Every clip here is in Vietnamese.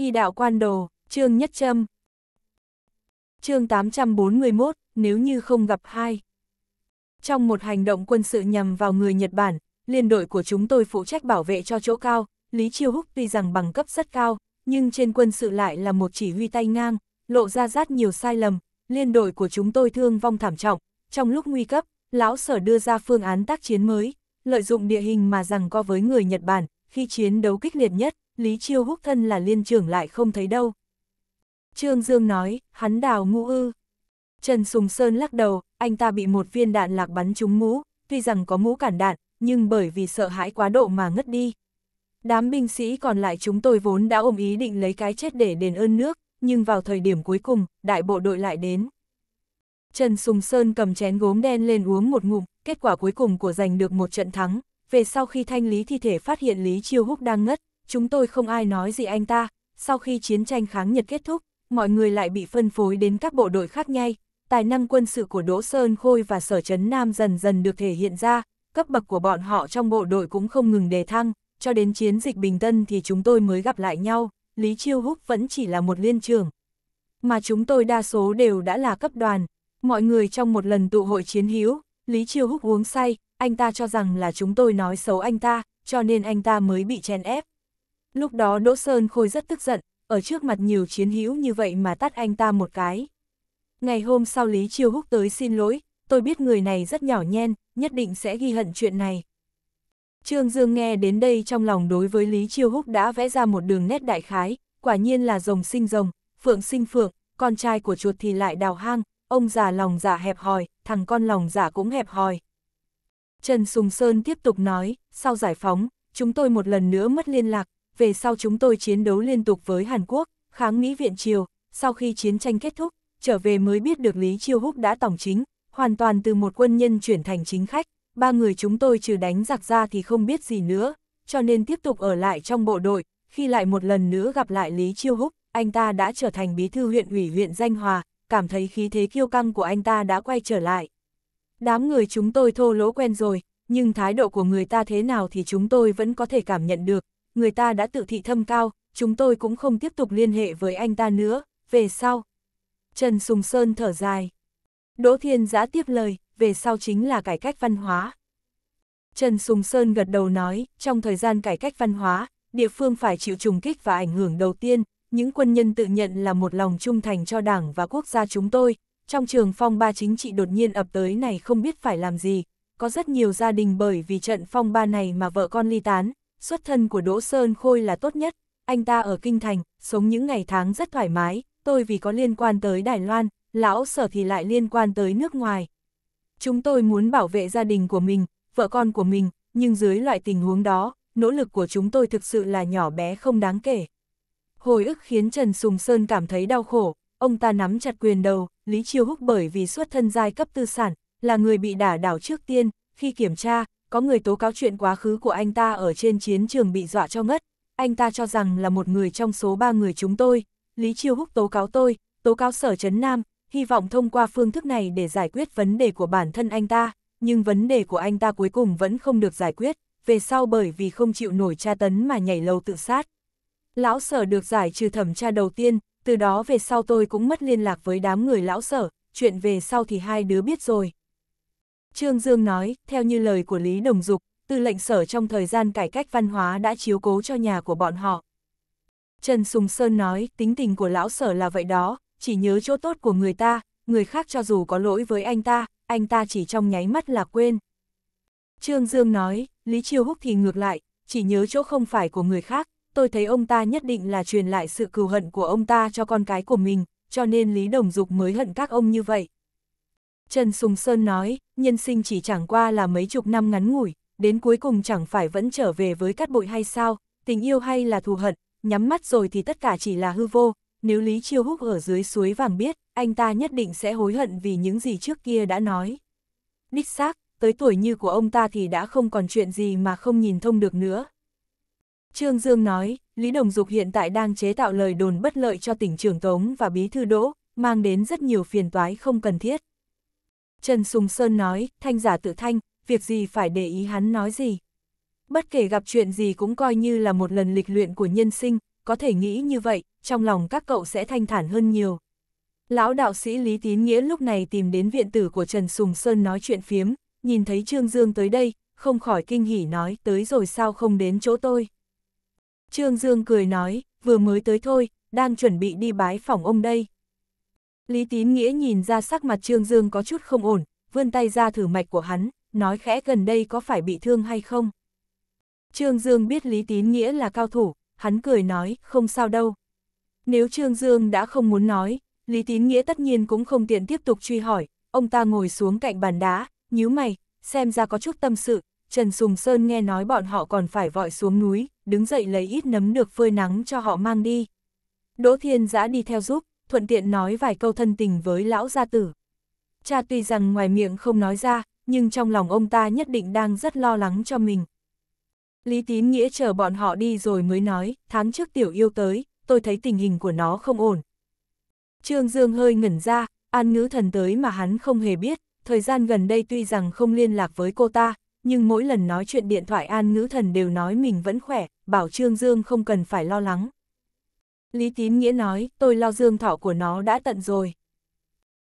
Y đạo quan đồ, chương nhất châm. Chương 841, nếu như không gặp hai. Trong một hành động quân sự nhằm vào người Nhật Bản, liên đội của chúng tôi phụ trách bảo vệ cho chỗ cao, Lý Chiêu Húc tuy rằng bằng cấp rất cao, nhưng trên quân sự lại là một chỉ huy tay ngang, lộ ra rát nhiều sai lầm, liên đội của chúng tôi thương vong thảm trọng, trong lúc nguy cấp, lão sở đưa ra phương án tác chiến mới, lợi dụng địa hình mà rằng co với người Nhật Bản, khi chiến đấu kích liệt nhất, Lý Chiêu húc thân là liên trưởng lại không thấy đâu. Trương Dương nói, hắn đào ngũ ư. Trần Sùng Sơn lắc đầu, anh ta bị một viên đạn lạc bắn trúng mũ, tuy rằng có mũ cản đạn, nhưng bởi vì sợ hãi quá độ mà ngất đi. Đám binh sĩ còn lại chúng tôi vốn đã ôm ý định lấy cái chết để đền ơn nước, nhưng vào thời điểm cuối cùng, đại bộ đội lại đến. Trần Sùng Sơn cầm chén gốm đen lên uống một ngụm, kết quả cuối cùng của giành được một trận thắng, về sau khi thanh lý thi thể phát hiện Lý Chiêu Húc đang ngất, chúng tôi không ai nói gì anh ta, sau khi chiến tranh kháng Nhật kết thúc, mọi người lại bị phân phối đến các bộ đội khác nhau, tài năng quân sự của Đỗ Sơn Khôi và Sở Trấn Nam dần dần được thể hiện ra, cấp bậc của bọn họ trong bộ đội cũng không ngừng đề thăng, cho đến chiến dịch Bình Tân thì chúng tôi mới gặp lại nhau, Lý Chiêu Húc vẫn chỉ là một liên trưởng. Mà chúng tôi đa số đều đã là cấp đoàn, mọi người trong một lần tụ hội chiến hữu, Lý Chiêu Húc uống say, anh ta cho rằng là chúng tôi nói xấu anh ta, cho nên anh ta mới bị chèn ép. Lúc đó Đỗ Sơn Khôi rất tức giận, ở trước mặt nhiều chiến hữu như vậy mà tắt anh ta một cái. Ngày hôm sau Lý Chiêu Húc tới xin lỗi, tôi biết người này rất nhỏ nhen, nhất định sẽ ghi hận chuyện này. Trương Dương nghe đến đây trong lòng đối với Lý Chiêu Húc đã vẽ ra một đường nét đại khái, quả nhiên là rồng sinh rồng, phượng sinh phượng, con trai của chuột thì lại đào hang, ông già lòng giả dạ hẹp hòi, thằng con lòng giả dạ cũng hẹp hòi. Trần Sùng Sơn tiếp tục nói, sau giải phóng, chúng tôi một lần nữa mất liên lạc, về sau chúng tôi chiến đấu liên tục với Hàn Quốc, kháng Mỹ viện triều, sau khi chiến tranh kết thúc, trở về mới biết được Lý Chiêu Húc đã tổng chính, hoàn toàn từ một quân nhân chuyển thành chính khách, ba người chúng tôi trừ đánh giặc ra thì không biết gì nữa, cho nên tiếp tục ở lại trong bộ đội, khi lại một lần nữa gặp lại Lý Chiêu Húc, anh ta đã trở thành bí thư huyện ủy huyện Danh Hòa, cảm thấy khí thế kiêu căng của anh ta đã quay trở lại. Đám người chúng tôi thô lỗ quen rồi, nhưng thái độ của người ta thế nào thì chúng tôi vẫn có thể cảm nhận được, người ta đã tự thị thâm cao, chúng tôi cũng không tiếp tục liên hệ với anh ta nữa, về sau. Trần Sùng Sơn thở dài. Đỗ Thiên Giã tiếp lời, về sau chính là cải cách văn hóa. Trần Sùng Sơn gật đầu nói, trong thời gian cải cách văn hóa, địa phương phải chịu trùng kích và ảnh hưởng đầu tiên, những quân nhân tự nhận là một lòng trung thành cho đảng và quốc gia chúng tôi, trong trường phong ba chính trị đột nhiên ập tới này không biết phải làm gì, có rất nhiều gia đình bởi vì trận phong ba này mà vợ con ly tán, xuất thân của Đỗ Sơn Khôi là tốt nhất, anh ta ở Kinh Thành, sống những ngày tháng rất thoải mái, tôi vì có liên quan tới Đài Loan, lão sở thì lại liên quan tới nước ngoài. Chúng tôi muốn bảo vệ gia đình của mình, vợ con của mình, nhưng dưới loại tình huống đó, nỗ lực của chúng tôi thực sự là nhỏ bé không đáng kể. Hồi ức khiến Trần Sùng Sơn cảm thấy đau khổ, ông ta nắm chặt quyền đầu, Lý Chiêu Húc bởi vì xuất thân giai cấp tư sản, là người bị đả đảo trước tiên, khi kiểm tra, có người tố cáo chuyện quá khứ của anh ta ở trên chiến trường bị dọa cho ngất, anh ta cho rằng là một người trong số ba người chúng tôi, Lý Chiêu Húc tố cáo tôi, tố cáo Sở Trấn Nam, hy vọng thông qua phương thức này để giải quyết vấn đề của bản thân anh ta, nhưng vấn đề của anh ta cuối cùng vẫn không được giải quyết, về sau bởi vì không chịu nổi tra tấn mà nhảy lầu tự sát. Lão Sở được giải trừ thẩm tra đầu tiên, từ đó về sau tôi cũng mất liên lạc với đám người lão Sở, chuyện về sau thì hai đứa biết rồi. Trương Dương nói, theo như lời của Lý Đồng Dục, tư lệnh sở trong thời gian cải cách văn hóa đã chiếu cố cho nhà của bọn họ. Trần Sùng Sơn nói, tính tình của lão sở là vậy đó, chỉ nhớ chỗ tốt của người ta, người khác cho dù có lỗi với anh ta, anh ta chỉ trong nháy mắt là quên. Trương Dương nói, Lý Chiêu Húc thì ngược lại, chỉ nhớ chỗ không phải của người khác, tôi thấy ông ta nhất định là truyền lại sự cừu hận của ông ta cho con cái của mình, cho nên Lý Đồng Dục mới hận các ông như vậy. Trần Sùng Sơn nói, nhân sinh chỉ chẳng qua là mấy chục năm ngắn ngủi, đến cuối cùng chẳng phải vẫn trở về với cát bụi hay sao, tình yêu hay là thù hận, nhắm mắt rồi thì tất cả chỉ là hư vô, nếu Lý Chiêu Húc ở dưới suối vàng biết, anh ta nhất định sẽ hối hận vì những gì trước kia đã nói. Đích xác, tới tuổi như của ông ta thì đã không còn chuyện gì mà không nhìn thông được nữa. Trương Dương nói, Lý Đồng Dục hiện tại đang chế tạo lời đồn bất lợi cho tỉnh trưởng Tống và Bí Thư Đỗ, mang đến rất nhiều phiền toái không cần thiết. Trần Sùng Sơn nói, thanh giả tự thanh, việc gì phải để ý hắn nói gì. Bất kể gặp chuyện gì cũng coi như là một lần lịch luyện của nhân sinh, có thể nghĩ như vậy, trong lòng các cậu sẽ thanh thản hơn nhiều. Lão đạo sĩ Lý Tín Nghĩa lúc này tìm đến viện tử của Trần Sùng Sơn nói chuyện phiếm, nhìn thấy Trương Dương tới đây, không khỏi kinh hỉ nói tới rồi sao không đến chỗ tôi. Trương Dương cười nói, vừa mới tới thôi, đang chuẩn bị đi bái phòng ông đây. Lý Tín Nghĩa nhìn ra sắc mặt Trương Dương có chút không ổn, vươn tay ra thử mạch của hắn, nói khẽ gần đây có phải bị thương hay không. Trương Dương biết Lý Tín Nghĩa là cao thủ, hắn cười nói, không sao đâu. Nếu Trương Dương đã không muốn nói, Lý Tín Nghĩa tất nhiên cũng không tiện tiếp tục truy hỏi, ông ta ngồi xuống cạnh bàn đá, nhíu mày, xem ra có chút tâm sự, Trần Sùng Sơn nghe nói bọn họ còn phải vội xuống núi, đứng dậy lấy ít nấm được phơi nắng cho họ mang đi. Đỗ Thiên Giã đi theo giúp, thuận tiện nói vài câu thân tình với lão gia tử. Cha tuy rằng ngoài miệng không nói ra, nhưng trong lòng ông ta nhất định đang rất lo lắng cho mình. Lý Tín Nghĩa chờ bọn họ đi rồi mới nói, tháng trước tiểu yêu tới, tôi thấy tình hình của nó không ổn. Trương Dương hơi ngẩn ra, an ngữ thần tới mà hắn không hề biết, thời gian gần đây tuy rằng không liên lạc với cô ta, nhưng mỗi lần nói chuyện điện thoại an ngữ thần đều nói mình vẫn khỏe, bảo Trương Dương không cần phải lo lắng. Lý Tín Nghĩa nói, tôi lo dương thọ của nó đã tận rồi.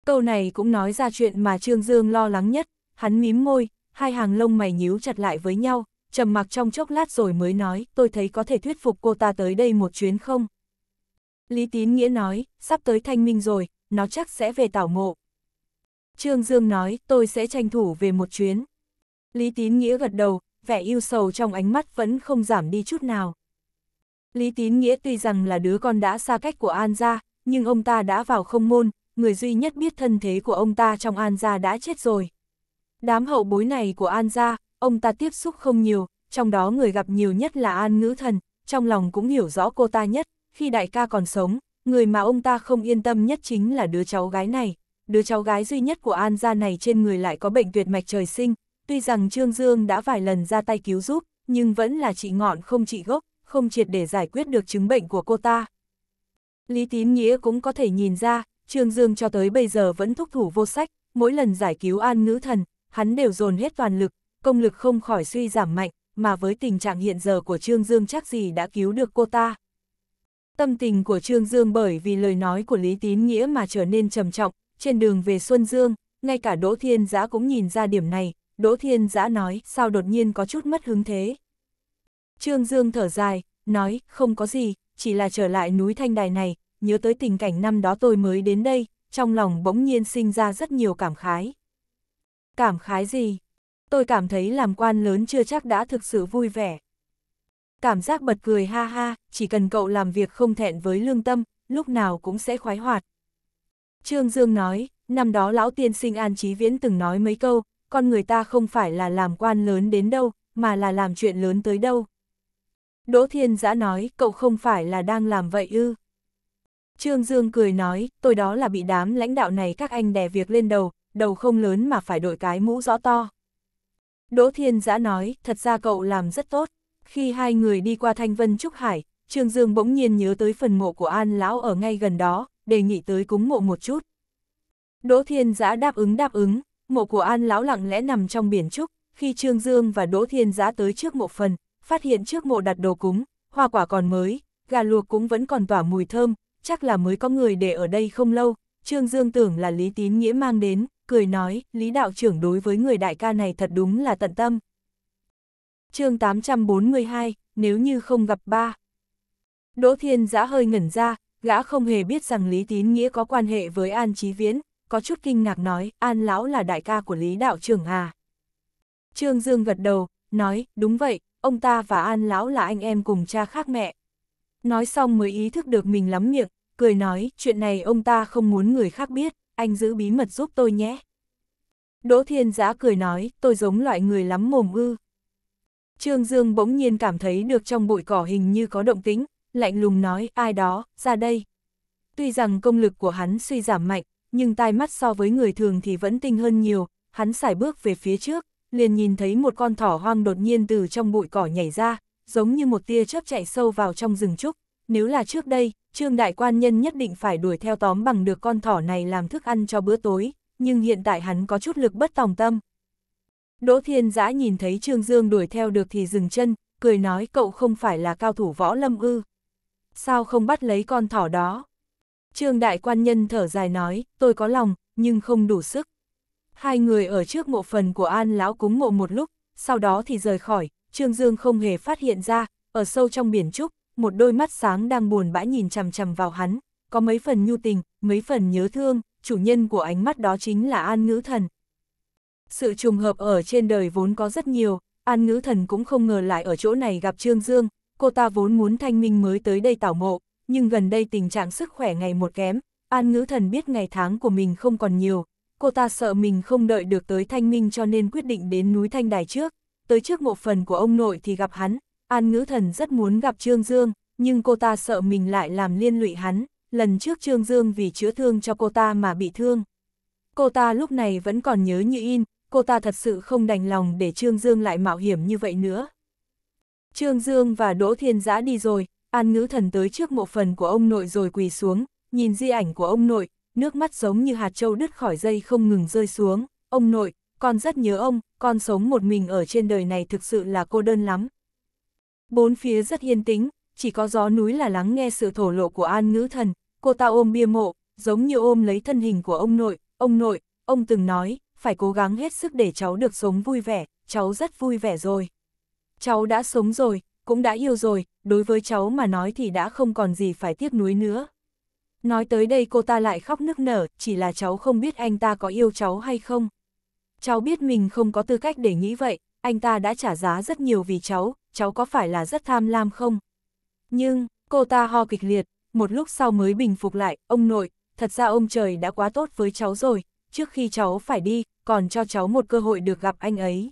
Câu này cũng nói ra chuyện mà Trương Dương lo lắng nhất, hắn mím môi, hai hàng lông mày nhíu chặt lại với nhau, trầm mặc trong chốc lát rồi mới nói, tôi thấy có thể thuyết phục cô ta tới đây một chuyến không? Lý Tín Nghĩa nói, sắp tới thanh minh rồi, nó chắc sẽ về tảo mộ. Trương Dương nói, tôi sẽ tranh thủ về một chuyến. Lý Tín Nghĩa gật đầu, vẻ yêu sầu trong ánh mắt vẫn không giảm đi chút nào. Lý Tín Nghĩa tuy rằng là đứa con đã xa cách của An gia, nhưng ông ta đã vào không môn, người duy nhất biết thân thế của ông ta trong An gia đã chết rồi. Đám hậu bối này của An gia, ông ta tiếp xúc không nhiều, trong đó người gặp nhiều nhất là An Ngữ Thần, trong lòng cũng hiểu rõ cô ta nhất, khi đại ca còn sống, người mà ông ta không yên tâm nhất chính là đứa cháu gái này. Đứa cháu gái duy nhất của An gia này trên người lại có bệnh tuyệt mạch trời sinh, tuy rằng Trương Dương đã vài lần ra tay cứu giúp, nhưng vẫn là chị ngọn không chị gốc, không triệt để giải quyết được chứng bệnh của cô ta. Lý Tín Nghĩa cũng có thể nhìn ra, Trương Dương cho tới bây giờ vẫn thúc thủ vô sách, mỗi lần giải cứu an ngữ thần, hắn đều dồn hết toàn lực, công lực không khỏi suy giảm mạnh, mà với tình trạng hiện giờ của Trương Dương chắc gì đã cứu được cô ta. Tâm tình của Trương Dương bởi vì lời nói của Lý Tín Nghĩa mà trở nên trầm trọng, trên đường về Xuân Dương, ngay cả Đỗ Thiên Giã cũng nhìn ra điểm này, Đỗ Thiên Giã nói sao đột nhiên có chút mất hứng thế. Trương Dương thở dài, nói, không có gì, chỉ là trở lại núi Thanh Đài này, nhớ tới tình cảnh năm đó tôi mới đến đây, trong lòng bỗng nhiên sinh ra rất nhiều cảm khái. Cảm khái gì? Tôi cảm thấy làm quan lớn chưa chắc đã thực sự vui vẻ. Cảm giác bật cười ha ha, chỉ cần cậu làm việc không thẹn với lương tâm, lúc nào cũng sẽ khoái hoạt. Trương Dương nói, năm đó lão tiên sinh An Chí Viễn từng nói mấy câu, con người ta không phải là làm quan lớn đến đâu, mà là làm chuyện lớn tới đâu. Đỗ Thiên Giã nói, cậu không phải là đang làm vậy ư. Trương Dương cười nói, tôi đó là bị đám lãnh đạo này các anh đè việc lên đầu, đầu không lớn mà phải đội cái mũ rõ to. Đỗ Thiên Giã nói, thật ra cậu làm rất tốt. Khi hai người đi qua Thanh Vân Trúc Hải, Trương Dương bỗng nhiên nhớ tới phần mộ của An Lão ở ngay gần đó, đề nghị tới cúng mộ một chút. Đỗ Thiên Giã đáp ứng đáp ứng, mộ của An Lão lặng lẽ nằm trong biển Trúc, khi Trương Dương và Đỗ Thiên Giã tới trước mộ phần, phát hiện trước mộ đặt đồ cúng, hoa quả còn mới, gà luộc cũng vẫn còn tỏa mùi thơm, chắc là mới có người để ở đây không lâu, Trương Dương tưởng là Lý Tín Nghĩa mang đến, cười nói, Lý Đạo trưởng đối với người đại ca này thật đúng là tận tâm. chương 842, nếu như không gặp ba. Đỗ Thiên giã hơi ngẩn ra, gã không hề biết rằng Lý Tín Nghĩa có quan hệ với An Chí Viễn, có chút kinh ngạc nói, An Lão là đại ca của Lý Đạo trưởng à. Trương Dương gật đầu, nói, đúng vậy, ông ta và An Lão là anh em cùng cha khác mẹ. Nói xong mới ý thức được mình lắm miệng, cười nói, chuyện này ông ta không muốn người khác biết, anh giữ bí mật giúp tôi nhé. Đỗ Thiên Giã cười nói, tôi giống loại người lắm mồm ư. Trương Dương bỗng nhiên cảm thấy được trong bụi cỏ hình như có động tính, lạnh lùng nói, ai đó, ra đây. Tuy rằng công lực của hắn suy giảm mạnh, nhưng tai mắt so với người thường thì vẫn tinh hơn nhiều, hắn sải bước về phía trước, liền nhìn thấy một con thỏ hoang đột nhiên từ trong bụi cỏ nhảy ra, giống như một tia chớp chạy sâu vào trong rừng trúc. Nếu là trước đây, Trương Đại Quan Nhân nhất định phải đuổi theo tóm bằng được con thỏ này làm thức ăn cho bữa tối, nhưng hiện tại hắn có chút lực bất tòng tâm. Đỗ Thiên Giã nhìn thấy Trương Dương đuổi theo được thì dừng chân, cười nói cậu không phải là cao thủ võ lâm ư. Sao không bắt lấy con thỏ đó? Trương Đại Quan Nhân thở dài nói, tôi có lòng, nhưng không đủ sức. Hai người ở trước mộ phần của An Lão cúng mộ một lúc, sau đó thì rời khỏi, Trương Dương không hề phát hiện ra, ở sâu trong biển trúc, một đôi mắt sáng đang buồn bã nhìn chằm chằm vào hắn, có mấy phần nhu tình, mấy phần nhớ thương, chủ nhân của ánh mắt đó chính là An Ngữ Thần. Sự trùng hợp ở trên đời vốn có rất nhiều, An Ngữ Thần cũng không ngờ lại ở chỗ này gặp Trương Dương, cô ta vốn muốn thanh minh mới tới đây tảo mộ, nhưng gần đây tình trạng sức khỏe ngày một kém, An Ngữ Thần biết ngày tháng của mình không còn nhiều, cô ta sợ mình không đợi được tới Thanh Minh cho nên quyết định đến núi Thanh Đài trước, tới trước mộ phần của ông nội thì gặp hắn, An Ngữ Thần rất muốn gặp Trương Dương, nhưng cô ta sợ mình lại làm liên lụy hắn, lần trước Trương Dương vì chữa thương cho cô ta mà bị thương. Cô ta lúc này vẫn còn nhớ như in, cô ta thật sự không đành lòng để Trương Dương lại mạo hiểm như vậy nữa. Trương Dương và Đỗ Thiên Giã đi rồi, An Ngữ Thần tới trước mộ phần của ông nội rồi quỳ xuống, nhìn di ảnh của ông nội, nước mắt giống như hạt trâu đứt khỏi dây không ngừng rơi xuống, ông nội, con rất nhớ ông, con sống một mình ở trên đời này thực sự là cô đơn lắm. Bốn phía rất yên tĩnh, chỉ có gió núi là lắng nghe sự thổ lộ của an ngữ thần, cô ta ôm bia mộ, giống như ôm lấy thân hình của ông nội, ông nội, ông từng nói, phải cố gắng hết sức để cháu được sống vui vẻ, cháu rất vui vẻ rồi. Cháu đã sống rồi, cũng đã yêu rồi, đối với cháu mà nói thì đã không còn gì phải tiếc nuối nữa. Nói tới đây cô ta lại khóc nức nở, chỉ là cháu không biết anh ta có yêu cháu hay không. Cháu biết mình không có tư cách để nghĩ vậy, anh ta đã trả giá rất nhiều vì cháu, cháu có phải là rất tham lam không? Nhưng, cô ta ho kịch liệt, một lúc sau mới bình phục lại, ông nội, thật ra ông trời đã quá tốt với cháu rồi, trước khi cháu phải đi, còn cho cháu một cơ hội được gặp anh ấy.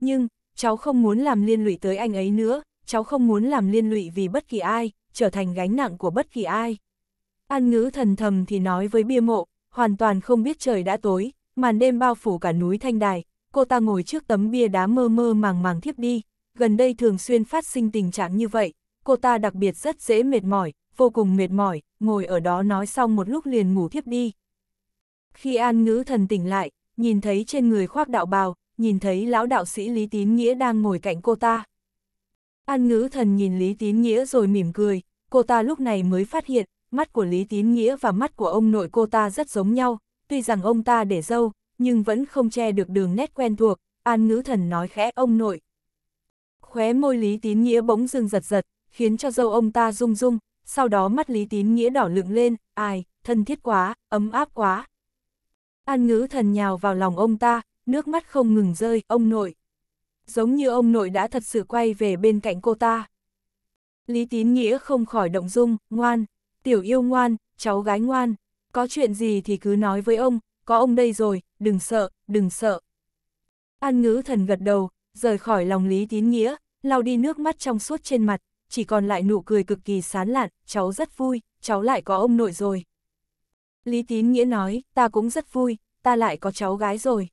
Nhưng, cháu không muốn làm liên lụy tới anh ấy nữa, cháu không muốn làm liên lụy vì bất kỳ ai, trở thành gánh nặng của bất kỳ ai. An ngữ thần thầm thì nói với bia mộ, hoàn toàn không biết trời đã tối, màn đêm bao phủ cả núi Thanh Đài, cô ta ngồi trước tấm bia đá mơ mơ màng màng thiếp đi, gần đây thường xuyên phát sinh tình trạng như vậy, cô ta đặc biệt rất dễ mệt mỏi, vô cùng mệt mỏi, ngồi ở đó nói xong một lúc liền ngủ thiếp đi. Khi An Ngữ thần tỉnh lại, nhìn thấy trên người khoác đạo bào, nhìn thấy lão đạo sĩ Lý Tín Nghĩa đang ngồi cạnh cô ta. An Ngữ thần nhìn Lý Tín Nghĩa rồi mỉm cười, cô ta lúc này mới phát hiện, mắt của Lý Tín Nghĩa và mắt của ông nội cô ta rất giống nhau, tuy rằng ông ta để dâu, nhưng vẫn không che được đường nét quen thuộc, An Ngữ Thần nói khẽ ông nội. Khóe môi Lý Tín Nghĩa bỗng dưng giật giật, khiến cho dâu ông ta rung rung, sau đó mắt Lý Tín Nghĩa đỏ lựng lên, ai, thân thiết quá, ấm áp quá. An Ngữ Thần nhào vào lòng ông ta, nước mắt không ngừng rơi, ông nội. Giống như ông nội đã thật sự quay về bên cạnh cô ta. Lý Tín Nghĩa không khỏi động dung, ngoan, tiểu yêu ngoan, cháu gái ngoan, có chuyện gì thì cứ nói với ông, có ông đây rồi, đừng sợ, đừng sợ. An ngữ thần gật đầu, rời khỏi lòng lý tín nghĩa, lau đi nước mắt trong suốt trên mặt, chỉ còn lại nụ cười cực kỳ sán lạn, cháu rất vui, cháu lại có ông nội rồi. Lý tín nghĩa nói, ta cũng rất vui, ta lại có cháu gái rồi.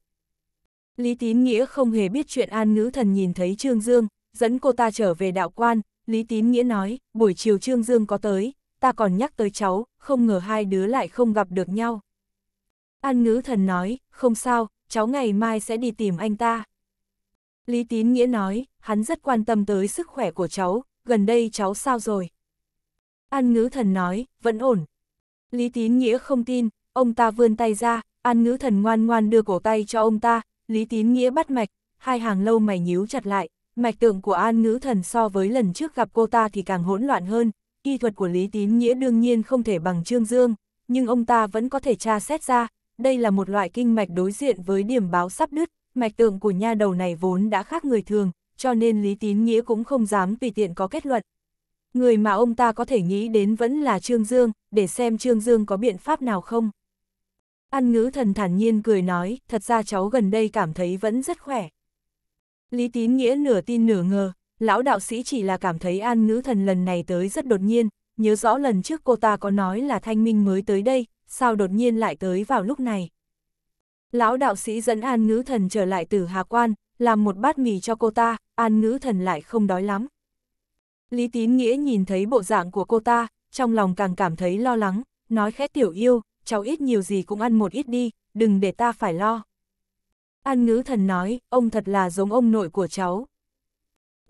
Lý tín nghĩa không hề biết chuyện an ngữ thần nhìn thấy Trương Dương, dẫn cô ta trở về đạo quan, Lý tín nghĩa nói, buổi chiều Trương Dương có tới, ta còn nhắc tới cháu, không ngờ hai đứa lại không gặp được nhau. An ngữ thần nói, không sao, cháu ngày mai sẽ đi tìm anh ta. Lý Tín Nghĩa nói, hắn rất quan tâm tới sức khỏe của cháu, gần đây cháu sao rồi? An ngữ thần nói, vẫn ổn. Lý Tín Nghĩa không tin, ông ta vươn tay ra, An ngữ thần ngoan ngoan đưa cổ tay cho ông ta, Lý Tín Nghĩa bắt mạch, hai hàng lâu mày nhíu chặt lại, mạch tượng của An ngữ thần so với lần trước gặp cô ta thì càng hỗn loạn hơn, kỹ thuật của Lý Tín Nghĩa đương nhiên không thể bằng Trương Dương, nhưng ông ta vẫn có thể tra xét ra, đây là một loại kinh mạch đối diện với điểm báo sắp đứt, mạch tượng của nha đầu này vốn đã khác người thường, cho nên Lý Tín Nghĩa cũng không dám tùy tiện có kết luận. Người mà ông ta có thể nghĩ đến vẫn là Trương Dương, để xem Trương Dương có biện pháp nào không. An ngữ thần thản nhiên cười nói, thật ra cháu gần đây cảm thấy vẫn rất khỏe. Lý Tín Nghĩa nửa tin nửa ngờ, lão đạo sĩ chỉ là cảm thấy an nữ thần lần này tới rất đột nhiên, nhớ rõ lần trước cô ta có nói là thanh minh mới tới đây, sao đột nhiên lại tới vào lúc này. Lão đạo sĩ dẫn an nữ thần trở lại từ Hà Quan, làm một bát mì cho cô ta, an nữ thần lại không đói lắm. Lý tín nghĩa nhìn thấy bộ dạng của cô ta, trong lòng càng cảm thấy lo lắng, nói khẽ tiểu yêu, cháu ít nhiều gì cũng ăn một ít đi, đừng để ta phải lo. An ngữ thần nói, ông thật là giống ông nội của cháu,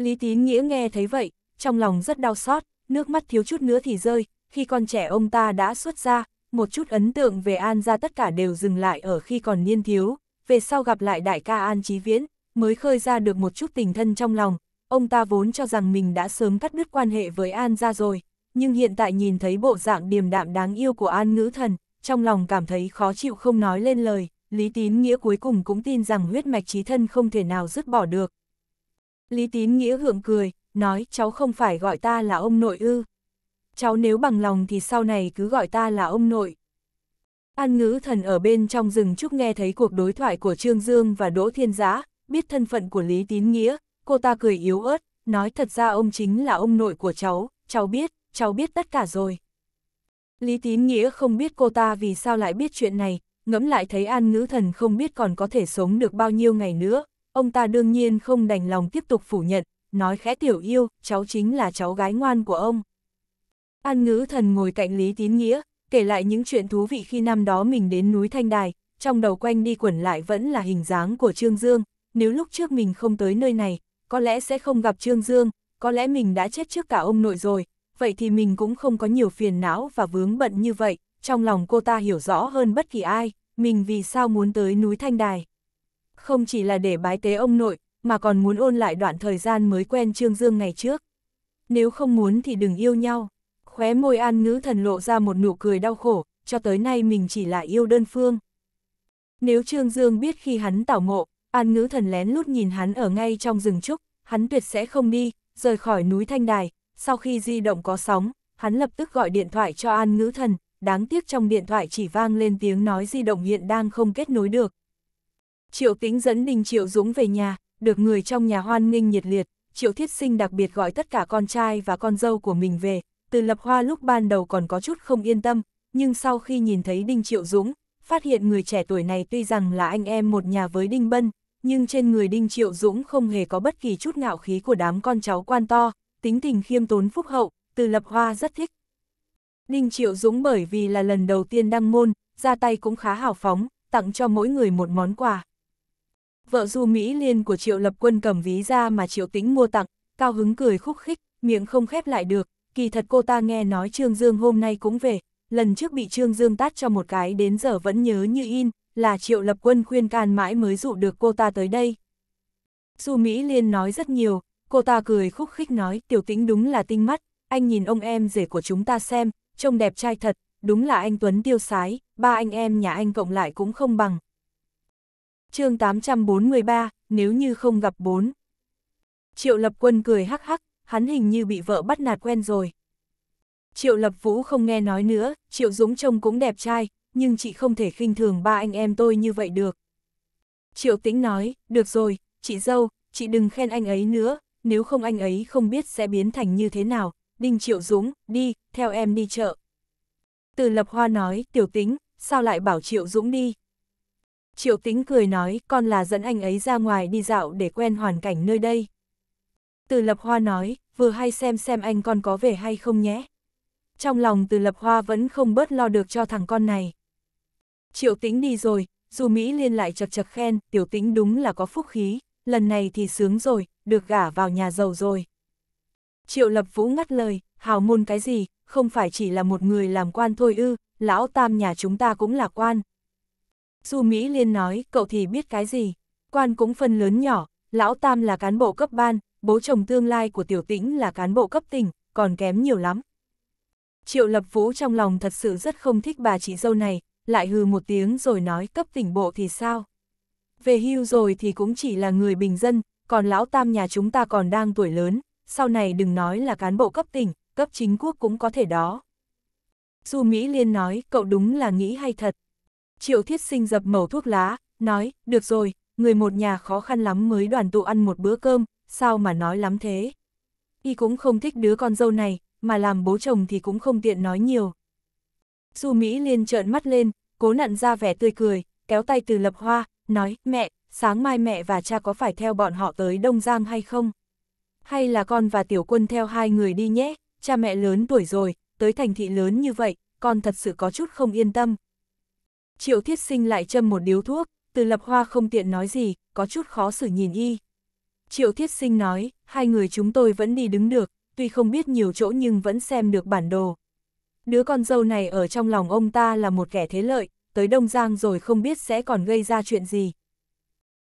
Lý Tín Nghĩa nghe thấy vậy, trong lòng rất đau xót, nước mắt thiếu chút nữa thì rơi, khi con trẻ ông ta đã xuất ra, một chút ấn tượng về An gia tất cả đều dừng lại ở khi còn niên thiếu, về sau gặp lại đại ca An Chí Viễn, mới khơi ra được một chút tình thân trong lòng, ông ta vốn cho rằng mình đã sớm cắt đứt quan hệ với An gia rồi, nhưng hiện tại nhìn thấy bộ dạng điềm đạm đáng yêu của An Ngữ Thần, trong lòng cảm thấy khó chịu không nói lên lời, Lý Tín Nghĩa cuối cùng cũng tin rằng huyết mạch trí thân không thể nào dứt bỏ được, Lý Tín Nghĩa hưởng cười, nói cháu không phải gọi ta là ông nội ư. Cháu nếu bằng lòng thì sau này cứ gọi ta là ông nội. An ngữ thần ở bên trong rừng trúc nghe thấy cuộc đối thoại của Trương Dương và Đỗ Thiên Giã, biết thân phận của Lý Tín Nghĩa, cô ta cười yếu ớt, nói thật ra ông chính là ông nội của cháu, cháu biết, cháu biết tất cả rồi. Lý Tín Nghĩa không biết cô ta vì sao lại biết chuyện này, ngẫm lại thấy An Ngữ Thần không biết còn có thể sống được bao nhiêu ngày nữa, ông ta đương nhiên không đành lòng tiếp tục phủ nhận, nói khẽ tiểu yêu, cháu chính là cháu gái ngoan của ông. An ngữ thần ngồi cạnh Lý Tín Nghĩa, kể lại những chuyện thú vị khi năm đó mình đến núi Thanh Đài, trong đầu quanh đi quẩn lại vẫn là hình dáng của Trương Dương, nếu lúc trước mình không tới nơi này, có lẽ sẽ không gặp Trương Dương, có lẽ mình đã chết trước cả ông nội rồi, vậy thì mình cũng không có nhiều phiền não và vướng bận như vậy, trong lòng cô ta hiểu rõ hơn bất kỳ ai, mình vì sao muốn tới núi Thanh Đài không chỉ là để bái tế ông nội, mà còn muốn ôn lại đoạn thời gian mới quen Trương Dương ngày trước. Nếu không muốn thì đừng yêu nhau. Khóe môi an ngữ thần lộ ra một nụ cười đau khổ, cho tới nay mình chỉ là yêu đơn phương. Nếu Trương Dương biết khi hắn tảo mộ, an ngữ thần lén lút nhìn hắn ở ngay trong rừng trúc, hắn tuyệt sẽ không đi, rời khỏi núi Thanh Đài, sau khi di động có sóng, hắn lập tức gọi điện thoại cho an ngữ thần, đáng tiếc trong điện thoại chỉ vang lên tiếng nói di động hiện đang không kết nối được, Triệu Tĩnh dẫn Đinh Triệu Dũng về nhà, được người trong nhà hoan nghênh nhiệt liệt, Triệu Thiết Sinh đặc biệt gọi tất cả con trai và con dâu của mình về, từ lập hoa lúc ban đầu còn có chút không yên tâm, nhưng sau khi nhìn thấy Đinh Triệu Dũng, phát hiện người trẻ tuổi này tuy rằng là anh em một nhà với Đinh Bân, nhưng trên người Đinh Triệu Dũng không hề có bất kỳ chút ngạo khí của đám con cháu quan to, tính tình khiêm tốn phúc hậu, từ lập hoa rất thích. Đinh Triệu Dũng bởi vì là lần đầu tiên đăng môn, ra tay cũng khá hào phóng, tặng cho mỗi người một món quà vợ du Mỹ Liên của Triệu Lập Quân cầm ví ra mà Triệu Tĩnh mua tặng, cao hứng cười khúc khích, miệng không khép lại được, kỳ thật cô ta nghe nói Trương Dương hôm nay cũng về, lần trước bị Trương Dương tát cho một cái đến giờ vẫn nhớ như in, là Triệu Lập Quân khuyên can mãi mới dụ được cô ta tới đây. Du Mỹ Liên nói rất nhiều, cô ta cười khúc khích nói tiểu tĩnh đúng là tinh mắt, anh nhìn ông em rể của chúng ta xem, trông đẹp trai thật, đúng là anh Tuấn tiêu sái, ba anh em nhà anh cộng lại cũng không bằng, chương 843, nếu như không gặp bốn. Triệu Lập Quân cười hắc hắc, hắn hình như bị vợ bắt nạt quen rồi. Triệu Lập Vũ không nghe nói nữa, Triệu Dũng trông cũng đẹp trai, nhưng chị không thể khinh thường ba anh em tôi như vậy được. Triệu Tĩnh nói, được rồi, chị dâu, chị đừng khen anh ấy nữa, nếu không anh ấy không biết sẽ biến thành như thế nào. Đinh Triệu Dũng, đi, theo em đi chợ. Từ Lập Hoa nói, Tiểu Tĩnh, sao lại bảo Triệu Dũng đi, Triệu Tĩnh cười nói, con là dẫn anh ấy ra ngoài đi dạo để quen hoàn cảnh nơi đây. Từ Lập Hoa nói, vừa hay xem xem anh con có về hay không nhé. Trong lòng Từ Lập Hoa vẫn không bớt lo được cho thằng con này. Triệu Tĩnh đi rồi, dù Mỹ Liên lại chật chật khen, Tiểu Tĩnh đúng là có phúc khí, lần này thì sướng rồi, được gả vào nhà giàu rồi. Triệu Lập Vũ ngắt lời, hào môn cái gì, không phải chỉ là một người làm quan thôi ư, lão tam nhà chúng ta cũng là quan, Su Mỹ Liên nói, cậu thì biết cái gì, quan cũng phân lớn nhỏ, lão tam là cán bộ cấp ban, bố chồng tương lai của tiểu tĩnh là cán bộ cấp tỉnh, còn kém nhiều lắm. Triệu Lập Vũ trong lòng thật sự rất không thích bà chị dâu này, lại hừ một tiếng rồi nói cấp tỉnh bộ thì sao. Về hưu rồi thì cũng chỉ là người bình dân, còn lão tam nhà chúng ta còn đang tuổi lớn, sau này đừng nói là cán bộ cấp tỉnh, cấp chính quốc cũng có thể đó. Du Mỹ Liên nói, cậu đúng là nghĩ hay thật. Triệu thiết sinh dập mẩu thuốc lá, nói, được rồi, người một nhà khó khăn lắm mới đoàn tụ ăn một bữa cơm, sao mà nói lắm thế. Y cũng không thích đứa con dâu này, mà làm bố chồng thì cũng không tiện nói nhiều. Du Mỹ liền trợn mắt lên, cố nặn ra vẻ tươi cười, kéo tay từ lập hoa, nói, mẹ, sáng mai mẹ và cha có phải theo bọn họ tới Đông Giang hay không? Hay là con và tiểu quân theo hai người đi nhé, cha mẹ lớn tuổi rồi, tới thành thị lớn như vậy, con thật sự có chút không yên tâm. Triệu thiết sinh lại châm một điếu thuốc, từ lập hoa không tiện nói gì, có chút khó xử nhìn y. Triệu thiết sinh nói, hai người chúng tôi vẫn đi đứng được, tuy không biết nhiều chỗ nhưng vẫn xem được bản đồ. Đứa con dâu này ở trong lòng ông ta là một kẻ thế lợi, tới Đông Giang rồi không biết sẽ còn gây ra chuyện gì.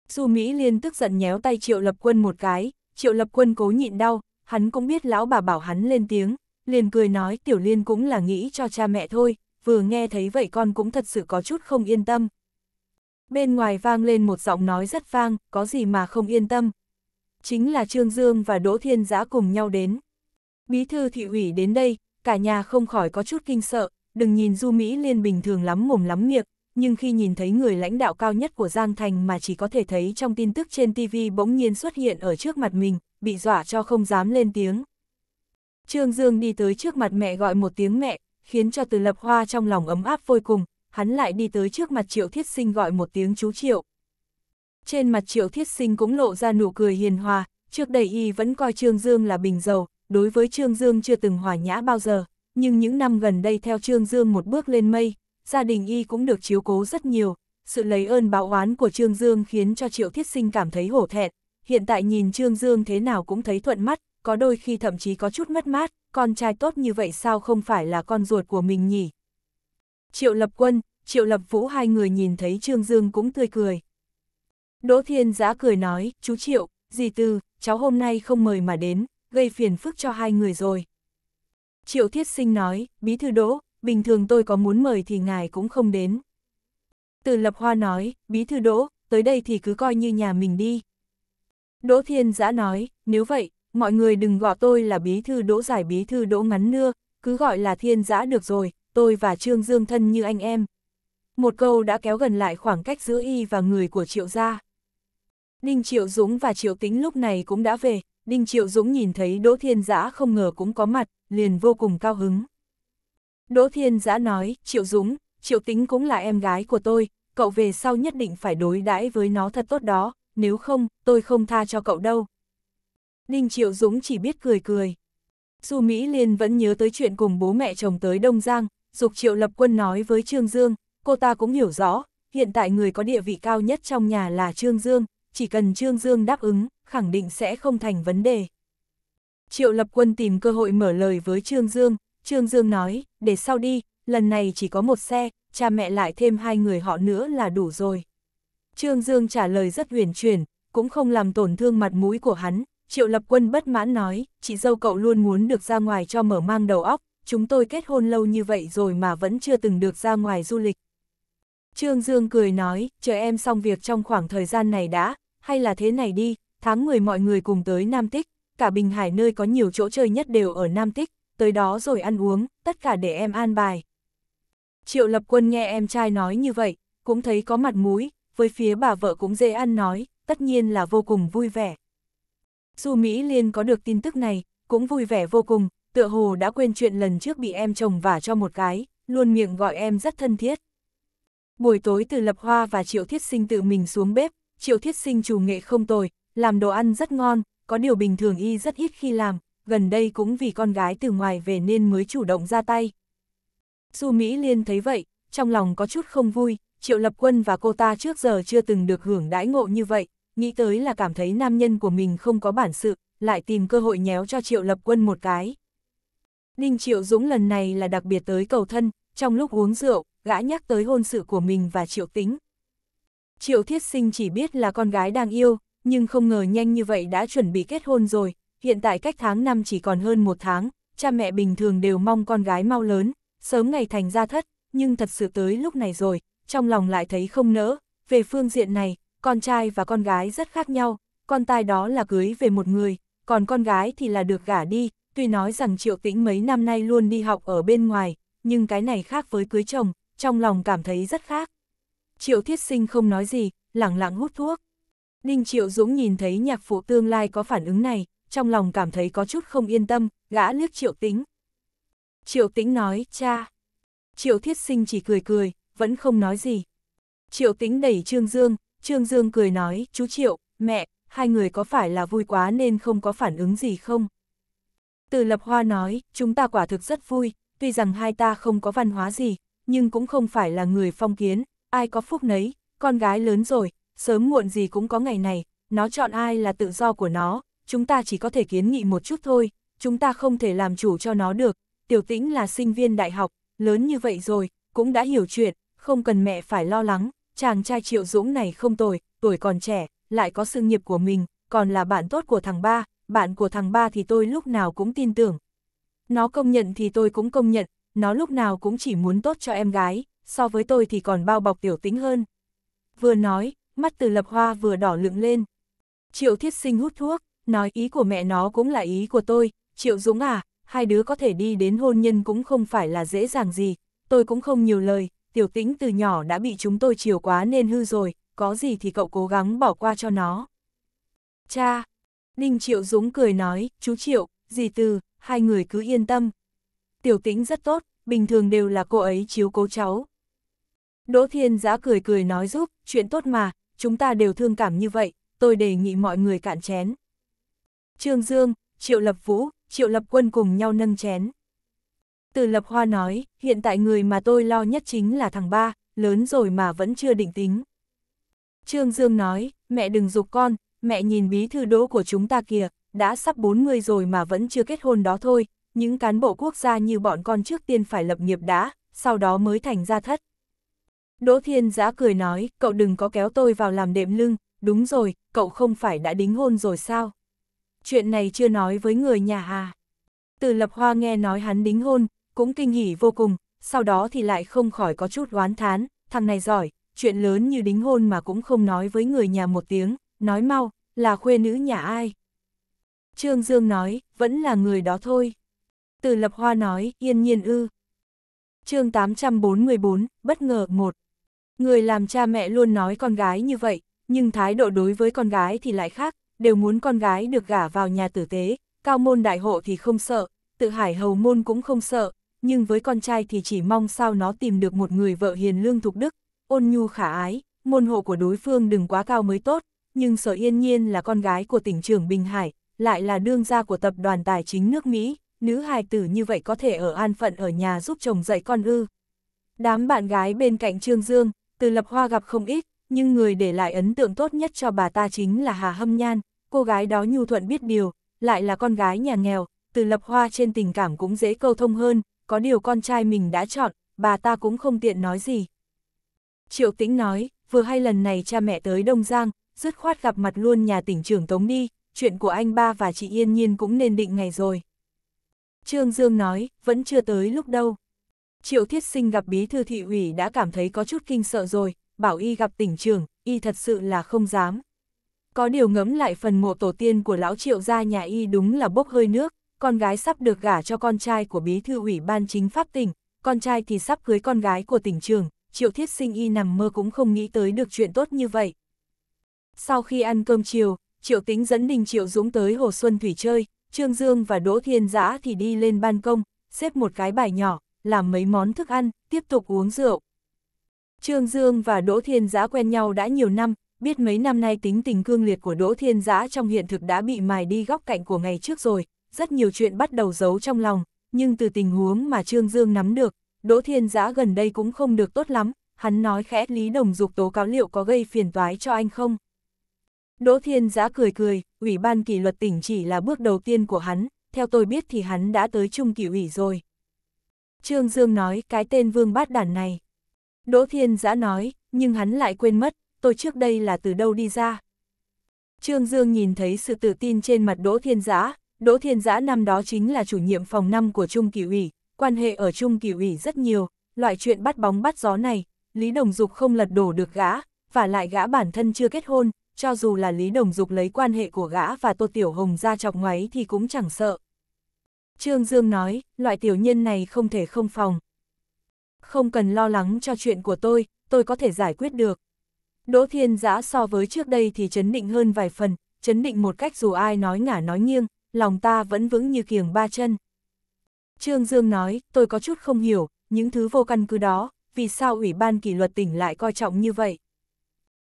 Du Mỹ Liên tức giận nhéo tay Triệu Lập Quân một cái, Triệu Lập Quân cố nhịn đau, hắn cũng biết lão bà bảo hắn lên tiếng, liền cười nói Tiểu Liên cũng là nghĩ cho cha mẹ thôi, vừa nghe thấy vậy con cũng thật sự có chút không yên tâm. Bên ngoài vang lên một giọng nói rất vang, có gì mà không yên tâm. Chính là Trương Dương và Đỗ Thiên Giã cùng nhau đến. Bí thư thị ủy đến đây, cả nhà không khỏi có chút kinh sợ, đừng nhìn Du Mỹ Liên bình thường lắm mồm lắm miệng, nhưng khi nhìn thấy người lãnh đạo cao nhất của Giang Thành mà chỉ có thể thấy trong tin tức trên TV bỗng nhiên xuất hiện ở trước mặt mình, bị dọa cho không dám lên tiếng. Trương Dương đi tới trước mặt mẹ gọi một tiếng mẹ, khiến cho từ lập hoa trong lòng ấm áp vô cùng, hắn lại đi tới trước mặt triệu thiết sinh gọi một tiếng chú triệu. Trên mặt triệu thiết sinh cũng lộ ra nụ cười hiền hòa, trước đây y vẫn coi Trương Dương là bình dầu, đối với Trương Dương chưa từng hòa nhã bao giờ, nhưng những năm gần đây theo Trương Dương một bước lên mây, gia đình y cũng được chiếu cố rất nhiều, sự lấy ơn báo oán của Trương Dương khiến cho Triệu Thiết Sinh cảm thấy hổ thẹn, hiện tại nhìn Trương Dương thế nào cũng thấy thuận mắt, có đôi khi thậm chí có chút mất mát, con trai tốt như vậy sao không phải là con ruột của mình nhỉ? Triệu Lập Quân, Triệu Lập Vũ hai người nhìn thấy Trương Dương cũng tươi cười. Đỗ Thiên Giã cười nói, chú Triệu, dì Tư, cháu hôm nay không mời mà đến, gây phiền phức cho hai người rồi. Triệu Thiết Sinh nói, bí thư Đỗ, bình thường tôi có muốn mời thì ngài cũng không đến. Từ Lập Hoa nói, bí thư Đỗ, tới đây thì cứ coi như nhà mình đi. Đỗ Thiên Giã nói, nếu vậy, mọi người đừng gọi tôi là bí thư đỗ giải bí thư đỗ ngắn nưa, cứ gọi là thiên giã được rồi, tôi và Trương Dương thân như anh em. Một câu đã kéo gần lại khoảng cách giữa y và người của triệu gia. Đinh Triệu Dũng và Triệu Tính lúc này cũng đã về, Đinh Triệu Dũng nhìn thấy Đỗ Thiên Giã không ngờ cũng có mặt, liền vô cùng cao hứng. Đỗ Thiên Giã nói, Triệu Dũng, Triệu Tính cũng là em gái của tôi, cậu về sau nhất định phải đối đãi với nó thật tốt đó, nếu không, tôi không tha cho cậu đâu. Ninh Triệu Dũng chỉ biết cười cười. Du Mỹ Liên vẫn nhớ tới chuyện cùng bố mẹ chồng tới Đông Giang, Dục Triệu Lập Quân nói với Trương Dương, cô ta cũng hiểu rõ, hiện tại người có địa vị cao nhất trong nhà là Trương Dương, chỉ cần Trương Dương đáp ứng, khẳng định sẽ không thành vấn đề. Triệu Lập Quân tìm cơ hội mở lời với Trương Dương, Trương Dương nói, để sau đi, lần này chỉ có một xe, cha mẹ lại thêm hai người họ nữa là đủ rồi. Trương Dương trả lời rất huyền chuyển, cũng không làm tổn thương mặt mũi của hắn, Triệu Lập Quân bất mãn nói, chị dâu cậu luôn muốn được ra ngoài cho mở mang đầu óc, chúng tôi kết hôn lâu như vậy rồi mà vẫn chưa từng được ra ngoài du lịch. Trương Dương cười nói, chờ em xong việc trong khoảng thời gian này đã, hay là thế này đi, tháng 10 mọi người cùng tới Nam Tích, cả Bình Hải nơi có nhiều chỗ chơi nhất đều ở Nam Tích, tới đó rồi ăn uống, tất cả để em an bài. Triệu Lập Quân nghe em trai nói như vậy, cũng thấy có mặt mũi, với phía bà vợ cũng dễ ăn nói, tất nhiên là vô cùng vui vẻ. Su Mỹ Liên có được tin tức này, cũng vui vẻ vô cùng, tựa hồ đã quên chuyện lần trước bị em chồng vả cho một cái, luôn miệng gọi em rất thân thiết. Buổi tối từ Lập Hoa và Triệu Thiết Sinh tự mình xuống bếp, Triệu Thiết Sinh chủ nghệ không tồi, làm đồ ăn rất ngon, có điều bình thường y rất ít khi làm, gần đây cũng vì con gái từ ngoài về nên mới chủ động ra tay. Su Mỹ Liên thấy vậy, trong lòng có chút không vui, Triệu Lập Quân và cô ta trước giờ chưa từng được hưởng đãi ngộ như vậy, nghĩ tới là cảm thấy nam nhân của mình không có bản sự, lại tìm cơ hội nhéo cho Triệu Lập Quân một cái. Đinh Triệu Dũng lần này là đặc biệt tới cầu thân, trong lúc uống rượu, gã nhắc tới hôn sự của mình và Triệu Tính. Triệu Thiết Sinh chỉ biết là con gái đang yêu, nhưng không ngờ nhanh như vậy đã chuẩn bị kết hôn rồi, hiện tại cách tháng năm chỉ còn hơn một tháng, cha mẹ bình thường đều mong con gái mau lớn, sớm ngày thành ra thất, nhưng thật sự tới lúc này rồi, trong lòng lại thấy không nỡ, về phương diện này, con trai và con gái rất khác nhau, con trai đó là cưới về một người, còn con gái thì là được gả đi, tuy nói rằng Triệu Tĩnh mấy năm nay luôn đi học ở bên ngoài, nhưng cái này khác với cưới chồng, trong lòng cảm thấy rất khác. Triệu Thiết Sinh không nói gì, lặng lặng hút thuốc. Ninh Triệu Dũng nhìn thấy nhạc phụ tương lai có phản ứng này, trong lòng cảm thấy có chút không yên tâm, gã liếc Triệu Tĩnh. Triệu Tĩnh nói, cha. Triệu Thiết Sinh chỉ cười cười, vẫn không nói gì. Triệu Tĩnh đẩy Trương Dương, Trương Dương cười nói, chú Triệu, mẹ, hai người có phải là vui quá nên không có phản ứng gì không? Từ Lập Hoa nói, chúng ta quả thực rất vui, tuy rằng hai ta không có văn hóa gì, nhưng cũng không phải là người phong kiến, ai có phúc nấy, con gái lớn rồi, sớm muộn gì cũng có ngày này, nó chọn ai là tự do của nó, chúng ta chỉ có thể kiến nghị một chút thôi, chúng ta không thể làm chủ cho nó được, tiểu tĩnh là sinh viên đại học, lớn như vậy rồi, cũng đã hiểu chuyện, không cần mẹ phải lo lắng chàng trai Triệu Dũng này không tồi, tuổi còn trẻ, lại có sự nghiệp của mình, còn là bạn tốt của thằng ba, bạn của thằng ba thì tôi lúc nào cũng tin tưởng. Nó công nhận thì tôi cũng công nhận, nó lúc nào cũng chỉ muốn tốt cho em gái, so với tôi thì còn bao bọc tiểu tính hơn. Vừa nói, mắt từ lập hoa vừa đỏ lượng lên. Triệu thiết sinh hút thuốc, nói ý của mẹ nó cũng là ý của tôi, Triệu Dũng à, hai đứa có thể đi đến hôn nhân cũng không phải là dễ dàng gì, tôi cũng không nhiều lời, tiểu tĩnh từ nhỏ đã bị chúng tôi chiều quá nên hư rồi, có gì thì cậu cố gắng bỏ qua cho nó. Cha! Ninh Triệu Dũng cười nói, chú Triệu, dì từ, hai người cứ yên tâm. Tiểu tĩnh rất tốt, bình thường đều là cô ấy chiếu cố cháu. Đỗ Thiên Giã cười cười nói giúp, chuyện tốt mà, chúng ta đều thương cảm như vậy, tôi đề nghị mọi người cạn chén. Trương Dương, Triệu Lập Vũ, Triệu Lập Quân cùng nhau nâng chén. Từ Lập Hoa nói, hiện tại người mà tôi lo nhất chính là thằng ba, lớn rồi mà vẫn chưa định tính. Trương Dương nói, mẹ đừng dục con, mẹ nhìn bí thư đỗ của chúng ta kìa, đã sắp 40 rồi mà vẫn chưa kết hôn đó thôi, những cán bộ quốc gia như bọn con trước tiên phải lập nghiệp đã, sau đó mới thành gia thất. Đỗ Thiên Giã cười nói, cậu đừng có kéo tôi vào làm đệm lưng, đúng rồi, cậu không phải đã đính hôn rồi sao? Chuyện này chưa nói với người nhà à? Từ Lập Hoa nghe nói hắn đính hôn, cũng kinh hỉ vô cùng, sau đó thì lại không khỏi có chút oán thán, thằng này giỏi, chuyện lớn như đính hôn mà cũng không nói với người nhà một tiếng, nói mau, là khuê nữ nhà ai. Trương Dương nói, vẫn là người đó thôi. Từ Lập Hoa nói, yên nhiên ư. chương 844, bất ngờ một Người làm cha mẹ luôn nói con gái như vậy, nhưng thái độ đối với con gái thì lại khác, đều muốn con gái được gả vào nhà tử tế, cao môn đại hộ thì không sợ, tự hải hầu môn cũng không sợ, nhưng với con trai thì chỉ mong sao nó tìm được một người vợ hiền lương thục đức, ôn nhu khả ái, môn hộ của đối phương đừng quá cao mới tốt, nhưng Sở Yên Nhiên là con gái của tỉnh trưởng Bình Hải, lại là đương gia của tập đoàn tài chính nước Mỹ, nữ hài tử như vậy có thể ở an phận ở nhà giúp chồng dạy con ư. Đám bạn gái bên cạnh Trương Dương, từ lập hoa gặp không ít, nhưng người để lại ấn tượng tốt nhất cho bà ta chính là Hà Hâm Nhan, cô gái đó nhu thuận biết điều, lại là con gái nhà nghèo, từ lập hoa trên tình cảm cũng dễ câu thông hơn, có điều con trai mình đã chọn, bà ta cũng không tiện nói gì. Triệu Tĩnh nói, vừa hay lần này cha mẹ tới Đông Giang, dứt khoát gặp mặt luôn nhà tỉnh trưởng Tống đi, chuyện của anh ba và chị Yên Nhiên cũng nên định ngày rồi. Trương Dương nói, vẫn chưa tới lúc đâu. Triệu Thiết Sinh gặp bí thư thị ủy đã cảm thấy có chút kinh sợ rồi, bảo y gặp tỉnh trưởng, y thật sự là không dám. Có điều ngấm lại phần mộ tổ tiên của lão triệu gia nhà y đúng là bốc hơi nước con gái sắp được gả cho con trai của bí thư ủy ban chính pháp tỉnh, con trai thì sắp cưới con gái của tỉnh trường, triệu thiết sinh y nằm mơ cũng không nghĩ tới được chuyện tốt như vậy. Sau khi ăn cơm chiều, triệu tính dẫn đình triệu dũng tới Hồ Xuân Thủy chơi, Trương Dương và Đỗ Thiên Giã thì đi lên ban công, xếp một cái bài nhỏ, làm mấy món thức ăn, tiếp tục uống rượu. Trương Dương và Đỗ Thiên Giã quen nhau đã nhiều năm, biết mấy năm nay tính tình cương liệt của Đỗ Thiên Giã trong hiện thực đã bị mài đi góc cạnh của ngày trước rồi, rất nhiều chuyện bắt đầu giấu trong lòng, nhưng từ tình huống mà Trương Dương nắm được, Đỗ Thiên Giã gần đây cũng không được tốt lắm, hắn nói khẽ Lý Đồng Dục tố cáo liệu có gây phiền toái cho anh không. Đỗ Thiên Giã cười cười, Ủy ban kỷ luật tỉnh chỉ là bước đầu tiên của hắn, theo tôi biết thì hắn đã tới Trung kỷ ủy rồi. Trương Dương nói cái tên Vương Bát Đản này. Đỗ Thiên Giã nói, nhưng hắn lại quên mất, tôi trước đây là từ đâu đi ra. Trương Dương nhìn thấy sự tự tin trên mặt Đỗ Thiên Giã, Đỗ Thiên Giã năm đó chính là chủ nhiệm phòng năm của Trung Kỳ ủy, quan hệ ở Trung Kỳ ủy rất nhiều, loại chuyện bắt bóng bắt gió này, Lý Đồng Dục không lật đổ được gã, và lại gã bản thân chưa kết hôn, cho dù là Lý Đồng Dục lấy quan hệ của gã và Tô Tiểu Hồng ra chọc ngoáy thì cũng chẳng sợ. Trương Dương nói, loại tiểu nhân này không thể không phòng. Không cần lo lắng cho chuyện của tôi, tôi có thể giải quyết được. Đỗ Thiên Giã so với trước đây thì chấn định hơn vài phần, chấn định một cách dù ai nói ngả nói nghiêng, lòng ta vẫn vững như kiềng ba chân. Trương Dương nói, tôi có chút không hiểu, những thứ vô căn cứ đó, vì sao Ủy ban kỷ luật tỉnh lại coi trọng như vậy?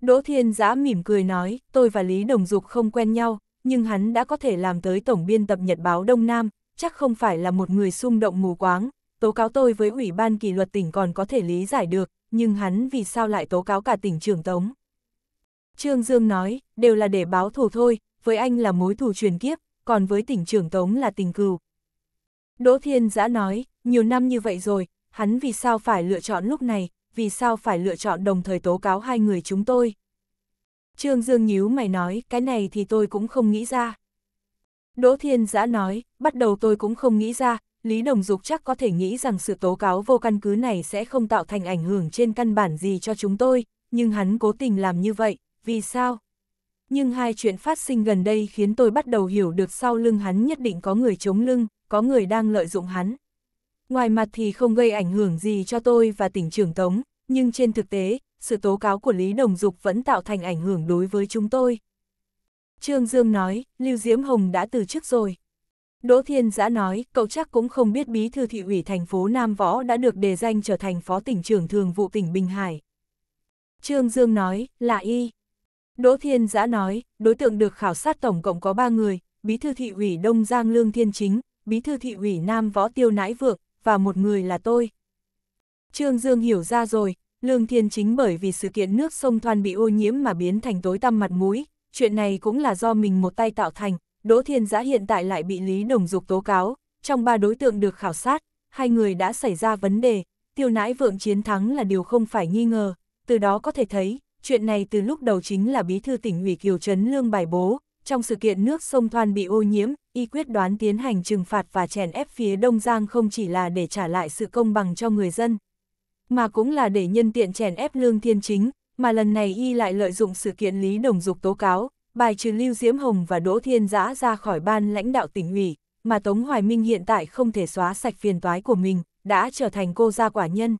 Đỗ Thiên Giã mỉm cười nói, tôi và Lý Đồng Dục không quen nhau, nhưng hắn đã có thể làm tới tổng biên tập Nhật báo Đông Nam, chắc không phải là một người xung động mù quáng, tố cáo tôi với Ủy ban kỷ luật tỉnh còn có thể lý giải được, nhưng hắn vì sao lại tố cáo cả tỉnh trưởng Tống? Trương Dương nói, đều là để báo thù thôi, với anh là mối thù truyền kiếp, còn với tỉnh trưởng Tống là tình cừu. Đỗ Thiên Giã nói, nhiều năm như vậy rồi, hắn vì sao phải lựa chọn lúc này, vì sao phải lựa chọn đồng thời tố cáo hai người chúng tôi. Trương Dương nhíu mày nói, cái này thì tôi cũng không nghĩ ra. Đỗ Thiên Giã nói, bắt đầu tôi cũng không nghĩ ra, Lý Đồng Dục chắc có thể nghĩ rằng sự tố cáo vô căn cứ này sẽ không tạo thành ảnh hưởng trên căn bản gì cho chúng tôi, nhưng hắn cố tình làm như vậy, vì sao? nhưng hai chuyện phát sinh gần đây khiến tôi bắt đầu hiểu được sau lưng hắn nhất định có người chống lưng, có người đang lợi dụng hắn. Ngoài mặt thì không gây ảnh hưởng gì cho tôi và tỉnh trưởng Tống, nhưng trên thực tế, sự tố cáo của Lý Đồng Dục vẫn tạo thành ảnh hưởng đối với chúng tôi. Trương Dương nói, Lưu Diễm Hồng đã từ chức rồi. Đỗ Thiên Giã nói, cậu chắc cũng không biết bí thư thị ủy thành phố Nam Võ đã được đề danh trở thành phó tỉnh trưởng thường vụ tỉnh Bình Hải. Trương Dương nói, là y, Đỗ Thiên Giã nói, đối tượng được khảo sát tổng cộng có 3 người, Bí thư thị ủy Đông Giang Lương Thiên Chính, Bí thư thị ủy Nam Võ Tiêu Nãi Vượng, và một người là tôi. Trương Dương hiểu ra rồi, Lương Thiên Chính bởi vì sự kiện nước sông Thoan bị ô nhiễm mà biến thành tối tăm mặt mũi, chuyện này cũng là do mình một tay tạo thành, Đỗ Thiên Giã hiện tại lại bị Lý Đồng Dục tố cáo, trong ba đối tượng được khảo sát, hai người đã xảy ra vấn đề, tiêu nãi vượng chiến thắng là điều không phải nghi ngờ, từ đó có thể thấy, chuyện này từ lúc đầu chính là bí thư tỉnh ủy Kiều Trấn Lương bài bố, trong sự kiện nước sông Thoan bị ô nhiễm, y quyết đoán tiến hành trừng phạt và chèn ép phía Đông Giang không chỉ là để trả lại sự công bằng cho người dân, mà cũng là để nhân tiện chèn ép Lương Thiên Chính, mà lần này y lại lợi dụng sự kiện Lý Đồng Dục tố cáo, bài trừ Lưu Diễm Hồng và Đỗ Thiên Giã ra khỏi ban lãnh đạo tỉnh ủy, mà Tống Hoài Minh hiện tại không thể xóa sạch phiền toái của mình, đã trở thành cô gia quả nhân.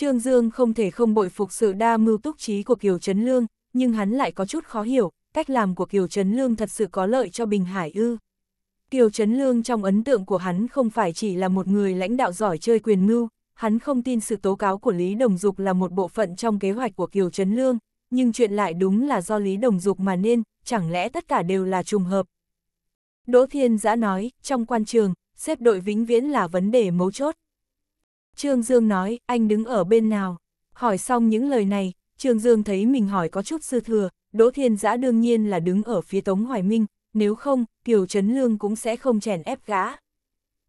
Trương Dương không thể không bội phục sự đa mưu túc trí của Kiều Trấn Lương, nhưng hắn lại có chút khó hiểu, cách làm của Kiều Trấn Lương thật sự có lợi cho Bình Hải ư. Kiều Trấn Lương trong ấn tượng của hắn không phải chỉ là một người lãnh đạo giỏi chơi quyền mưu, hắn không tin sự tố cáo của Lý Đồng Dục là một bộ phận trong kế hoạch của Kiều Trấn Lương, nhưng chuyện lại đúng là do Lý Đồng Dục mà nên, chẳng lẽ tất cả đều là trùng hợp. Đỗ Thiên Giã nói, trong quan trường, xếp đội vĩnh viễn là vấn đề mấu chốt. Trương Dương nói, anh đứng ở bên nào? Hỏi xong những lời này, Trương Dương thấy mình hỏi có chút sư thừa, Đỗ Thiên Giã đương nhiên là đứng ở phía Tống Hoài Minh, nếu không, Kiều Trấn Lương cũng sẽ không chèn ép gã.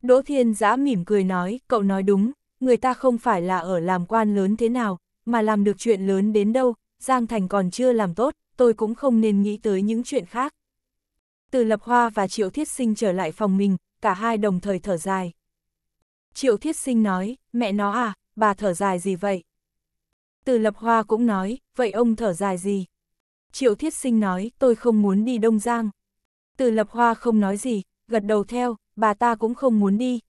Đỗ Thiên Giã mỉm cười nói, cậu nói đúng, người ta không phải là ở làm quan lớn thế nào, mà làm được chuyện lớn đến đâu, Giang Thành còn chưa làm tốt, tôi cũng không nên nghĩ tới những chuyện khác. Từ Lập Hoa và Triệu Thiết Sinh trở lại phòng mình, cả hai đồng thời thở dài. Triệu Thiết Sinh nói, mẹ nó à, bà thở dài gì vậy? Từ Lập Hoa cũng nói, vậy ông thở dài gì? Triệu Thiết Sinh nói, tôi không muốn đi Đông Giang. Từ Lập Hoa không nói gì, gật đầu theo, bà ta cũng không muốn đi.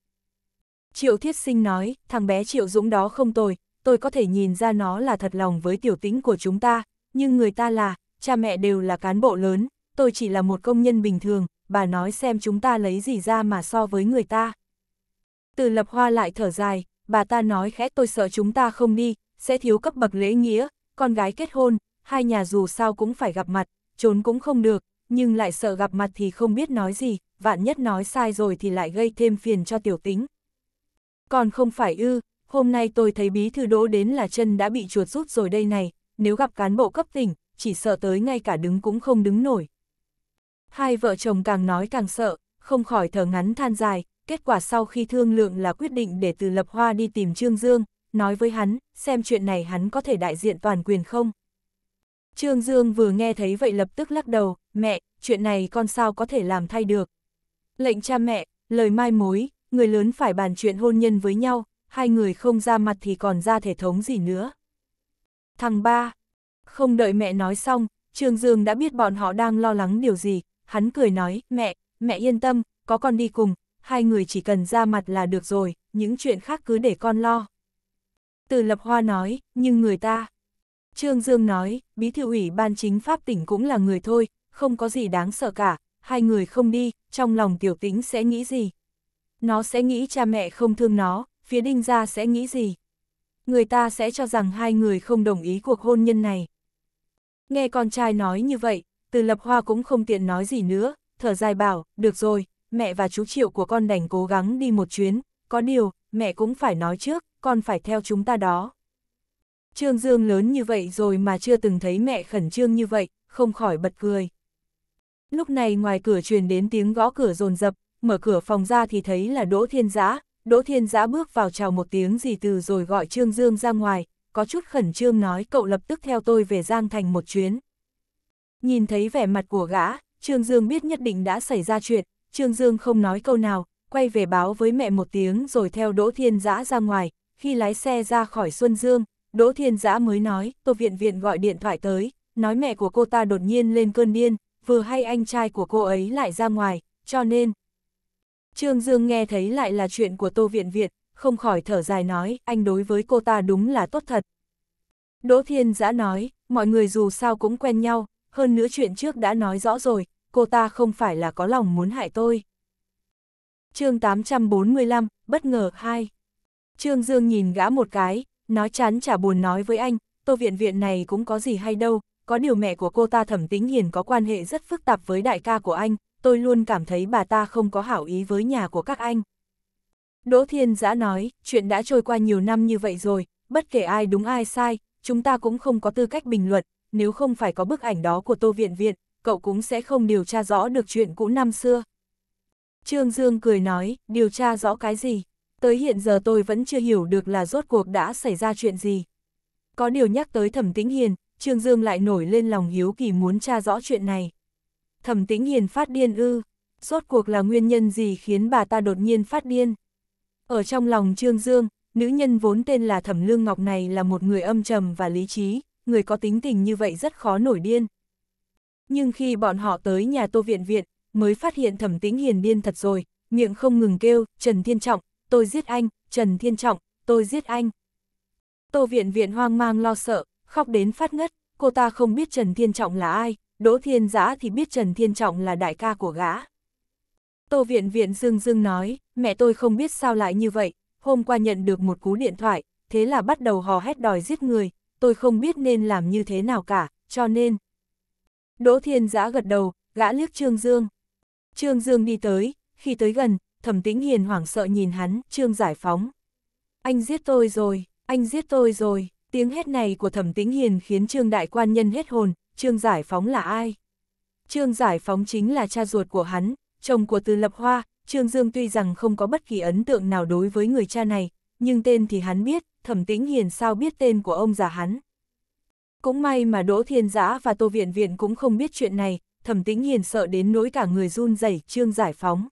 Triệu Thiết Sinh nói, thằng bé Triệu Dũng đó không tồi, tôi có thể nhìn ra nó là thật lòng với tiểu tĩnh của chúng ta, nhưng người ta là, cha mẹ đều là cán bộ lớn, tôi chỉ là một công nhân bình thường, bà nói xem chúng ta lấy gì ra mà so với người ta. Từ lập hoa lại thở dài, bà ta nói khẽ tôi sợ chúng ta không đi, sẽ thiếu cấp bậc lễ nghĩa, con gái kết hôn, hai nhà dù sao cũng phải gặp mặt, trốn cũng không được, nhưng lại sợ gặp mặt thì không biết nói gì, vạn nhất nói sai rồi thì lại gây thêm phiền cho tiểu tính. Còn không phải ư, hôm nay tôi thấy bí thư đỗ đến là chân đã bị chuột rút rồi đây này, nếu gặp cán bộ cấp tỉnh, chỉ sợ tới ngay cả đứng cũng không đứng nổi. Hai vợ chồng càng nói càng sợ, không khỏi thở ngắn than dài, kết quả sau khi thương lượng là quyết định để từ Lập Hoa đi tìm Trương Dương, nói với hắn, xem chuyện này hắn có thể đại diện toàn quyền không. Trương Dương vừa nghe thấy vậy lập tức lắc đầu, mẹ, chuyện này con sao có thể làm thay được. Lệnh cha mẹ, lời mai mối, người lớn phải bàn chuyện hôn nhân với nhau, hai người không ra mặt thì còn ra thể thống gì nữa. Thằng ba, không đợi mẹ nói xong, Trương Dương đã biết bọn họ đang lo lắng điều gì, hắn cười nói, mẹ, mẹ yên tâm, có con đi cùng, hai người chỉ cần ra mặt là được rồi, những chuyện khác cứ để con lo. Từ Lập Hoa nói, nhưng người ta... Trương Dương nói, bí thư ủy ban chính pháp tỉnh cũng là người thôi, không có gì đáng sợ cả, hai người không đi, trong lòng tiểu tính sẽ nghĩ gì? Nó sẽ nghĩ cha mẹ không thương nó, phía đinh gia sẽ nghĩ gì? Người ta sẽ cho rằng hai người không đồng ý cuộc hôn nhân này. Nghe con trai nói như vậy, từ lập hoa cũng không tiện nói gì nữa, thở dài bảo, được rồi, mẹ và chú Triệu của con đành cố gắng đi một chuyến, có điều, mẹ cũng phải nói trước, con phải theo chúng ta đó. Trương Dương lớn như vậy rồi mà chưa từng thấy mẹ khẩn trương như vậy, không khỏi bật cười. Lúc này ngoài cửa truyền đến tiếng gõ cửa rồn rập, mở cửa phòng ra thì thấy là Đỗ Thiên Giã, Đỗ Thiên Giã bước vào chào một tiếng gì từ rồi gọi Trương Dương ra ngoài, có chút khẩn trương nói cậu lập tức theo tôi về Giang Thành một chuyến. Nhìn thấy vẻ mặt của gã, Trương Dương biết nhất định đã xảy ra chuyện, Trương Dương không nói câu nào, quay về báo với mẹ một tiếng rồi theo Đỗ Thiên Giã ra ngoài, khi lái xe ra khỏi Xuân Dương, Đỗ Thiên Giã mới nói, Tô Viện Viện gọi điện thoại tới, nói mẹ của cô ta đột nhiên lên cơn điên, vừa hay anh trai của cô ấy lại ra ngoài, cho nên... Trương Dương nghe thấy lại là chuyện của Tô Viện Viện, không khỏi thở dài nói, anh đối với cô ta đúng là tốt thật. Đỗ Thiên Giã nói, mọi người dù sao cũng quen nhau, hơn nữa chuyện trước đã nói rõ rồi, cô ta không phải là có lòng muốn hại tôi. chương 845, bất ngờ 2 Trương Dương nhìn gã một cái, nói chán chả buồn nói với anh, tô viện viện này cũng có gì hay đâu, có điều mẹ của cô ta thẩm tính hiền có quan hệ rất phức tạp với đại ca của anh, tôi luôn cảm thấy bà ta không có hảo ý với nhà của các anh. Đỗ Thiên Giã nói, chuyện đã trôi qua nhiều năm như vậy rồi, bất kể ai đúng ai sai, chúng ta cũng không có tư cách bình luận, nếu không phải có bức ảnh đó của Tô Viện Viện, cậu cũng sẽ không điều tra rõ được chuyện cũ năm xưa. Trương Dương cười nói, điều tra rõ cái gì? Tới hiện giờ tôi vẫn chưa hiểu được là rốt cuộc đã xảy ra chuyện gì. Có điều nhắc tới Thẩm Tĩnh Hiền, Trương Dương lại nổi lên lòng hiếu kỳ muốn tra rõ chuyện này. Thẩm Tĩnh Hiền phát điên ư, rốt cuộc là nguyên nhân gì khiến bà ta đột nhiên phát điên? Ở trong lòng Trương Dương, nữ nhân vốn tên là Thẩm Lương Ngọc này là một người âm trầm và lý trí, người có tính tình như vậy rất khó nổi điên nhưng khi bọn họ tới nhà tô viện viện, mới phát hiện thẩm tĩnh hiền điên thật rồi, miệng không ngừng kêu, Trần Thiên Trọng, tôi giết anh, Trần Thiên Trọng, tôi giết anh. Tô viện viện hoang mang lo sợ, khóc đến phát ngất, cô ta không biết Trần Thiên Trọng là ai, Đỗ Thiên Giã thì biết Trần Thiên Trọng là đại ca của gã. Tô viện viện dương dương nói, mẹ tôi không biết sao lại như vậy, hôm qua nhận được một cú điện thoại, thế là bắt đầu hò hét đòi giết người, tôi không biết nên làm như thế nào cả, cho nên... Đỗ Thiên Giã gật đầu, gã liếc Trương Dương. Trương Dương đi tới, khi tới gần, thẩm tĩnh hiền hoảng sợ nhìn hắn, Trương giải phóng. Anh giết tôi rồi, anh giết tôi rồi, tiếng hét này của thẩm tĩnh hiền khiến Trương đại quan nhân hết hồn, Trương giải phóng là ai? Trương giải phóng chính là cha ruột của hắn, chồng của Từ Lập Hoa, Trương Dương tuy rằng không có bất kỳ ấn tượng nào đối với người cha này, nhưng tên thì hắn biết, thẩm tĩnh hiền sao biết tên của ông già hắn. Cũng may mà Đỗ Thiên Giã và Tô Viện Viện cũng không biết chuyện này, thẩm tĩnh hiền sợ đến nỗi cả người run rẩy trương giải phóng.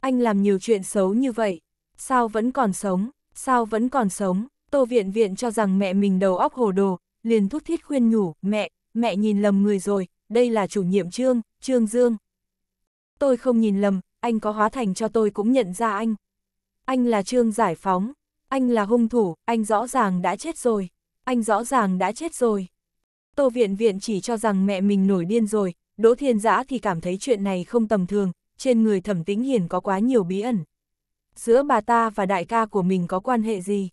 Anh làm nhiều chuyện xấu như vậy, sao vẫn còn sống, sao vẫn còn sống, Tô Viện Viện cho rằng mẹ mình đầu óc hồ đồ, liền thúc thiết khuyên nhủ, mẹ, mẹ nhìn lầm người rồi, đây là chủ nhiệm trương, trương dương. Tôi không nhìn lầm, anh có hóa thành cho tôi cũng nhận ra anh. Anh là trương giải phóng, anh là hung thủ, anh rõ ràng đã chết rồi anh rõ ràng đã chết rồi. Tô Viện Viện chỉ cho rằng mẹ mình nổi điên rồi, Đỗ Thiên Giã thì cảm thấy chuyện này không tầm thường, trên người thẩm tĩnh hiền có quá nhiều bí ẩn. Giữa bà ta và đại ca của mình có quan hệ gì?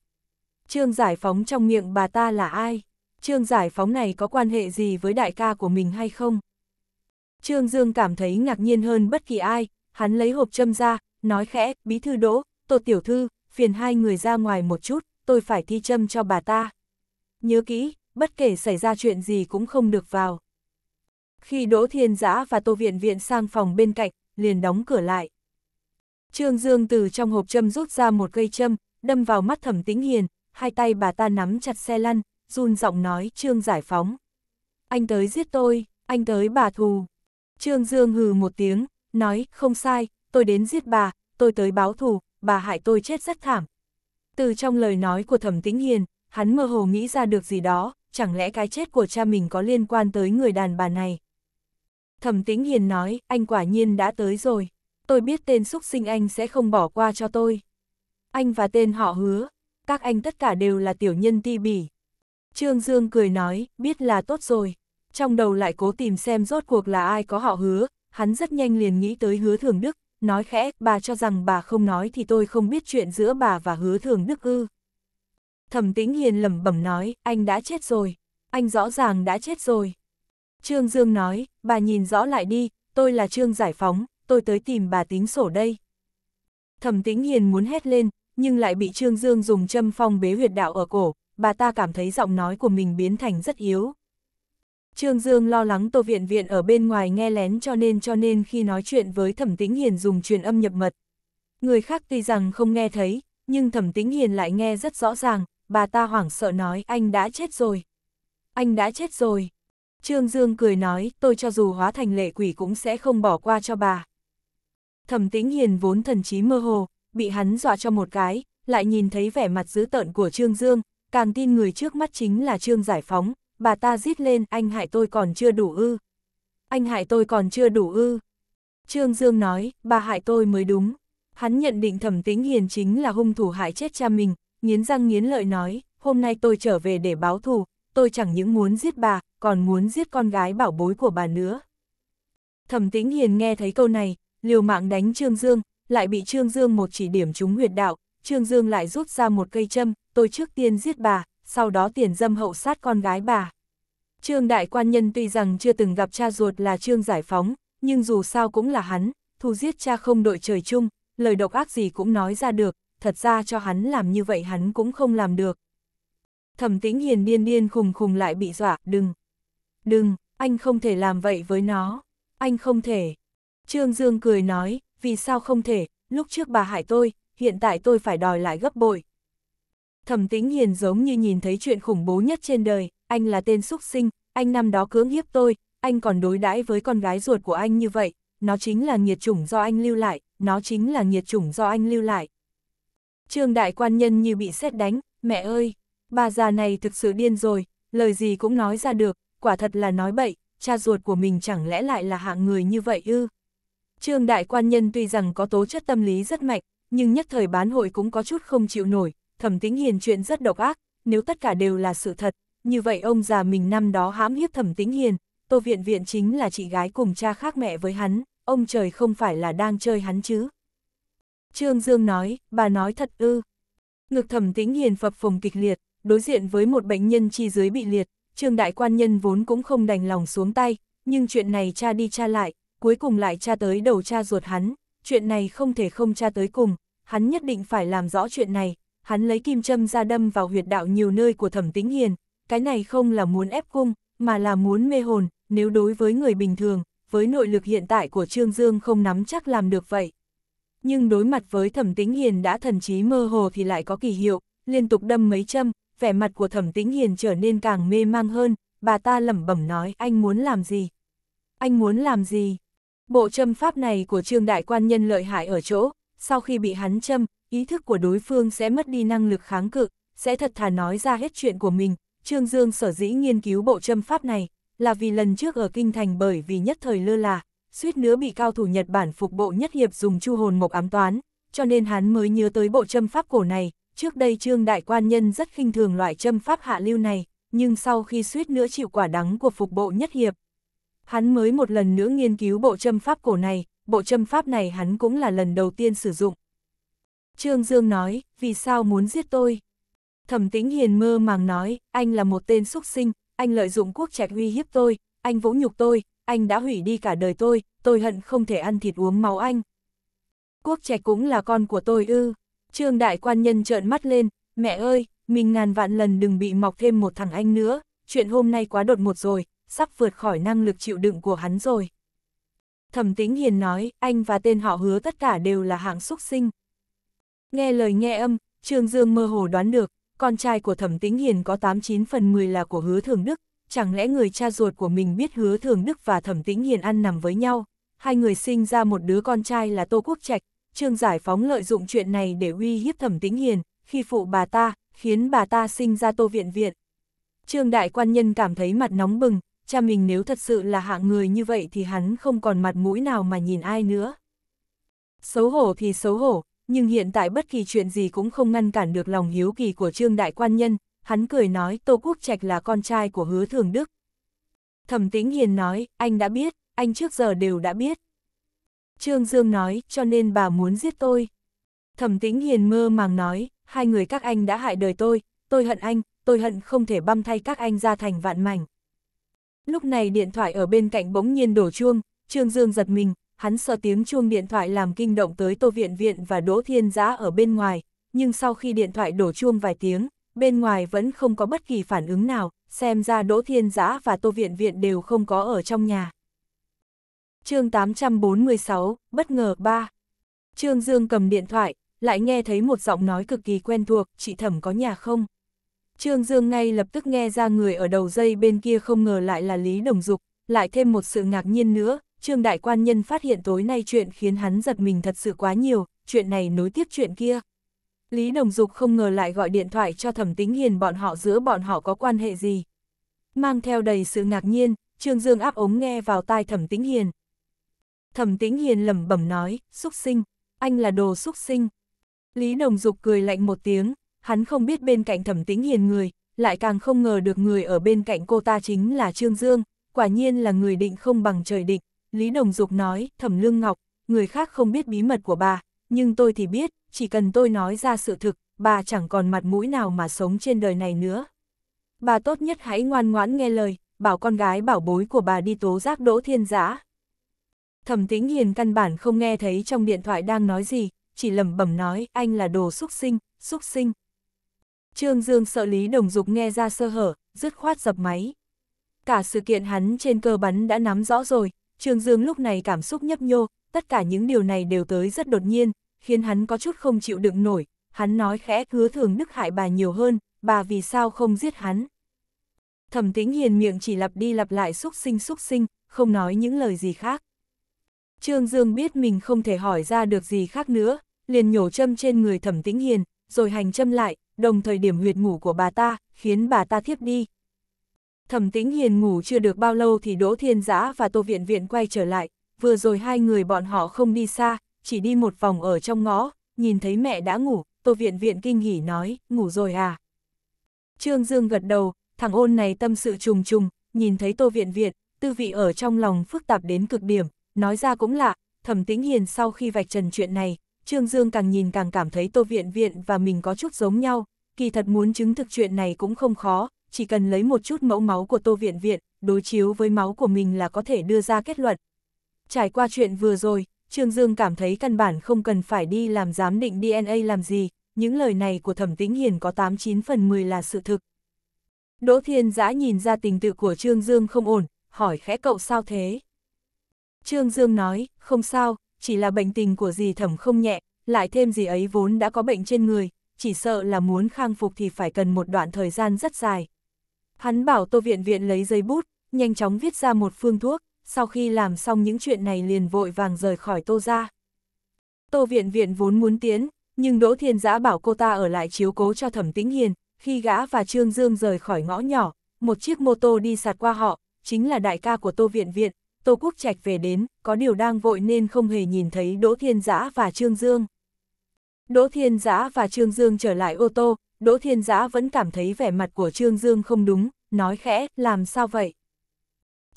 Trương Giải Phóng trong miệng bà ta là ai? Trương Giải Phóng này có quan hệ gì với đại ca của mình hay không? Trương Dương cảm thấy ngạc nhiên hơn bất kỳ ai, hắn lấy hộp châm ra, nói khẽ, bí thư đỗ, tô tiểu thư, phiền hai người ra ngoài một chút, tôi phải thi châm cho bà ta nhớ kỹ, bất kể xảy ra chuyện gì cũng không được vào. Khi Đỗ Thiên Giã và Tô Viện Viện sang phòng bên cạnh, liền đóng cửa lại. Trương Dương từ trong hộp châm rút ra một cây châm, đâm vào mắt thẩm tĩnh hiền, hai tay bà ta nắm chặt xe lăn, run giọng nói Trương giải phóng. Anh tới giết tôi, anh tới bà thù. Trương Dương hừ một tiếng, nói không sai, tôi đến giết bà, tôi tới báo thù, bà hại tôi chết rất thảm. Từ trong lời nói của thẩm tĩnh hiền, hắn mơ hồ nghĩ ra được gì đó, chẳng lẽ cái chết của cha mình có liên quan tới người đàn bà này. Thẩm Tĩnh Hiền nói, anh quả nhiên đã tới rồi, tôi biết tên xúc sinh anh sẽ không bỏ qua cho tôi. Anh và tên họ hứa, các anh tất cả đều là tiểu nhân ti bỉ. Trương Dương cười nói, biết là tốt rồi, trong đầu lại cố tìm xem rốt cuộc là ai có họ hứa, hắn rất nhanh liền nghĩ tới hứa thường đức, nói khẽ, bà cho rằng bà không nói thì tôi không biết chuyện giữa bà và hứa thường đức ư. Thẩm Tĩnh Hiền lẩm bẩm nói, anh đã chết rồi, anh rõ ràng đã chết rồi. Trương Dương nói, bà nhìn rõ lại đi, tôi là Trương Giải Phóng, tôi tới tìm bà tính sổ đây. Thẩm Tĩnh Hiền muốn hét lên, nhưng lại bị Trương Dương dùng châm phong bế huyệt đạo ở cổ, bà ta cảm thấy giọng nói của mình biến thành rất yếu. Trương Dương lo lắng Tô Viện Viện ở bên ngoài nghe lén cho nên cho nên khi nói chuyện với Thẩm Tĩnh Hiền dùng truyền âm nhập mật. Người khác tuy rằng không nghe thấy, nhưng Thẩm Tĩnh Hiền lại nghe rất rõ ràng, bà ta hoảng sợ nói anh đã chết rồi. Anh đã chết rồi. Trương Dương cười nói tôi cho dù hóa thành lệ quỷ cũng sẽ không bỏ qua cho bà. Thẩm tĩnh hiền vốn thần trí mơ hồ, bị hắn dọa cho một cái, lại nhìn thấy vẻ mặt dữ tợn của Trương Dương, càng tin người trước mắt chính là Trương Giải Phóng, bà ta giết lên anh hại tôi còn chưa đủ ư. Anh hại tôi còn chưa đủ ư. Trương Dương nói, bà hại tôi mới đúng. Hắn nhận định thẩm tĩnh hiền chính là hung thủ hại chết cha mình, nghiến răng nghiến lợi nói, hôm nay tôi trở về để báo thù, tôi chẳng những muốn giết bà, còn muốn giết con gái bảo bối của bà nữa. Thẩm tĩnh hiền nghe thấy câu này, liều mạng đánh Trương Dương, lại bị Trương Dương một chỉ điểm trúng huyệt đạo, Trương Dương lại rút ra một cây châm, tôi trước tiên giết bà, sau đó tiền dâm hậu sát con gái bà. Trương đại quan nhân tuy rằng chưa từng gặp cha ruột là Trương giải phóng, nhưng dù sao cũng là hắn, thù giết cha không đội trời chung, lời độc ác gì cũng nói ra được, thật ra cho hắn làm như vậy hắn cũng không làm được. Thẩm tĩnh hiền điên điên khùng khùng lại bị dọa, đừng, đừng, anh không thể làm vậy với nó, anh không thể. Trương Dương cười nói, vì sao không thể, lúc trước bà hại tôi, hiện tại tôi phải đòi lại gấp bội. Thẩm tĩnh hiền giống như nhìn thấy chuyện khủng bố nhất trên đời, anh là tên súc sinh, anh năm đó cưỡng hiếp tôi, anh còn đối đãi với con gái ruột của anh như vậy, nó chính là nhiệt chủng do anh lưu lại, nó chính là nhiệt chủng do anh lưu lại. Trương đại quan nhân như bị xét đánh, mẹ ơi, bà già này thực sự điên rồi, lời gì cũng nói ra được, quả thật là nói bậy, cha ruột của mình chẳng lẽ lại là hạng người như vậy ư. Trương đại quan nhân tuy rằng có tố chất tâm lý rất mạnh, nhưng nhất thời bán hội cũng có chút không chịu nổi, thẩm tính hiền chuyện rất độc ác, nếu tất cả đều là sự thật, như vậy ông già mình năm đó hãm hiếp thẩm tính hiền, tô viện viện chính là chị gái cùng cha khác mẹ với hắn, ông trời không phải là đang chơi hắn chứ. Trương Dương nói, bà nói thật ư. Ngực thẩm tĩnh hiền phập phồng kịch liệt, đối diện với một bệnh nhân chi dưới bị liệt, trương đại quan nhân vốn cũng không đành lòng xuống tay, nhưng chuyện này cha đi cha lại, cuối cùng lại cha tới đầu cha ruột hắn, chuyện này không thể không cha tới cùng, hắn nhất định phải làm rõ chuyện này, hắn lấy kim châm ra đâm vào huyệt đạo nhiều nơi của thẩm tĩnh hiền, cái này không là muốn ép cung, mà là muốn mê hồn, nếu đối với người bình thường, với nội lực hiện tại của Trương Dương không nắm chắc làm được vậy nhưng đối mặt với thẩm tĩnh hiền đã thần trí mơ hồ thì lại có kỳ hiệu, liên tục đâm mấy châm, vẻ mặt của thẩm tĩnh hiền trở nên càng mê mang hơn, bà ta lẩm bẩm nói anh muốn làm gì? Anh muốn làm gì? Bộ châm pháp này của trương đại quan nhân lợi hại ở chỗ, sau khi bị hắn châm, ý thức của đối phương sẽ mất đi năng lực kháng cự, sẽ thật thà nói ra hết chuyện của mình. Trương Dương sở dĩ nghiên cứu bộ châm pháp này, là vì lần trước ở Kinh Thành bởi vì nhất thời lơ là, suýt nữa bị cao thủ Nhật Bản phục bộ nhất hiệp dùng chu hồn mộc ám toán, cho nên hắn mới nhớ tới bộ châm pháp cổ này, trước đây Trương Đại Quan Nhân rất khinh thường loại châm pháp hạ lưu này, nhưng sau khi suýt nữa chịu quả đắng của phục bộ nhất hiệp. Hắn mới một lần nữa nghiên cứu bộ châm pháp cổ này, bộ châm pháp này hắn cũng là lần đầu tiên sử dụng. Trương Dương nói, vì sao muốn giết tôi? Thẩm tĩnh hiền mơ màng nói, anh là một tên xuất sinh, anh lợi dụng quốc trạch uy hiếp tôi, anh vũ nhục tôi, anh đã hủy đi cả đời tôi, tôi hận không thể ăn thịt uống máu anh. Quốc trạch cũng là con của tôi ư. Trương đại quan nhân trợn mắt lên, mẹ ơi, mình ngàn vạn lần đừng bị mọc thêm một thằng anh nữa, chuyện hôm nay quá đột một rồi, sắp vượt khỏi năng lực chịu đựng của hắn rồi. Thẩm Tĩnh Hiền nói, anh và tên họ hứa tất cả đều là hạng xuất sinh. Nghe lời nghe âm, Trương Dương mơ hồ đoán được, con trai của Thẩm Tĩnh Hiền có 89 phần 10 là của hứa thường đức, chẳng lẽ người cha ruột của mình biết hứa thường đức và thẩm tĩnh hiền ăn nằm với nhau, hai người sinh ra một đứa con trai là Tô Quốc Trạch, Trương Giải Phóng lợi dụng chuyện này để uy hiếp thẩm tĩnh hiền, khi phụ bà ta, khiến bà ta sinh ra Tô Viện Viện. Trương Đại Quan Nhân cảm thấy mặt nóng bừng, cha mình nếu thật sự là hạng người như vậy thì hắn không còn mặt mũi nào mà nhìn ai nữa. Xấu hổ thì xấu hổ, nhưng hiện tại bất kỳ chuyện gì cũng không ngăn cản được lòng hiếu kỳ của Trương Đại Quan Nhân, hắn cười nói Tô Quốc Trạch là con trai của hứa thường Đức. Thẩm Tĩnh Hiền nói, anh đã biết, anh trước giờ đều đã biết. Trương Dương nói, cho nên bà muốn giết tôi. Thẩm Tĩnh Hiền mơ màng nói, hai người các anh đã hại đời tôi, tôi hận anh, tôi hận không thể băm thay các anh ra thành vạn mảnh. Lúc này điện thoại ở bên cạnh bỗng nhiên đổ chuông, Trương Dương giật mình, hắn sợ tiếng chuông điện thoại làm kinh động tới Tô Viện Viện và Đỗ Thiên Giã ở bên ngoài, nhưng sau khi điện thoại đổ chuông vài tiếng, bên ngoài vẫn không có bất kỳ phản ứng nào, xem ra Đỗ Thiên Giã và Tô Viện Viện đều không có ở trong nhà. chương 846, bất ngờ 3 Trương Dương cầm điện thoại, lại nghe thấy một giọng nói cực kỳ quen thuộc, chị thẩm có nhà không? Trương Dương ngay lập tức nghe ra người ở đầu dây bên kia không ngờ lại là Lý Đồng Dục, lại thêm một sự ngạc nhiên nữa, Trương Đại Quan Nhân phát hiện tối nay chuyện khiến hắn giật mình thật sự quá nhiều, chuyện này nối tiếp chuyện kia. Lý Đồng Dục không ngờ lại gọi điện thoại cho Thẩm Tĩnh Hiền bọn họ giữa bọn họ có quan hệ gì. Mang theo đầy sự ngạc nhiên, Trương Dương áp ống nghe vào tai Thẩm Tĩnh Hiền. Thẩm Tĩnh Hiền lẩm bẩm nói, xúc sinh, anh là đồ xúc sinh. Lý Đồng Dục cười lạnh một tiếng, hắn không biết bên cạnh Thẩm Tĩnh Hiền người, lại càng không ngờ được người ở bên cạnh cô ta chính là Trương Dương, quả nhiên là người định không bằng trời định. Lý Đồng Dục nói, Thẩm Lương Ngọc, người khác không biết bí mật của bà, nhưng tôi thì biết, chỉ cần tôi nói ra sự thực, bà chẳng còn mặt mũi nào mà sống trên đời này nữa. Bà tốt nhất hãy ngoan ngoãn nghe lời, bảo con gái bảo bối của bà đi tố giác Đỗ Thiên Giã. Thẩm Tĩnh Hiền căn bản không nghe thấy trong điện thoại đang nói gì, chỉ lẩm bẩm nói anh là đồ xúc sinh, xúc sinh. Trương Dương sợ Lý Đồng Dục nghe ra sơ hở, dứt khoát dập máy. Cả sự kiện hắn trên cơ bắn đã nắm rõ rồi, Trương Dương lúc này cảm xúc nhấp nhô, tất cả những điều này đều tới rất đột nhiên, khiến hắn có chút không chịu đựng nổi, hắn nói khẽ hứa thường đức hại bà nhiều hơn, bà vì sao không giết hắn. Thẩm tĩnh hiền miệng chỉ lặp đi lặp lại xúc sinh xúc sinh, không nói những lời gì khác. Trương Dương biết mình không thể hỏi ra được gì khác nữa, liền nhổ châm trên người thẩm tĩnh hiền, rồi hành châm lại, đồng thời điểm huyệt ngủ của bà ta, khiến bà ta thiếp đi. Thẩm tĩnh hiền ngủ chưa được bao lâu thì Đỗ Thiên Giã và Tô Viện Viện quay trở lại, vừa rồi hai người bọn họ không đi xa, chỉ đi một vòng ở trong ngõ, nhìn thấy mẹ đã ngủ, Tô Viện Viện kinh nghỉ nói, ngủ rồi à. Trương Dương gật đầu, thằng ôn này tâm sự trùng trùng, nhìn thấy Tô Viện Viện, tư vị ở trong lòng phức tạp đến cực điểm, nói ra cũng lạ, thẩm tĩnh hiền sau khi vạch trần chuyện này, Trương Dương càng nhìn càng cảm thấy Tô Viện Viện và mình có chút giống nhau, kỳ thật muốn chứng thực chuyện này cũng không khó, chỉ cần lấy một chút mẫu máu của Tô Viện Viện, đối chiếu với máu của mình là có thể đưa ra kết luận, Trải qua chuyện vừa rồi, Trương Dương cảm thấy căn bản không cần phải đi làm giám định DNA làm gì, những lời này của Thẩm Tĩnh Hiền có 89 phần 10 là sự thực. Đỗ Thiên Giã nhìn ra tình tự của Trương Dương không ổn, hỏi khẽ cậu sao thế? Trương Dương nói, không sao, chỉ là bệnh tình của dì Thẩm không nhẹ, lại thêm dì ấy vốn đã có bệnh trên người, chỉ sợ là muốn khang phục thì phải cần một đoạn thời gian rất dài. Hắn bảo Tô Viện Viện lấy giấy bút, nhanh chóng viết ra một phương thuốc, sau khi làm xong những chuyện này liền vội vàng rời khỏi Tô ra. Tô Viện Viện vốn muốn tiến, nhưng Đỗ Thiên Giã bảo cô ta ở lại chiếu cố cho Thẩm Tĩnh Hiền, khi gã và Trương Dương rời khỏi ngõ nhỏ, một chiếc mô tô đi sạt qua họ, chính là đại ca của Tô Viện Viện, Tô Quốc Trạch về đến, có điều đang vội nên không hề nhìn thấy Đỗ Thiên Giã và Trương Dương. Đỗ Thiên Giã và Trương Dương trở lại ô tô, Đỗ Thiên Giã vẫn cảm thấy vẻ mặt của Trương Dương không đúng, nói khẽ, làm sao vậy?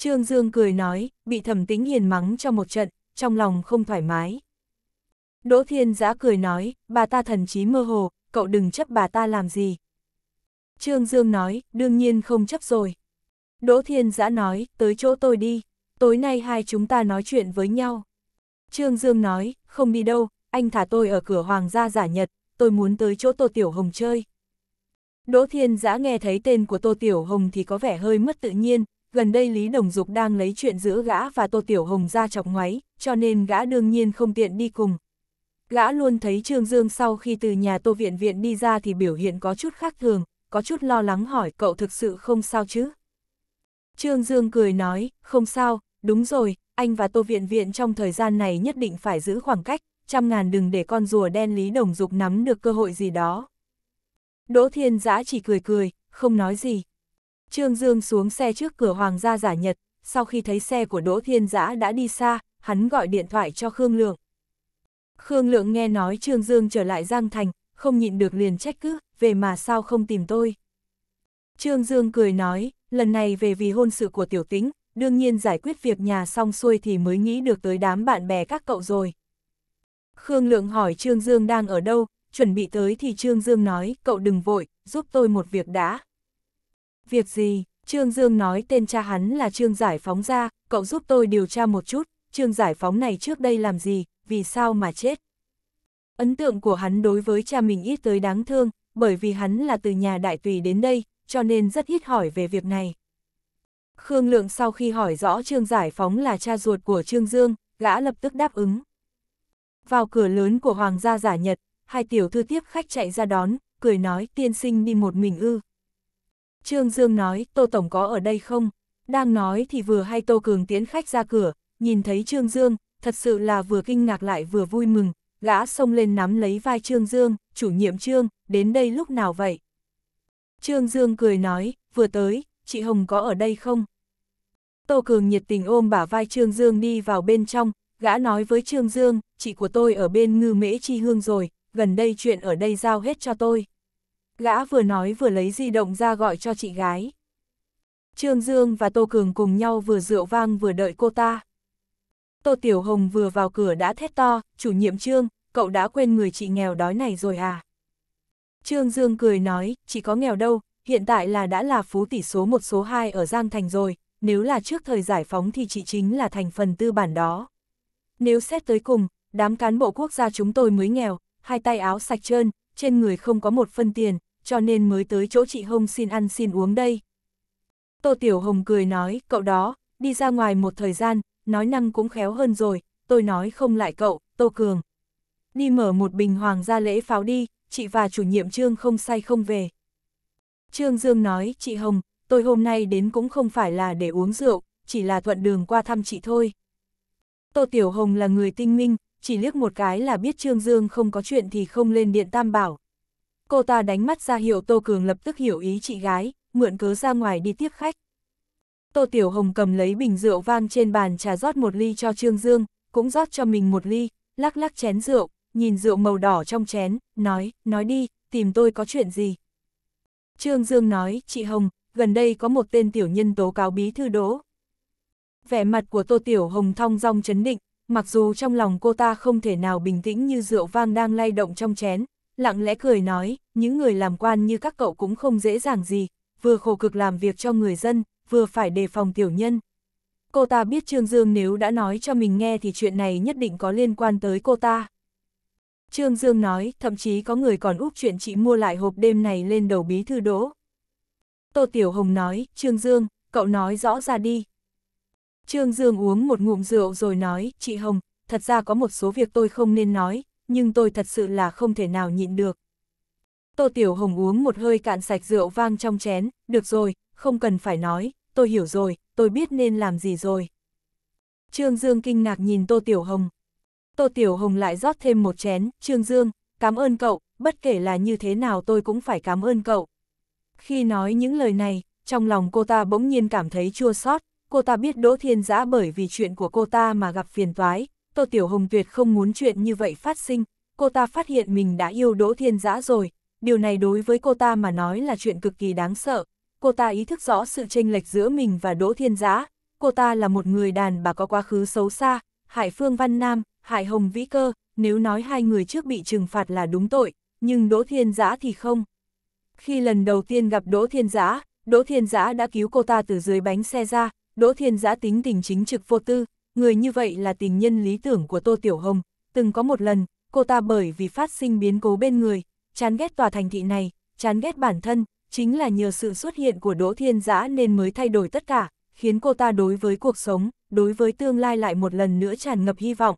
Trương Dương cười nói, bị thẩm tính hiền mắng cho một trận, trong lòng không thoải mái. Đỗ Thiên Giã cười nói, bà ta thần trí mơ hồ, cậu đừng chấp bà ta làm gì. Trương Dương nói, đương nhiên không chấp rồi. Đỗ Thiên Giã nói, tới chỗ tôi đi, tối nay hai chúng ta nói chuyện với nhau. Trương Dương nói, không đi đâu, anh thả tôi ở cửa Hoàng gia giả nhật, tôi muốn tới chỗ Tô Tiểu Hồng chơi. Đỗ Thiên Giã nghe thấy tên của Tô Tiểu Hồng thì có vẻ hơi mất tự nhiên, gần đây Lý Đồng Dục đang lấy chuyện giữa gã và Tô Tiểu Hồng ra chọc ngoáy, cho nên gã đương nhiên không tiện đi cùng. Gã luôn thấy Trương Dương sau khi từ nhà Tô Viện Viện đi ra thì biểu hiện có chút khác thường, có chút lo lắng hỏi cậu thực sự không sao chứ? Trương Dương cười nói, không sao, đúng rồi, anh và Tô Viện Viện trong thời gian này nhất định phải giữ khoảng cách, trăm ngàn đừng để con rùa đen Lý Đồng Dục nắm được cơ hội gì đó. Đỗ Thiên Giã chỉ cười cười, không nói gì. Trương Dương xuống xe trước cửa Hoàng gia giả Nhật, sau khi thấy xe của Đỗ Thiên Giã đã đi xa, hắn gọi điện thoại cho Khương Lượng. Khương Lượng nghe nói Trương Dương trở lại Giang Thành, không nhịn được liền trách cứ, về mà sao không tìm tôi. Trương Dương cười nói, lần này về vì hôn sự của Tiểu Tính, đương nhiên giải quyết việc nhà xong xuôi thì mới nghĩ được tới đám bạn bè các cậu rồi. Khương Lượng hỏi Trương Dương đang ở đâu, chuẩn bị tới thì Trương Dương nói, cậu đừng vội, giúp tôi một việc đã. Việc gì? Trương Dương nói tên cha hắn là Trương Giải Phóng ra, cậu giúp tôi điều tra một chút, Trương Giải Phóng này trước đây làm gì, vì sao mà chết? Ấn tượng của hắn đối với cha mình ít tới đáng thương, bởi vì hắn là từ nhà đại tùy đến đây, cho nên rất ít hỏi về việc này. Khương Lượng sau khi hỏi rõ Trương Giải Phóng là cha ruột của Trương Dương, gã lập tức đáp ứng. Vào cửa lớn của Hoàng gia giả Nhật, hai tiểu thư tiếp khách chạy ra đón, cười nói tiên sinh đi một mình ư. Trương Dương nói, Tô Tổng có ở đây không? Đang nói thì vừa hay Tô Cường tiến khách ra cửa, nhìn thấy Trương Dương, thật sự là vừa kinh ngạc lại vừa vui mừng, gã xông lên nắm lấy vai Trương Dương, chủ nhiệm Trương, đến đây lúc nào vậy? Trương Dương cười nói, vừa tới, chị Hồng có ở đây không? Tô Cường nhiệt tình ôm bả vai Trương Dương đi vào bên trong, gã nói với Trương Dương, chị của tôi ở bên ngư mễ chi hương rồi, gần đây chuyện ở đây giao hết cho tôi. Gã vừa nói vừa lấy di động ra gọi cho chị gái. Trương Dương và Tô Cường cùng nhau vừa rượu vang vừa đợi cô ta. Tô Tiểu Hồng vừa vào cửa đã thét to, chủ nhiệm Trương, cậu đã quên người chị nghèo đói này rồi à? Trương Dương cười nói, chị có nghèo đâu, hiện tại là đã là phú tỷ số 1 số 2 ở Giang Thành rồi, nếu là trước thời giải phóng thì chị chính là thành phần tư bản đó. Nếu xét tới cùng, đám cán bộ quốc gia chúng tôi mới nghèo, hai tay áo sạch trơn, trên người không có một phân tiền, cho nên mới tới chỗ chị Hồng xin ăn xin uống đây. Tô Tiểu Hồng cười nói, cậu đó, đi ra ngoài một thời gian, nói năng cũng khéo hơn rồi, tôi nói không lại cậu, Tô Cường. Đi mở một bình hoàng gia lễ pháo đi, chị và chủ nhiệm Trương không say không về. Trương Dương nói, chị Hồng, tôi hôm nay đến cũng không phải là để uống rượu, chỉ là thuận đường qua thăm chị thôi. Tô Tiểu Hồng là người tinh minh, chỉ liếc một cái là biết Trương Dương không có chuyện thì không lên điện Tam Bảo, cô ta đánh mắt ra hiệu Tô Cường lập tức hiểu ý chị gái, mượn cớ ra ngoài đi tiếp khách. Tô Tiểu Hồng cầm lấy bình rượu vang trên bàn trà rót một ly cho Trương Dương, cũng rót cho mình một ly, lắc lắc chén rượu, nhìn rượu màu đỏ trong chén, nói, nói đi, tìm tôi có chuyện gì. Trương Dương nói, chị Hồng, gần đây có một tên tiểu nhân tố cáo bí thư đỗ. Vẻ mặt của Tô Tiểu Hồng thong dong chấn định, mặc dù trong lòng cô ta không thể nào bình tĩnh như rượu vang đang lay động trong chén, lặng lẽ cười nói, những người làm quan như các cậu cũng không dễ dàng gì, vừa khổ cực làm việc cho người dân, vừa phải đề phòng tiểu nhân. Cô ta biết Trương Dương nếu đã nói cho mình nghe thì chuyện này nhất định có liên quan tới cô ta. Trương Dương nói, thậm chí có người còn úp chuyện chị mua lại hộp đêm này lên đầu bí thư đỗ. Tô Tiểu Hồng nói, Trương Dương, cậu nói rõ ra đi. Trương Dương uống một ngụm rượu rồi nói, chị Hồng, thật ra có một số việc tôi không nên nói, nhưng tôi thật sự là không thể nào nhịn được. Tô Tiểu Hồng uống một hơi cạn sạch rượu vang trong chén, được rồi, không cần phải nói, tôi hiểu rồi, tôi biết nên làm gì rồi. Trương Dương kinh ngạc nhìn Tô Tiểu Hồng. Tô Tiểu Hồng lại rót thêm một chén, Trương Dương, cảm ơn cậu, bất kể là như thế nào tôi cũng phải cảm ơn cậu. Khi nói những lời này, trong lòng cô ta bỗng nhiên cảm thấy chua xót cô ta biết Đỗ Thiên Giã bởi vì chuyện của cô ta mà gặp phiền toái, Tô Tiểu Hồng tuyệt không muốn chuyện như vậy phát sinh, cô ta phát hiện mình đã yêu Đỗ Thiên Giã rồi, điều này đối với cô ta mà nói là chuyện cực kỳ đáng sợ. Cô ta ý thức rõ sự chênh lệch giữa mình và Đỗ Thiên Giã, cô ta là một người đàn bà có quá khứ xấu xa, Hải Phương Văn Nam, Hải Hồng Vĩ Cơ, nếu nói hai người trước bị trừng phạt là đúng tội, nhưng Đỗ Thiên Giã thì không. Khi lần đầu tiên gặp Đỗ Thiên Giã, Đỗ Thiên Giã đã cứu cô ta từ dưới bánh xe ra, Đỗ Thiên Giã tính tình chính trực vô tư, người như vậy là tình nhân lý tưởng của Tô Tiểu Hồng, từng có một lần, cô ta bởi vì phát sinh biến cố bên người, chán ghét tòa thành thị này, chán ghét bản thân, chính là nhờ sự xuất hiện của Đỗ Thiên Giã nên mới thay đổi tất cả, khiến cô ta đối với cuộc sống, đối với tương lai lại một lần nữa tràn ngập hy vọng.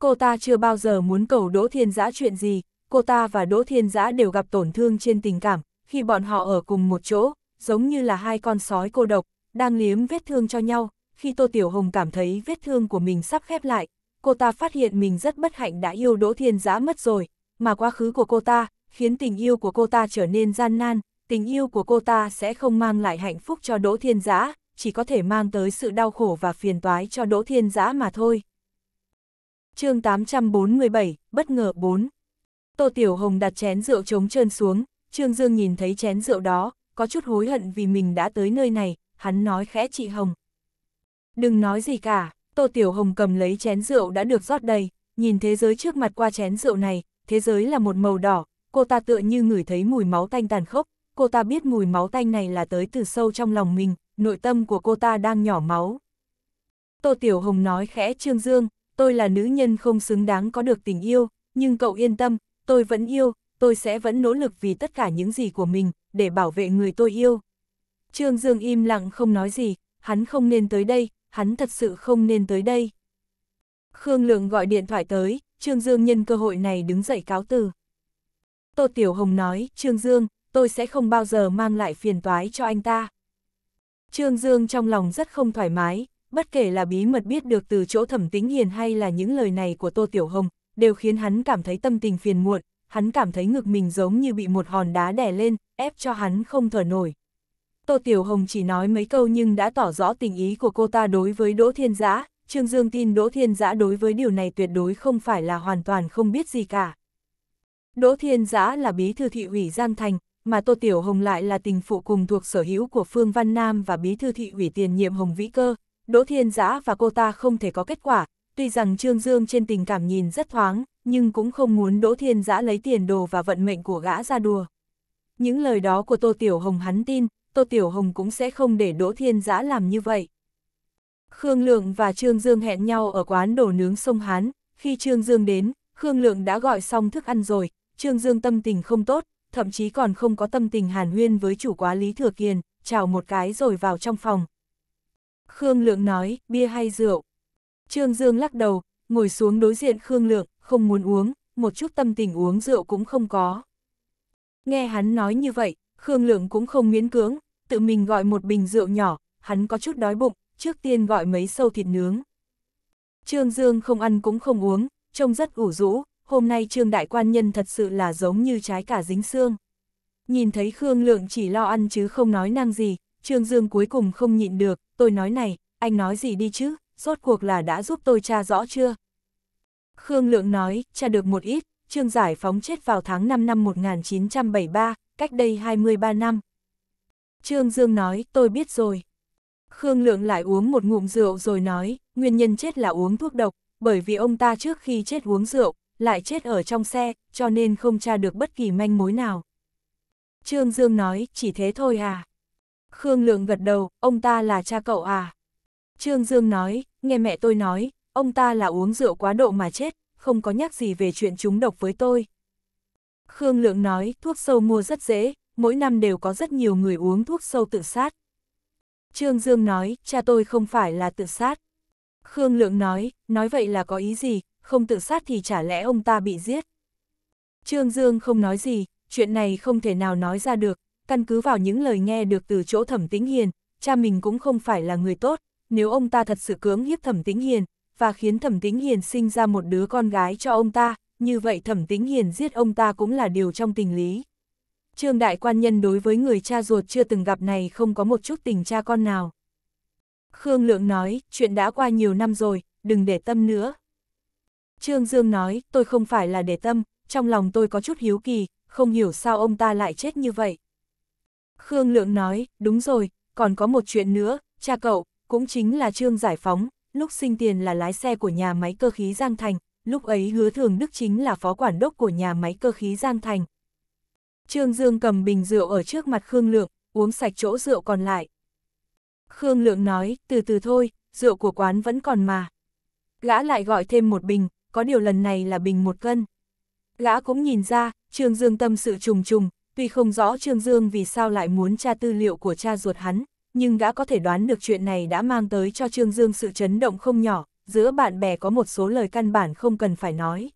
Cô ta chưa bao giờ muốn cầu Đỗ Thiên Giã chuyện gì, cô ta và Đỗ Thiên Giã đều gặp tổn thương trên tình cảm, khi bọn họ ở cùng một chỗ, giống như là hai con sói cô độc, đang liếm vết thương cho nhau, khi Tô Tiểu Hồng cảm thấy vết thương của mình sắp khép lại, cô ta phát hiện mình rất bất hạnh đã yêu Đỗ Thiên Giã mất rồi, mà quá khứ của cô ta khiến tình yêu của cô ta trở nên gian nan, tình yêu của cô ta sẽ không mang lại hạnh phúc cho Đỗ Thiên Giã, chỉ có thể mang tới sự đau khổ và phiền toái cho Đỗ Thiên Giã mà thôi. chương 847, Bất ngờ 4 Tô Tiểu Hồng đặt chén rượu trống trơn xuống, Trương Dương nhìn thấy chén rượu đó, có chút hối hận vì mình đã tới nơi này, hắn nói khẽ chị Hồng, Đừng nói gì cả, Tô Tiểu Hồng cầm lấy chén rượu đã được rót đầy, nhìn thế giới trước mặt qua chén rượu này, thế giới là một màu đỏ, cô ta tựa như ngửi thấy mùi máu tanh tàn khốc, cô ta biết mùi máu tanh này là tới từ sâu trong lòng mình, nội tâm của cô ta đang nhỏ máu. Tô Tiểu Hồng nói khẽ Trương Dương, tôi là nữ nhân không xứng đáng có được tình yêu, nhưng cậu yên tâm, tôi vẫn yêu, tôi sẽ vẫn nỗ lực vì tất cả những gì của mình, để bảo vệ người tôi yêu. Trương Dương im lặng không nói gì, hắn không nên tới đây, hắn thật sự không nên tới đây. Khương Lượng gọi điện thoại tới, Trương Dương nhân cơ hội này đứng dậy cáo từ. Tô Tiểu Hồng nói, Trương Dương, tôi sẽ không bao giờ mang lại phiền toái cho anh ta. Trương Dương trong lòng rất không thoải mái, bất kể là bí mật biết được từ chỗ thẩm tính hiền hay là những lời này của Tô Tiểu Hồng, đều khiến hắn cảm thấy tâm tình phiền muộn, hắn cảm thấy ngực mình giống như bị một hòn đá đè lên, ép cho hắn không thở nổi. Tô Tiểu Hồng chỉ nói mấy câu nhưng đã tỏ rõ tình ý của cô ta đối với Đỗ Thiên Giã, Trương Dương tin Đỗ Thiên Giã đối với điều này tuyệt đối không phải là hoàn toàn không biết gì cả. Đỗ Thiên Giã là bí thư thị ủy Giang Thành, mà Tô Tiểu Hồng lại là tình phụ cùng thuộc sở hữu của Phương Văn Nam và bí thư thị ủy tiền nhiệm Hồng Vĩ Cơ. Đỗ Thiên Giã và cô ta không thể có kết quả, tuy rằng Trương Dương trên tình cảm nhìn rất thoáng, nhưng cũng không muốn Đỗ Thiên Giã lấy tiền đồ và vận mệnh của gã ra đùa. Những lời đó của Tô Tiểu Hồng hắn tin, Tô Tiểu Hồng cũng sẽ không để Đỗ Thiên Giã làm như vậy. Khương Lượng và Trương Dương hẹn nhau ở quán đồ nướng sông Hán, khi Trương Dương đến, Khương Lượng đã gọi xong thức ăn rồi, Trương Dương tâm tình không tốt, thậm chí còn không có tâm tình hàn huyên với chủ quá Lý Thừa Kiền, chào một cái rồi vào trong phòng. Khương Lượng nói, bia hay rượu? Trương Dương lắc đầu, ngồi xuống đối diện Khương Lượng, không muốn uống, một chút tâm tình uống rượu cũng không có. Nghe hắn nói như vậy, Khương Lượng cũng không miễn cưỡng, tự mình gọi một bình rượu nhỏ, hắn có chút đói bụng, trước tiên gọi mấy sâu thịt nướng. Trương Dương không ăn cũng không uống, trông rất ủ rũ, hôm nay Trương Đại Quan Nhân thật sự là giống như trái cả dính xương. Nhìn thấy Khương Lượng chỉ lo ăn chứ không nói năng gì, Trương Dương cuối cùng không nhịn được, tôi nói này, anh nói gì đi chứ, rốt cuộc là đã giúp tôi tra rõ chưa? Khương Lượng nói, tra được một ít, Trương Giải phóng chết vào tháng 5 năm 1973, cách đây 23 năm. Trương Dương nói, tôi biết rồi. Khương Lượng lại uống một ngụm rượu rồi nói, nguyên nhân chết là uống thuốc độc, bởi vì ông ta trước khi chết uống rượu, lại chết ở trong xe, cho nên không tra được bất kỳ manh mối nào. Trương Dương nói, chỉ thế thôi à. Khương Lượng gật đầu, ông ta là cha cậu à. Trương Dương nói, nghe mẹ tôi nói, ông ta là uống rượu quá độ mà chết, không có nhắc gì về chuyện chúng độc với tôi. Khương Lượng nói, thuốc sâu mua rất dễ, mỗi năm đều có rất nhiều người uống thuốc sâu tự sát. Trương Dương nói, cha tôi không phải là tự sát. Khương Lượng nói, nói vậy là có ý gì, không tự sát thì chả lẽ ông ta bị giết. Trương Dương không nói gì, chuyện này không thể nào nói ra được, căn cứ vào những lời nghe được từ chỗ thẩm tính hiền, cha mình cũng không phải là người tốt, nếu ông ta thật sự cưỡng hiếp thẩm tính hiền, và khiến thẩm tính hiền sinh ra một đứa con gái cho ông ta, như vậy thẩm tính hiền giết ông ta cũng là điều trong tình lý. Trương Đại Quan Nhân đối với người cha ruột chưa từng gặp này không có một chút tình cha con nào. Khương Lượng nói, chuyện đã qua nhiều năm rồi, đừng để tâm nữa. Trương Dương nói, tôi không phải là để tâm, trong lòng tôi có chút hiếu kỳ, không hiểu sao ông ta lại chết như vậy. Khương Lượng nói, đúng rồi, còn có một chuyện nữa, cha cậu, cũng chính là Trương Giải Phóng, lúc sinh tiền là lái xe của nhà máy cơ khí Giang Thành, lúc ấy hứa thường Đức chính là phó quản đốc của nhà máy cơ khí Giang Thành, Trương Dương cầm bình rượu ở trước mặt Khương Lượng, uống sạch chỗ rượu còn lại. Khương Lượng nói, từ từ thôi, rượu của quán vẫn còn mà. Gã lại gọi thêm một bình, có điều lần này là bình một cân. Gã cũng nhìn ra, Trương Dương tâm sự trùng trùng, tuy không rõ Trương Dương vì sao lại muốn tra tư liệu của cha ruột hắn, nhưng gã có thể đoán được chuyện này đã mang tới cho Trương Dương sự chấn động không nhỏ, giữa bạn bè có một số lời căn bản không cần phải nói.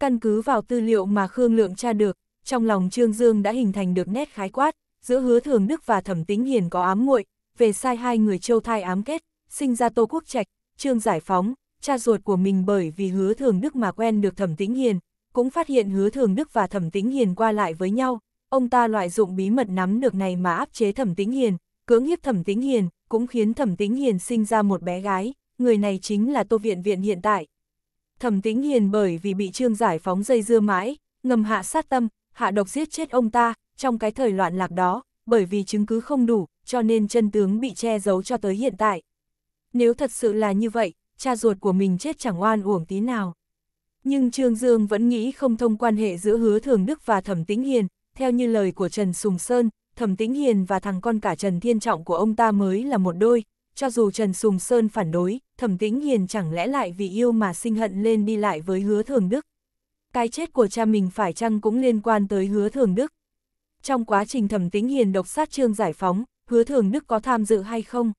Căn cứ vào tư liệu mà Khương Lượng tra được, trong lòng Trương Dương đã hình thành được nét khái quát, giữa hứa thường Đức và thẩm tính hiền có ám muội về sai hai người châu thai ám kết, sinh ra Tô Quốc Trạch, Trương Giải Phóng, cha ruột của mình bởi vì hứa thường Đức mà quen được thẩm tính hiền, cũng phát hiện hứa thường Đức và thẩm tính hiền qua lại với nhau, ông ta loại dụng bí mật nắm được này mà áp chế thẩm tính hiền, cưỡng hiếp thẩm tính hiền, cũng khiến thẩm tính hiền sinh ra một bé gái, người này chính là Tô Viện Viện hiện tại. Thẩm tính hiền bởi vì bị Trương Giải Phóng dây dưa mãi, ngầm hạ sát tâm, hạ độc giết chết ông ta, trong cái thời loạn lạc đó, bởi vì chứng cứ không đủ, cho nên chân tướng bị che giấu cho tới hiện tại. Nếu thật sự là như vậy, cha ruột của mình chết chẳng oan uổng tí nào. Nhưng Trương Dương vẫn nghĩ không thông quan hệ giữa hứa thường Đức và Thẩm Tĩnh Hiền, theo như lời của Trần Sùng Sơn, Thẩm Tĩnh Hiền và thằng con cả Trần Thiên Trọng của ông ta mới là một đôi, cho dù Trần Sùng Sơn phản đối, Thẩm Tĩnh Hiền chẳng lẽ lại vì yêu mà sinh hận lên đi lại với hứa thường Đức cái chết của cha mình phải chăng cũng liên quan tới hứa thường đức. Trong quá trình thẩm tính hiền độc sát trương giải phóng, hứa thường đức có tham dự hay không?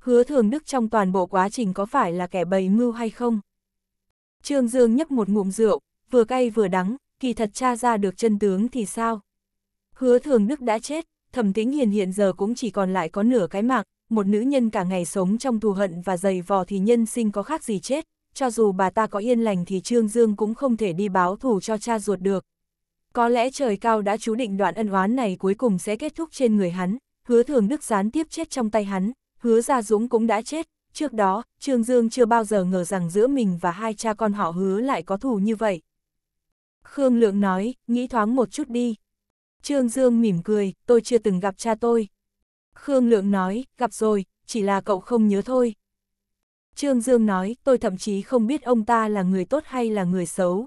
Hứa thường đức trong toàn bộ quá trình có phải là kẻ bày mưu hay không? Trương Dương nhấp một ngụm rượu, vừa cay vừa đắng, kỳ thật cha ra được chân tướng thì sao? Hứa thường đức đã chết, thẩm tính hiền hiện giờ cũng chỉ còn lại có nửa cái mạng, một nữ nhân cả ngày sống trong thù hận và dày vò thì nhân sinh có khác gì chết, cho dù bà ta có yên lành thì Trương Dương cũng không thể đi báo thù cho cha ruột được. Có lẽ trời cao đã chú định đoạn ân oán này cuối cùng sẽ kết thúc trên người hắn, hứa thường đức gián tiếp chết trong tay hắn, hứa gia dũng cũng đã chết. Trước đó, Trương Dương chưa bao giờ ngờ rằng giữa mình và hai cha con họ hứa lại có thù như vậy. Khương Lượng nói, nghĩ thoáng một chút đi. Trương Dương mỉm cười, tôi chưa từng gặp cha tôi. Khương Lượng nói, gặp rồi, chỉ là cậu không nhớ thôi, Trương Dương nói, tôi thậm chí không biết ông ta là người tốt hay là người xấu.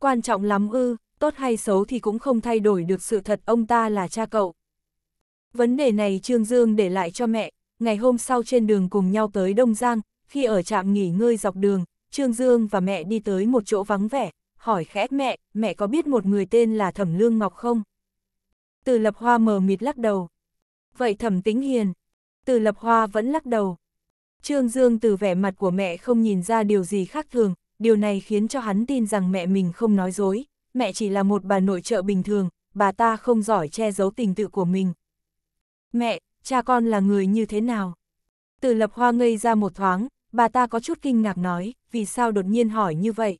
Quan trọng lắm ư, tốt hay xấu thì cũng không thay đổi được sự thật ông ta là cha cậu. Vấn đề này Trương Dương để lại cho mẹ, ngày hôm sau trên đường cùng nhau tới Đông Giang, khi ở trạm nghỉ ngơi dọc đường, Trương Dương và mẹ đi tới một chỗ vắng vẻ, hỏi khẽ mẹ, mẹ có biết một người tên là Thẩm Lương Ngọc không? Từ Lập Hoa mờ mịt lắc đầu. Vậy Thẩm Tĩnh Hiền? Từ Lập Hoa vẫn lắc đầu. Trương Dương từ vẻ mặt của mẹ không nhìn ra điều gì khác thường, điều này khiến cho hắn tin rằng mẹ mình không nói dối, mẹ chỉ là một bà nội trợ bình thường, bà ta không giỏi che giấu tình tự của mình. Mẹ, cha con là người như thế nào? Từ lập hoa ngây ra một thoáng, bà ta có chút kinh ngạc nói, vì sao đột nhiên hỏi như vậy?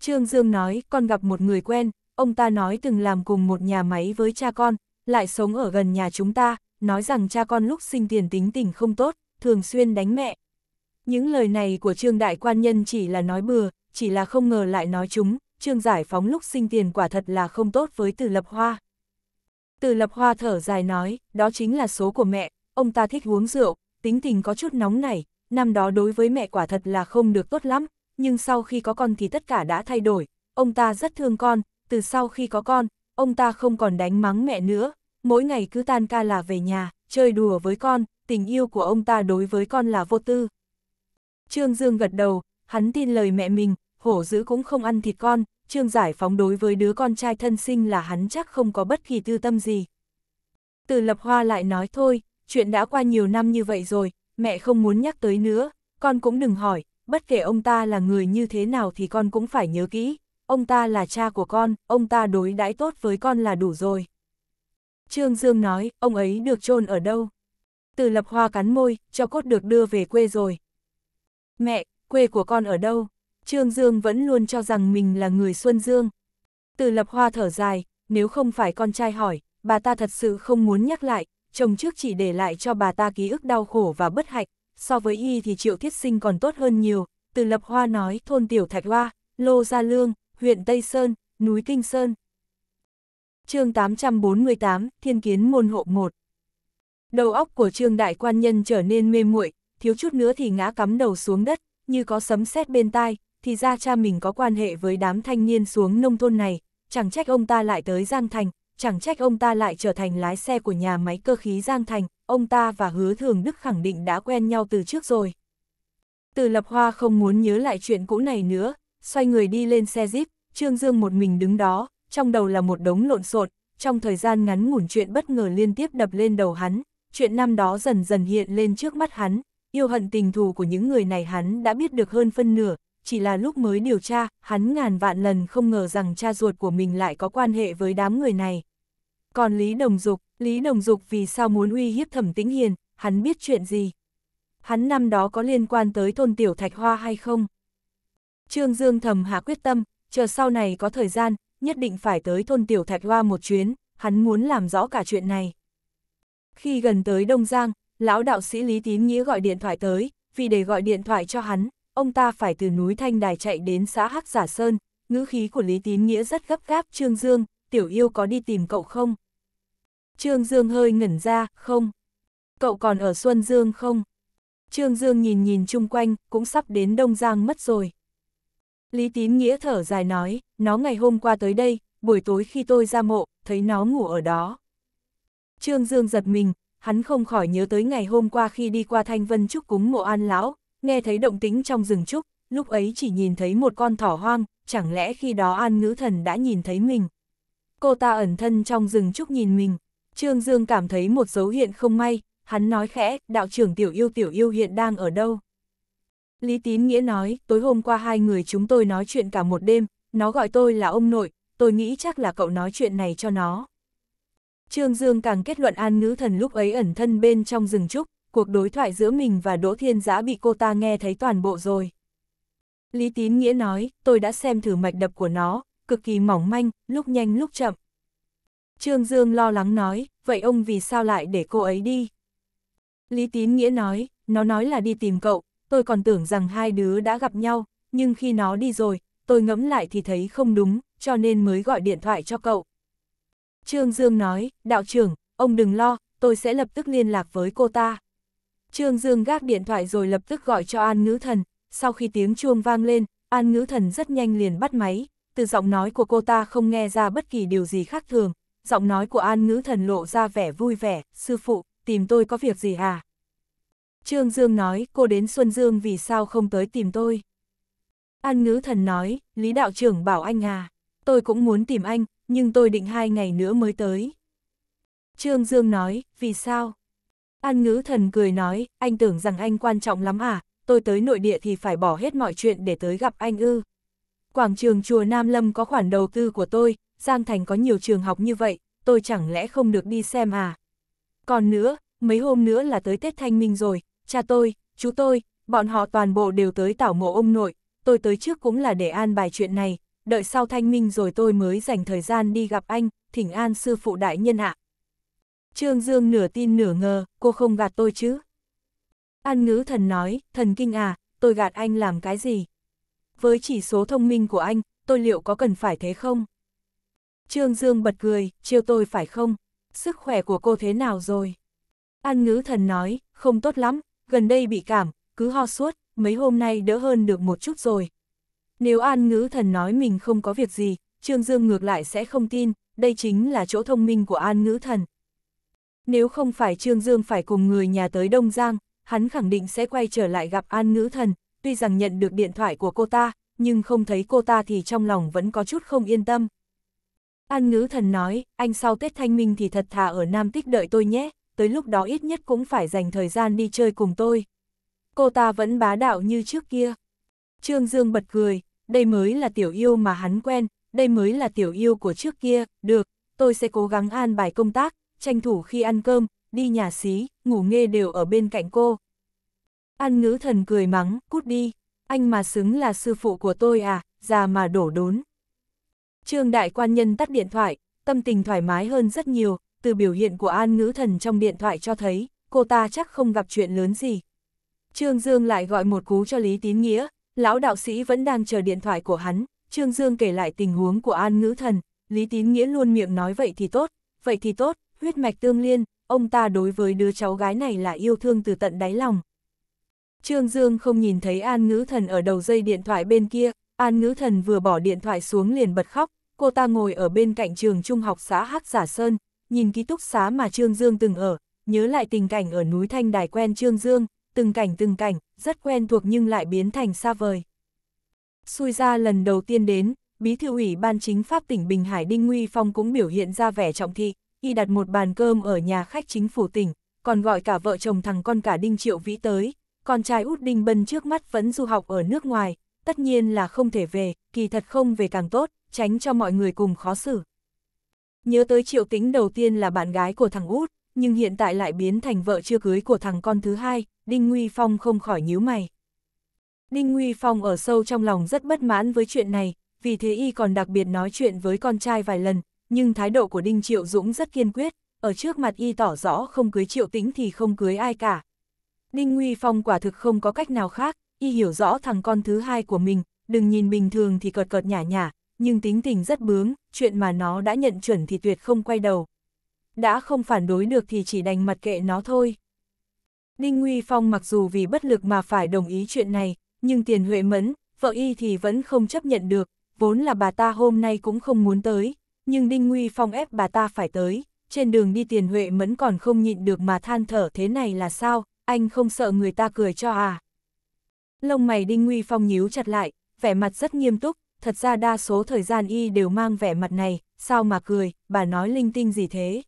Trương Dương nói, con gặp một người quen, ông ta nói từng làm cùng một nhà máy với cha con, lại sống ở gần nhà chúng ta, nói rằng cha con lúc sinh tiền tính tình không tốt, thường xuyên đánh mẹ. Những lời này của Trương Đại Quan Nhân chỉ là nói bừa, chỉ là không ngờ lại nói chúng, Trương Giải Phóng lúc sinh tiền quả thật là không tốt với Từ Lập Hoa. Từ Lập Hoa thở dài nói, đó chính là số của mẹ, ông ta thích uống rượu, tính tình có chút nóng nảy, năm đó đối với mẹ quả thật là không được tốt lắm, nhưng sau khi có con thì tất cả đã thay đổi, ông ta rất thương con, từ sau khi có con, ông ta không còn đánh mắng mẹ nữa, mỗi ngày cứ tan ca là về nhà, chơi đùa với con, tình yêu của ông ta đối với con là vô tư. Trương Dương gật đầu, hắn tin lời mẹ mình, hổ dữ cũng không ăn thịt con, Trương Giải Phóng đối với đứa con trai thân sinh là hắn chắc không có bất kỳ tư tâm gì. Từ Lập Hoa lại nói thôi, chuyện đã qua nhiều năm như vậy rồi, mẹ không muốn nhắc tới nữa, con cũng đừng hỏi, bất kể ông ta là người như thế nào thì con cũng phải nhớ kỹ, ông ta là cha của con, ông ta đối đãi tốt với con là đủ rồi. Trương Dương nói, ông ấy được chôn ở đâu? Từ lập hoa cắn môi, cho cốt được đưa về quê rồi. Mẹ, quê của con ở đâu? Trương Dương vẫn luôn cho rằng mình là người Xuân Dương. Từ lập hoa thở dài, nếu không phải con trai hỏi, bà ta thật sự không muốn nhắc lại, chồng trước chỉ để lại cho bà ta ký ức đau khổ và bất hạnh, so với y thì triệu thiết sinh còn tốt hơn nhiều. Từ lập hoa nói thôn Tiểu Thạch Hoa, Lô Gia Lương, huyện Tây Sơn, núi Kinh Sơn. chương 848, Thiên Kiến Môn Hộ 1 Đầu óc của trương đại quan nhân trở nên mê muội, thiếu chút nữa thì ngã cắm đầu xuống đất, như có sấm sét bên tai, thì ra cha mình có quan hệ với đám thanh niên xuống nông thôn này, chẳng trách ông ta lại tới Giang Thành, chẳng trách ông ta lại trở thành lái xe của nhà máy cơ khí Giang Thành, ông ta và Hứa Thường Đức khẳng định đã quen nhau từ trước rồi. Từ Lập Hoa không muốn nhớ lại chuyện cũ này nữa, xoay người đi lên xe Jeep, Trương Dương một mình đứng đó, trong đầu là một đống lộn xộn, trong thời gian ngắn ngủn chuyện bất ngờ liên tiếp đập lên đầu hắn, chuyện năm đó dần dần hiện lên trước mắt hắn, yêu hận tình thù của những người này hắn đã biết được hơn phân nửa, chỉ là lúc mới điều tra, hắn ngàn vạn lần không ngờ rằng cha ruột của mình lại có quan hệ với đám người này. Còn Lý Đồng Dục, Lý Đồng Dục vì sao muốn uy hiếp thẩm tĩnh hiền, hắn biết chuyện gì? Hắn năm đó có liên quan tới thôn tiểu thạch hoa hay không? Trương Dương thầm hạ quyết tâm, chờ sau này có thời gian, nhất định phải tới thôn tiểu thạch hoa một chuyến, hắn muốn làm rõ cả chuyện này. Khi gần tới Đông Giang, lão đạo sĩ Lý Tín Nghĩa gọi điện thoại tới, vì để gọi điện thoại cho hắn, ông ta phải từ núi Thanh Đài chạy đến xã Hắc Giả Sơn, ngữ khí của Lý Tín Nghĩa rất gấp gáp Trương Dương, tiểu yêu có đi tìm cậu không? Trương Dương hơi ngẩn ra, không. Cậu còn ở Xuân Dương không? Trương Dương nhìn nhìn chung quanh, cũng sắp đến Đông Giang mất rồi. Lý Tín Nghĩa thở dài nói, nó ngày hôm qua tới đây, buổi tối khi tôi ra mộ, thấy nó ngủ ở đó. Trương Dương giật mình, hắn không khỏi nhớ tới ngày hôm qua khi đi qua Thanh Vân Trúc cúng mộ an lão, nghe thấy động tính trong rừng trúc, lúc ấy chỉ nhìn thấy một con thỏ hoang, chẳng lẽ khi đó an ngữ thần đã nhìn thấy mình. Cô ta ẩn thân trong rừng trúc nhìn mình, Trương Dương cảm thấy một dấu hiện không may, hắn nói khẽ, đạo trưởng tiểu yêu tiểu yêu hiện đang ở đâu. Lý Tín Nghĩa nói, tối hôm qua hai người chúng tôi nói chuyện cả một đêm, nó gọi tôi là ông nội, tôi nghĩ chắc là cậu nói chuyện này cho nó. Trương Dương càng kết luận An Ngữ Thần lúc ấy ẩn thân bên trong rừng trúc, cuộc đối thoại giữa mình và Đỗ Thiên Giã bị cô ta nghe thấy toàn bộ rồi. Lý Tín Nghĩa nói, tôi đã xem thử mạch đập của nó, cực kỳ mỏng manh, lúc nhanh lúc chậm. Trương Dương lo lắng nói, vậy ông vì sao lại để cô ấy đi? Lý Tín Nghĩa nói, nó nói là đi tìm cậu, tôi còn tưởng rằng hai đứa đã gặp nhau, nhưng khi nó đi rồi, tôi ngẫm lại thì thấy không đúng, cho nên mới gọi điện thoại cho cậu. Trương Dương nói, đạo trưởng, ông đừng lo, tôi sẽ lập tức liên lạc với cô ta. Trương Dương gác điện thoại rồi lập tức gọi cho An Ngữ Thần, sau khi tiếng chuông vang lên, An Ngữ Thần rất nhanh liền bắt máy, từ giọng nói của cô ta không nghe ra bất kỳ điều gì khác thường, giọng nói của An Ngữ Thần lộ ra vẻ vui vẻ, sư phụ, tìm tôi có việc gì à? Trương Dương nói, cô đến Xuân Dương vì sao không tới tìm tôi? An Ngữ Thần nói, Lý Đạo trưởng bảo anh à, tôi cũng muốn tìm anh, nhưng tôi định hai ngày nữa mới tới. Trương Dương nói, vì sao? An ngữ thần cười nói, anh tưởng rằng anh quan trọng lắm à, tôi tới nội địa thì phải bỏ hết mọi chuyện để tới gặp anh ư. Quảng trường chùa Nam Lâm có khoản đầu tư của tôi, Giang Thành có nhiều trường học như vậy, tôi chẳng lẽ không được đi xem à? Còn nữa, mấy hôm nữa là tới Tết Thanh Minh rồi, cha tôi, chú tôi, bọn họ toàn bộ đều tới tảo mộ ông nội, tôi tới trước cũng là để an bài chuyện này, đợi sau thanh minh rồi tôi mới dành thời gian đi gặp anh, thỉnh an sư phụ đại nhân ạ. Trương Dương nửa tin nửa ngờ, cô không gạt tôi chứ. An ngữ thần nói, thần kinh à, tôi gạt anh làm cái gì? Với chỉ số thông minh của anh, tôi liệu có cần phải thế không? Trương Dương bật cười, chiêu tôi phải không? Sức khỏe của cô thế nào rồi? An ngữ thần nói, không tốt lắm, gần đây bị cảm, cứ ho suốt, mấy hôm nay đỡ hơn được một chút rồi, nếu An Ngữ Thần nói mình không có việc gì, Trương Dương ngược lại sẽ không tin, đây chính là chỗ thông minh của An Ngữ Thần. Nếu không phải Trương Dương phải cùng người nhà tới Đông Giang, hắn khẳng định sẽ quay trở lại gặp An Ngữ Thần, tuy rằng nhận được điện thoại của cô ta, nhưng không thấy cô ta thì trong lòng vẫn có chút không yên tâm. An Ngữ Thần nói, anh sau Tết Thanh Minh thì thật thà ở Nam Tích đợi tôi nhé, tới lúc đó ít nhất cũng phải dành thời gian đi chơi cùng tôi. Cô ta vẫn bá đạo như trước kia. Trương Dương bật cười, đây mới là tiểu yêu mà hắn quen, đây mới là tiểu yêu của trước kia, được, tôi sẽ cố gắng an bài công tác, tranh thủ khi ăn cơm, đi nhà xí, ngủ nghe đều ở bên cạnh cô. An ngữ thần cười mắng, cút đi, anh mà xứng là sư phụ của tôi à, già mà đổ đốn. Trương đại quan nhân tắt điện thoại, tâm tình thoải mái hơn rất nhiều, từ biểu hiện của an ngữ thần trong điện thoại cho thấy, cô ta chắc không gặp chuyện lớn gì. Trương Dương lại gọi một cú cho Lý Tín Nghĩa, lão đạo sĩ vẫn đang chờ điện thoại của hắn, Trương Dương kể lại tình huống của An Ngữ Thần, Lý Tín Nghĩa luôn miệng nói vậy thì tốt, vậy thì tốt, huyết mạch tương liên, ông ta đối với đứa cháu gái này là yêu thương từ tận đáy lòng. Trương Dương không nhìn thấy An Ngữ Thần ở đầu dây điện thoại bên kia, An Ngữ Thần vừa bỏ điện thoại xuống liền bật khóc, cô ta ngồi ở bên cạnh trường trung học xã Hắc Giả Sơn, nhìn ký túc xá mà Trương Dương từng ở, nhớ lại tình cảnh ở núi Thanh Đài quen Trương Dương, từng cảnh từng cảnh, rất quen thuộc nhưng lại biến thành xa vời. Xui ra lần đầu tiên đến, Bí thư ủy ban chính pháp tỉnh Bình Hải Đinh Nguy Phong cũng biểu hiện ra vẻ trọng thị, y đặt một bàn cơm ở nhà khách chính phủ tỉnh, còn gọi cả vợ chồng thằng con cả Đinh Triệu Vĩ tới, con trai út Đinh Bân trước mắt vẫn du học ở nước ngoài, tất nhiên là không thể về, kỳ thật không về càng tốt, tránh cho mọi người cùng khó xử. Nhớ tới Triệu Tĩnh đầu tiên là bạn gái của thằng út, nhưng hiện tại lại biến thành vợ chưa cưới của thằng con thứ hai, Đinh Nguy Phong không khỏi nhíu mày. Đinh Nguy Phong ở sâu trong lòng rất bất mãn với chuyện này, vì thế y còn đặc biệt nói chuyện với con trai vài lần, nhưng thái độ của Đinh Triệu Dũng rất kiên quyết, ở trước mặt y tỏ rõ không cưới Triệu Tĩnh thì không cưới ai cả. Đinh Nguy Phong quả thực không có cách nào khác, y hiểu rõ thằng con thứ hai của mình, đừng nhìn bình thường thì cợt cợt nhả nhả, nhưng tính tình rất bướng, chuyện mà nó đã nhận chuẩn thì tuyệt không quay đầu đã không phản đối được thì chỉ đành mặt kệ nó thôi. Đinh Nguy Phong mặc dù vì bất lực mà phải đồng ý chuyện này, nhưng tiền huệ mẫn, vợ y thì vẫn không chấp nhận được, vốn là bà ta hôm nay cũng không muốn tới, nhưng Đinh Nguy Phong ép bà ta phải tới, trên đường đi tiền huệ mẫn còn không nhịn được mà than thở thế này là sao, anh không sợ người ta cười cho à. Lông mày Đinh Nguy Phong nhíu chặt lại, vẻ mặt rất nghiêm túc, thật ra đa số thời gian y đều mang vẻ mặt này, sao mà cười, bà nói linh tinh gì thế.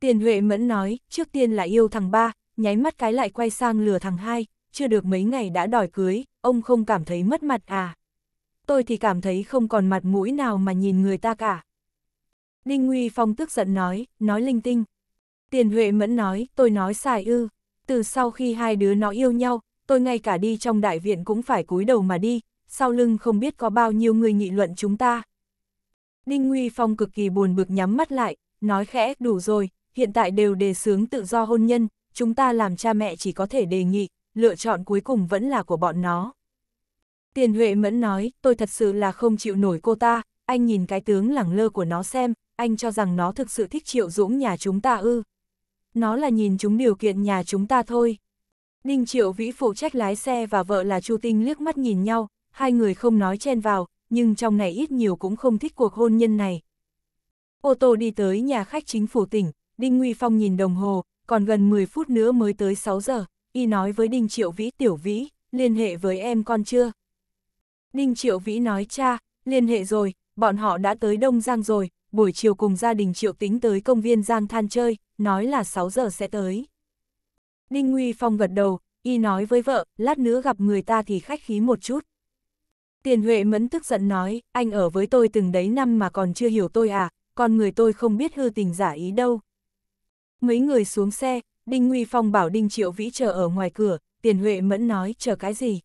Tiền Huệ Mẫn nói, trước tiên là yêu thằng ba, nháy mắt cái lại quay sang lừa thằng hai, chưa được mấy ngày đã đòi cưới, ông không cảm thấy mất mặt à. Tôi thì cảm thấy không còn mặt mũi nào mà nhìn người ta cả. Đinh Nguy Phong tức giận nói, nói linh tinh. Tiền Huệ Mẫn nói, tôi nói xài ư. Từ sau khi hai đứa nó yêu nhau, tôi ngay cả đi trong đại viện cũng phải cúi đầu mà đi, sau lưng không biết có bao nhiêu người nghị luận chúng ta. Đinh Nguy Phong cực kỳ buồn bực nhắm mắt lại, nói khẽ, đủ rồi, hiện tại đều đề xướng tự do hôn nhân, chúng ta làm cha mẹ chỉ có thể đề nghị, lựa chọn cuối cùng vẫn là của bọn nó. Tiền Huệ Mẫn nói, tôi thật sự là không chịu nổi cô ta, anh nhìn cái tướng lẳng lơ của nó xem, anh cho rằng nó thực sự thích triệu dũng nhà chúng ta ư. Nó là nhìn chúng điều kiện nhà chúng ta thôi. Ninh Triệu Vĩ phụ trách lái xe và vợ là Chu Tinh liếc mắt nhìn nhau, hai người không nói chen vào, nhưng trong này ít nhiều cũng không thích cuộc hôn nhân này. Ô tô đi tới nhà khách chính phủ tỉnh, Đinh Nguy Phong nhìn đồng hồ, còn gần 10 phút nữa mới tới 6 giờ, y nói với Đinh Triệu Vĩ tiểu vĩ, liên hệ với em con chưa? Đinh Triệu Vĩ nói cha, liên hệ rồi, bọn họ đã tới Đông Giang rồi, buổi chiều cùng gia đình Triệu Tính tới công viên Giang Than chơi, nói là 6 giờ sẽ tới. Đinh Nguy Phong gật đầu, y nói với vợ, lát nữa gặp người ta thì khách khí một chút. Tiền Huệ Mẫn tức giận nói, anh ở với tôi từng đấy năm mà còn chưa hiểu tôi à, con người tôi không biết hư tình giả ý đâu. Mấy người xuống xe, Đinh Nguy Phong bảo Đinh Triệu Vĩ chờ ở ngoài cửa, Tiền Huệ Mẫn nói chờ cái gì.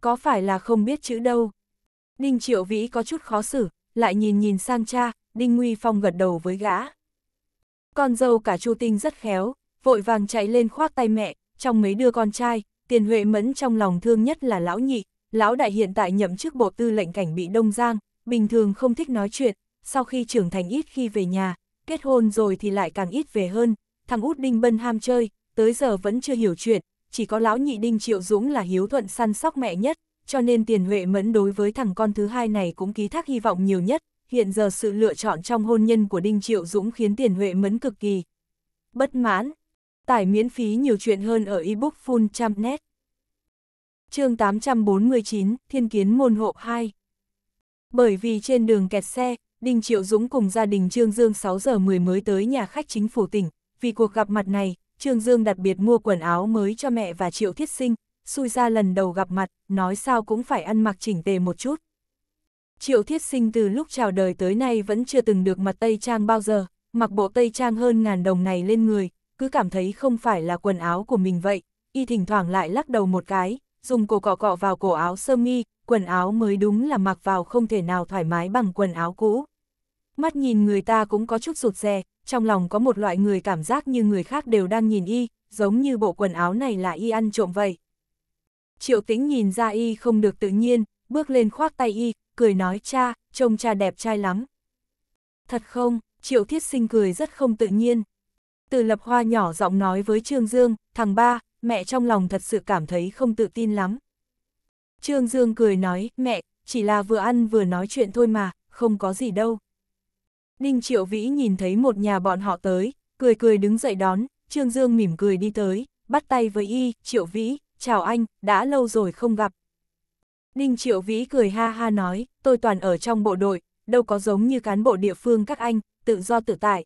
Có phải là không biết chữ đâu? Đinh Triệu Vĩ có chút khó xử, lại nhìn nhìn sang cha, Đinh Nguy Phong gật đầu với gã. Con dâu cả Chu Tinh rất khéo, vội vàng chạy lên khoác tay mẹ, trong mấy đứa con trai, Tiền Huệ Mẫn trong lòng thương nhất là lão nhị, lão đại hiện tại nhậm chức bộ tư lệnh cảnh bị Đông Giang, bình thường không thích nói chuyện, sau khi trưởng thành ít khi về nhà, kết hôn rồi thì lại càng ít về hơn, thằng út Đinh Bân ham chơi, tới giờ vẫn chưa hiểu chuyện, chỉ có lão nhị Đinh Triệu Dũng là hiếu thuận săn sóc mẹ nhất, cho nên tiền huệ mẫn đối với thằng con thứ hai này cũng ký thác hy vọng nhiều nhất, hiện giờ sự lựa chọn trong hôn nhân của Đinh Triệu Dũng khiến tiền huệ mẫn cực kỳ bất mãn. Tải miễn phí nhiều chuyện hơn ở ebook full nét. chương 849, Thiên kiến môn hộ 2 Bởi vì trên đường kẹt xe, Đinh Triệu Dũng cùng gia đình Trương Dương 6 giờ 10 mới tới nhà khách chính phủ tỉnh, vì cuộc gặp mặt này, Trương Dương đặc biệt mua quần áo mới cho mẹ và Triệu Thiết Sinh, xui ra lần đầu gặp mặt, nói sao cũng phải ăn mặc chỉnh tề một chút. Triệu Thiết Sinh từ lúc chào đời tới nay vẫn chưa từng được mặt Tây Trang bao giờ, mặc bộ Tây Trang hơn ngàn đồng này lên người, cứ cảm thấy không phải là quần áo của mình vậy, y thỉnh thoảng lại lắc đầu một cái, dùng cổ cọ cọ vào cổ áo sơ mi, quần áo mới đúng là mặc vào không thể nào thoải mái bằng quần áo cũ. Mắt nhìn người ta cũng có chút rụt rè, trong lòng có một loại người cảm giác như người khác đều đang nhìn y, giống như bộ quần áo này là y ăn trộm vậy. Triệu tĩnh nhìn ra y không được tự nhiên, bước lên khoác tay y, cười nói cha, trông cha đẹp trai lắm. Thật không, triệu thiết sinh cười rất không tự nhiên. Từ lập hoa nhỏ giọng nói với Trương Dương, thằng ba, mẹ trong lòng thật sự cảm thấy không tự tin lắm. Trương Dương cười nói, mẹ, chỉ là vừa ăn vừa nói chuyện thôi mà, không có gì đâu. Đinh Triệu Vĩ nhìn thấy một nhà bọn họ tới, cười cười đứng dậy đón, Trương Dương mỉm cười đi tới, bắt tay với y, Triệu Vĩ, chào anh, đã lâu rồi không gặp. Đinh Triệu Vĩ cười ha ha nói, tôi toàn ở trong bộ đội, đâu có giống như cán bộ địa phương các anh, tự do tự tại.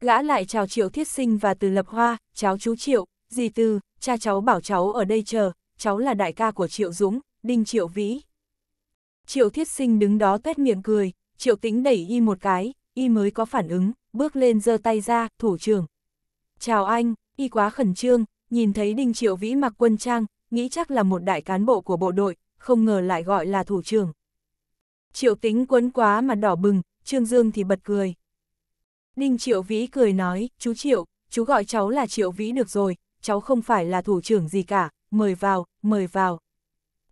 Gã lại chào Triệu Thiết Sinh và Từ Lập Hoa, cháu chú Triệu, dì Tư, cha cháu bảo cháu ở đây chờ, cháu là đại ca của Triệu Dũng, Đinh Triệu Vĩ. Triệu Thiết Sinh đứng đó tuét miệng cười, Triệu Tĩnh đẩy y một cái, y mới có phản ứng, bước lên giơ tay ra, thủ trưởng. Chào anh, y quá khẩn trương, nhìn thấy Đinh Triệu Vĩ mặc quân trang, nghĩ chắc là một đại cán bộ của bộ đội, không ngờ lại gọi là thủ trưởng. Triệu Tĩnh quấn quá mà đỏ bừng, Trương Dương thì bật cười. Đinh Triệu Vĩ cười nói, chú Triệu, chú gọi cháu là Triệu Vĩ được rồi, cháu không phải là thủ trưởng gì cả, mời vào, mời vào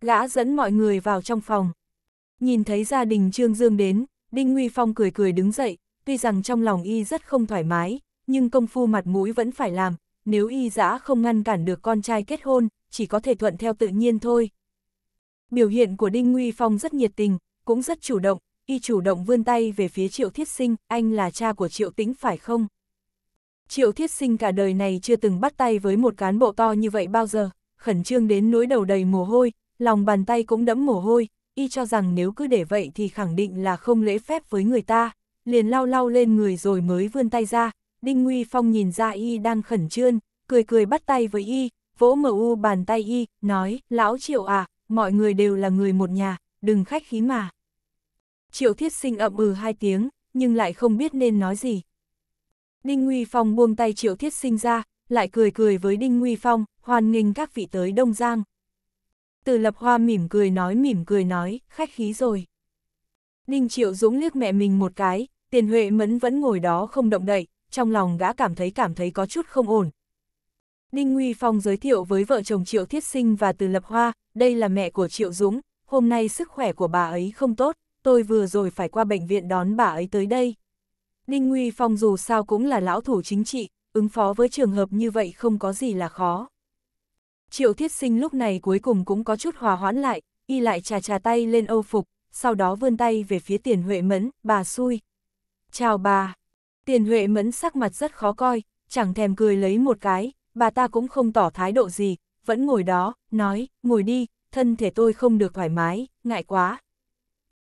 gã dẫn mọi người vào trong phòng. Nhìn thấy gia đình Trương Dương đến, Đinh Nguy Phong cười cười đứng dậy, tuy rằng trong lòng y rất không thoải mái, nhưng công phu mặt mũi vẫn phải làm, nếu y dã không ngăn cản được con trai kết hôn, chỉ có thể thuận theo tự nhiên thôi. Biểu hiện của Đinh Nguy Phong rất nhiệt tình, cũng rất chủ động, y chủ động vươn tay về phía Triệu Thiết Sinh, anh là cha của Triệu Tĩnh phải không? Triệu Thiết Sinh cả đời này chưa từng bắt tay với một cán bộ to như vậy bao giờ, khẩn trương đến nỗi đầu đầy mồ hôi, lòng bàn tay cũng đẫm mồ hôi, y cho rằng nếu cứ để vậy thì khẳng định là không lễ phép với người ta, liền lau lau lên người rồi mới vươn tay ra, Đinh Nguy Phong nhìn ra y đang khẩn trương, cười cười bắt tay với y, vỗ mờ u bàn tay y, nói, lão triệu à, mọi người đều là người một nhà, đừng khách khí mà. Triệu thiết sinh ậm ừ hai tiếng, nhưng lại không biết nên nói gì. Đinh Nguy Phong buông tay triệu thiết sinh ra, lại cười cười với Đinh Nguy Phong, hoàn nghênh các vị tới Đông Giang. Từ lập hoa mỉm cười nói mỉm cười nói, khách khí rồi. Ninh Triệu Dũng liếc mẹ mình một cái, tiền huệ mẫn vẫn ngồi đó không động đậy, trong lòng gã cảm thấy cảm thấy có chút không ổn. Ninh Nguy Phong giới thiệu với vợ chồng Triệu Thiết Sinh và Từ Lập Hoa, đây là mẹ của Triệu Dũng, hôm nay sức khỏe của bà ấy không tốt, tôi vừa rồi phải qua bệnh viện đón bà ấy tới đây. Ninh Nguy Phong dù sao cũng là lão thủ chính trị, ứng phó với trường hợp như vậy không có gì là khó. Triệu Thiết Sinh lúc này cuối cùng cũng có chút hòa hoãn lại, y lại trà trà tay lên âu phục, sau đó vươn tay về phía tiền Huệ Mẫn, bà xui. Chào bà. Tiền Huệ Mẫn sắc mặt rất khó coi, chẳng thèm cười lấy một cái, bà ta cũng không tỏ thái độ gì, vẫn ngồi đó, nói, ngồi đi, thân thể tôi không được thoải mái, ngại quá.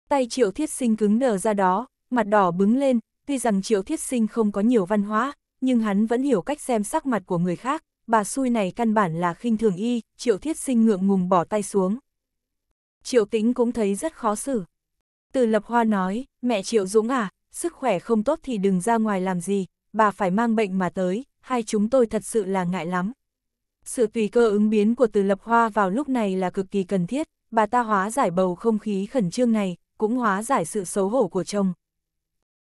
Tay Triệu Thiết Sinh cứng đờ ra đó, mặt đỏ bứng lên, tuy rằng Triệu Thiết Sinh không có nhiều văn hóa, nhưng hắn vẫn hiểu cách xem sắc mặt của người khác, bà xui này căn bản là khinh thường y, triệu thiết sinh ngượng ngùng bỏ tay xuống. Triệu tĩnh cũng thấy rất khó xử. Từ lập hoa nói, mẹ triệu dũng à, sức khỏe không tốt thì đừng ra ngoài làm gì, bà phải mang bệnh mà tới, hai chúng tôi thật sự là ngại lắm. Sự tùy cơ ứng biến của từ lập hoa vào lúc này là cực kỳ cần thiết, bà ta hóa giải bầu không khí khẩn trương này, cũng hóa giải sự xấu hổ của chồng.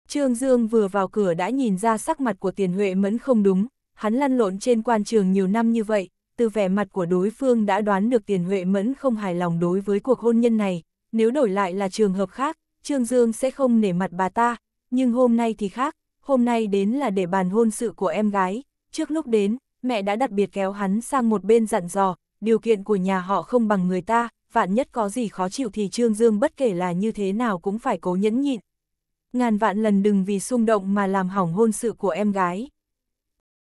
Trương Dương vừa vào cửa đã nhìn ra sắc mặt của tiền Huệ Mẫn không đúng, hắn lăn lộn trên quan trường nhiều năm như vậy, từ vẻ mặt của đối phương đã đoán được tiền huệ mẫn không hài lòng đối với cuộc hôn nhân này, nếu đổi lại là trường hợp khác, Trương Dương sẽ không nể mặt bà ta, nhưng hôm nay thì khác, hôm nay đến là để bàn hôn sự của em gái, trước lúc đến, mẹ đã đặc biệt kéo hắn sang một bên dặn dò, điều kiện của nhà họ không bằng người ta, vạn nhất có gì khó chịu thì Trương Dương bất kể là như thế nào cũng phải cố nhẫn nhịn. Ngàn vạn lần đừng vì xung động mà làm hỏng hôn sự của em gái.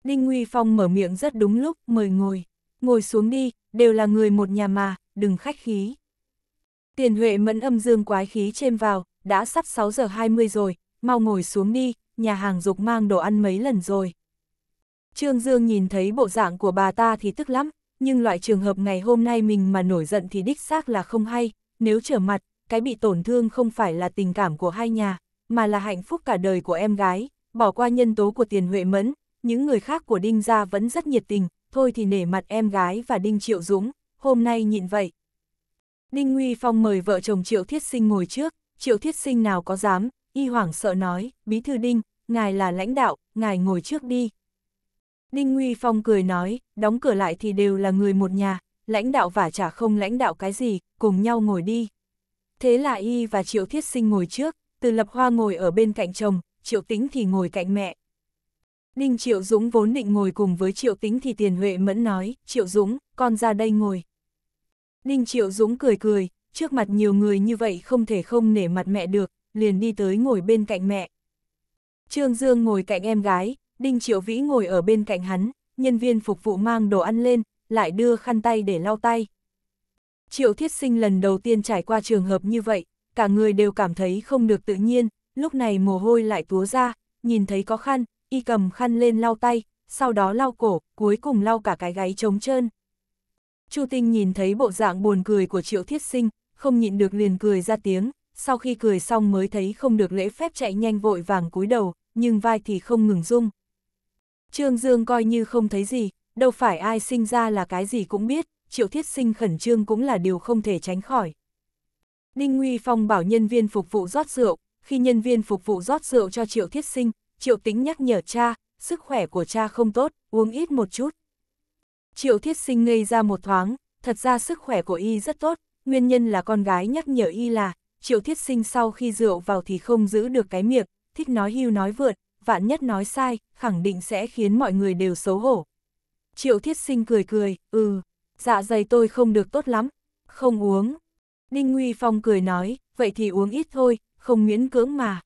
Ninh Nguy Phong mở miệng rất đúng lúc, mời ngồi. Ngồi xuống đi, đều là người một nhà mà, đừng khách khí. Tiền Huệ mẫn âm dương quái khí chêm vào, đã sắp 6 giờ 20 rồi, mau ngồi xuống đi, nhà hàng dục mang đồ ăn mấy lần rồi. Trương Dương nhìn thấy bộ dạng của bà ta thì tức lắm, nhưng loại trường hợp ngày hôm nay mình mà nổi giận thì đích xác là không hay, nếu trở mặt, cái bị tổn thương không phải là tình cảm của hai nhà, mà là hạnh phúc cả đời của em gái, bỏ qua nhân tố của tiền Huệ Mẫn, những người khác của Đinh Gia vẫn rất nhiệt tình, thôi thì nể mặt em gái và Đinh Triệu Dũng, hôm nay nhịn vậy. Đinh Nguy Phong mời vợ chồng Triệu Thiết Sinh ngồi trước, Triệu Thiết Sinh nào có dám, y hoảng sợ nói, bí thư Đinh, ngài là lãnh đạo, ngài ngồi trước đi. Đinh Nguy Phong cười nói, đóng cửa lại thì đều là người một nhà, lãnh đạo và chả không lãnh đạo cái gì, cùng nhau ngồi đi. Thế là y và Triệu Thiết Sinh ngồi trước, từ Lập Hoa ngồi ở bên cạnh chồng, Triệu Tĩnh thì ngồi cạnh mẹ. Ninh Triệu Dũng vốn định ngồi cùng với Triệu Tính thì Tiền Huệ Mẫn nói, Triệu Dũng, con ra đây ngồi. Ninh Triệu Dũng cười cười, trước mặt nhiều người như vậy không thể không nể mặt mẹ được, liền đi tới ngồi bên cạnh mẹ. Trương Dương ngồi cạnh em gái, Đinh Triệu Vĩ ngồi ở bên cạnh hắn, nhân viên phục vụ mang đồ ăn lên, lại đưa khăn tay để lau tay. Triệu Thiết Sinh lần đầu tiên trải qua trường hợp như vậy, cả người đều cảm thấy không được tự nhiên, lúc này mồ hôi lại túa ra, nhìn thấy có khăn, y cầm khăn lên lau tay, sau đó lau cổ, cuối cùng lau cả cái gáy trống trơn. Chu Tinh nhìn thấy bộ dạng buồn cười của Triệu Thiết Sinh, không nhịn được liền cười ra tiếng, sau khi cười xong mới thấy không được lễ phép chạy nhanh vội vàng cúi đầu, nhưng vai thì không ngừng rung. Trương Dương coi như không thấy gì, đâu phải ai sinh ra là cái gì cũng biết, Triệu Thiết Sinh khẩn trương cũng là điều không thể tránh khỏi. Ninh Nguy Phong bảo nhân viên phục vụ rót rượu, khi nhân viên phục vụ rót rượu cho Triệu Thiết Sinh, Triệu tính nhắc nhở cha, sức khỏe của cha không tốt, uống ít một chút. Triệu thiết sinh ngây ra một thoáng, thật ra sức khỏe của y rất tốt, nguyên nhân là con gái nhắc nhở y là, triệu thiết sinh sau khi rượu vào thì không giữ được cái miệng, thích nói hưu nói vượt, vạn nhất nói sai, khẳng định sẽ khiến mọi người đều xấu hổ. Triệu thiết sinh cười cười, ừ, dạ dày tôi không được tốt lắm, không uống. Đinh Nguy Phong cười nói, vậy thì uống ít thôi, không miễn cưỡng mà.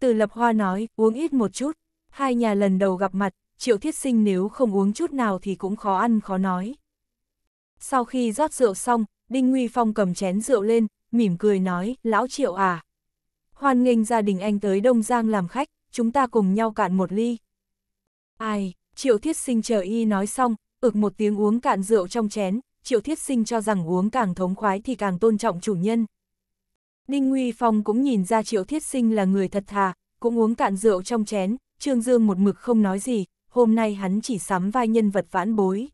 Từ lập hoa nói, uống ít một chút. Hai nhà lần đầu gặp mặt, triệu thiết sinh nếu không uống chút nào thì cũng khó ăn khó nói. Sau khi rót rượu xong, Đinh Nguy Phong cầm chén rượu lên, mỉm cười nói, lão triệu à. Hoan nghênh gia đình anh tới Đông Giang làm khách, chúng ta cùng nhau cạn một ly. Ai, triệu thiết sinh chờ y nói xong, ực một tiếng uống cạn rượu trong chén, triệu thiết sinh cho rằng uống càng thống khoái thì càng tôn trọng chủ nhân. Đinh Nguy Phong cũng nhìn ra Triệu Thiết Sinh là người thật thà, cũng uống cạn rượu trong chén, Trương Dương một mực không nói gì, hôm nay hắn chỉ sắm vai nhân vật vãn bối.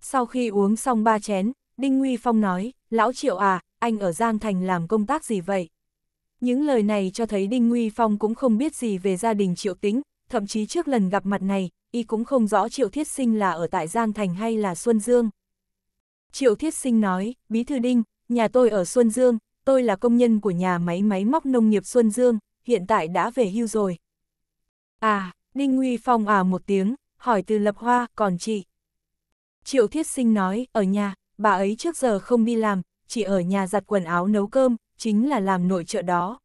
Sau khi uống xong ba chén, Đinh Nguy Phong nói, Lão Triệu à, anh ở Giang Thành làm công tác gì vậy? Những lời này cho thấy Đinh Nguy Phong cũng không biết gì về gia đình Triệu Tính, thậm chí trước lần gặp mặt này, y cũng không rõ Triệu Thiết Sinh là ở tại Giang Thành hay là Xuân Dương. Triệu Thiết Sinh nói, Bí Thư Đinh, nhà tôi ở Xuân Dương, tôi là công nhân của nhà máy máy móc nông nghiệp Xuân Dương, hiện tại đã về hưu rồi. À, Đinh Nguy Phong à một tiếng, hỏi từ Lập Hoa, còn chị? Triệu Thiết Sinh nói, ở nhà, bà ấy trước giờ không đi làm, chỉ ở nhà giặt quần áo nấu cơm, chính là làm nội trợ đó.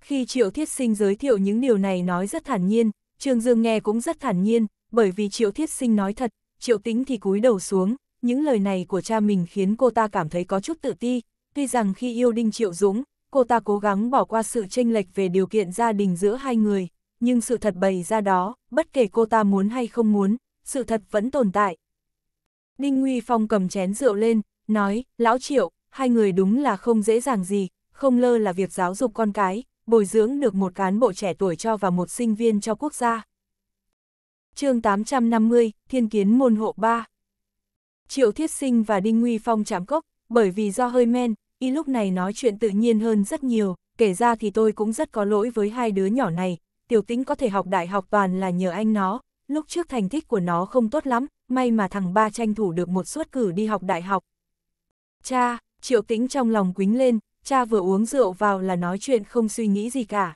Khi Triệu Thiết Sinh giới thiệu những điều này nói rất thản nhiên, Trương Dương nghe cũng rất thản nhiên, bởi vì Triệu Thiết Sinh nói thật, Triệu Tính thì cúi đầu xuống, những lời này của cha mình khiến cô ta cảm thấy có chút tự ti, Tuy rằng khi yêu Đinh Triệu Dũng, cô ta cố gắng bỏ qua sự chênh lệch về điều kiện gia đình giữa hai người, nhưng sự thật bày ra đó, bất kể cô ta muốn hay không muốn, sự thật vẫn tồn tại. Đinh Nguy Phong cầm chén rượu lên, nói, lão triệu, hai người đúng là không dễ dàng gì, không lơ là việc giáo dục con cái, bồi dưỡng được một cán bộ trẻ tuổi cho và một sinh viên cho quốc gia. chương 850, Thiên kiến môn hộ 3 Triệu Thiết Sinh và Đinh Nguy Phong chạm cốc, bởi vì do hơi men, y lúc này nói chuyện tự nhiên hơn rất nhiều, kể ra thì tôi cũng rất có lỗi với hai đứa nhỏ này, tiểu tĩnh có thể học đại học toàn là nhờ anh nó, lúc trước thành tích của nó không tốt lắm, may mà thằng ba tranh thủ được một suất cử đi học đại học. Cha, triệu tĩnh trong lòng quính lên, cha vừa uống rượu vào là nói chuyện không suy nghĩ gì cả.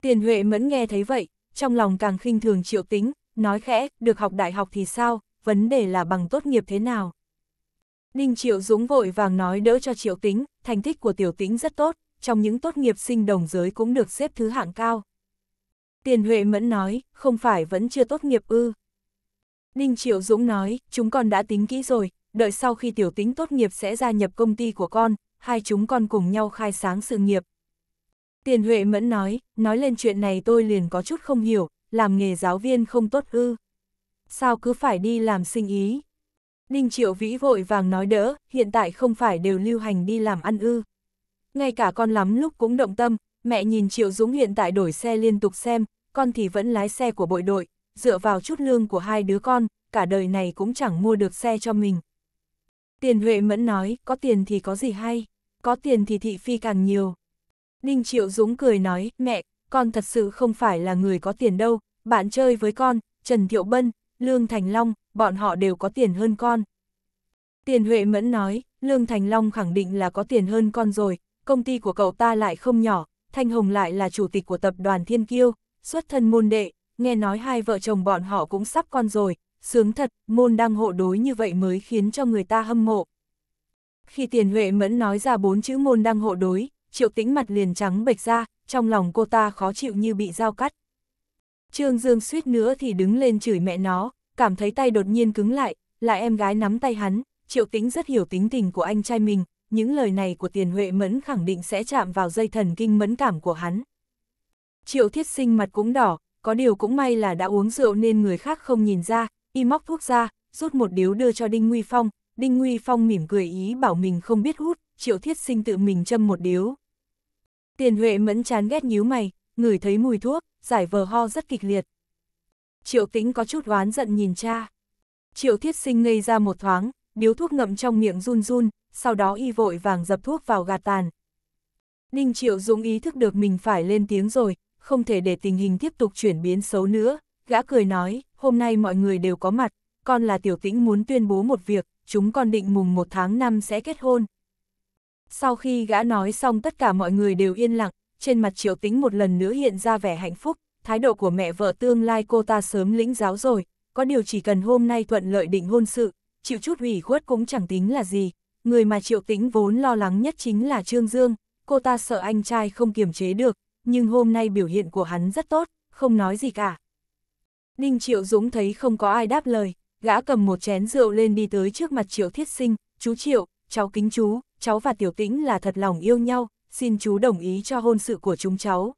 Tiền Huệ mẫn nghe thấy vậy, trong lòng càng khinh thường triệu tính, nói khẽ, được học đại học thì sao, vấn đề là bằng tốt nghiệp thế nào. Ninh Triệu Dũng vội vàng nói đỡ cho Triệu Tĩnh. thành tích của Tiểu Tĩnh rất tốt, trong những tốt nghiệp sinh đồng giới cũng được xếp thứ hạng cao. Tiền Huệ Mẫn nói, không phải vẫn chưa tốt nghiệp ư. Ninh Triệu Dũng nói, chúng con đã tính kỹ rồi, đợi sau khi Tiểu Tĩnh tốt nghiệp sẽ gia nhập công ty của con, hai chúng con cùng nhau khai sáng sự nghiệp. Tiền Huệ Mẫn nói, nói lên chuyện này tôi liền có chút không hiểu, làm nghề giáo viên không tốt ư. Sao cứ phải đi làm sinh ý? Ninh Triệu Vĩ vội vàng nói đỡ, hiện tại không phải đều lưu hành đi làm ăn ư. Ngay cả con lắm lúc cũng động tâm, mẹ nhìn Triệu Dũng hiện tại đổi xe liên tục xem, con thì vẫn lái xe của bội đội, dựa vào chút lương của hai đứa con, cả đời này cũng chẳng mua được xe cho mình. Tiền Huệ Mẫn nói, có tiền thì có gì hay, có tiền thì thị phi càng nhiều. Ninh Triệu Dũng cười nói, mẹ, con thật sự không phải là người có tiền đâu, bạn chơi với con, Trần Thiệu Bân, Lương Thành Long, bọn họ đều có tiền hơn con. Tiền Huệ Mẫn nói, Lương Thành Long khẳng định là có tiền hơn con rồi, công ty của cậu ta lại không nhỏ, Thanh Hồng lại là chủ tịch của tập đoàn Thiên Kiêu, xuất thân môn đệ, nghe nói hai vợ chồng bọn họ cũng sắp con rồi, sướng thật, môn đang hộ đối như vậy mới khiến cho người ta hâm mộ. Khi Tiền Huệ Mẫn nói ra bốn chữ môn đang hộ đối, triệu tĩnh mặt liền trắng bệch ra, trong lòng cô ta khó chịu như bị dao cắt. Trương Dương suýt nữa thì đứng lên chửi mẹ nó, cảm thấy tay đột nhiên cứng lại, là em gái nắm tay hắn, Triệu Tĩnh rất hiểu tính tình của anh trai mình, những lời này của Tiền Huệ Mẫn khẳng định sẽ chạm vào dây thần kinh mẫn cảm của hắn. Triệu Thiết Sinh mặt cũng đỏ, có điều cũng may là đã uống rượu nên người khác không nhìn ra, y móc thuốc ra, rút một điếu đưa cho Đinh Nguy Phong, Đinh Nguy Phong mỉm cười ý bảo mình không biết hút, Triệu Thiết Sinh tự mình châm một điếu. Tiền Huệ Mẫn chán ghét nhíu mày, người thấy mùi thuốc, giải vờ ho rất kịch liệt. Triệu tĩnh có chút oán giận nhìn cha. Triệu thiết sinh ngây ra một thoáng, điếu thuốc ngậm trong miệng run run, sau đó y vội vàng dập thuốc vào gạt tàn. Ninh triệu dũng ý thức được mình phải lên tiếng rồi, không thể để tình hình tiếp tục chuyển biến xấu nữa. Gã cười nói, hôm nay mọi người đều có mặt, con là tiểu tĩnh muốn tuyên bố một việc, chúng con định mùng một tháng năm sẽ kết hôn. Sau khi gã nói xong tất cả mọi người đều yên lặng, trên mặt triệu tính một lần nữa hiện ra vẻ hạnh phúc, thái độ của mẹ vợ tương lai cô ta sớm lĩnh giáo rồi, có điều chỉ cần hôm nay thuận lợi định hôn sự, chịu chút hủy khuất cũng chẳng tính là gì, người mà triệu tính vốn lo lắng nhất chính là Trương Dương, cô ta sợ anh trai không kiềm chế được, nhưng hôm nay biểu hiện của hắn rất tốt, không nói gì cả. đinh Triệu Dũng thấy không có ai đáp lời, gã cầm một chén rượu lên đi tới trước mặt Triệu Thiết Sinh, chú Triệu, cháu kính chú, cháu và Tiểu Tĩnh là thật lòng yêu nhau, xin chú đồng ý cho hôn sự của chúng cháu.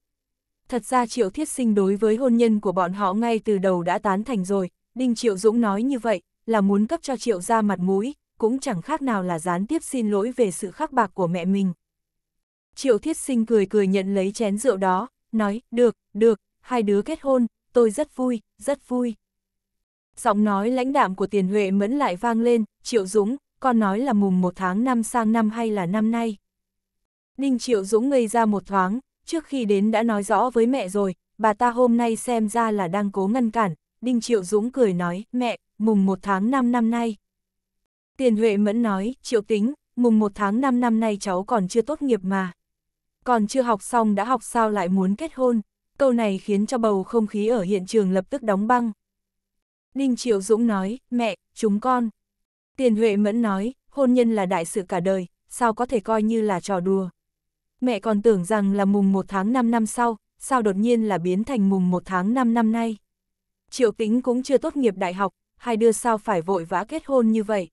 Thật ra Triệu Thiết Sinh đối với hôn nhân của bọn họ ngay từ đầu đã tán thành rồi, Đinh Triệu Dũng nói như vậy, là muốn cấp cho Triệu ra mặt mũi, cũng chẳng khác nào là gián tiếp xin lỗi về sự khắc bạc của mẹ mình. Triệu Thiết Sinh cười cười nhận lấy chén rượu đó, nói, được, được, hai đứa kết hôn, tôi rất vui, rất vui. Giọng nói lãnh đạm của Tiền Huệ mẫn lại vang lên, Triệu Dũng, con nói là mùng một tháng năm sang năm hay là năm nay. Ninh Triệu Dũng ngây ra một thoáng, trước khi đến đã nói rõ với mẹ rồi, bà ta hôm nay xem ra là đang cố ngăn cản. Ninh Triệu Dũng cười nói, mẹ, mùng 1 tháng 5 năm nay. Tiền Huệ Mẫn nói, Triệu Tính, mùng 1 tháng 5 năm nay cháu còn chưa tốt nghiệp mà. Còn chưa học xong đã học sao lại muốn kết hôn. Câu này khiến cho bầu không khí ở hiện trường lập tức đóng băng. Ninh Triệu Dũng nói, mẹ, chúng con. Tiền Huệ Mẫn nói, hôn nhân là đại sự cả đời, sao có thể coi như là trò đùa mẹ còn tưởng rằng là mùng 1 tháng 5 năm sau, sao đột nhiên là biến thành mùng 1 tháng 5 năm nay. Triệu Tĩnh cũng chưa tốt nghiệp đại học, hai đứa sao phải vội vã kết hôn như vậy.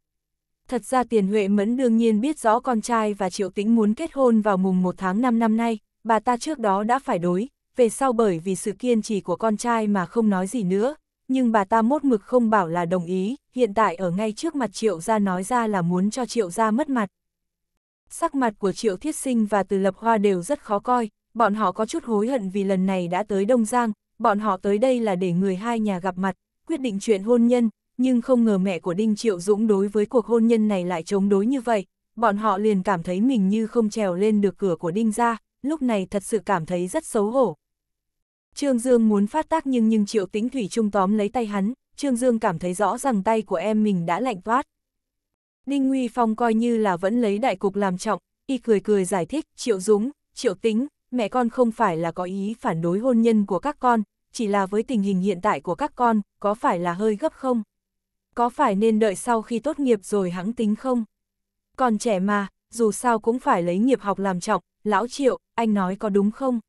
Thật ra Tiền Huệ Mẫn đương nhiên biết rõ con trai và Triệu Tĩnh muốn kết hôn vào mùng 1 tháng 5 năm nay, bà ta trước đó đã phải đối, về sau bởi vì sự kiên trì của con trai mà không nói gì nữa, nhưng bà ta mốt mực không bảo là đồng ý, hiện tại ở ngay trước mặt Triệu gia nói ra là muốn cho Triệu gia mất mặt sắc mặt của Triệu Thiết Sinh và Từ Lập Hoa đều rất khó coi, bọn họ có chút hối hận vì lần này đã tới Đông Giang, bọn họ tới đây là để người hai nhà gặp mặt, quyết định chuyện hôn nhân, nhưng không ngờ mẹ của Đinh Triệu Dũng đối với cuộc hôn nhân này lại chống đối như vậy, bọn họ liền cảm thấy mình như không trèo lên được cửa của Đinh ra, lúc này thật sự cảm thấy rất xấu hổ. Trương Dương muốn phát tác nhưng nhưng Triệu Tĩnh Thủy trung tóm lấy tay hắn, Trương Dương cảm thấy rõ rằng tay của em mình đã lạnh toát, Đinh Nguy Phong coi như là vẫn lấy đại cục làm trọng, y cười cười giải thích, triệu dũng, triệu tính, mẹ con không phải là có ý phản đối hôn nhân của các con, chỉ là với tình hình hiện tại của các con, có phải là hơi gấp không? Có phải nên đợi sau khi tốt nghiệp rồi hãng tính không? Còn trẻ mà, dù sao cũng phải lấy nghiệp học làm trọng, lão triệu, anh nói có đúng không?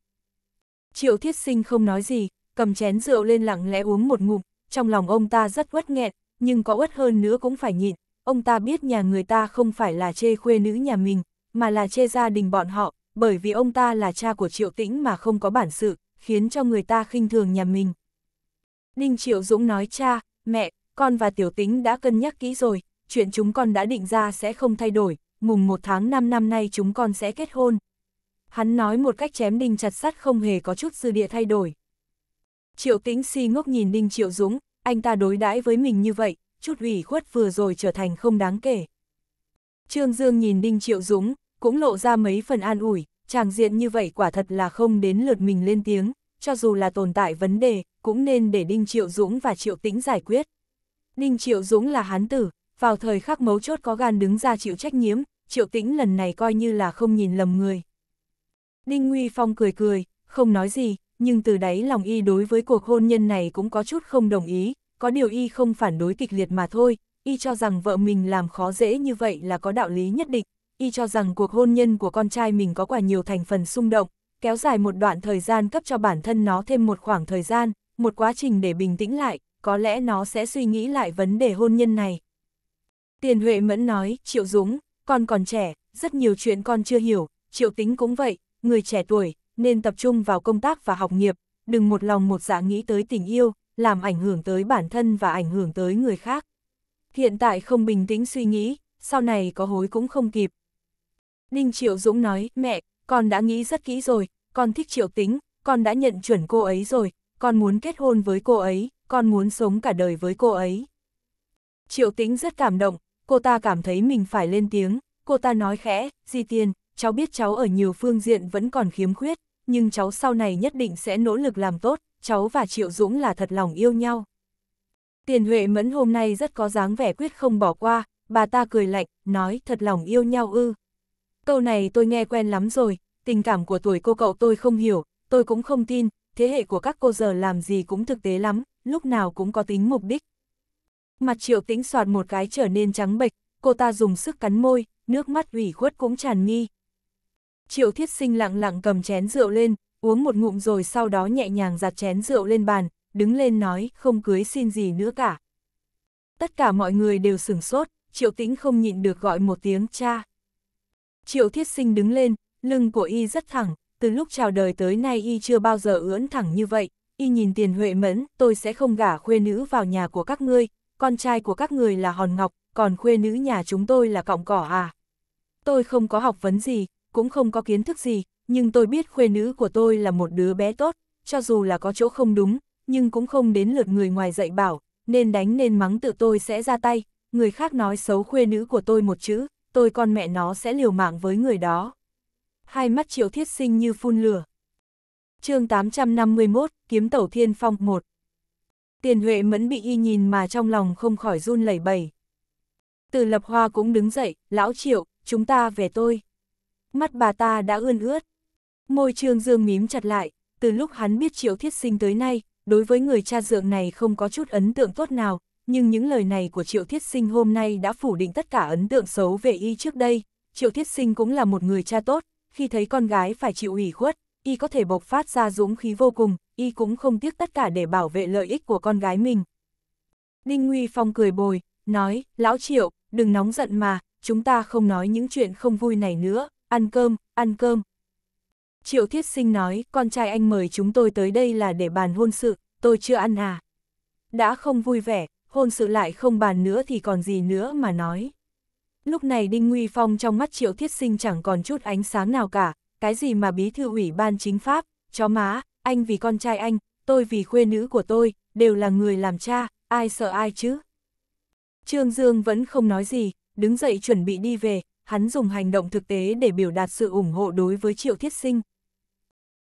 Triệu thiết sinh không nói gì, cầm chén rượu lên lặng lẽ uống một ngụm, trong lòng ông ta rất uất nghẹn, nhưng có uất hơn nữa cũng phải nhịn, ông ta biết nhà người ta không phải là chê khuê nữ nhà mình, mà là chê gia đình bọn họ, bởi vì ông ta là cha của Triệu Tĩnh mà không có bản sự, khiến cho người ta khinh thường nhà mình. Đinh Triệu Dũng nói cha, mẹ, con và Tiểu Tĩnh đã cân nhắc kỹ rồi, chuyện chúng con đã định ra sẽ không thay đổi, mùng 1 tháng 5 năm nay chúng con sẽ kết hôn. Hắn nói một cách chém đinh chặt sắt không hề có chút dư địa thay đổi. Triệu Tĩnh si ngốc nhìn Đinh Triệu Dũng, anh ta đối đãi với mình như vậy, chút ủy khuất vừa rồi trở thành không đáng kể. Trương Dương nhìn Đinh Triệu Dũng, cũng lộ ra mấy phần an ủi, chàng diện như vậy quả thật là không đến lượt mình lên tiếng, cho dù là tồn tại vấn đề, cũng nên để Đinh Triệu Dũng và Triệu Tĩnh giải quyết. Đinh Triệu Dũng là hán tử, vào thời khắc mấu chốt có gan đứng ra chịu trách nhiệm, Triệu Tĩnh lần này coi như là không nhìn lầm người. Đinh Nguy Phong cười cười, không nói gì, nhưng từ đáy lòng y đối với cuộc hôn nhân này cũng có chút không đồng ý, có điều y không phản đối kịch liệt mà thôi, y cho rằng vợ mình làm khó dễ như vậy là có đạo lý nhất định, y cho rằng cuộc hôn nhân của con trai mình có quả nhiều thành phần xung động, kéo dài một đoạn thời gian cấp cho bản thân nó thêm một khoảng thời gian, một quá trình để bình tĩnh lại, có lẽ nó sẽ suy nghĩ lại vấn đề hôn nhân này. Tiền Huệ Mẫn nói, Triệu Dũng, con còn trẻ, rất nhiều chuyện con chưa hiểu, Triệu Tính cũng vậy, người trẻ tuổi, nên tập trung vào công tác và học nghiệp, đừng một lòng một dạ nghĩ tới tình yêu, làm ảnh hưởng tới bản thân và ảnh hưởng tới người khác. Hiện tại không bình tĩnh suy nghĩ, sau này có hối cũng không kịp. Ninh Triệu Dũng nói, mẹ, con đã nghĩ rất kỹ rồi, con thích Triệu Tính, con đã nhận chuẩn cô ấy rồi, con muốn kết hôn với cô ấy, con muốn sống cả đời với cô ấy. Triệu Tính rất cảm động, cô ta cảm thấy mình phải lên tiếng, cô ta nói khẽ, Di Tiên, cháu biết cháu ở nhiều phương diện vẫn còn khiếm khuyết, nhưng cháu sau này nhất định sẽ nỗ lực làm tốt, cháu và Triệu Dũng là thật lòng yêu nhau. Tiền Huệ Mẫn hôm nay rất có dáng vẻ quyết không bỏ qua, bà ta cười lạnh, nói thật lòng yêu nhau ư. Câu này tôi nghe quen lắm rồi, tình cảm của tuổi cô cậu tôi không hiểu, tôi cũng không tin, thế hệ của các cô giờ làm gì cũng thực tế lắm, lúc nào cũng có tính mục đích. Mặt triệu tĩnh soạt một cái trở nên trắng bệch, cô ta dùng sức cắn môi, nước mắt ủy khuất cũng tràn nghi. Triệu thiết sinh lặng lặng cầm chén rượu lên, uống một ngụm rồi sau đó nhẹ nhàng giặt chén rượu lên bàn, đứng lên nói không cưới xin gì nữa cả. Tất cả mọi người đều sửng sốt, Triệu Tĩnh không nhịn được gọi một tiếng cha. Triệu Thiết Sinh đứng lên, lưng của y rất thẳng, từ lúc chào đời tới nay y chưa bao giờ ưỡn thẳng như vậy, y nhìn tiền huệ mẫn, tôi sẽ không gả khuê nữ vào nhà của các ngươi, con trai của các người là Hòn Ngọc, còn khuê nữ nhà chúng tôi là Cọng Cỏ à. Tôi không có học vấn gì, cũng không có kiến thức gì, nhưng tôi biết khuê nữ của tôi là một đứa bé tốt, cho dù là có chỗ không đúng, nhưng cũng không đến lượt người ngoài dạy bảo, nên đánh nên mắng tự tôi sẽ ra tay, người khác nói xấu khuê nữ của tôi một chữ, tôi con mẹ nó sẽ liều mạng với người đó. Hai mắt triệu thiết sinh như phun lửa. chương 851, Kiếm Tẩu Thiên Phong 1 Tiền Huệ mẫn bị y nhìn mà trong lòng không khỏi run lẩy bẩy. Từ lập hoa cũng đứng dậy, lão triệu, chúng ta về tôi. Mắt bà ta đã ươn ướt. Môi trường Dương mím chặt lại, từ lúc hắn biết Triệu Thiết Sinh tới nay, đối với người cha dượng này không có chút ấn tượng tốt nào, nhưng những lời này của Triệu Thiết Sinh hôm nay đã phủ định tất cả ấn tượng xấu về y trước đây. Triệu Thiết Sinh cũng là một người cha tốt, khi thấy con gái phải chịu ủy khuất, y có thể bộc phát ra dũng khí vô cùng, y cũng không tiếc tất cả để bảo vệ lợi ích của con gái mình. Đinh Nguy Phong cười bồi, nói, lão Triệu, đừng nóng giận mà, chúng ta không nói những chuyện không vui này nữa, ăn cơm, ăn cơm, Triệu Thiết Sinh nói, con trai anh mời chúng tôi tới đây là để bàn hôn sự, tôi chưa ăn à. Đã không vui vẻ, hôn sự lại không bàn nữa thì còn gì nữa mà nói. Lúc này Đinh Nguy Phong trong mắt Triệu Thiết Sinh chẳng còn chút ánh sáng nào cả, cái gì mà bí thư ủy ban chính pháp, chó má, anh vì con trai anh, tôi vì khuê nữ của tôi, đều là người làm cha, ai sợ ai chứ. Trương Dương vẫn không nói gì, đứng dậy chuẩn bị đi về, hắn dùng hành động thực tế để biểu đạt sự ủng hộ đối với Triệu Thiết Sinh,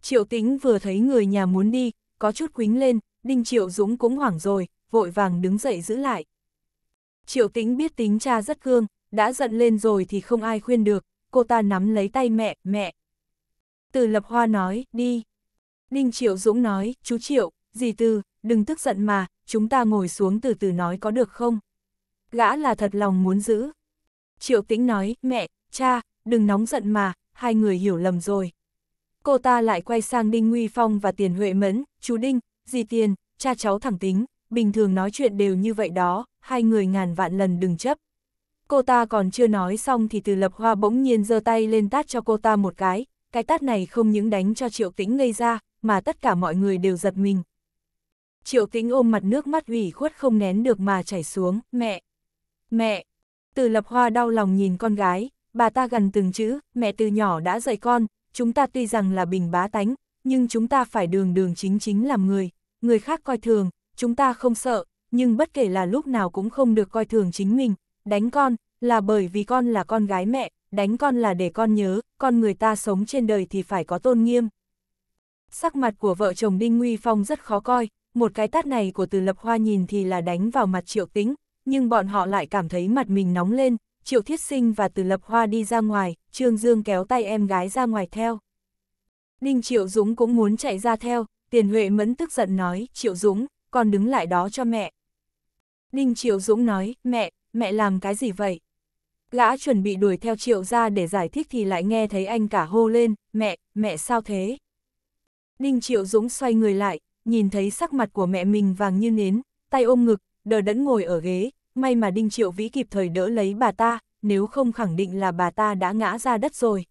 Triệu Tĩnh vừa thấy người nhà muốn đi, có chút quính lên, Đinh Triệu Dũng cũng hoảng rồi, vội vàng đứng dậy giữ lại. Triệu Tĩnh biết tính cha rất cương, đã giận lên rồi thì không ai khuyên được, cô ta nắm lấy tay mẹ, mẹ. Từ Lập Hoa nói, đi. Đinh Triệu Dũng nói, chú Triệu, dì Từ, đừng tức giận mà, chúng ta ngồi xuống từ từ nói có được không? Gã là thật lòng muốn giữ. Triệu Tĩnh nói, mẹ, cha, đừng nóng giận mà, hai người hiểu lầm rồi cô ta lại quay sang Đinh Nguy Phong và Tiền Huệ Mẫn, chú Đinh, dì Tiền, cha cháu thẳng tính, bình thường nói chuyện đều như vậy đó, hai người ngàn vạn lần đừng chấp. Cô ta còn chưa nói xong thì từ lập hoa bỗng nhiên giơ tay lên tát cho cô ta một cái, cái tát này không những đánh cho Triệu Tĩnh ngây ra, mà tất cả mọi người đều giật mình. Triệu Tĩnh ôm mặt nước mắt ủy khuất không nén được mà chảy xuống, mẹ, mẹ, từ lập hoa đau lòng nhìn con gái, bà ta gần từng chữ, mẹ từ nhỏ đã dạy con, chúng ta tuy rằng là bình bá tánh, nhưng chúng ta phải đường đường chính chính làm người, người khác coi thường, chúng ta không sợ, nhưng bất kể là lúc nào cũng không được coi thường chính mình, đánh con, là bởi vì con là con gái mẹ, đánh con là để con nhớ, con người ta sống trên đời thì phải có tôn nghiêm. Sắc mặt của vợ chồng Đinh Nguy Phong rất khó coi, một cái tát này của Từ Lập Hoa nhìn thì là đánh vào mặt Triệu Tính, nhưng bọn họ lại cảm thấy mặt mình nóng lên, Triệu Thiết Sinh và Từ Lập Hoa đi ra ngoài, Trương Dương kéo tay em gái ra ngoài theo. Ninh Triệu Dũng cũng muốn chạy ra theo, Tiền Huệ Mẫn tức giận nói, Triệu Dũng, con đứng lại đó cho mẹ. Ninh Triệu Dũng nói, mẹ, mẹ làm cái gì vậy? Gã chuẩn bị đuổi theo Triệu ra để giải thích thì lại nghe thấy anh cả hô lên, mẹ, mẹ sao thế? Ninh Triệu Dũng xoay người lại, nhìn thấy sắc mặt của mẹ mình vàng như nến, tay ôm ngực, đờ đẫn ngồi ở ghế, may mà Đinh Triệu Vĩ kịp thời đỡ lấy bà ta, nếu không khẳng định là bà ta đã ngã ra đất rồi.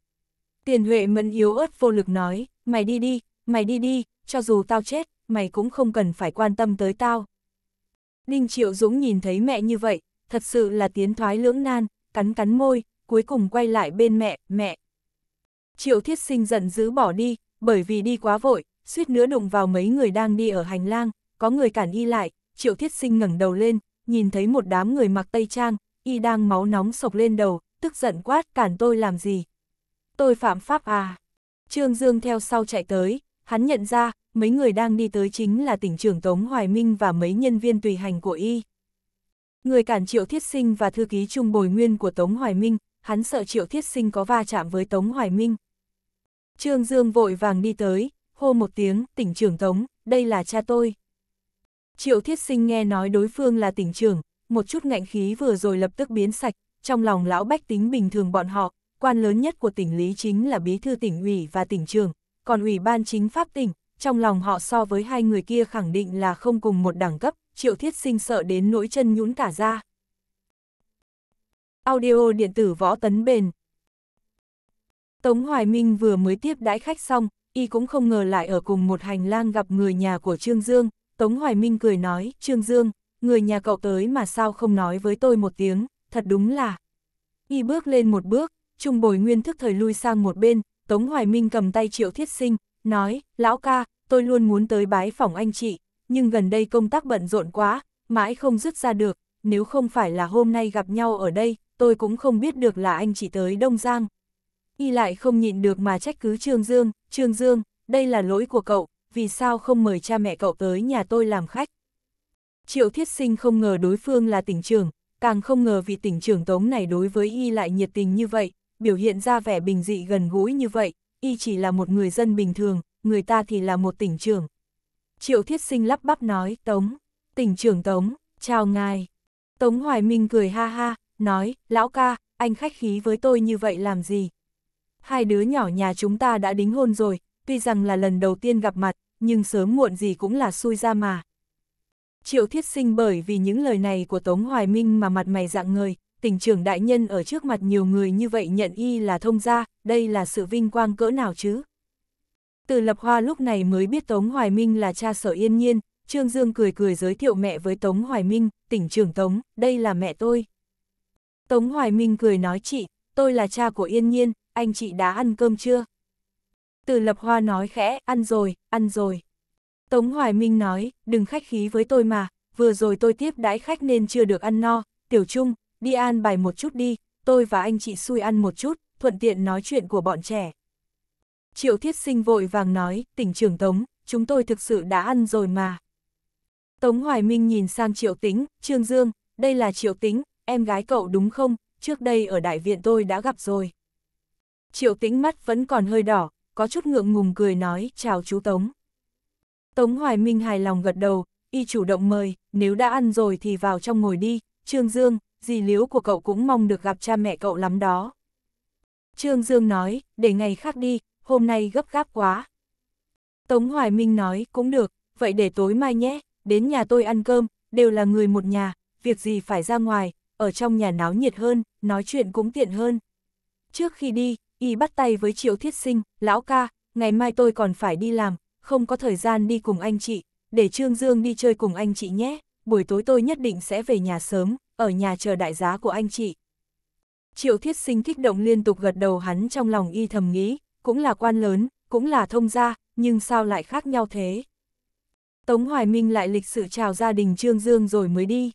Tiền Huệ Mẫn yếu ớt vô lực nói, mày đi đi, mày đi đi, cho dù tao chết, mày cũng không cần phải quan tâm tới tao. Đinh Triệu Dũng nhìn thấy mẹ như vậy, thật sự là tiến thoái lưỡng nan, cắn cắn môi, cuối cùng quay lại bên mẹ, mẹ. Triệu Thiết Sinh giận dữ bỏ đi, bởi vì đi quá vội, suýt nữa đụng vào mấy người đang đi ở hành lang, có người cản y lại, Triệu Thiết Sinh ngẩng đầu lên, nhìn thấy một đám người mặc tây trang, y đang máu nóng sộc lên đầu, tức giận quát cản tôi làm gì. Tôi phạm pháp à. Trương Dương theo sau chạy tới, hắn nhận ra, mấy người đang đi tới chính là tỉnh trưởng Tống Hoài Minh và mấy nhân viên tùy hành của y. Người cản Triệu Thiết Sinh và thư ký Trung Bồi Nguyên của Tống Hoài Minh, hắn sợ Triệu Thiết Sinh có va chạm với Tống Hoài Minh. Trương Dương vội vàng đi tới, hô một tiếng, tỉnh trưởng Tống, đây là cha tôi. Triệu Thiết Sinh nghe nói đối phương là tỉnh trưởng, một chút ngạnh khí vừa rồi lập tức biến sạch, trong lòng lão bách tính bình thường bọn họ, quan lớn nhất của tỉnh Lý chính là bí thư tỉnh ủy và tỉnh trưởng, còn ủy ban chính pháp tỉnh, trong lòng họ so với hai người kia khẳng định là không cùng một đẳng cấp, Triệu Thiết Sinh sợ đến nỗi chân nhũn cả ra. Audio điện tử võ tấn bền Tống Hoài Minh vừa mới tiếp đãi khách xong, y cũng không ngờ lại ở cùng một hành lang gặp người nhà của Trương Dương, Tống Hoài Minh cười nói, Trương Dương, người nhà cậu tới mà sao không nói với tôi một tiếng, thật đúng là. Y bước lên một bước, Trung Bồi Nguyên thức thời lui sang một bên, Tống Hoài Minh cầm tay Triệu Thiết Sinh, nói, lão ca, tôi luôn muốn tới bái phòng anh chị, nhưng gần đây công tác bận rộn quá, mãi không dứt ra được, nếu không phải là hôm nay gặp nhau ở đây, tôi cũng không biết được là anh chị tới Đông Giang. Y lại không nhịn được mà trách cứ Trương Dương, Trương Dương, đây là lỗi của cậu, vì sao không mời cha mẹ cậu tới nhà tôi làm khách. Triệu Thiết Sinh không ngờ đối phương là tỉnh trưởng, càng không ngờ vị tỉnh trưởng tống này đối với y lại nhiệt tình như vậy, biểu hiện ra vẻ bình dị gần gũi như vậy, y chỉ là một người dân bình thường, người ta thì là một tỉnh trưởng. Triệu Thiết Sinh lắp bắp nói, Tống, tỉnh trưởng Tống, chào ngài. Tống Hoài Minh cười ha ha, nói, lão ca, anh khách khí với tôi như vậy làm gì? Hai đứa nhỏ nhà chúng ta đã đính hôn rồi, tuy rằng là lần đầu tiên gặp mặt, nhưng sớm muộn gì cũng là xui ra mà. Triệu thiết sinh bởi vì những lời này của Tống Hoài Minh mà mặt mày dạng người, tỉnh trưởng đại nhân ở trước mặt nhiều người như vậy nhận y là thông gia, đây là sự vinh quang cỡ nào chứ? Từ lập hoa lúc này mới biết Tống Hoài Minh là cha sở yên nhiên, Trương Dương cười cười giới thiệu mẹ với Tống Hoài Minh, tỉnh trưởng Tống, đây là mẹ tôi. Tống Hoài Minh cười nói chị, tôi là cha của yên nhiên, anh chị đã ăn cơm chưa? Từ lập hoa nói khẽ, ăn rồi, ăn rồi. Tống Hoài Minh nói, đừng khách khí với tôi mà, vừa rồi tôi tiếp đãi khách nên chưa được ăn no, tiểu trung, đi an bài một chút đi, tôi và anh chị xui ăn một chút, thuận tiện nói chuyện của bọn trẻ. Triệu Thiết Sinh vội vàng nói, tỉnh trưởng Tống, chúng tôi thực sự đã ăn rồi mà. Tống Hoài Minh nhìn sang Triệu Tính, Trương Dương, đây là Triệu Tính, em gái cậu đúng không, trước đây ở đại viện tôi đã gặp rồi. Triệu Tính mắt vẫn còn hơi đỏ, có chút ngượng ngùng cười nói, chào chú Tống. Tống Hoài Minh hài lòng gật đầu, y chủ động mời, nếu đã ăn rồi thì vào trong ngồi đi, Trương Dương, dì liếu của cậu cũng mong được gặp cha mẹ cậu lắm đó. Trương Dương nói, để ngày khác đi, hôm nay gấp gáp quá. Tống Hoài Minh nói, cũng được, vậy để tối mai nhé, đến nhà tôi ăn cơm, đều là người một nhà, việc gì phải ra ngoài, ở trong nhà náo nhiệt hơn, nói chuyện cũng tiện hơn. Trước khi đi, y bắt tay với triệu thiết sinh, lão ca, ngày mai tôi còn phải đi làm, không có thời gian đi cùng anh chị, để Trương Dương đi chơi cùng anh chị nhé, buổi tối tôi nhất định sẽ về nhà sớm, ở nhà chờ đại giá của anh chị. Triệu thiết sinh kích động liên tục gật đầu hắn trong lòng y thầm nghĩ, cũng là quan lớn, cũng là thông gia, nhưng sao lại khác nhau thế? Tống Hoài Minh lại lịch sự chào gia đình Trương Dương rồi mới đi.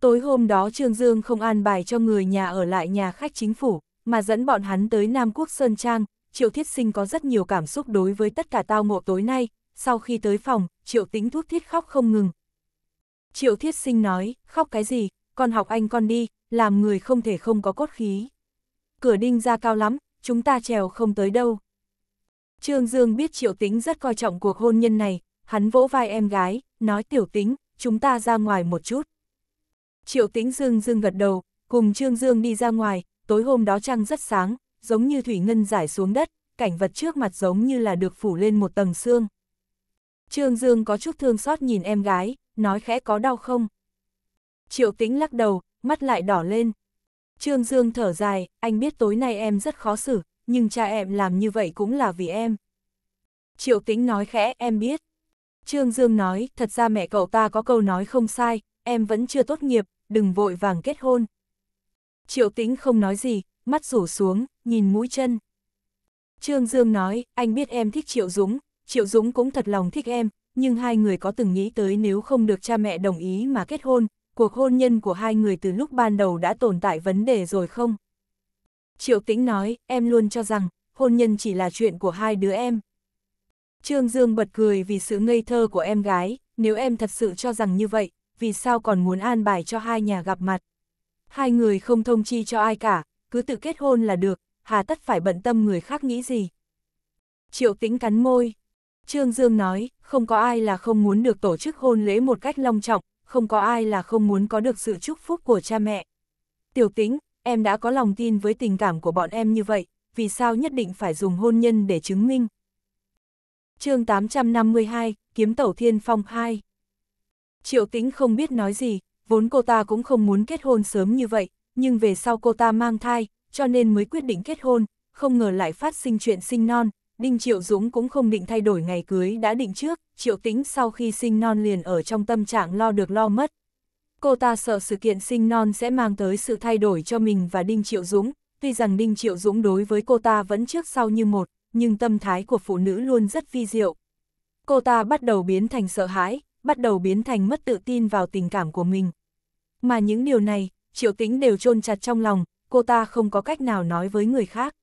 Tối hôm đó Trương Dương không an bài cho người nhà ở lại nhà khách chính phủ, mà dẫn bọn hắn tới Nam Quốc Sơn Trang, Triệu Thiết Sinh có rất nhiều cảm xúc đối với tất cả tao ngộ tối nay, sau khi tới phòng, Triệu Tĩnh thuốc thiết khóc không ngừng. Triệu Thiết Sinh nói, khóc cái gì, con học anh con đi, làm người không thể không có cốt khí. Cửa đinh ra cao lắm, chúng ta trèo không tới đâu. Trương Dương biết Triệu Tĩnh rất coi trọng cuộc hôn nhân này, hắn vỗ vai em gái, nói tiểu tính chúng ta ra ngoài một chút. Triệu Tĩnh Dương Dương gật đầu, cùng Trương Dương đi ra ngoài, tối hôm đó trăng rất sáng, giống như thủy ngân rải xuống đất, cảnh vật trước mặt giống như là được phủ lên một tầng xương. Trương Dương có chút thương xót nhìn em gái, nói khẽ có đau không? Triệu tĩnh lắc đầu, mắt lại đỏ lên. Trương Dương thở dài, anh biết tối nay em rất khó xử, nhưng cha em làm như vậy cũng là vì em. Triệu tĩnh nói khẽ, em biết. Trương Dương nói, thật ra mẹ cậu ta có câu nói không sai, em vẫn chưa tốt nghiệp, đừng vội vàng kết hôn. Triệu Tĩnh không nói gì, mắt rủ xuống, nhìn mũi chân. Trương Dương nói, anh biết em thích Triệu Dũng, Triệu Dũng cũng thật lòng thích em, nhưng hai người có từng nghĩ tới nếu không được cha mẹ đồng ý mà kết hôn, cuộc hôn nhân của hai người từ lúc ban đầu đã tồn tại vấn đề rồi không? Triệu Tĩnh nói, em luôn cho rằng, hôn nhân chỉ là chuyện của hai đứa em. Trương Dương bật cười vì sự ngây thơ của em gái, nếu em thật sự cho rằng như vậy, vì sao còn muốn an bài cho hai nhà gặp mặt? Hai người không thông chi cho ai cả, cứ tự kết hôn là được, hà tất phải bận tâm người khác nghĩ gì. Triệu tĩnh cắn môi. Trương Dương nói, không có ai là không muốn được tổ chức hôn lễ một cách long trọng, không có ai là không muốn có được sự chúc phúc của cha mẹ. Tiểu tĩnh, em đã có lòng tin với tình cảm của bọn em như vậy, vì sao nhất định phải dùng hôn nhân để chứng minh? chương 852, Kiếm Tẩu Thiên Phong 2 Triệu tĩnh không biết nói gì, vốn cô ta cũng không muốn kết hôn sớm như vậy, nhưng về sau cô ta mang thai, cho nên mới quyết định kết hôn, không ngờ lại phát sinh chuyện sinh non, Đinh Triệu Dũng cũng không định thay đổi ngày cưới đã định trước, Triệu Tĩnh sau khi sinh non liền ở trong tâm trạng lo được lo mất. Cô ta sợ sự kiện sinh non sẽ mang tới sự thay đổi cho mình và Đinh Triệu Dũng, tuy rằng Đinh Triệu Dũng đối với cô ta vẫn trước sau như một, nhưng tâm thái của phụ nữ luôn rất vi diệu. Cô ta bắt đầu biến thành sợ hãi, bắt đầu biến thành mất tự tin vào tình cảm của mình, mà những điều này, triệu tính đều chôn chặt trong lòng, cô ta không có cách nào nói với người khác.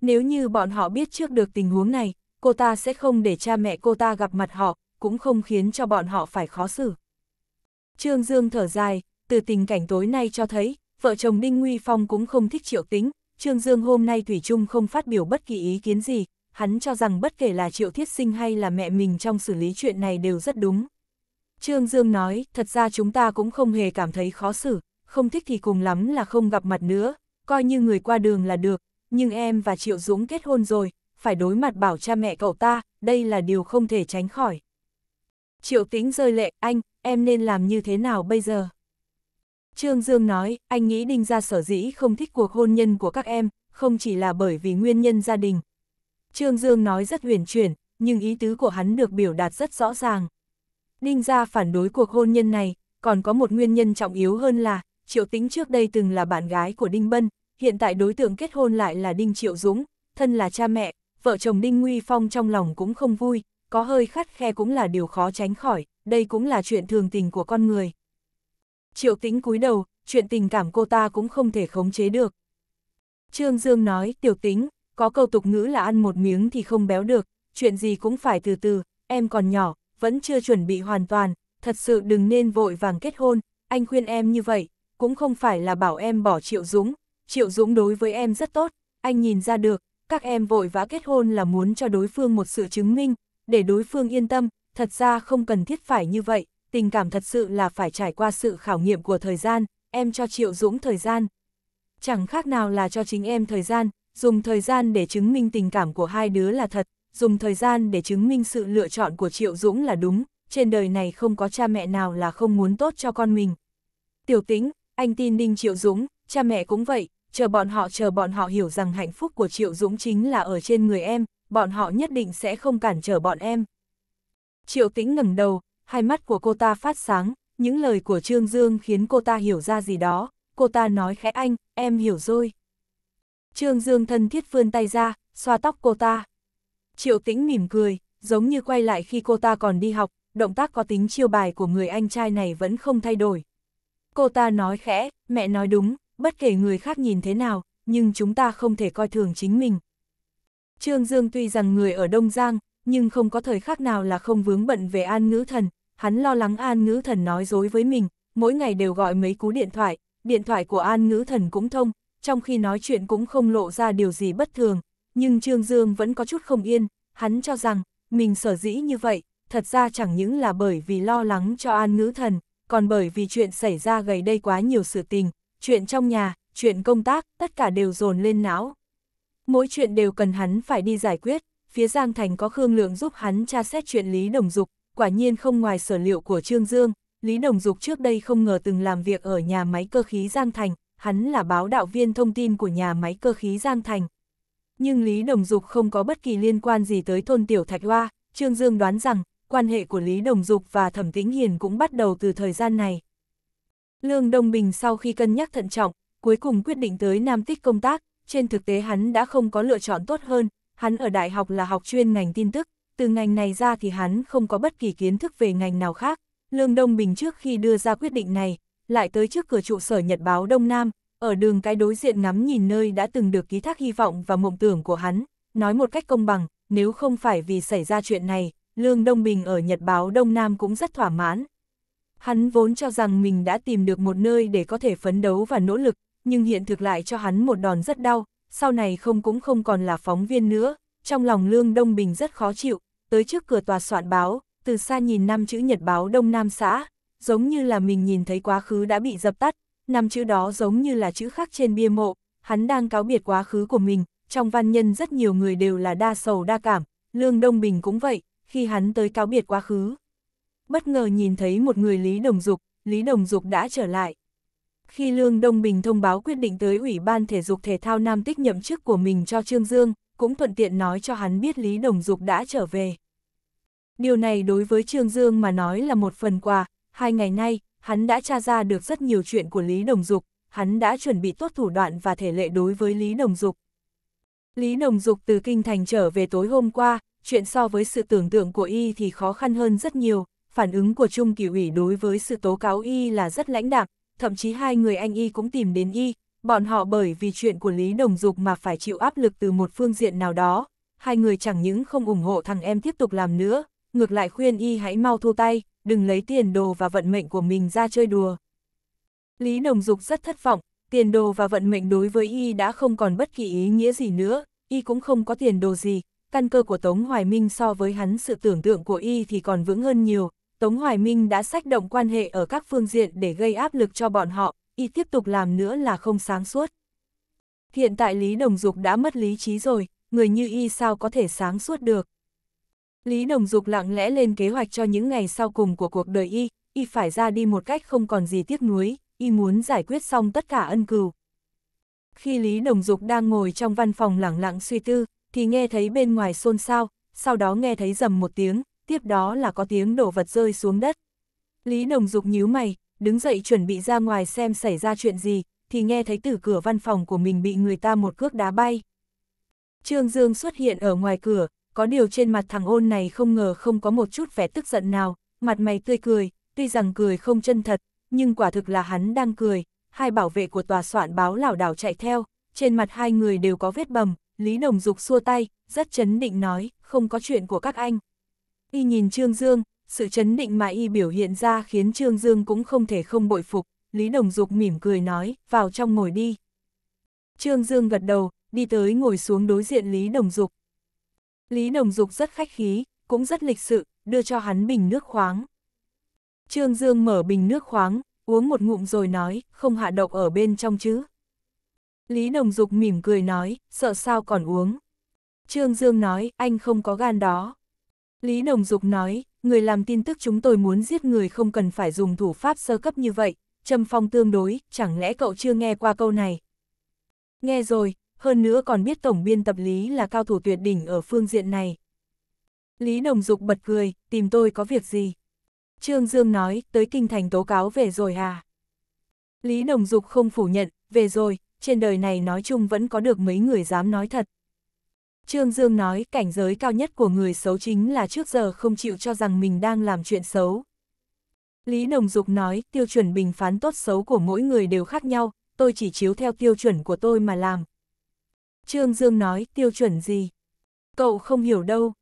Nếu như bọn họ biết trước được tình huống này, cô ta sẽ không để cha mẹ cô ta gặp mặt họ, cũng không khiến cho bọn họ phải khó xử. Trương Dương thở dài, từ tình cảnh tối nay cho thấy, vợ chồng Đinh Nguy Phong cũng không thích triệu tính, Trương Dương hôm nay Thủy Trung không phát biểu bất kỳ ý kiến gì, hắn cho rằng bất kể là triệu thiết sinh hay là mẹ mình trong xử lý chuyện này đều rất đúng. Trương Dương nói, thật ra chúng ta cũng không hề cảm thấy khó xử, không thích thì cùng lắm là không gặp mặt nữa, coi như người qua đường là được, nhưng em và Triệu Dũng kết hôn rồi, phải đối mặt bảo cha mẹ cậu ta, đây là điều không thể tránh khỏi. Triệu Tĩnh rơi lệ, anh, em nên làm như thế nào bây giờ? Trương Dương nói, anh nghĩ Đinh Gia sở dĩ không thích cuộc hôn nhân của các em, không chỉ là bởi vì nguyên nhân gia đình. Trương Dương nói rất huyền chuyển, nhưng ý tứ của hắn được biểu đạt rất rõ ràng. Đinh gia phản đối cuộc hôn nhân này, còn có một nguyên nhân trọng yếu hơn là, Triệu Tĩnh trước đây từng là bạn gái của Đinh Bân, hiện tại đối tượng kết hôn lại là Đinh Triệu Dũng, thân là cha mẹ, vợ chồng Đinh Nguy Phong trong lòng cũng không vui, có hơi khắt khe cũng là điều khó tránh khỏi, đây cũng là chuyện thường tình của con người. Triệu Tĩnh cúi đầu, chuyện tình cảm cô ta cũng không thể khống chế được. Trương Dương nói, tiểu Tĩnh, có câu tục ngữ là ăn một miếng thì không béo được, chuyện gì cũng phải từ từ, em còn nhỏ, vẫn chưa chuẩn bị hoàn toàn, thật sự đừng nên vội vàng kết hôn, anh khuyên em như vậy, cũng không phải là bảo em bỏ Triệu Dũng, Triệu Dũng đối với em rất tốt, anh nhìn ra được, các em vội vã kết hôn là muốn cho đối phương một sự chứng minh, để đối phương yên tâm, thật ra không cần thiết phải như vậy, tình cảm thật sự là phải trải qua sự khảo nghiệm của thời gian, em cho Triệu Dũng thời gian. Chẳng khác nào là cho chính em thời gian, dùng thời gian để chứng minh tình cảm của hai đứa là thật, dùng thời gian để chứng minh sự lựa chọn của Triệu Dũng là đúng, trên đời này không có cha mẹ nào là không muốn tốt cho con mình. Tiểu tĩnh, anh tin Ninh Triệu Dũng, cha mẹ cũng vậy, chờ bọn họ chờ bọn họ hiểu rằng hạnh phúc của Triệu Dũng chính là ở trên người em, bọn họ nhất định sẽ không cản trở bọn em. Triệu tĩnh ngẩng đầu, hai mắt của cô ta phát sáng, những lời của Trương Dương khiến cô ta hiểu ra gì đó, cô ta nói khẽ anh, em hiểu rồi. Trương Dương thân thiết vươn tay ra, xoa tóc cô ta. Triệu Tĩnh mỉm cười, giống như quay lại khi cô ta còn đi học, động tác có tính chiêu bài của người anh trai này vẫn không thay đổi. Cô ta nói khẽ, mẹ nói đúng, bất kể người khác nhìn thế nào, nhưng chúng ta không thể coi thường chính mình. Trương Dương tuy rằng người ở Đông Giang, nhưng không có thời khắc nào là không vướng bận về an ngữ thần, hắn lo lắng an ngữ thần nói dối với mình, mỗi ngày đều gọi mấy cú điện thoại, điện thoại của an ngữ thần cũng thông, trong khi nói chuyện cũng không lộ ra điều gì bất thường, nhưng Trương Dương vẫn có chút không yên, hắn cho rằng, mình sở dĩ như vậy, thật ra chẳng những là bởi vì lo lắng cho an ngữ thần, còn bởi vì chuyện xảy ra gầy đây quá nhiều sự tình, chuyện trong nhà, chuyện công tác, tất cả đều dồn lên não. Mỗi chuyện đều cần hắn phải đi giải quyết, phía Giang Thành có Khương Lượng giúp hắn tra xét chuyện Lý Đồng Dục, quả nhiên không ngoài sở liệu của Trương Dương, Lý Đồng Dục trước đây không ngờ từng làm việc ở nhà máy cơ khí Giang Thành, hắn là báo đạo viên thông tin của nhà máy cơ khí Giang Thành nhưng Lý Đồng Dục không có bất kỳ liên quan gì tới thôn Tiểu Thạch Hoa, Trương Dương đoán rằng, quan hệ của Lý Đồng Dục và Thẩm Tĩnh Hiền cũng bắt đầu từ thời gian này. Lương Đông Bình sau khi cân nhắc thận trọng, cuối cùng quyết định tới Nam Tích công tác, trên thực tế hắn đã không có lựa chọn tốt hơn, hắn ở đại học là học chuyên ngành tin tức, từ ngành này ra thì hắn không có bất kỳ kiến thức về ngành nào khác. Lương Đông Bình trước khi đưa ra quyết định này, lại tới trước cửa trụ sở Nhật báo Đông Nam, ở đường cái đối diện ngắm nhìn nơi đã từng được ký thác hy vọng và mộng tưởng của hắn, nói một cách công bằng, nếu không phải vì xảy ra chuyện này, Lương Đông Bình ở Nhật báo Đông Nam cũng rất thỏa mãn. Hắn vốn cho rằng mình đã tìm được một nơi để có thể phấn đấu và nỗ lực, nhưng hiện thực lại cho hắn một đòn rất đau, sau này không cũng không còn là phóng viên nữa, trong lòng Lương Đông Bình rất khó chịu, tới trước cửa tòa soạn báo, từ xa nhìn năm chữ Nhật báo Đông Nam xã, giống như là mình nhìn thấy quá khứ đã bị dập tắt, năm chữ đó giống như là chữ khác trên bia mộ, hắn đang cáo biệt quá khứ của mình, trong văn nhân rất nhiều người đều là đa sầu đa cảm, Lương Đông Bình cũng vậy, khi hắn tới cáo biệt quá khứ. Bất ngờ nhìn thấy một người Lý Đồng Dục, Lý Đồng Dục đã trở lại. Khi Lương Đông Bình thông báo quyết định tới Ủy ban Thể dục Thể thao Nam Tích nhậm chức của mình cho Trương Dương, cũng thuận tiện nói cho hắn biết Lý Đồng Dục đã trở về. Điều này đối với Trương Dương mà nói là một phần quà, hai ngày nay, hắn đã tra ra được rất nhiều chuyện của Lý Đồng Dục, hắn đã chuẩn bị tốt thủ đoạn và thể lệ đối với Lý Đồng Dục. Lý Đồng Dục từ Kinh Thành trở về tối hôm qua, chuyện so với sự tưởng tượng của y thì khó khăn hơn rất nhiều, phản ứng của Trung Kỳ ủy đối với sự tố cáo y là rất lãnh đạm, thậm chí hai người anh y cũng tìm đến y, bọn họ bởi vì chuyện của Lý Đồng Dục mà phải chịu áp lực từ một phương diện nào đó, hai người chẳng những không ủng hộ thằng em tiếp tục làm nữa, ngược lại khuyên y hãy mau thu tay, đừng lấy tiền đồ và vận mệnh của mình ra chơi đùa. Lý Đồng Dục rất thất vọng, tiền đồ và vận mệnh đối với y đã không còn bất kỳ ý nghĩa gì nữa, y cũng không có tiền đồ gì, căn cơ của Tống Hoài Minh so với hắn sự tưởng tượng của y thì còn vững hơn nhiều, Tống Hoài Minh đã sách động quan hệ ở các phương diện để gây áp lực cho bọn họ, y tiếp tục làm nữa là không sáng suốt. Hiện tại Lý Đồng Dục đã mất lý trí rồi, người như y sao có thể sáng suốt được. Lý Đồng Dục lặng lẽ lên kế hoạch cho những ngày sau cùng của cuộc đời y, y phải ra đi một cách không còn gì tiếc nuối, y muốn giải quyết xong tất cả ân cừu. Khi Lý Đồng Dục đang ngồi trong văn phòng lẳng lặng suy tư, thì nghe thấy bên ngoài xôn xao, sau đó nghe thấy rầm một tiếng, tiếp đó là có tiếng đổ vật rơi xuống đất. Lý Đồng Dục nhíu mày, đứng dậy chuẩn bị ra ngoài xem xảy ra chuyện gì, thì nghe thấy từ cửa văn phòng của mình bị người ta một cước đá bay. Trương Dương xuất hiện ở ngoài cửa, có điều trên mặt thằng ôn này không ngờ không có một chút vẻ tức giận nào, mặt mày tươi cười, tuy rằng cười không chân thật, nhưng quả thực là hắn đang cười, hai bảo vệ của tòa soạn báo lảo đảo chạy theo, trên mặt hai người đều có vết bầm, Lý Đồng Dục xua tay, rất chấn định nói, không có chuyện của các anh. Y nhìn Trương Dương, sự chấn định mà Y biểu hiện ra khiến Trương Dương cũng không thể không bội phục, Lý Đồng Dục mỉm cười nói, vào trong ngồi đi. Trương Dương gật đầu, đi tới ngồi xuống đối diện Lý Đồng Dục, Lý Đồng Dục rất khách khí, cũng rất lịch sự, đưa cho hắn bình nước khoáng. Trương Dương mở bình nước khoáng, uống một ngụm rồi nói, không hạ độc ở bên trong chứ. Lý Đồng Dục mỉm cười nói, sợ sao còn uống. Trương Dương nói, anh không có gan đó. Lý Đồng Dục nói, người làm tin tức chúng tôi muốn giết người không cần phải dùng thủ pháp sơ cấp như vậy, châm phong tương đối, chẳng lẽ cậu chưa nghe qua câu này. Nghe rồi, hơn nữa còn biết tổng biên tập Lý là cao thủ tuyệt đỉnh ở phương diện này. Lý Đồng Dục bật cười, tìm tôi có việc gì? Trương Dương nói, tới kinh thành tố cáo về rồi à? Lý Đồng Dục không phủ nhận, về rồi, trên đời này nói chung vẫn có được mấy người dám nói thật. Trương Dương nói cảnh giới cao nhất của người xấu chính là trước giờ không chịu cho rằng mình đang làm chuyện xấu. Lý Đồng Dục nói tiêu chuẩn bình phán tốt xấu của mỗi người đều khác nhau, tôi chỉ chiếu theo tiêu chuẩn của tôi mà làm, Trương Dương nói, tiêu chuẩn gì? Cậu không hiểu đâu.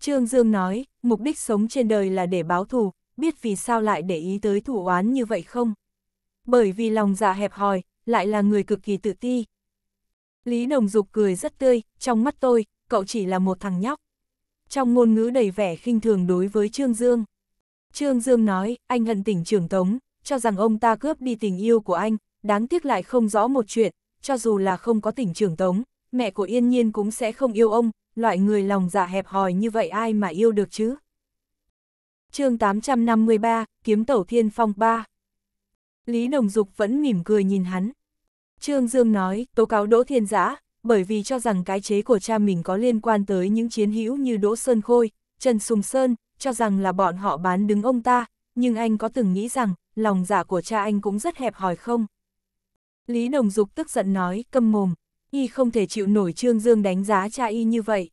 Trương Dương nói, mục đích sống trên đời là để báo thù, biết vì sao lại để ý tới thủ oán như vậy không? Bởi vì lòng dạ hẹp hòi, lại là người cực kỳ tự ti. Lý Đồng Dục cười rất tươi, trong mắt tôi, cậu chỉ là một thằng nhóc. Trong ngôn ngữ đầy vẻ khinh thường đối với Trương Dương. Trương Dương nói, anh hận tỉnh trưởng Tống, cho rằng ông ta cướp đi tình yêu của anh, đáng tiếc lại không rõ một chuyện, cho dù là không có tỉnh trưởng Tống, mẹ của Yên Nhiên cũng sẽ không yêu ông, loại người lòng giả dạ hẹp hòi như vậy ai mà yêu được chứ. chương 853, Kiếm Tẩu Thiên Phong 3 Lý Đồng Dục vẫn mỉm cười nhìn hắn. Trương Dương nói, tố cáo Đỗ Thiên Giã, bởi vì cho rằng cái chế của cha mình có liên quan tới những chiến hữu như Đỗ Sơn Khôi, Trần Sùng Sơn, cho rằng là bọn họ bán đứng ông ta, nhưng anh có từng nghĩ rằng, lòng giả dạ của cha anh cũng rất hẹp hòi không? Lý Đồng Dục tức giận nói, câm mồm, y không thể chịu nổi Trương Dương đánh giá cha y như vậy.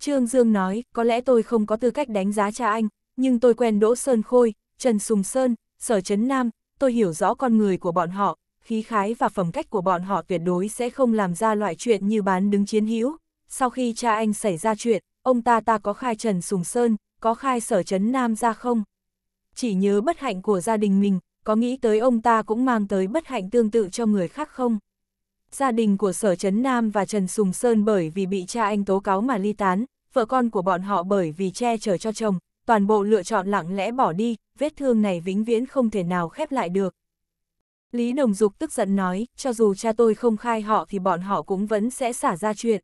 Trương Dương nói, có lẽ tôi không có tư cách đánh giá cha anh, nhưng tôi quen Đỗ Sơn Khôi, Trần Sùng Sơn, Sở Trấn Nam, tôi hiểu rõ con người của bọn họ, khí khái và phẩm cách của bọn họ tuyệt đối sẽ không làm ra loại chuyện như bán đứng chiến hữu. Sau khi cha anh xảy ra chuyện, ông ta ta có khai Trần Sùng Sơn, có khai Sở Trấn Nam ra không? Chỉ nhớ bất hạnh của gia đình mình, có nghĩ tới ông ta cũng mang tới bất hạnh tương tự cho người khác không? gia đình của Sở Trấn Nam và Trần Sùng Sơn bởi vì bị cha anh tố cáo mà ly tán, vợ con của bọn họ bởi vì che chở cho chồng, toàn bộ lựa chọn lặng lẽ bỏ đi, vết thương này vĩnh viễn không thể nào khép lại được. Lý Đồng Dục tức giận nói, cho dù cha tôi không khai họ thì bọn họ cũng vẫn sẽ xả ra chuyện.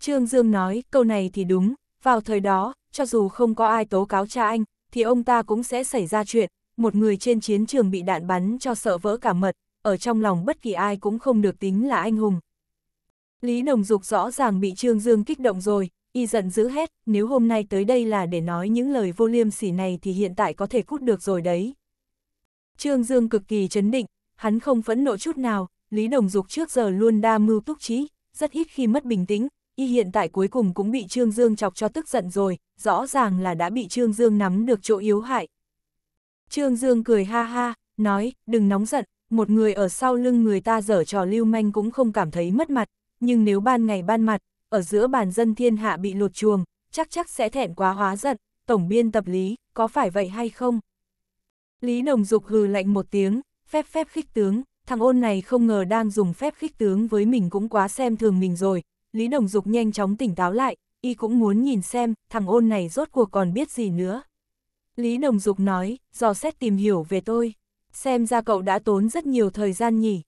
Trương Dương nói, câu này thì đúng, vào thời đó, cho dù không có ai tố cáo cha anh, thì ông ta cũng sẽ xảy ra chuyện, một người trên chiến trường bị đạn bắn cho sợ vỡ cả mật, ở trong lòng bất kỳ ai cũng không được tính là anh hùng. Lý Đồng Dục rõ ràng bị Trương Dương kích động rồi, y giận dữ hết. nếu hôm nay tới đây là để nói những lời vô liêm sỉ này thì hiện tại có thể cút được rồi đấy. Trương Dương cực kỳ chấn định, hắn không phẫn nộ chút nào, Lý Đồng Dục trước giờ luôn đa mưu túc trí, rất ít khi mất bình tĩnh, y hiện tại cuối cùng cũng bị Trương Dương chọc cho tức giận rồi, rõ ràng là đã bị Trương Dương nắm được chỗ yếu hại. Trương Dương cười ha ha, nói, đừng nóng giận, một người ở sau lưng người ta dở trò lưu manh cũng không cảm thấy mất mặt, nhưng nếu ban ngày ban mặt, ở giữa bàn dân thiên hạ bị lột chuồng, chắc chắc sẽ thẹn quá hóa giận, tổng biên tập lý, có phải vậy hay không? Lý đồng Dục hừ lạnh một tiếng, phép phép khích tướng, thằng ôn này không ngờ đang dùng phép khích tướng với mình cũng quá xem thường mình rồi, Lý đồng Dục nhanh chóng tỉnh táo lại, y cũng muốn nhìn xem, thằng ôn này rốt cuộc còn biết gì nữa. Lý đồng Dục nói, dò xét tìm hiểu về tôi xem ra cậu đã tốn rất nhiều thời gian nhỉ.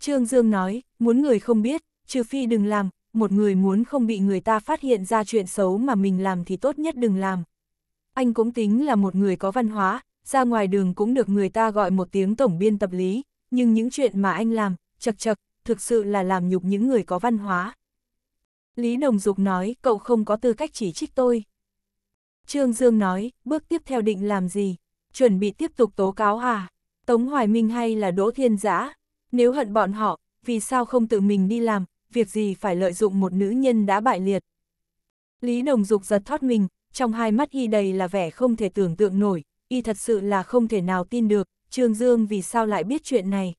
Trương Dương nói, muốn người không biết, trừ phi đừng làm, một người muốn không bị người ta phát hiện ra chuyện xấu mà mình làm thì tốt nhất đừng làm. Anh cũng tính là một người có văn hóa, ra ngoài đường cũng được người ta gọi một tiếng tổng biên tập lý, nhưng những chuyện mà anh làm, chật chật, thực sự là làm nhục những người có văn hóa. Lý Đồng Dục nói, cậu không có tư cách chỉ trích tôi. Trương Dương nói, bước tiếp theo định làm gì? Chuẩn bị tiếp tục tố cáo à? Tống Hoài Minh hay là Đỗ Thiên Giã, nếu hận bọn họ, vì sao không tự mình đi làm, việc gì phải lợi dụng một nữ nhân đã bại liệt. Lý Đồng Dục giật thoát mình, trong hai mắt y đầy là vẻ không thể tưởng tượng nổi, y thật sự là không thể nào tin được, Trương Dương vì sao lại biết chuyện này.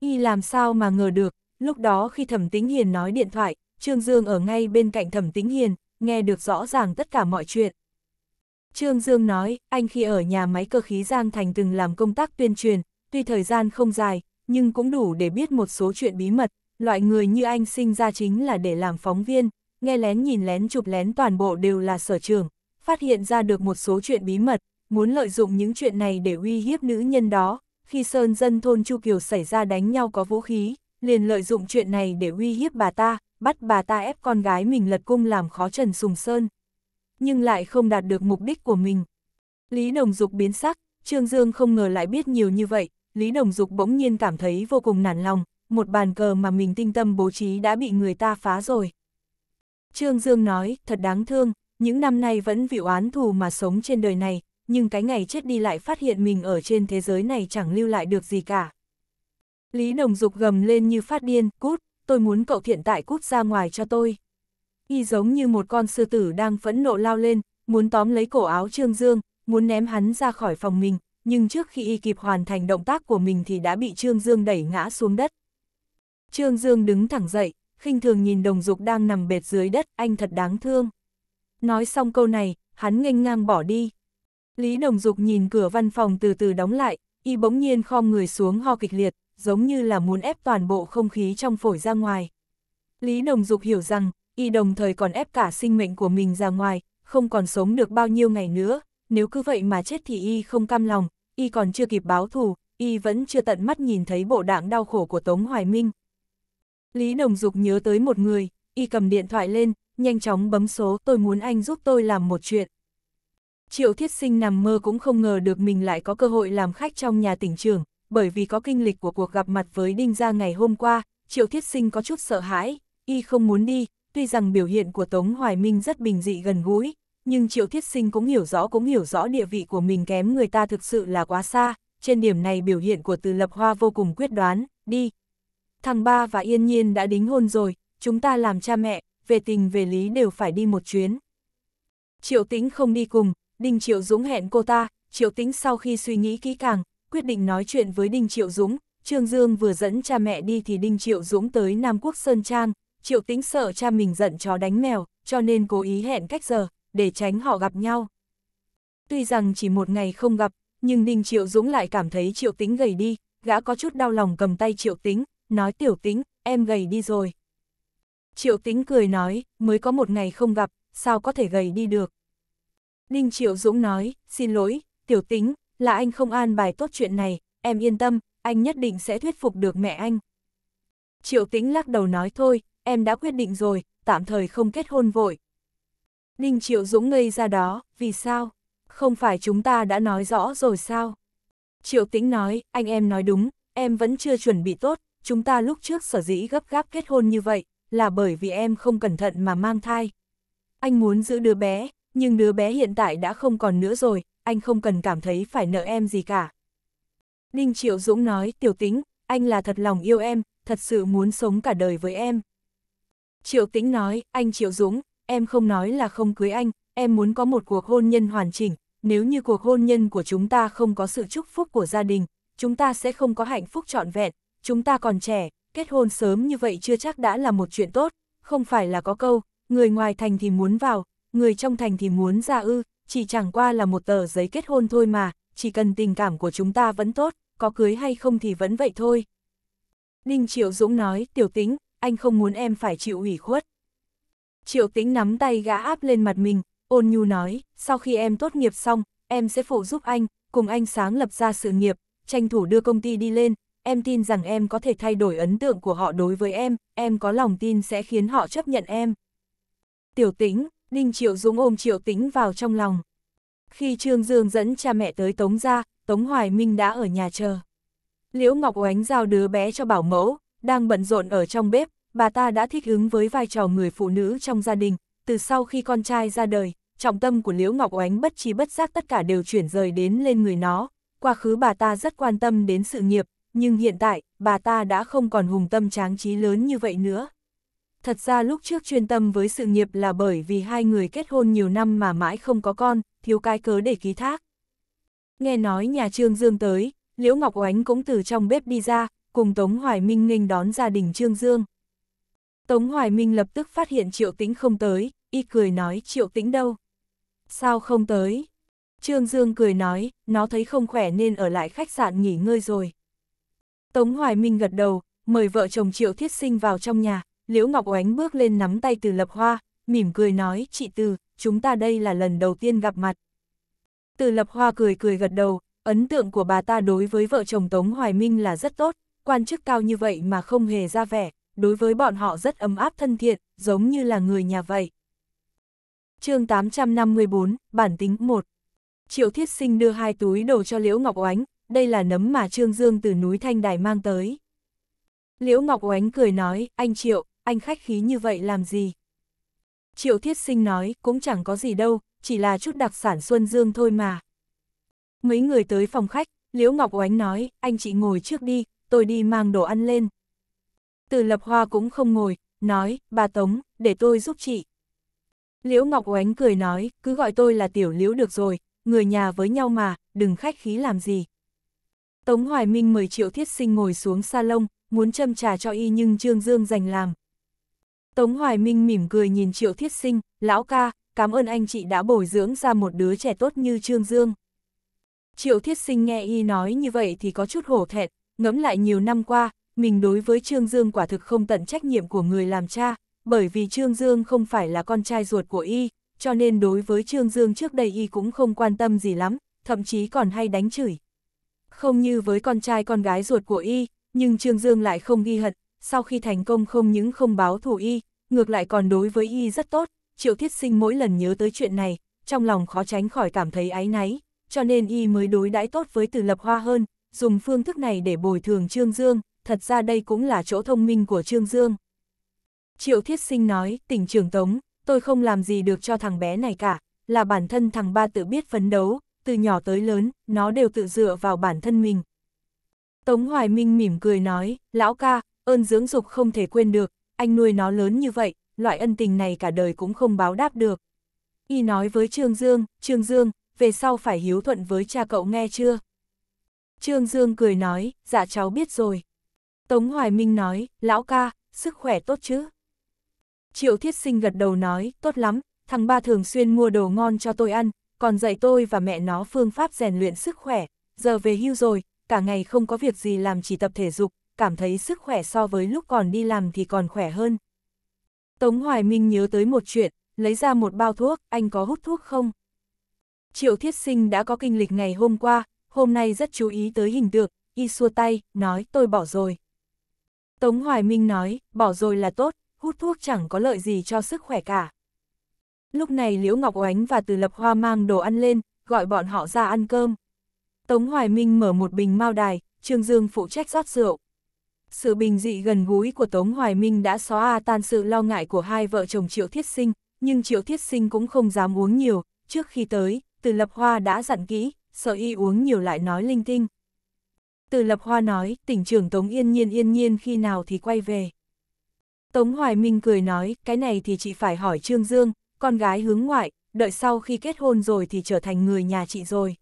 Y làm sao mà ngờ được, lúc đó khi Thẩm Tĩnh Hiền nói điện thoại, Trương Dương ở ngay bên cạnh Thẩm Tĩnh Hiền, nghe được rõ ràng tất cả mọi chuyện. Trương Dương nói, anh khi ở nhà máy cơ khí Giang Thành từng làm công tác tuyên truyền, tuy thời gian không dài, nhưng cũng đủ để biết một số chuyện bí mật, loại người như anh sinh ra chính là để làm phóng viên, nghe lén nhìn lén chụp lén toàn bộ đều là sở trường, phát hiện ra được một số chuyện bí mật, muốn lợi dụng những chuyện này để uy hiếp nữ nhân đó, khi Sơn dân thôn Chu Kiều xảy ra đánh nhau có vũ khí, liền lợi dụng chuyện này để uy hiếp bà ta, bắt bà ta ép con gái mình lật cung làm khó Trần Sùng Sơn nhưng lại không đạt được mục đích của mình. Lý Đồng Dục biến sắc, Trương Dương không ngờ lại biết nhiều như vậy, Lý Đồng Dục bỗng nhiên cảm thấy vô cùng nản lòng, một bàn cờ mà mình tinh tâm bố trí đã bị người ta phá rồi. Trương Dương nói, thật đáng thương, những năm nay vẫn vì oán thù mà sống trên đời này, nhưng cái ngày chết đi lại phát hiện mình ở trên thế giới này chẳng lưu lại được gì cả. Lý Đồng Dục gầm lên như phát điên, cút, tôi muốn cậu hiện tại cút ra ngoài cho tôi. Y giống như một con sư tử đang phẫn nộ lao lên, muốn tóm lấy cổ áo Trương Dương, muốn ném hắn ra khỏi phòng mình, nhưng trước khi y kịp hoàn thành động tác của mình thì đã bị Trương Dương đẩy ngã xuống đất. Trương Dương đứng thẳng dậy, khinh thường nhìn đồng dục đang nằm bệt dưới đất, anh thật đáng thương. Nói xong câu này, hắn nghênh ngang bỏ đi. Lý đồng dục nhìn cửa văn phòng từ từ đóng lại, y bỗng nhiên khom người xuống ho kịch liệt, giống như là muốn ép toàn bộ không khí trong phổi ra ngoài. Lý đồng dục hiểu rằng, y đồng thời còn ép cả sinh mệnh của mình ra ngoài, không còn sống được bao nhiêu ngày nữa, nếu cứ vậy mà chết thì y không cam lòng, y còn chưa kịp báo thù, y vẫn chưa tận mắt nhìn thấy bộ đảng đau khổ của Tống Hoài Minh. Lý Đồng Dục nhớ tới một người, y cầm điện thoại lên, nhanh chóng bấm số tôi muốn anh giúp tôi làm một chuyện. Triệu Thiết Sinh nằm mơ cũng không ngờ được mình lại có cơ hội làm khách trong nhà tỉnh trưởng, bởi vì có kinh lịch của cuộc gặp mặt với Đinh Gia ngày hôm qua, Triệu Thiết Sinh có chút sợ hãi, y không muốn đi, tuy rằng biểu hiện của Tống Hoài Minh rất bình dị gần gũi, nhưng Triệu Thiết Sinh cũng hiểu rõ cũng hiểu rõ địa vị của mình kém người ta thực sự là quá xa, trên điểm này biểu hiện của Từ Lập Hoa vô cùng quyết đoán, đi. Thằng ba và Yên Nhiên đã đính hôn rồi, chúng ta làm cha mẹ, về tình về lý đều phải đi một chuyến. Triệu Tĩnh không đi cùng, Đinh Triệu Dũng hẹn cô ta, Triệu Tĩnh sau khi suy nghĩ kỹ càng, quyết định nói chuyện với Đinh Triệu Dũng, Trương Dương vừa dẫn cha mẹ đi thì Đinh Triệu Dũng tới Nam Quốc Sơn Trang, Triệu Tĩnh sợ cha mình giận chó đánh mèo, cho nên cố ý hẹn cách giờ, để tránh họ gặp nhau. Tuy rằng chỉ một ngày không gặp, nhưng Ninh Triệu Dũng lại cảm thấy Triệu Tĩnh gầy đi, gã có chút đau lòng cầm tay Triệu Tĩnh, nói Tiểu Tĩnh, em gầy đi rồi. Triệu Tĩnh cười nói, mới có một ngày không gặp, sao có thể gầy đi được. Ninh Triệu Dũng nói, xin lỗi, Tiểu Tĩnh, là anh không an bài tốt chuyện này, em yên tâm, anh nhất định sẽ thuyết phục được mẹ anh. Triệu Tĩnh lắc đầu nói thôi, em đã quyết định rồi, tạm thời không kết hôn vội. Ninh Triệu Dũng ngây ra đó, vì sao? Không phải chúng ta đã nói rõ rồi sao? Triệu Tĩnh nói, anh em nói đúng, em vẫn chưa chuẩn bị tốt, chúng ta lúc trước sở dĩ gấp gáp kết hôn như vậy, là bởi vì em không cẩn thận mà mang thai. Anh muốn giữ đứa bé, nhưng đứa bé hiện tại đã không còn nữa rồi, anh không cần cảm thấy phải nợ em gì cả. Ninh Triệu Dũng nói, Tiểu Tĩnh, anh là thật lòng yêu em, thật sự muốn sống cả đời với em. Triệu Tĩnh nói, anh Triệu Dũng, em không nói là không cưới anh, em muốn có một cuộc hôn nhân hoàn chỉnh, nếu như cuộc hôn nhân của chúng ta không có sự chúc phúc của gia đình, chúng ta sẽ không có hạnh phúc trọn vẹn, chúng ta còn trẻ, kết hôn sớm như vậy chưa chắc đã là một chuyện tốt, không phải là có câu, người ngoài thành thì muốn vào, người trong thành thì muốn ra ư, chỉ chẳng qua là một tờ giấy kết hôn thôi mà, chỉ cần tình cảm của chúng ta vẫn tốt, có cưới hay không thì vẫn vậy thôi. Đinh Triệu Dũng nói, tiểu tính, anh không muốn em phải chịu ủy khuất. Triệu tĩnh nắm tay gã áp lên mặt mình, ôn nhu nói, sau khi em tốt nghiệp xong, em sẽ phụ giúp anh, cùng anh sáng lập ra sự nghiệp, tranh thủ đưa công ty đi lên, em tin rằng em có thể thay đổi ấn tượng của họ đối với em, em có lòng tin sẽ khiến họ chấp nhận em. Tiểu tĩnh, Đinh Triệu Dũng ôm Triệu tĩnh vào trong lòng. Khi Trương Dương dẫn cha mẹ tới Tống ra, Tống Hoài Minh đã ở nhà chờ. Liễu Ngọc oánh giao đứa bé cho bảo mẫu, đang bận rộn ở trong bếp, bà ta đã thích ứng với vai trò người phụ nữ trong gia đình, từ sau khi con trai ra đời, trọng tâm của Liễu Ngọc Oánh bất trí bất giác tất cả đều chuyển rời đến lên người nó. Quá khứ bà ta rất quan tâm đến sự nghiệp, nhưng hiện tại, bà ta đã không còn hùng tâm tráng trí lớn như vậy nữa. Thật ra lúc trước chuyên tâm với sự nghiệp là bởi vì hai người kết hôn nhiều năm mà mãi không có con, thiếu cái cớ để ký thác. Nghe nói nhà Trương Dương tới, Liễu Ngọc Oánh cũng từ trong bếp đi ra, cùng Tống Hoài Minh nghênh đón gia đình Trương Dương. Tống Hoài Minh lập tức phát hiện Triệu Tĩnh không tới, y cười nói Triệu Tĩnh đâu? Sao không tới? Trương Dương cười nói, nó thấy không khỏe nên ở lại khách sạn nghỉ ngơi rồi. Tống Hoài Minh gật đầu, mời vợ chồng Triệu Thiết Sinh vào trong nhà, Liễu Ngọc Oánh bước lên nắm tay từ Lập Hoa, mỉm cười nói, chị Từ, chúng ta đây là lần đầu tiên gặp mặt. Từ Lập Hoa cười cười gật đầu, ấn tượng của bà ta đối với vợ chồng Tống Hoài Minh là rất tốt, quan chức cao như vậy mà không hề ra vẻ, đối với bọn họ rất ấm áp thân thiện, giống như là người nhà vậy. chương 854, Bản tính 1 Triệu Thiết Sinh đưa hai túi đồ cho Liễu Ngọc Oánh, đây là nấm mà Trương Dương từ núi Thanh Đài mang tới. Liễu Ngọc Oánh cười nói, anh Triệu, anh khách khí như vậy làm gì? Triệu Thiết Sinh nói, cũng chẳng có gì đâu, chỉ là chút đặc sản Xuân Dương thôi mà. Mấy người tới phòng khách, Liễu Ngọc Oánh nói, anh chị ngồi trước đi, tôi đi mang đồ ăn lên. Từ lập hoa cũng không ngồi, nói, bà Tống, để tôi giúp chị. Liễu Ngọc Oánh cười nói, cứ gọi tôi là tiểu liễu được rồi, người nhà với nhau mà, đừng khách khí làm gì. Tống Hoài Minh mời Triệu Thiết Sinh ngồi xuống salon, muốn châm trà cho y nhưng Trương Dương dành làm. Tống Hoài Minh mỉm cười nhìn Triệu Thiết Sinh, lão ca, cảm ơn anh chị đã bồi dưỡng ra một đứa trẻ tốt như Trương Dương. Triệu Thiết Sinh nghe y nói như vậy thì có chút hổ thẹn, Ngẫm lại nhiều năm qua, mình đối với Trương Dương quả thực không tận trách nhiệm của người làm cha, bởi vì Trương Dương không phải là con trai ruột của y, cho nên đối với Trương Dương trước đây y cũng không quan tâm gì lắm, thậm chí còn hay đánh chửi. Không như với con trai con gái ruột của y, nhưng Trương Dương lại không ghi hận, sau khi thành công không những không báo thù y, ngược lại còn đối với y rất tốt, Triệu Thiết Sinh mỗi lần nhớ tới chuyện này, trong lòng khó tránh khỏi cảm thấy áy náy, cho nên y mới đối đãi tốt với Từ Lập Hoa hơn, dùng phương thức này để bồi thường Trương Dương, thật ra đây cũng là chỗ thông minh của Trương Dương. Triệu Thiết Sinh nói, tỉnh trưởng Tống, tôi không làm gì được cho thằng bé này cả, là bản thân thằng ba tự biết phấn đấu, từ nhỏ tới lớn, nó đều tự dựa vào bản thân mình. Tống Hoài Minh mỉm cười nói, lão ca, ơn dưỡng dục không thể quên được, anh nuôi nó lớn như vậy, loại ân tình này cả đời cũng không báo đáp được. Y nói với Trương Dương, Trương Dương, về sau phải hiếu thuận với cha cậu nghe chưa? Trương Dương cười nói, dạ cháu biết rồi. Tống Hoài Minh nói, lão ca, sức khỏe tốt chứ? Triệu Thiết Sinh gật đầu nói, tốt lắm, thằng ba thường xuyên mua đồ ngon cho tôi ăn, còn dạy tôi và mẹ nó phương pháp rèn luyện sức khỏe, giờ về hưu rồi, cả ngày không có việc gì làm chỉ tập thể dục, cảm thấy sức khỏe so với lúc còn đi làm thì còn khỏe hơn. Tống Hoài Minh nhớ tới một chuyện, lấy ra một bao thuốc, anh có hút thuốc không? Triệu Thiết Sinh đã có kinh lịch ngày hôm qua, hôm nay rất chú ý tới hình tượng, y xua tay, nói tôi bỏ rồi. Tống Hoài Minh nói, bỏ rồi là tốt, hút thuốc chẳng có lợi gì cho sức khỏe cả. Lúc này Liễu Ngọc Oánh và Từ Lập Hoa mang đồ ăn lên, gọi bọn họ ra ăn cơm. Tống Hoài Minh mở một bình mao đài, Trương Dương phụ trách rót rượu. Sự bình dị gần gũi của Tống Hoài Minh đã xóa tan sự lo ngại của hai vợ chồng Triệu Thiết Sinh, nhưng Triệu Thiết Sinh cũng không dám uống nhiều, trước khi tới, Từ Lập Hoa đã dặn kỹ, sợ y uống nhiều lại nói linh tinh. Từ lập hoa nói, tỉnh trưởng Tống Yên Nhiên Yên Nhiên khi nào thì quay về. Tống Hoài Minh cười nói, cái này thì chị phải hỏi Trương Dương, con gái hướng ngoại, đợi sau khi kết hôn rồi thì trở thành người nhà chị rồi.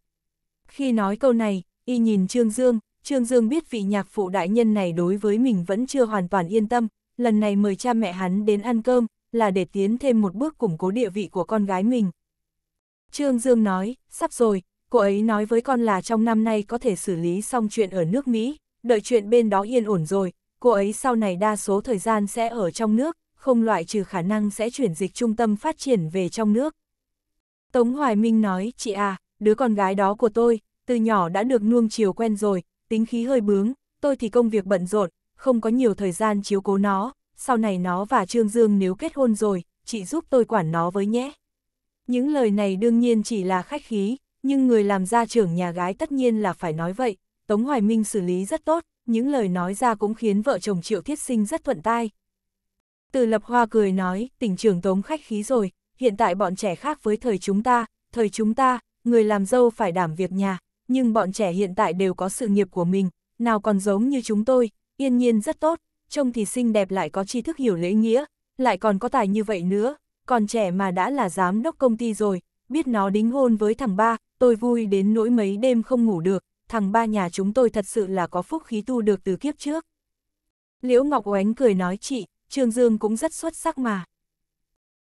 Khi nói câu này, y nhìn Trương Dương, Trương Dương biết vị nhạc phụ đại nhân này đối với mình vẫn chưa hoàn toàn yên tâm, lần này mời cha mẹ hắn đến ăn cơm, là để tiến thêm một bước củng cố địa vị của con gái mình. Trương Dương nói, sắp rồi, cô ấy nói với con là trong năm nay có thể xử lý xong chuyện ở nước Mỹ, đợi chuyện bên đó yên ổn rồi, cô ấy sau này đa số thời gian sẽ ở trong nước, không loại trừ khả năng sẽ chuyển dịch trung tâm phát triển về trong nước. Tống Hoài Minh nói, chị à, đứa con gái đó của tôi, từ nhỏ đã được nuông chiều quen rồi, tính khí hơi bướng, tôi thì công việc bận rộn, không có nhiều thời gian chiếu cố nó, sau này nó và Trương Dương nếu kết hôn rồi, chị giúp tôi quản nó với nhé. Những lời này đương nhiên chỉ là khách khí, nhưng người làm gia trưởng nhà gái tất nhiên là phải nói vậy, Tống Hoài Minh xử lý rất tốt, những lời nói ra cũng khiến vợ chồng Triệu Thiết Sinh rất thuận tai. Từ Lập Hoa cười nói, tỉnh trưởng Tống khách khí rồi, hiện tại bọn trẻ khác với thời chúng ta, thời chúng ta, người làm dâu phải đảm việc nhà, nhưng bọn trẻ hiện tại đều có sự nghiệp của mình, nào còn giống như chúng tôi, yên nhiên rất tốt, trông thì xinh đẹp lại có tri thức hiểu lễ nghĩa, lại còn có tài như vậy nữa, còn trẻ mà đã là giám đốc công ty rồi, biết nó đính hôn với thằng ba, tôi vui đến nỗi mấy đêm không ngủ được, thằng ba nhà chúng tôi thật sự là có phúc khí tu được từ kiếp trước. Liễu Ngọc Oánh cười nói chị, Trương Dương cũng rất xuất sắc mà.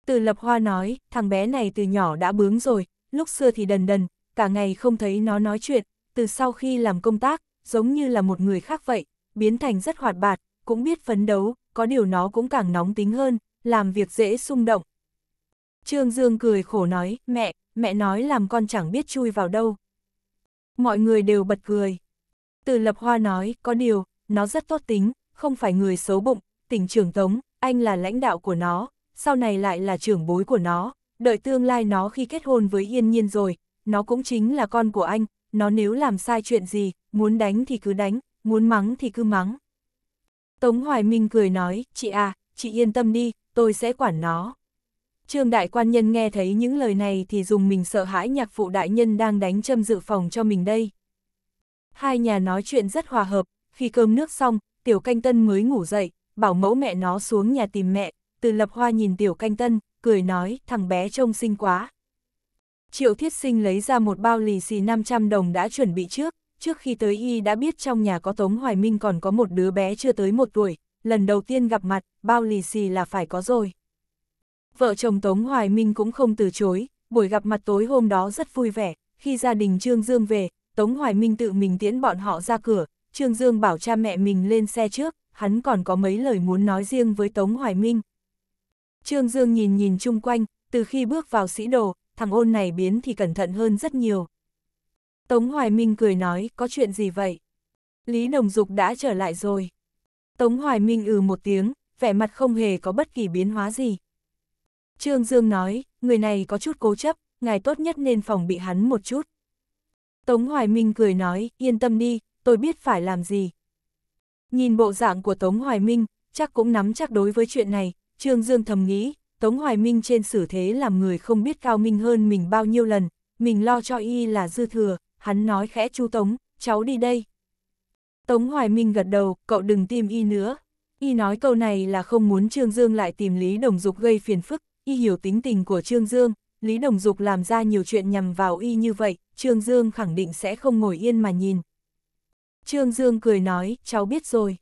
Từ Lập Hoa nói, thằng bé này từ nhỏ đã bướng rồi, lúc xưa thì đần đần, cả ngày không thấy nó nói chuyện, từ sau khi làm công tác, giống như là một người khác vậy, biến thành rất hoạt bạt, cũng biết phấn đấu, có điều nó cũng càng nóng tính hơn, làm việc dễ xung động, Trương Dương cười khổ nói, mẹ, mẹ nói làm con chẳng biết chui vào đâu. Mọi người đều bật cười. Từ lập hoa nói, có điều, nó rất tốt tính, không phải người xấu bụng, tỉnh trưởng tống, anh là lãnh đạo của nó, sau này lại là trưởng bối của nó, đợi tương lai nó khi kết hôn với yên nhiên rồi, nó cũng chính là con của anh, nó nếu làm sai chuyện gì, muốn đánh thì cứ đánh, muốn mắng thì cứ mắng. Tống Hoài Minh cười nói, chị à, chị yên tâm đi, tôi sẽ quản nó. Trương đại quan nhân nghe thấy những lời này thì dùng mình sợ hãi nhạc phụ đại nhân đang đánh châm dự phòng cho mình đây. Hai nhà nói chuyện rất hòa hợp, khi cơm nước xong, tiểu canh tân mới ngủ dậy, bảo mẫu mẹ nó xuống nhà tìm mẹ, từ lập hoa nhìn tiểu canh tân, cười nói, thằng bé trông xinh quá. Triệu thiết sinh lấy ra một bao lì xì 500 đồng đã chuẩn bị trước, trước khi tới y đã biết trong nhà có Tống Hoài Minh còn có một đứa bé chưa tới một tuổi, lần đầu tiên gặp mặt, bao lì xì là phải có rồi. Vợ chồng Tống Hoài Minh cũng không từ chối, buổi gặp mặt tối hôm đó rất vui vẻ, khi gia đình Trương Dương về, Tống Hoài Minh tự mình tiễn bọn họ ra cửa, Trương Dương bảo cha mẹ mình lên xe trước, hắn còn có mấy lời muốn nói riêng với Tống Hoài Minh. Trương Dương nhìn nhìn chung quanh, từ khi bước vào sĩ đồ, thằng ôn này biến thì cẩn thận hơn rất nhiều. Tống Hoài Minh cười nói, có chuyện gì vậy? Lý Đồng Dục đã trở lại rồi. Tống Hoài Minh ừ một tiếng, vẻ mặt không hề có bất kỳ biến hóa gì. Trương Dương nói, người này có chút cố chấp, ngài tốt nhất nên phòng bị hắn một chút. Tống Hoài Minh cười nói, yên tâm đi, tôi biết phải làm gì. Nhìn bộ dạng của Tống Hoài Minh, chắc cũng nắm chắc đối với chuyện này, Trương Dương thầm nghĩ, Tống Hoài Minh trên xử thế làm người không biết cao minh hơn mình bao nhiêu lần, mình lo cho y là dư thừa, hắn nói khẽ chú Tống, cháu đi đây. Tống Hoài Minh gật đầu, cậu đừng tìm y nữa. Y nói câu này là không muốn Trương Dương lại tìm Lý Đồng Dục gây phiền phức, y hiểu tính tình của Trương Dương, Lý Đồng Dục làm ra nhiều chuyện nhằm vào y như vậy, Trương Dương khẳng định sẽ không ngồi yên mà nhìn. Trương Dương cười nói, cháu biết rồi.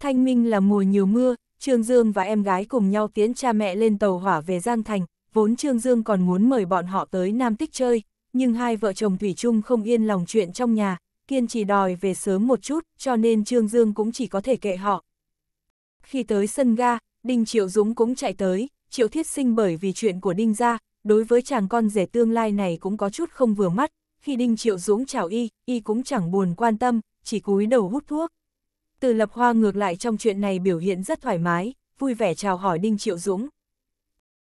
Thanh minh là mùa nhiều mưa, Trương Dương và em gái cùng nhau tiến cha mẹ lên tàu hỏa về Giang Thành, vốn Trương Dương còn muốn mời bọn họ tới Nam Tích chơi, nhưng hai vợ chồng Thủy Trung không yên lòng chuyện trong nhà, kiên trì đòi về sớm một chút, cho nên Trương Dương cũng chỉ có thể kệ họ. Khi tới sân ga, Đinh Triệu Dũng cũng chạy tới, Triệu Thiết Sinh bởi vì chuyện của Đinh Gia, đối với chàng con rể tương lai này cũng có chút không vừa mắt, khi Đinh Triệu Dũng chào y, y cũng chẳng buồn quan tâm, chỉ cúi đầu hút thuốc. Từ Lập Hoa ngược lại trong chuyện này biểu hiện rất thoải mái, vui vẻ chào hỏi Đinh Triệu Dũng.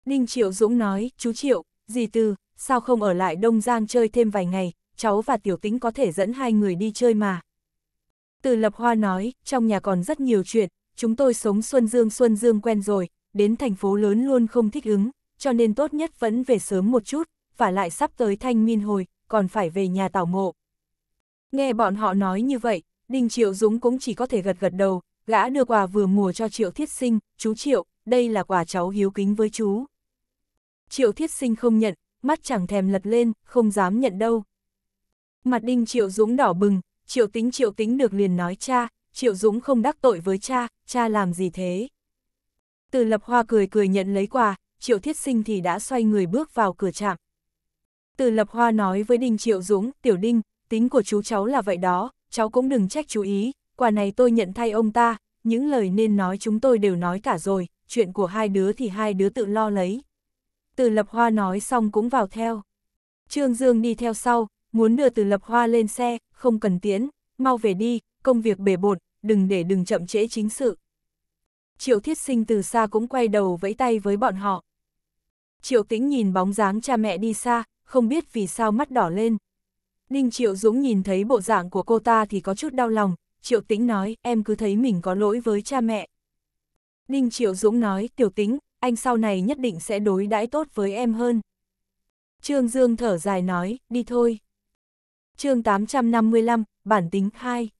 Đinh Triệu Dũng nói, chú Triệu, dì Tư, sao không ở lại Đông Giang chơi thêm vài ngày, cháu và Tiểu Tính có thể dẫn hai người đi chơi mà. Từ Lập Hoa nói, trong nhà còn rất nhiều chuyện, chúng tôi sống Xuân Dương Xuân Dương quen rồi, đến thành phố lớn luôn không thích ứng, cho nên tốt nhất vẫn về sớm một chút, và lại sắp tới thanh min hồi, còn phải về nhà tảo mộ. Nghe bọn họ nói như vậy, Đinh Triệu Dũng cũng chỉ có thể gật gật đầu, gã đưa quà vừa mùa cho Triệu Thiết Sinh, chú Triệu, đây là quà cháu hiếu kính với chú. Triệu Thiết Sinh không nhận, mắt chẳng thèm lật lên, không dám nhận đâu. Mặt Đinh Triệu Dũng đỏ bừng, Triệu Tính Triệu Tính được liền nói cha, Triệu Dũng không đắc tội với cha, cha làm gì thế? Từ lập hoa cười cười nhận lấy quà, triệu thiết sinh thì đã xoay người bước vào cửa trạm. Từ lập hoa nói với Đinh Triệu Dũng, Tiểu Đinh, tính của chú cháu là vậy đó, cháu cũng đừng trách chú ý, quà này tôi nhận thay ông ta, những lời nên nói chúng tôi đều nói cả rồi, chuyện của hai đứa thì hai đứa tự lo lấy. Từ lập hoa nói xong cũng vào theo. Trương Dương đi theo sau, muốn đưa từ lập hoa lên xe, không cần tiễn, mau về đi, công việc bể bột, đừng để đừng chậm trễ chính sự. Triệu Thiết Sinh từ xa cũng quay đầu vẫy tay với bọn họ. Triệu Tĩnh nhìn bóng dáng cha mẹ đi xa, không biết vì sao mắt đỏ lên. Ninh Triệu Dũng nhìn thấy bộ dạng của cô ta thì có chút đau lòng, Triệu Tĩnh nói, em cứ thấy mình có lỗi với cha mẹ. Ninh Triệu Dũng nói, Tiểu Tĩnh, anh sau này nhất định sẽ đối đãi tốt với em hơn. Trương Dương thở dài nói, đi thôi. chương 855, bản tính 2.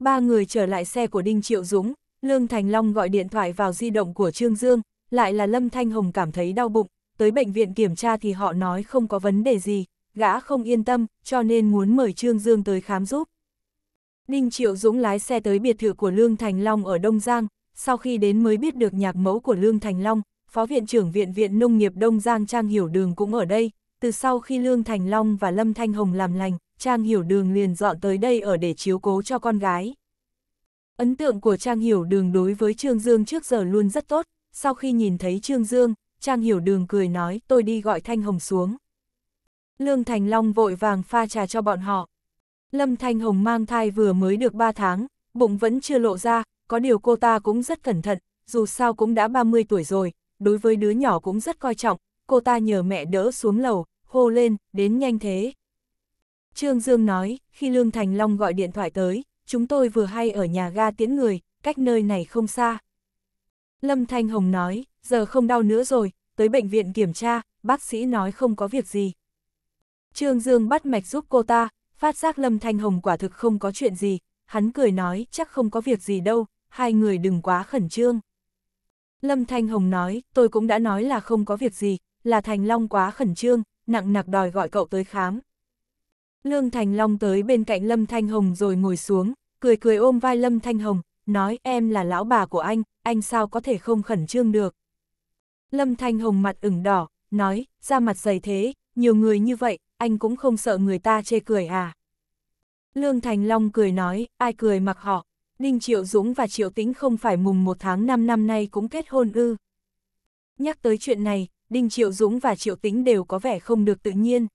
Ba người trở lại xe của Đinh Triệu Dũng, Lương Thành Long gọi điện thoại vào di động của Trương Dương, lại là Lâm Thanh Hồng cảm thấy đau bụng, tới bệnh viện kiểm tra thì họ nói không có vấn đề gì, gã không yên tâm, cho nên muốn mời Trương Dương tới khám giúp. Ninh Triệu Dũng lái xe tới biệt thự của Lương Thành Long ở Đông Giang, sau khi đến mới biết được nhạc mẫu của Lương Thành Long, Phó Viện trưởng Viện Viện Nông nghiệp Đông Giang Trang Hiểu Đường cũng ở đây, từ sau khi Lương Thành Long và Lâm Thanh Hồng làm lành, Trang Hiểu Đường liền dọn tới đây ở để chiếu cố cho con gái. Ấn tượng của Trang Hiểu Đường đối với Trương Dương trước giờ luôn rất tốt, sau khi nhìn thấy Trương Dương, Trang Hiểu Đường cười nói tôi đi gọi Thanh Hồng xuống. Lương Thành Long vội vàng pha trà cho bọn họ. Lâm Thanh Hồng mang thai vừa mới được 3 tháng, bụng vẫn chưa lộ ra, có điều cô ta cũng rất cẩn thận, dù sao cũng đã 30 tuổi rồi, đối với đứa nhỏ cũng rất coi trọng, cô ta nhờ mẹ đỡ xuống lầu, hô lên, đến nhanh thế. Trương Dương nói, khi Lương Thành Long gọi điện thoại tới, chúng tôi vừa hay ở nhà ga tiễn người, cách nơi này không xa. Lâm Thanh Hồng nói, giờ không đau nữa rồi, tới bệnh viện kiểm tra, bác sĩ nói không có việc gì. Trương Dương bắt mạch giúp cô ta, phát giác Lâm Thanh Hồng quả thực không có chuyện gì, hắn cười nói chắc không có việc gì đâu, hai người đừng quá khẩn trương. Lâm Thanh Hồng nói, tôi cũng đã nói là không có việc gì, là Thành Long quá khẩn trương, nặng nặc đòi gọi cậu tới khám, Lương Thành Long tới bên cạnh Lâm Thanh Hồng rồi ngồi xuống, cười cười ôm vai Lâm Thanh Hồng, nói em là lão bà của anh, anh sao có thể không khẩn trương được. Lâm Thanh Hồng mặt ửng đỏ, nói, ra mặt dày thế, nhiều người như vậy, anh cũng không sợ người ta chê cười à. Lương Thành Long cười nói, ai cười mặc họ, Đinh Triệu Dũng và Triệu Tĩnh không phải mùng một tháng năm năm nay cũng kết hôn ư. Nhắc tới chuyện này, Đinh Triệu Dũng và Triệu Tĩnh đều có vẻ không được tự nhiên.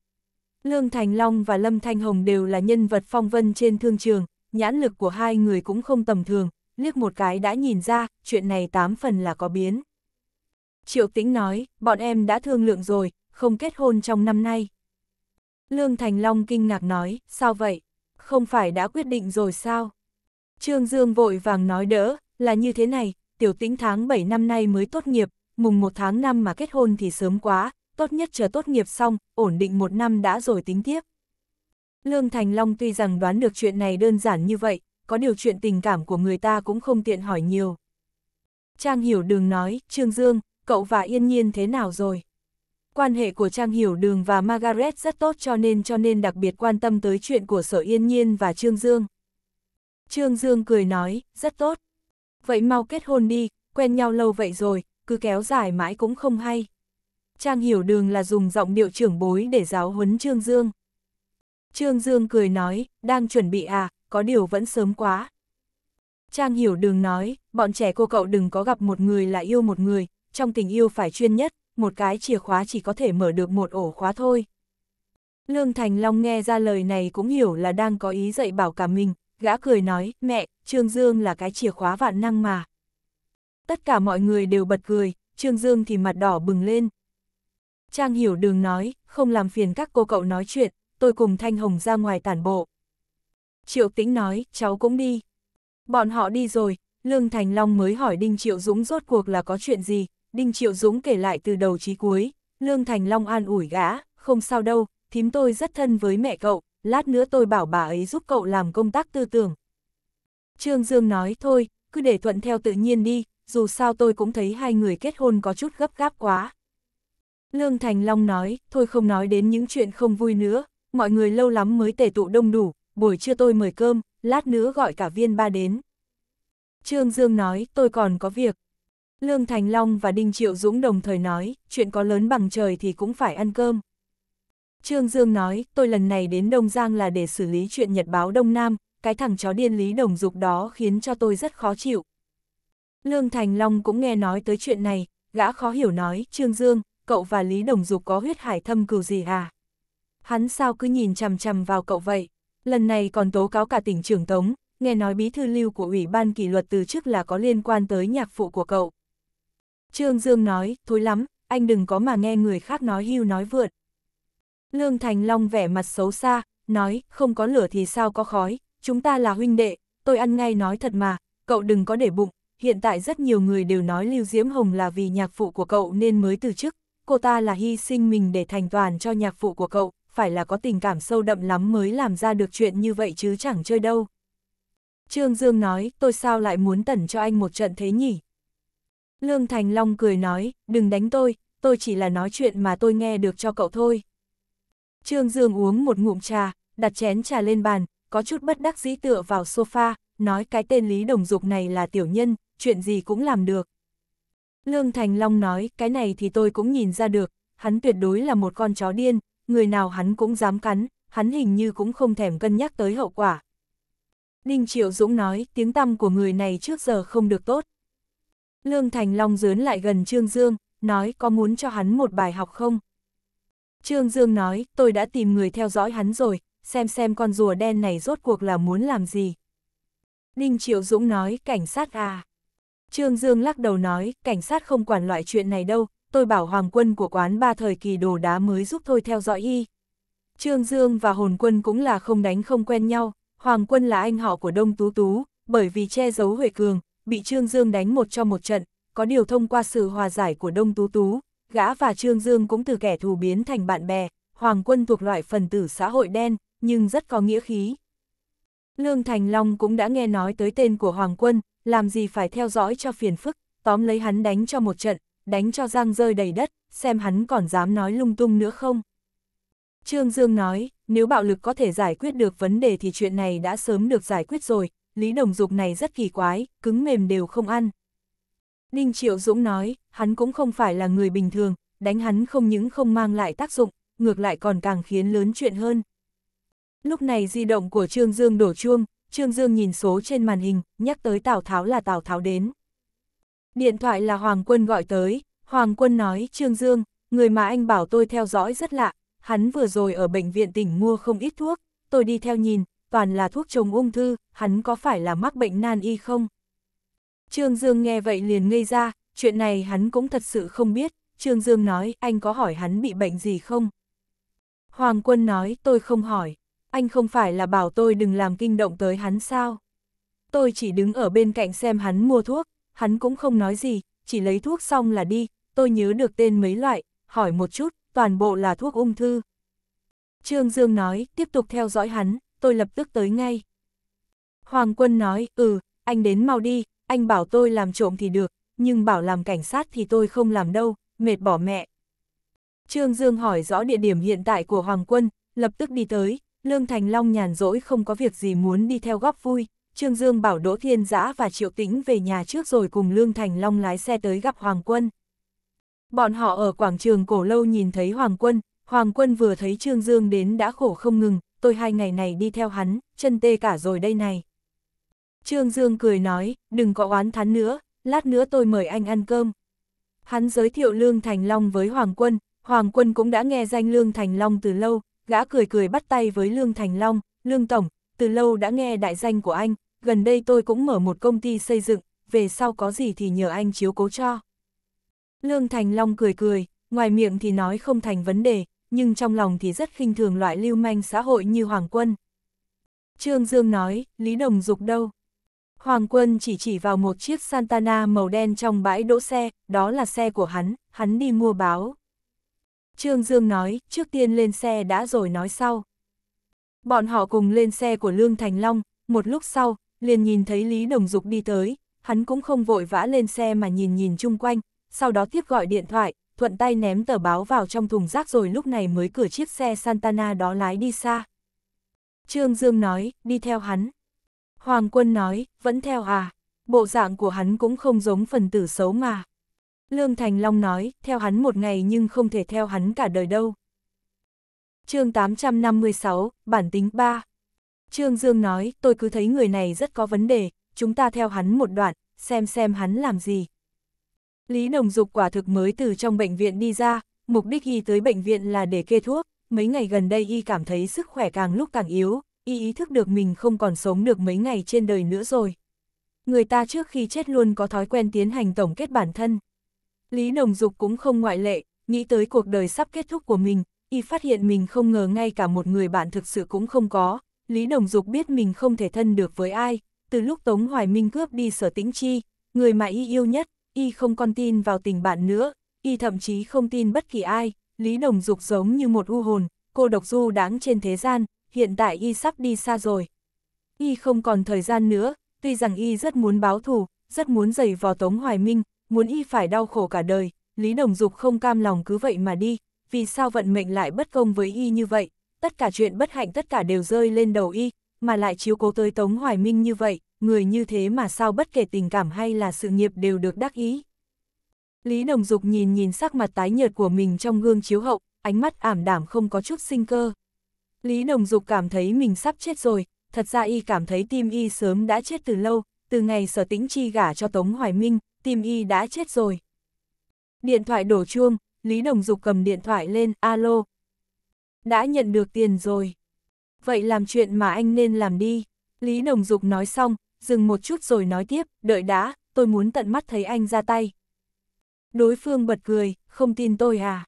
Lương Thành Long và Lâm Thanh Hồng đều là nhân vật phong vân trên thương trường, nhãn lực của hai người cũng không tầm thường, liếc một cái đã nhìn ra, chuyện này tám phần là có biến. Triệu Tĩnh nói, bọn em đã thương lượng rồi, không kết hôn trong năm nay. Lương Thành Long kinh ngạc nói, sao vậy? Không phải đã quyết định rồi sao? Trương Dương vội vàng nói đỡ, là như thế này, tiểu tĩnh tháng 7 năm nay mới tốt nghiệp, mùng 1 tháng 5 mà kết hôn thì sớm quá, tốt nhất chờ tốt nghiệp xong, ổn định một năm đã rồi tính tiếp. Lương Thành Long tuy rằng đoán được chuyện này đơn giản như vậy, có điều chuyện tình cảm của người ta cũng không tiện hỏi nhiều. Trang Hiểu Đường nói, Trương Dương, cậu và Yên Nhiên thế nào rồi? Quan hệ của Trang Hiểu Đường và Margaret rất tốt cho nên cho nên đặc biệt quan tâm tới chuyện của Sở Yên Nhiên và Trương Dương. Trương Dương cười nói, rất tốt. Vậy mau kết hôn đi, quen nhau lâu vậy rồi, cứ kéo dài mãi cũng không hay. Trang Hiểu Đường là dùng giọng điệu trưởng bối để giáo huấn Trương Dương. Trương Dương cười nói, đang chuẩn bị à, có điều vẫn sớm quá. Trang Hiểu Đường nói, bọn trẻ cô cậu đừng có gặp một người là yêu một người, trong tình yêu phải chuyên nhất, một cái chìa khóa chỉ có thể mở được một ổ khóa thôi. Lương Thành Long nghe ra lời này cũng hiểu là đang có ý dạy bảo cả mình, gã cười nói, mẹ, Trương Dương là cái chìa khóa vạn năng mà. Tất cả mọi người đều bật cười, Trương Dương thì mặt đỏ bừng lên, Trang hiểu đường nói, không làm phiền các cô cậu nói chuyện, tôi cùng Thanh Hồng ra ngoài tản bộ. Triệu Tĩnh nói, cháu cũng đi. Bọn họ đi rồi, Lương Thành Long mới hỏi Đinh Triệu Dũng rốt cuộc là có chuyện gì, Đinh Triệu Dũng kể lại từ đầu chí cuối, Lương Thành Long an ủi gã, không sao đâu, thím tôi rất thân với mẹ cậu, lát nữa tôi bảo bà ấy giúp cậu làm công tác tư tưởng. Trương Dương nói thôi, cứ để thuận theo tự nhiên đi, dù sao tôi cũng thấy hai người kết hôn có chút gấp gáp quá. Lương Thành Long nói, thôi không nói đến những chuyện không vui nữa, mọi người lâu lắm mới tề tụ đông đủ, buổi trưa tôi mời cơm, lát nữa gọi cả viên ba đến. Trương Dương nói, tôi còn có việc. Lương Thành Long và Đinh Triệu Dũng đồng thời nói, chuyện có lớn bằng trời thì cũng phải ăn cơm. Trương Dương nói, tôi lần này đến Đông Giang là để xử lý chuyện nhật báo Đông Nam, cái thằng chó điên Lý Đồng Dục đó khiến cho tôi rất khó chịu. Lương Thành Long cũng nghe nói tới chuyện này, gã khó hiểu nói, Trương Dương, cậu và Lý Đồng Dục có huyết hải thâm cừu gì à? Hắn sao cứ nhìn chằm chằm vào cậu vậy? Lần này còn tố cáo cả tỉnh trưởng Tống, nghe nói bí thư lưu của Ủy ban kỷ luật từ chức là có liên quan tới nhạc phụ của cậu. Trương Dương nói, thối lắm, anh đừng có mà nghe người khác nói hưu nói vượt. Lương Thành Long vẻ mặt xấu xa, nói, không có lửa thì sao có khói, chúng ta là huynh đệ, tôi ăn ngay nói thật mà, cậu đừng có để bụng, hiện tại rất nhiều người đều nói Lưu Diễm Hồng là vì nhạc phụ của cậu nên mới từ chức, cô ta là hy sinh mình để thành toàn cho nhạc phụ của cậu, phải là có tình cảm sâu đậm lắm mới làm ra được chuyện như vậy chứ chẳng chơi đâu. Trương Dương nói, tôi sao lại muốn tẩn cho anh một trận thế nhỉ? Lương Thành Long cười nói, đừng đánh tôi, tôi chỉ là nói chuyện mà tôi nghe được cho cậu thôi. Trương Dương uống một ngụm trà, đặt chén trà lên bàn, có chút bất đắc dĩ tựa vào sofa, nói cái tên Lý Đồng Dục này là tiểu nhân, chuyện gì cũng làm được. Lương Thành Long nói, cái này thì tôi cũng nhìn ra được, hắn tuyệt đối là một con chó điên, người nào hắn cũng dám cắn, hắn hình như cũng không thèm cân nhắc tới hậu quả. Đinh Triệu Dũng nói, tiếng tăm của người này trước giờ không được tốt. Lương Thành Long dướn lại gần Trương Dương, nói có muốn cho hắn một bài học không? Trương Dương nói, tôi đã tìm người theo dõi hắn rồi, xem xem con rùa đen này rốt cuộc là muốn làm gì. Đinh Triệu Dũng nói, cảnh sát à, Trương Dương lắc đầu nói, cảnh sát không quản loại chuyện này đâu, tôi bảo hoàng quân của quán ba thời kỳ đồ đá mới giúp tôi theo dõi y. Trương Dương và hồn quân cũng là không đánh không quen nhau, hoàng quân là anh họ của Đông Tú Tú, bởi vì che giấu Huệ Cường, bị Trương Dương đánh một cho một trận, có điều thông qua sự hòa giải của Đông Tú Tú, gã và Trương Dương cũng từ kẻ thù biến thành bạn bè, hoàng quân thuộc loại phần tử xã hội đen, nhưng rất có nghĩa khí. Lương Thành Long cũng đã nghe nói tới tên của Hoàng Quân, làm gì phải theo dõi cho phiền phức, tóm lấy hắn đánh cho một trận, đánh cho răng rơi đầy đất, xem hắn còn dám nói lung tung nữa không. Trương Dương nói, nếu bạo lực có thể giải quyết được vấn đề thì chuyện này đã sớm được giải quyết rồi, Lý Đồng Dục này rất kỳ quái, cứng mềm đều không ăn. Đinh Triệu Dũng nói, hắn cũng không phải là người bình thường, đánh hắn không những không mang lại tác dụng, ngược lại còn càng khiến lớn chuyện hơn. Lúc này di động của Trương Dương đổ chuông, Trương Dương nhìn số trên màn hình, nhắc tới Tào Tháo là Tào Tháo đến. Điện thoại là Hoàng Quân gọi tới, Hoàng Quân nói Trương Dương, người mà anh bảo tôi theo dõi rất lạ, hắn vừa rồi ở bệnh viện tỉnh mua không ít thuốc, tôi đi theo nhìn, toàn là thuốc chống ung thư, hắn có phải là mắc bệnh nan y không? Trương Dương nghe vậy liền ngây ra, chuyện này hắn cũng thật sự không biết, Trương Dương nói anh có hỏi hắn bị bệnh gì không? Hoàng Quân nói tôi không hỏi anh không phải là bảo tôi đừng làm kinh động tới hắn sao. Tôi chỉ đứng ở bên cạnh xem hắn mua thuốc, hắn cũng không nói gì, chỉ lấy thuốc xong là đi, tôi nhớ được tên mấy loại, hỏi một chút, toàn bộ là thuốc ung thư. Trương Dương nói, tiếp tục theo dõi hắn, tôi lập tức tới ngay. Hoàng quân nói, ừ, anh đến mau đi, anh bảo tôi làm trộm thì được, nhưng bảo làm cảnh sát thì tôi không làm đâu, mệt bỏ mẹ. Trương Dương hỏi rõ địa điểm hiện tại của Hoàng quân, lập tức đi tới, Lương Thành Long nhàn rỗi không có việc gì muốn đi theo góp vui, Trương Dương bảo Đỗ Thiên Giã và Triệu Tĩnh về nhà trước rồi cùng Lương Thành Long lái xe tới gặp Hoàng Quân. Bọn họ ở quảng trường cổ lâu nhìn thấy Hoàng Quân, Hoàng Quân vừa thấy Trương Dương đến đã khổ không ngừng, tôi hai ngày này đi theo hắn, chân tê cả rồi đây này. Trương Dương cười nói, đừng có oán thắn nữa, lát nữa tôi mời anh ăn cơm. Hắn giới thiệu Lương Thành Long với Hoàng Quân, Hoàng Quân cũng đã nghe danh Lương Thành Long từ lâu, gã cười cười bắt tay với Lương Thành Long, Lương Tổng, từ lâu đã nghe đại danh của anh, gần đây tôi cũng mở một công ty xây dựng, về sau có gì thì nhờ anh chiếu cố cho. Lương Thành Long cười cười, ngoài miệng thì nói không thành vấn đề, nhưng trong lòng thì rất khinh thường loại lưu manh xã hội như Hoàng Quân. Trương Dương nói, Lý Đồng Dục đâu? Hoàng Quân chỉ chỉ vào một chiếc Santana màu đen trong bãi đỗ xe, đó là xe của hắn, hắn đi mua báo. Trương Dương nói, trước tiên lên xe đã rồi nói sau. Bọn họ cùng lên xe của Lương Thành Long, một lúc sau, liền nhìn thấy Lý Đồng Dục đi tới, hắn cũng không vội vã lên xe mà nhìn nhìn chung quanh, sau đó tiếp gọi điện thoại, thuận tay ném tờ báo vào trong thùng rác rồi lúc này mới cửa chiếc xe Santana đó lái đi xa. Trương Dương nói, đi theo hắn. Hoàng quân nói, vẫn theo à, bộ dạng của hắn cũng không giống phần tử xấu mà. Lương Thành Long nói, theo hắn một ngày nhưng không thể theo hắn cả đời đâu. chương 856, Bản tính 3 Trương Dương nói, tôi cứ thấy người này rất có vấn đề, chúng ta theo hắn một đoạn, xem xem hắn làm gì. Lý Đồng Dục quả thực mới từ trong bệnh viện đi ra, mục đích y tới bệnh viện là để kê thuốc, mấy ngày gần đây y cảm thấy sức khỏe càng lúc càng yếu, y ý thức được mình không còn sống được mấy ngày trên đời nữa rồi. Người ta trước khi chết luôn có thói quen tiến hành tổng kết bản thân, Lý Đồng Dục cũng không ngoại lệ, nghĩ tới cuộc đời sắp kết thúc của mình, y phát hiện mình không ngờ ngay cả một người bạn thực sự cũng không có. Lý Đồng Dục biết mình không thể thân được với ai, từ lúc Tống Hoài Minh cướp đi sở tĩnh chi, người mà y yêu nhất, y không còn tin vào tình bạn nữa, y thậm chí không tin bất kỳ ai, Lý Đồng Dục giống như một u hồn, cô độc du đáng trên thế gian, hiện tại y sắp đi xa rồi. Y không còn thời gian nữa, tuy rằng y rất muốn báo thù, rất muốn giày vò Tống Hoài Minh, muốn y phải đau khổ cả đời, Lý Đồng Dục không cam lòng cứ vậy mà đi, vì sao vận mệnh lại bất công với y như vậy, tất cả chuyện bất hạnh tất cả đều rơi lên đầu y, mà lại chiếu cố tới Tống Hoài Minh như vậy, người như thế mà sao bất kể tình cảm hay là sự nghiệp đều được đắc ý. Lý Đồng Dục nhìn nhìn sắc mặt tái nhợt của mình trong gương chiếu hậu, ánh mắt ảm đảm không có chút sinh cơ. Lý Đồng Dục cảm thấy mình sắp chết rồi, thật ra y cảm thấy tim y sớm đã chết từ lâu, từ ngày sở tĩnh chi gả cho Tống Hoài Minh, tim y đã chết rồi. Điện thoại đổ chuông, Lý Đồng Dục cầm điện thoại lên, alo. Đã nhận được tiền rồi. Vậy làm chuyện mà anh nên làm đi. Lý Đồng Dục nói xong, dừng một chút rồi nói tiếp, đợi đã, tôi muốn tận mắt thấy anh ra tay. Đối phương bật cười, không tin tôi à?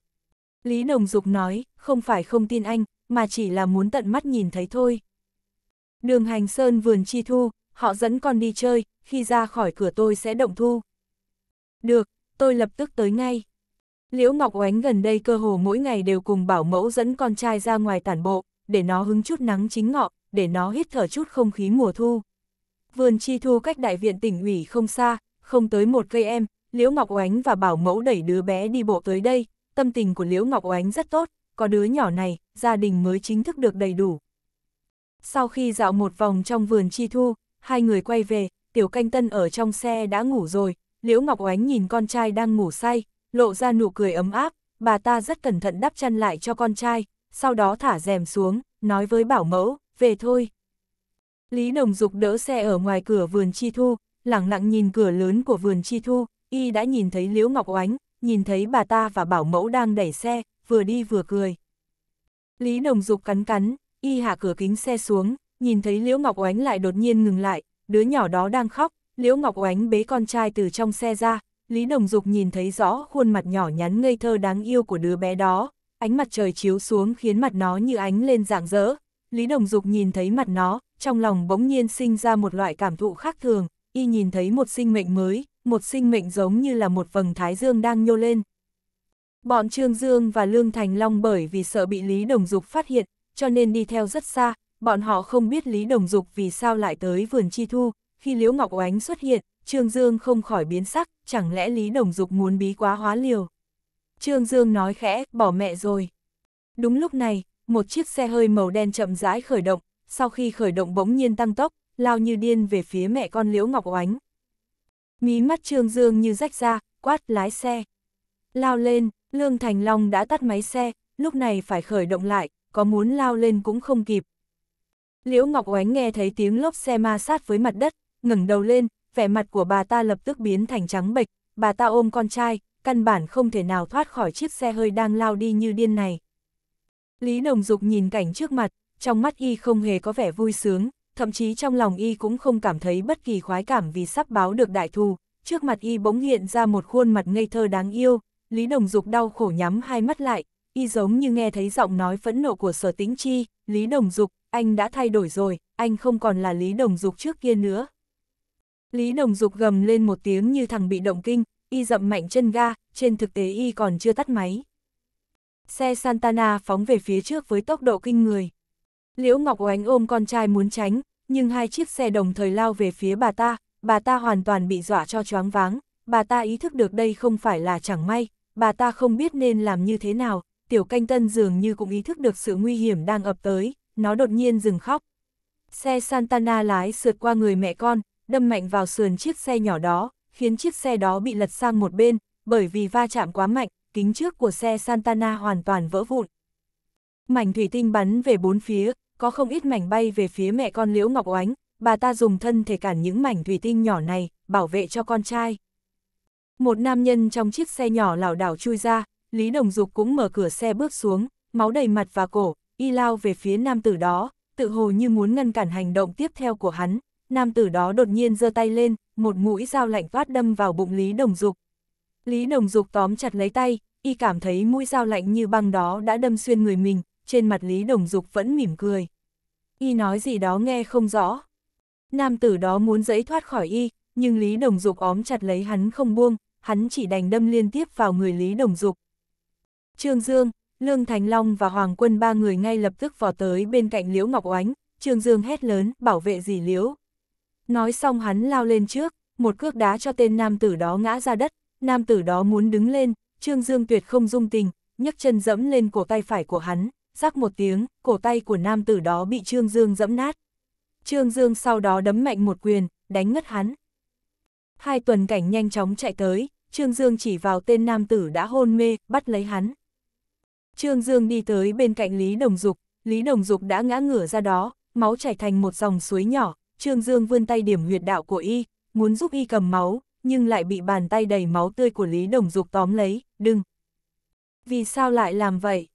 Lý Đồng Dục nói, không phải không tin anh, mà chỉ là muốn tận mắt nhìn thấy thôi. Đường hành sơn vườn chi thu, họ dẫn con đi chơi, khi ra khỏi cửa tôi sẽ động thu. Được, tôi lập tức tới ngay. Liễu Ngọc Oánh gần đây cơ hồ mỗi ngày đều cùng bảo mẫu dẫn con trai ra ngoài tản bộ, để nó hứng chút nắng chính ngọ, để nó hít thở chút không khí mùa thu. Vườn chi thu cách đại viện tỉnh ủy không xa, không tới một cây em, Liễu Ngọc Oánh và bảo mẫu đẩy đứa bé đi bộ tới đây, tâm tình của Liễu Ngọc Oánh rất tốt, có đứa nhỏ này, gia đình mới chính thức được đầy đủ. Sau khi dạo một vòng trong vườn chi thu, hai người quay về, Tiểu Canh Tân ở trong xe đã ngủ rồi, Liễu Ngọc Oánh nhìn con trai đang ngủ say, lộ ra nụ cười ấm áp, bà ta rất cẩn thận đắp chăn lại cho con trai, sau đó thả rèm xuống, nói với bảo mẫu, về thôi. Lý Đồng Dục đỡ xe ở ngoài cửa vườn Chi Thu, lẳng lặng nhìn cửa lớn của vườn Chi Thu, y đã nhìn thấy Liễu Ngọc Oánh, nhìn thấy bà ta và bảo mẫu đang đẩy xe, vừa đi vừa cười. Lý Đồng Dục cắn cắn, y hạ cửa kính xe xuống, nhìn thấy Liễu Ngọc Oánh lại đột nhiên ngừng lại, đứa nhỏ đó đang khóc, Liễu Ngọc Oánh bế con trai từ trong xe ra, Lý Đồng Dục nhìn thấy rõ khuôn mặt nhỏ nhắn ngây thơ đáng yêu của đứa bé đó, ánh mặt trời chiếu xuống khiến mặt nó như ánh lên rạng rỡ. Lý Đồng Dục nhìn thấy mặt nó, trong lòng bỗng nhiên sinh ra một loại cảm thụ khác thường, y nhìn thấy một sinh mệnh mới, một sinh mệnh giống như là một vầng thái dương đang nhô lên. Bọn Trương Dương và Lương Thành Long bởi vì sợ bị Lý Đồng Dục phát hiện, cho nên đi theo rất xa, bọn họ không biết Lý Đồng Dục vì sao lại tới vườn chi thu, khi Liễu Ngọc Oánh xuất hiện, Trương Dương không khỏi biến sắc, chẳng lẽ Lý Đồng Dục muốn bí quá hóa liều. Trương Dương nói khẽ, bỏ mẹ rồi. Đúng lúc này, một chiếc xe hơi màu đen chậm rãi khởi động, sau khi khởi động bỗng nhiên tăng tốc, lao như điên về phía mẹ con Liễu Ngọc Oánh. Mí mắt Trương Dương như rách ra, quát lái xe. Lao lên, Lương Thành Long đã tắt máy xe, lúc này phải khởi động lại, có muốn lao lên cũng không kịp. Liễu Ngọc Oánh nghe thấy tiếng lốp xe ma sát với mặt đất, ngẩng đầu lên, vẻ mặt của bà ta lập tức biến thành trắng bệch, bà ta ôm con trai, căn bản không thể nào thoát khỏi chiếc xe hơi đang lao đi như điên này. Lý Đồng Dục nhìn cảnh trước mặt, trong mắt y không hề có vẻ vui sướng, thậm chí trong lòng y cũng không cảm thấy bất kỳ khoái cảm vì sắp báo được đại thù, trước mặt y bỗng hiện ra một khuôn mặt ngây thơ đáng yêu, Lý Đồng Dục đau khổ nhắm hai mắt lại, y giống như nghe thấy giọng nói phẫn nộ của sở tính chi, Lý Đồng Dục, anh đã thay đổi rồi, anh không còn là Lý Đồng Dục trước kia nữa. Lý Đồng Dục gầm lên một tiếng như thằng bị động kinh, y dậm mạnh chân ga, trên thực tế y còn chưa tắt máy. Xe Santana phóng về phía trước với tốc độ kinh người. Liễu Ngọc Oánh ôm con trai muốn tránh, nhưng hai chiếc xe đồng thời lao về phía bà ta, bà ta hoàn toàn bị dọa cho choáng váng, bà ta ý thức được đây không phải là chẳng may, bà ta không biết nên làm như thế nào, tiểu canh tân dường như cũng ý thức được sự nguy hiểm đang ập tới, nó đột nhiên dừng khóc. Xe Santana lái sượt qua người mẹ con, đâm mạnh vào sườn chiếc xe nhỏ đó, khiến chiếc xe đó bị lật sang một bên, bởi vì va chạm quá mạnh, kính trước của xe Santana hoàn toàn vỡ vụn. Mảnh thủy tinh bắn về bốn phía, có không ít mảnh bay về phía mẹ con Liễu Ngọc Oánh, bà ta dùng thân thể cản những mảnh thủy tinh nhỏ này, bảo vệ cho con trai. Một nam nhân trong chiếc xe nhỏ lảo đảo chui ra, Lý Đồng Dục cũng mở cửa xe bước xuống, máu đầy mặt và cổ, y lao về phía nam tử đó, tự hồ như muốn ngăn cản hành động tiếp theo của hắn, nam tử đó đột nhiên giơ tay lên, một mũi dao lạnh toát đâm vào bụng Lý Đồng Dục. Lý Đồng Dục tóm chặt lấy tay, y cảm thấy mũi dao lạnh như băng đó đã đâm xuyên người mình, trên mặt Lý Đồng Dục vẫn mỉm cười. Y nói gì đó nghe không rõ. Nam tử đó muốn dẫy thoát khỏi y, nhưng Lý Đồng Dục óm chặt lấy hắn không buông, hắn chỉ đành đâm liên tiếp vào người Lý Đồng Dục. Trương Dương, Lương Thành Long và Hoàng Quân ba người ngay lập tức vò tới bên cạnh Liễu Ngọc Oánh, Trương Dương hét lớn, bảo vệ dì Liễu. Nói xong hắn lao lên trước, một cước đá cho tên nam tử đó ngã ra đất, nam tử đó muốn đứng lên, Trương Dương tuyệt không dung tình, nhấc chân dẫm lên cổ tay phải của hắn, rắc một tiếng, cổ tay của nam tử đó bị Trương Dương dẫm nát. Trương Dương sau đó đấm mạnh một quyền, đánh ngất hắn. Hai tuần cảnh nhanh chóng chạy tới, Trương Dương chỉ vào tên nam tử đã hôn mê, bắt lấy hắn. Trương Dương đi tới bên cạnh Lý Đồng Dục, Lý Đồng Dục đã ngã ngửa ra đó, máu chảy thành một dòng suối nhỏ, Trương Dương vươn tay điểm huyệt đạo của y, muốn giúp y cầm máu, nhưng lại bị bàn tay đầy máu tươi của Lý Đồng Dục tóm lấy, đừng. Vì sao lại làm vậy?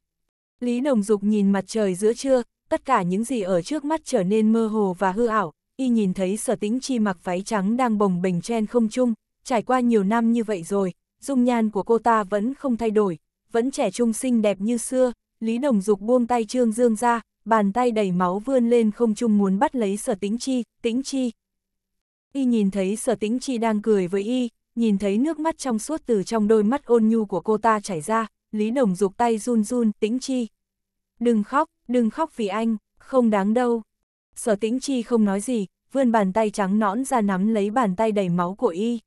Lý Đồng Dục nhìn mặt trời giữa trưa, tất cả những gì ở trước mắt trở nên mơ hồ và hư ảo, y nhìn thấy sở tĩnh chi mặc váy trắng đang bồng bềnh chen không trung, trải qua nhiều năm như vậy rồi, dung nhan của cô ta vẫn không thay đổi, vẫn trẻ trung xinh đẹp như xưa, Lý Đồng Dục buông tay Trương Dương ra, bàn tay đầy máu vươn lên không chung muốn bắt lấy sở tĩnh chi, tĩnh chi. Y nhìn thấy sở tĩnh chi đang cười với y, nhìn thấy nước mắt trong suốt từ trong đôi mắt ôn nhu của cô ta chảy ra, Lý Đồng dục tay run run, tĩnh chi. Đừng khóc, đừng khóc vì anh, không đáng đâu. Sở tĩnh chi không nói gì, vươn bàn tay trắng nõn ra nắm lấy bàn tay đầy máu của y.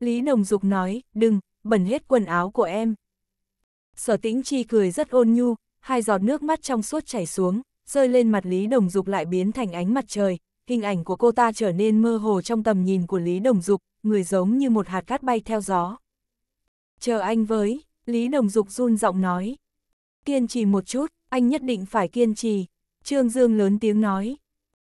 Lý Đồng Dục nói, đừng, bẩn hết quần áo của em. Sở tĩnh chi cười rất ôn nhu, hai giọt nước mắt trong suốt chảy xuống, rơi lên mặt Lý Đồng Dục lại biến thành ánh mặt trời, hình ảnh của cô ta trở nên mơ hồ trong tầm nhìn của Lý Đồng Dục, người giống như một hạt cát bay theo gió. Chờ anh với, Lý Đồng Dục run giọng nói. Kiên trì một chút, anh nhất định phải kiên trì. Trương Dương lớn tiếng nói.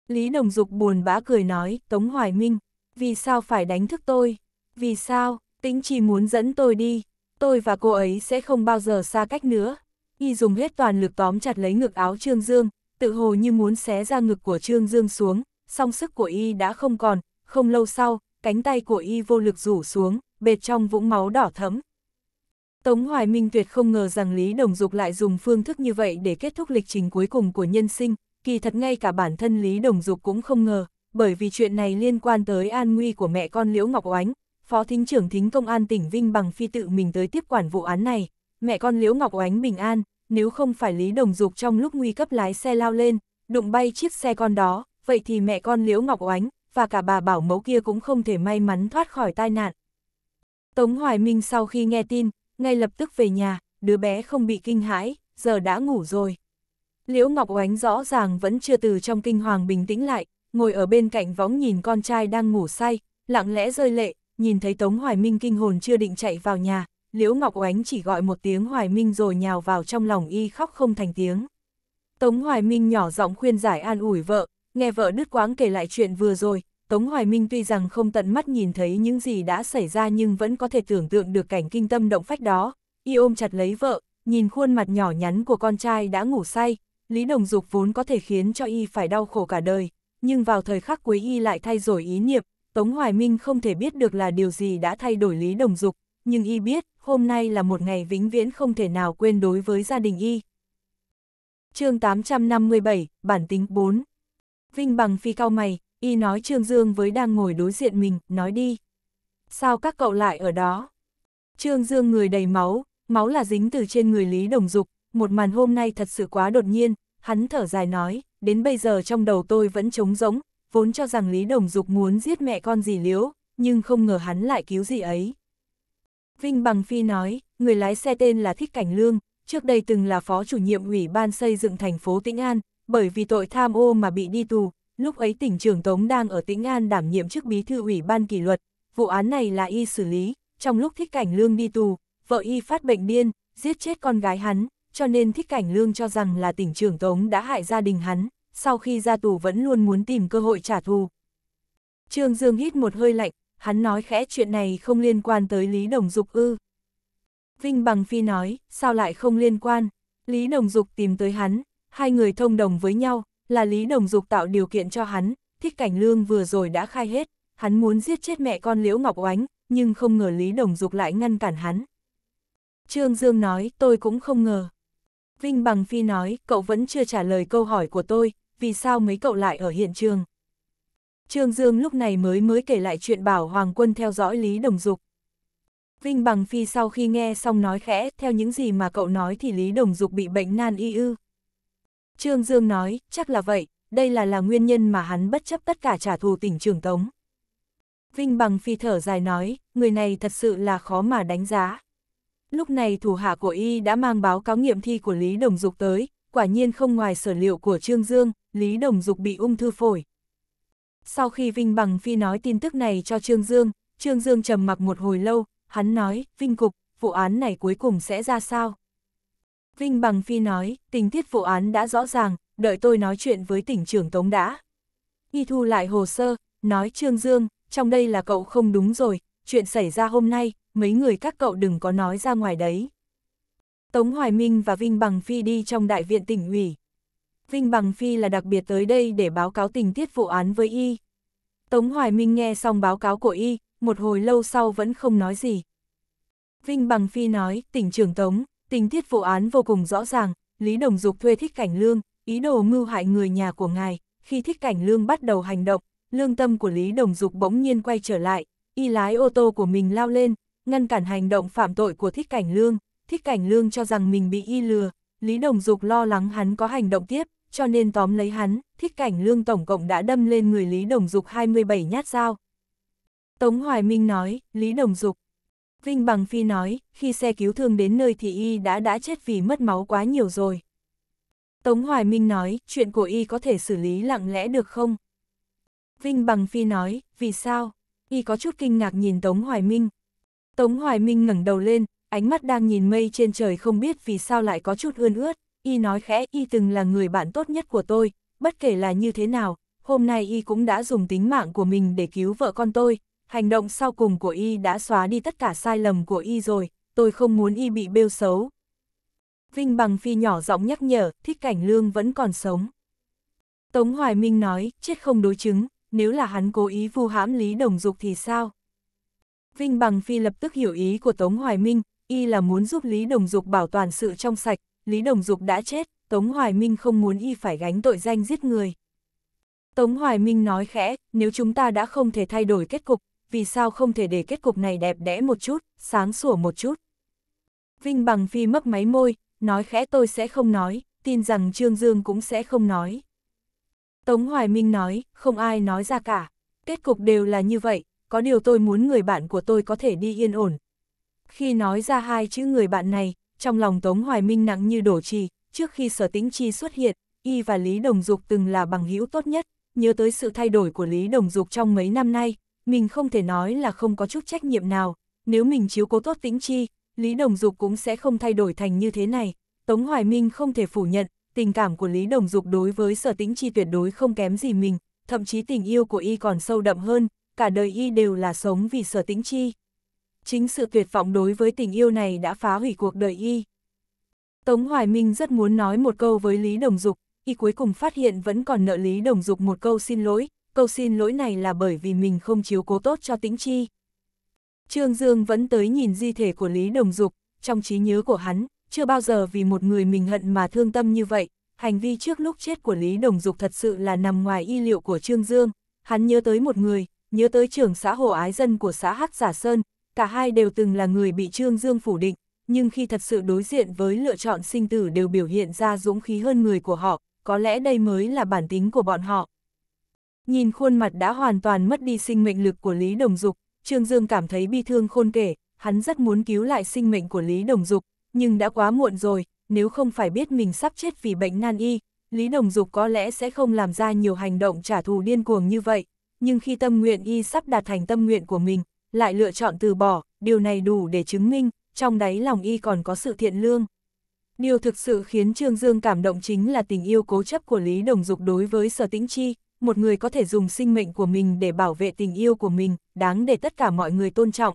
Lý Đồng Dục buồn bã cười nói, Tống Hoài Minh, vì sao phải đánh thức tôi? Vì sao, Tĩnh chỉ muốn dẫn tôi đi, tôi và cô ấy sẽ không bao giờ xa cách nữa y dùng hết toàn lực tóm chặt lấy ngực áo Trương Dương, tự hồ như muốn xé ra ngực của Trương Dương xuống, song sức của y đã không còn, không lâu sau, cánh tay của y vô lực rủ xuống, bệt trong vũng máu đỏ thẫm. Tống Hoài Minh tuyệt không ngờ rằng Lý Đồng Dục lại dùng phương thức như vậy để kết thúc lịch trình cuối cùng của nhân sinh, kỳ thật ngay cả bản thân Lý Đồng Dục cũng không ngờ, bởi vì chuyện này liên quan tới an nguy của mẹ con Liễu Ngọc Oánh, Phó Thính trưởng Thính Công an tỉnh Vinh bằng phi tự mình tới tiếp quản vụ án này, mẹ con Liễu Ngọc Oánh bình an, nếu không phải Lý Đồng Dục trong lúc nguy cấp lái xe lao lên, đụng bay chiếc xe con đó, vậy thì mẹ con Liễu Ngọc Oánh và cả bà bảo mẫu kia cũng không thể may mắn thoát khỏi tai nạn. Tống Hoài Minh sau khi nghe tin, ngay lập tức về nhà, đứa bé không bị kinh hãi, giờ đã ngủ rồi. Liễu Ngọc Oánh rõ ràng vẫn chưa từ trong kinh hoàng bình tĩnh lại, ngồi ở bên cạnh võng nhìn con trai đang ngủ say, lặng lẽ rơi lệ, nhìn thấy Tống Hoài Minh kinh hồn chưa định chạy vào nhà, Liễu Ngọc Oánh chỉ gọi một tiếng Hoài Minh rồi nhào vào trong lòng y khóc không thành tiếng. Tống Hoài Minh nhỏ giọng khuyên giải an ủi vợ, nghe vợ đứt quáng kể lại chuyện vừa rồi, Tống Hoài Minh tuy rằng không tận mắt nhìn thấy những gì đã xảy ra nhưng vẫn có thể tưởng tượng được cảnh kinh tâm động phách đó. Y ôm chặt lấy vợ, nhìn khuôn mặt nhỏ nhắn của con trai đã ngủ say, Lý Đồng Dục vốn có thể khiến cho y phải đau khổ cả đời, nhưng vào thời khắc cuối y lại thay đổi ý niệm, Tống Hoài Minh không thể biết được là điều gì đã thay đổi Lý Đồng Dục, nhưng y biết, hôm nay là một ngày vĩnh viễn không thể nào quên đối với gia đình y. chương 857, Bản tính 4 Vinh bằng phi cao mày, y nói Trương Dương với đang ngồi đối diện mình, nói đi. Sao các cậu lại ở đó? Trương Dương người đầy máu, máu là dính từ trên người Lý Đồng Dục, một màn hôm nay thật sự quá đột nhiên, hắn thở dài nói, đến bây giờ trong đầu tôi vẫn trống rỗng, vốn cho rằng Lý Đồng Dục muốn giết mẹ con gì liếu nhưng không ngờ hắn lại cứu gì ấy. Vinh Bằng Phi nói, người lái xe tên là Thích Cảnh Lương, trước đây từng là phó chủ nhiệm ủy ban xây dựng thành phố Tĩnh An, bởi vì tội tham ô mà bị đi tù, lúc ấy tỉnh trưởng Tống đang ở Tĩnh An đảm nhiệm chức bí thư ủy ban kỷ luật, vụ án này là y xử lý, trong lúc Thích Cảnh Lương đi tù, vợ y phát bệnh điên, giết chết con gái hắn, cho nên Thích Cảnh Lương cho rằng là tỉnh trưởng Tống đã hại gia đình hắn, sau khi ra tù vẫn luôn muốn tìm cơ hội trả thù. Trương Dương hít một hơi lạnh, hắn nói khẽ chuyện này không liên quan tới Lý Đồng Dục ư. Vinh Bằng Phi nói, sao lại không liên quan? Lý Đồng Dục tìm tới hắn, hai người thông đồng với nhau, là Lý Đồng Dục tạo điều kiện cho hắn, thích cảnh lương vừa rồi đã khai hết, hắn muốn giết chết mẹ con Liễu Ngọc Oánh, nhưng không ngờ Lý Đồng Dục lại ngăn cản hắn. Trương Dương nói, tôi cũng không ngờ. Vinh Bằng Phi nói, cậu vẫn chưa trả lời câu hỏi của tôi, vì sao mấy cậu lại ở hiện trường? Trương Dương lúc này mới mới kể lại chuyện bảo Hoàng quân theo dõi Lý Đồng Dục. Vinh Bằng Phi sau khi nghe xong nói khẽ, theo những gì mà cậu nói thì Lý Đồng Dục bị bệnh nan y ư. Trương Dương nói, chắc là vậy, đây là là nguyên nhân mà hắn bất chấp tất cả trả thù tỉnh trường Tống. Vinh Bằng Phi thở dài nói, người này thật sự là khó mà đánh giá. Lúc này thủ hạ của y đã mang báo cáo nghiệm thi của Lý Đồng Dục tới, quả nhiên không ngoài sở liệu của Trương Dương, Lý Đồng Dục bị ung thư phổi. Sau khi Vinh Bằng Phi nói tin tức này cho Trương Dương, Trương Dương trầm mặc một hồi lâu, hắn nói, Vinh Cục, vụ án này cuối cùng sẽ ra sao? Vinh Bằng Phi nói, tình tiết vụ án đã rõ ràng, đợi tôi nói chuyện với tỉnh trưởng Tống đã. Y thu lại hồ sơ, nói Trương Dương, trong đây là cậu không đúng rồi, chuyện xảy ra hôm nay, mấy người các cậu đừng có nói ra ngoài đấy. Tống Hoài Minh và Vinh Bằng Phi đi trong đại viện tỉnh ủy. Vinh Bằng Phi là đặc biệt tới đây để báo cáo tình tiết vụ án với y. Tống Hoài Minh nghe xong báo cáo của y, một hồi lâu sau vẫn không nói gì. Vinh Bằng Phi nói, tỉnh trưởng Tống, tình tiết vụ án vô cùng rõ ràng, Lý Đồng Dục thuê thích cảnh lương, ý đồ mưu hại người nhà của ngài, khi thích cảnh lương bắt đầu hành động, lương tâm của Lý Đồng Dục bỗng nhiên quay trở lại, y lái ô tô của mình lao lên, ngăn cản hành động phạm tội của thích cảnh lương, thích cảnh lương cho rằng mình bị y lừa, Lý Đồng Dục lo lắng hắn có hành động tiếp, cho nên tóm lấy hắn, thích cảnh lương tổng cộng đã đâm lên người Lý Đồng Dục 27 nhát dao. Tống Hoài Minh nói, Lý Đồng Dục. Vinh Bằng Phi nói, khi xe cứu thương đến nơi thì y đã đã chết vì mất máu quá nhiều rồi. Tống Hoài Minh nói, chuyện của y có thể xử lý lặng lẽ được không? Vinh Bằng Phi nói, vì sao? Y có chút kinh ngạc nhìn Tống Hoài Minh. Tống Hoài Minh ngẩng đầu lên, ánh mắt đang nhìn mây trên trời không biết vì sao lại có chút ươn ướt y nói khẽ y từng là người bạn tốt nhất của tôi, bất kể là như thế nào, hôm nay y cũng đã dùng tính mạng của mình để cứu vợ con tôi, hành động sau cùng của y đã xóa đi tất cả sai lầm của y rồi, tôi không muốn y bị bêu xấu. Vinh Bằng Phi nhỏ giọng nhắc nhở, Thích Cảnh Lương vẫn còn sống. Tống Hoài Minh nói, chết không đối chứng, nếu là hắn cố ý vu hãm Lý Đồng Dục thì sao? Vinh Bằng Phi lập tức hiểu ý của Tống Hoài Minh, y là muốn giúp Lý Đồng Dục bảo toàn sự trong sạch, Lý Đồng Dục đã chết, Tống Hoài Minh không muốn y phải gánh tội danh giết người. Tống Hoài Minh nói khẽ, nếu chúng ta đã không thể thay đổi kết cục, vì sao không thể để kết cục này đẹp đẽ một chút, sáng sủa một chút. Vinh Bằng Phi mấp máy môi, nói khẽ tôi sẽ không nói, tin rằng Trương Dương cũng sẽ không nói. Tống Hoài Minh nói, không ai nói ra cả, kết cục đều là như vậy, có điều tôi muốn người bạn của tôi có thể đi yên ổn. Khi nói ra hai chữ người bạn này, trong lòng Tống Hoài Minh nặng như đổ trì, trước khi sở tĩnh chi xuất hiện, y và Lý Đồng Dục từng là bằng hữu tốt nhất, nhớ tới sự thay đổi của Lý Đồng Dục trong mấy năm nay, mình không thể nói là không có chút trách nhiệm nào, nếu mình chiếu cố tốt tĩnh chi, Lý Đồng Dục cũng sẽ không thay đổi thành như thế này. Tống Hoài Minh không thể phủ nhận, tình cảm của Lý Đồng Dục đối với sở tĩnh chi tuyệt đối không kém gì mình, thậm chí tình yêu của y còn sâu đậm hơn, cả đời y đều là sống vì sở tĩnh chi chính sự tuyệt vọng đối với tình yêu này đã phá hủy cuộc đời y. Tống Hoài Minh rất muốn nói một câu với Lý Đồng Dục, y cuối cùng phát hiện vẫn còn nợ Lý Đồng Dục một câu xin lỗi, câu xin lỗi này là bởi vì mình không chiếu cố tốt cho tĩnh chi. Trương Dương vẫn tới nhìn di thể của Lý Đồng Dục, trong trí nhớ của hắn, chưa bao giờ vì một người mình hận mà thương tâm như vậy, hành vi trước lúc chết của Lý Đồng Dục thật sự là nằm ngoài y liệu của Trương Dương, hắn nhớ tới một người, nhớ tới trưởng xã Hồ Ái Dân của xã Hắc Giả Sơn, cả hai đều từng là người bị Trương Dương phủ định, nhưng khi thật sự đối diện với lựa chọn sinh tử đều biểu hiện ra dũng khí hơn người của họ, có lẽ đây mới là bản tính của bọn họ. Nhìn khuôn mặt đã hoàn toàn mất đi sinh mệnh lực của Lý Đồng Dục, Trương Dương cảm thấy bi thương khôn kể, hắn rất muốn cứu lại sinh mệnh của Lý Đồng Dục, nhưng đã quá muộn rồi, nếu không phải biết mình sắp chết vì bệnh nan y, Lý Đồng Dục có lẽ sẽ không làm ra nhiều hành động trả thù điên cuồng như vậy, nhưng khi tâm nguyện y sắp đạt thành tâm nguyện của mình, lại lựa chọn từ bỏ, điều này đủ để chứng minh, trong đáy lòng y còn có sự thiện lương. Điều thực sự khiến Trương Dương cảm động chính là tình yêu cố chấp của Lý Đồng Dục đối với Sở Tĩnh Chi, một người có thể dùng sinh mệnh của mình để bảo vệ tình yêu của mình, đáng để tất cả mọi người tôn trọng.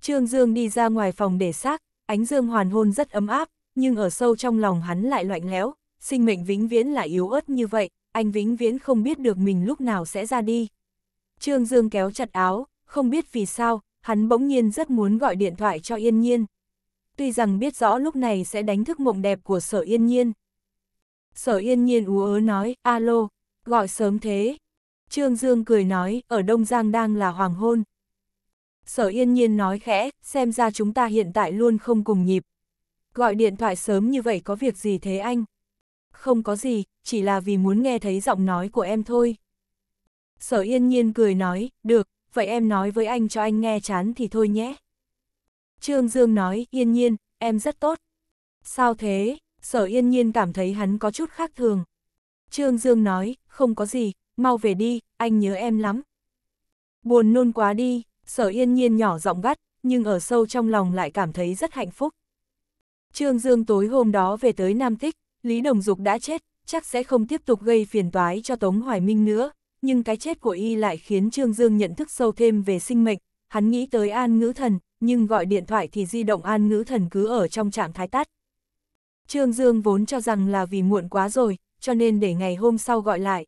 Trương Dương đi ra ngoài phòng để xác, ánh dương hoàn hôn rất ấm áp, nhưng ở sâu trong lòng hắn lại lạnh lẽo, sinh mệnh vĩnh viễn là yếu ớt như vậy, anh vĩnh viễn không biết được mình lúc nào sẽ ra đi. Trương Dương kéo chặt áo, không biết vì sao, hắn bỗng nhiên rất muốn gọi điện thoại cho Yên Nhiên. Tuy rằng biết rõ lúc này sẽ đánh thức mộng đẹp của Sở Yên Nhiên. Sở Yên Nhiên ú ớ nói, alo, gọi sớm thế. Trương Dương cười nói, ở Đông Giang đang là hoàng hôn. Sở Yên Nhiên nói khẽ, xem ra chúng ta hiện tại luôn không cùng nhịp. Gọi điện thoại sớm như vậy có việc gì thế anh? Không có gì, chỉ là vì muốn nghe thấy giọng nói của em thôi. Sở Yên Nhiên cười nói, được, vậy em nói với anh cho anh nghe chán thì thôi nhé. Trương Dương nói, yên nhiên, em rất tốt. Sao thế? Sở yên nhiên cảm thấy hắn có chút khác thường. Trương Dương nói, không có gì, mau về đi, anh nhớ em lắm. Buồn nôn quá đi, sở yên nhiên nhỏ giọng gắt, nhưng ở sâu trong lòng lại cảm thấy rất hạnh phúc. Trương Dương tối hôm đó về tới Nam Tích, Lý Đồng Dục đã chết, chắc sẽ không tiếp tục gây phiền toái cho Tống Hoài Minh nữa, nhưng cái chết của y lại khiến Trương Dương nhận thức sâu thêm về sinh mệnh, hắn nghĩ tới an ngữ thần, nhưng gọi điện thoại thì di động an ngữ thần cứ ở trong trạng thái tắt. Trương Dương vốn cho rằng là vì muộn quá rồi, cho nên để ngày hôm sau gọi lại.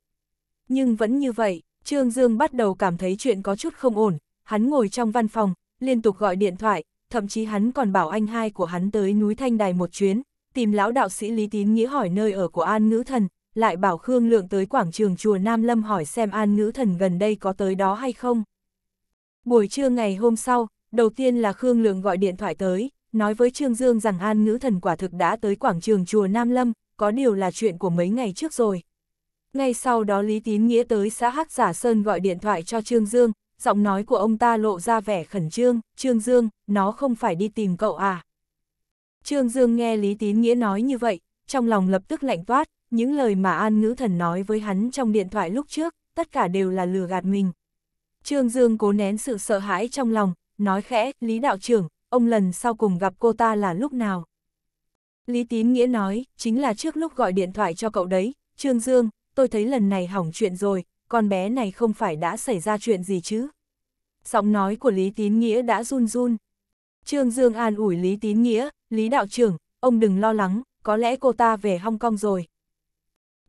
Nhưng vẫn như vậy, Trương Dương bắt đầu cảm thấy chuyện có chút không ổn, hắn ngồi trong văn phòng, liên tục gọi điện thoại, thậm chí hắn còn bảo anh hai của hắn tới núi Thanh Đài một chuyến, tìm lão đạo sĩ Lý Tín Nghĩa hỏi nơi ở của An Ngữ Thần, lại bảo Khương Lượng tới quảng trường chùa Nam Lâm hỏi xem an nữ thần gần đây có tới đó hay không. Buổi trưa ngày hôm sau, đầu tiên là Khương Lượng gọi điện thoại tới, nói với Trương Dương rằng an nữ thần quả thực đã tới quảng trường chùa Nam Lâm, có điều là chuyện của mấy ngày trước rồi. Ngay sau đó Lý Tín Nghĩa tới xã Hắc Giả Sơn gọi điện thoại cho Trương Dương, giọng nói của ông ta lộ ra vẻ khẩn trương, Trương Dương, nó không phải đi tìm cậu à. Trương Dương nghe Lý Tín Nghĩa nói như vậy, trong lòng lập tức lạnh toát, những lời mà An Ngữ Thần nói với hắn trong điện thoại lúc trước, tất cả đều là lừa gạt mình. Trương Dương cố nén sự sợ hãi trong lòng, nói khẽ, Lý Đạo trưởng, ông lần sau cùng gặp cô ta là lúc nào? Lý Tín Nghĩa nói, chính là trước lúc gọi điện thoại cho cậu đấy, Trương Dương, tôi thấy lần này hỏng chuyện rồi, con bé này không phải đã xảy ra chuyện gì chứ? Giọng nói của Lý Tín Nghĩa đã run run. Trương Dương an ủi Lý Tín Nghĩa, Lý Đạo trưởng, ông đừng lo lắng, có lẽ cô ta về Hong Kong rồi.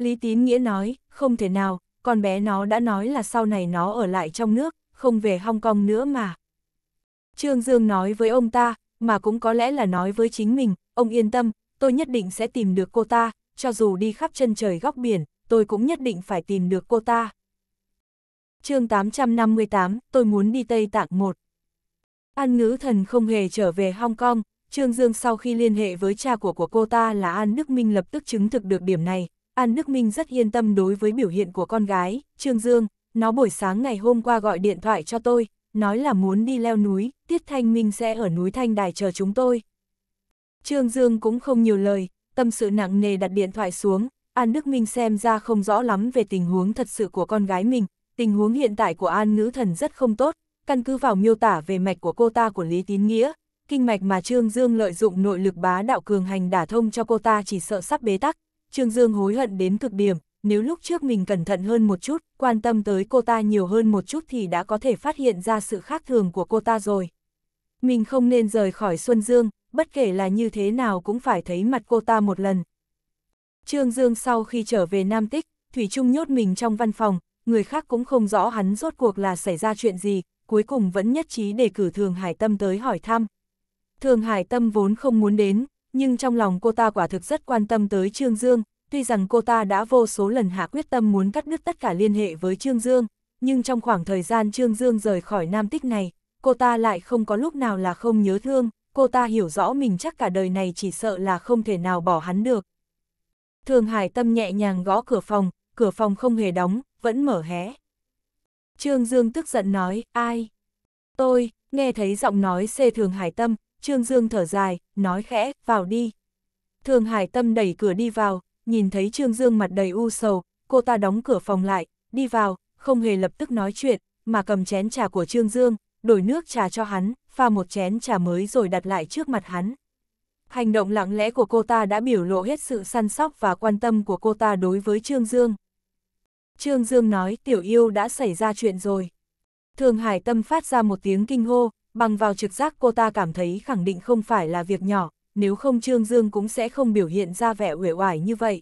Lý Tín Nghĩa nói, không thể nào, con bé nó đã nói là sau này nó ở lại trong nước, không về Hong Kong nữa mà. Trương Dương nói với ông ta, mà cũng có lẽ là nói với chính mình, ông yên tâm, tôi nhất định sẽ tìm được cô ta, cho dù đi khắp chân trời góc biển, tôi cũng nhất định phải tìm được cô ta. chương 858, tôi muốn đi Tây Tạng 1. An ngữ thần không hề trở về Hong Kong, Trương Dương sau khi liên hệ với cha của của cô ta là An Đức Minh lập tức chứng thực được điểm này, An Đức Minh rất yên tâm đối với biểu hiện của con gái, Trương Dương, nó buổi sáng ngày hôm qua gọi điện thoại cho tôi, nói là muốn đi leo núi, Tiết Thanh Minh sẽ ở núi Thanh Đài chờ chúng tôi. Trương Dương cũng không nhiều lời, tâm sự nặng nề đặt điện thoại xuống, An Đức Minh xem ra không rõ lắm về tình huống thật sự của con gái mình, tình huống hiện tại của An Nữ Thần rất không tốt, căn cứ vào miêu tả về mạch của cô ta của Lý Tín Nghĩa, kinh mạch mà Trương Dương lợi dụng nội lực bá đạo cường hành đả thông cho cô ta chỉ sợ sắp bế tắc, Trương Dương hối hận đến cực điểm, nếu lúc trước mình cẩn thận hơn một chút, quan tâm tới cô ta nhiều hơn một chút thì đã có thể phát hiện ra sự khác thường của cô ta rồi. Mình không nên rời khỏi Xuân Dương, bất kể là như thế nào cũng phải thấy mặt cô ta một lần. Trương Dương sau khi trở về Nam Tích, Thủy Trung nhốt mình trong văn phòng, người khác cũng không rõ hắn rốt cuộc là xảy ra chuyện gì, cuối cùng vẫn nhất trí để cử Thường Hải Tâm tới hỏi thăm. Thường Hải Tâm vốn không muốn đến, nhưng trong lòng cô ta quả thực rất quan tâm tới Trương Dương, tuy rằng cô ta đã vô số lần hạ quyết tâm muốn cắt đứt tất cả liên hệ với Trương Dương, nhưng trong khoảng thời gian Trương Dương rời khỏi Nam Tích này, cô ta lại không có lúc nào là không nhớ thương, cô ta hiểu rõ mình chắc cả đời này chỉ sợ là không thể nào bỏ hắn được. Thường Hải Tâm nhẹ nhàng gõ cửa phòng, cửa phòng không hề đóng, vẫn mở hé. Trương Dương tức giận nói, ai? Tôi, nghe thấy giọng nói xê Thường Hải Tâm, Trương Dương thở dài, nói khẽ, vào đi. Thường Hải Tâm đẩy cửa đi vào, nhìn thấy Trương Dương mặt đầy u sầu, cô ta đóng cửa phòng lại, đi vào, không hề lập tức nói chuyện, mà cầm chén trà của Trương Dương, đổi nước trà cho hắn, pha một chén trà mới rồi đặt lại trước mặt hắn. Hành động lặng lẽ của cô ta đã biểu lộ hết sự săn sóc và quan tâm của cô ta đối với Trương Dương. Trương Dương nói tiểu yêu đã xảy ra chuyện rồi. Thường Hải Tâm phát ra một tiếng kinh hô, bằng vào trực giác cô ta cảm thấy khẳng định không phải là việc nhỏ, nếu không Trương Dương cũng sẽ không biểu hiện ra vẻ uể oải như vậy.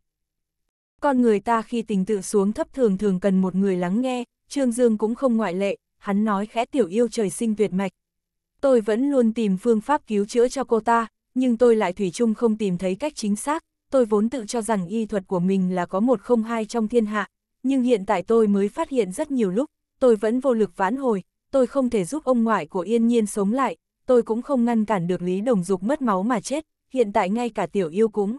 Con người ta khi tình tự xuống thấp thường thường cần một người lắng nghe, Trương Dương cũng không ngoại lệ, hắn nói khẽ tiểu yêu trời sinh tuyệt mạch. Tôi vẫn luôn tìm phương pháp cứu chữa cho cô ta, nhưng tôi lại thủy chung không tìm thấy cách chính xác, tôi vốn tự cho rằng y thuật của mình là có một không hai trong thiên hạ, nhưng hiện tại tôi mới phát hiện rất nhiều lúc, tôi vẫn vô lực vãn hồi, tôi không thể giúp ông ngoại của Yên Nhiên sống lại, tôi cũng không ngăn cản được Lý Đồng Dục mất máu mà chết, hiện tại ngay cả tiểu yêu cũng.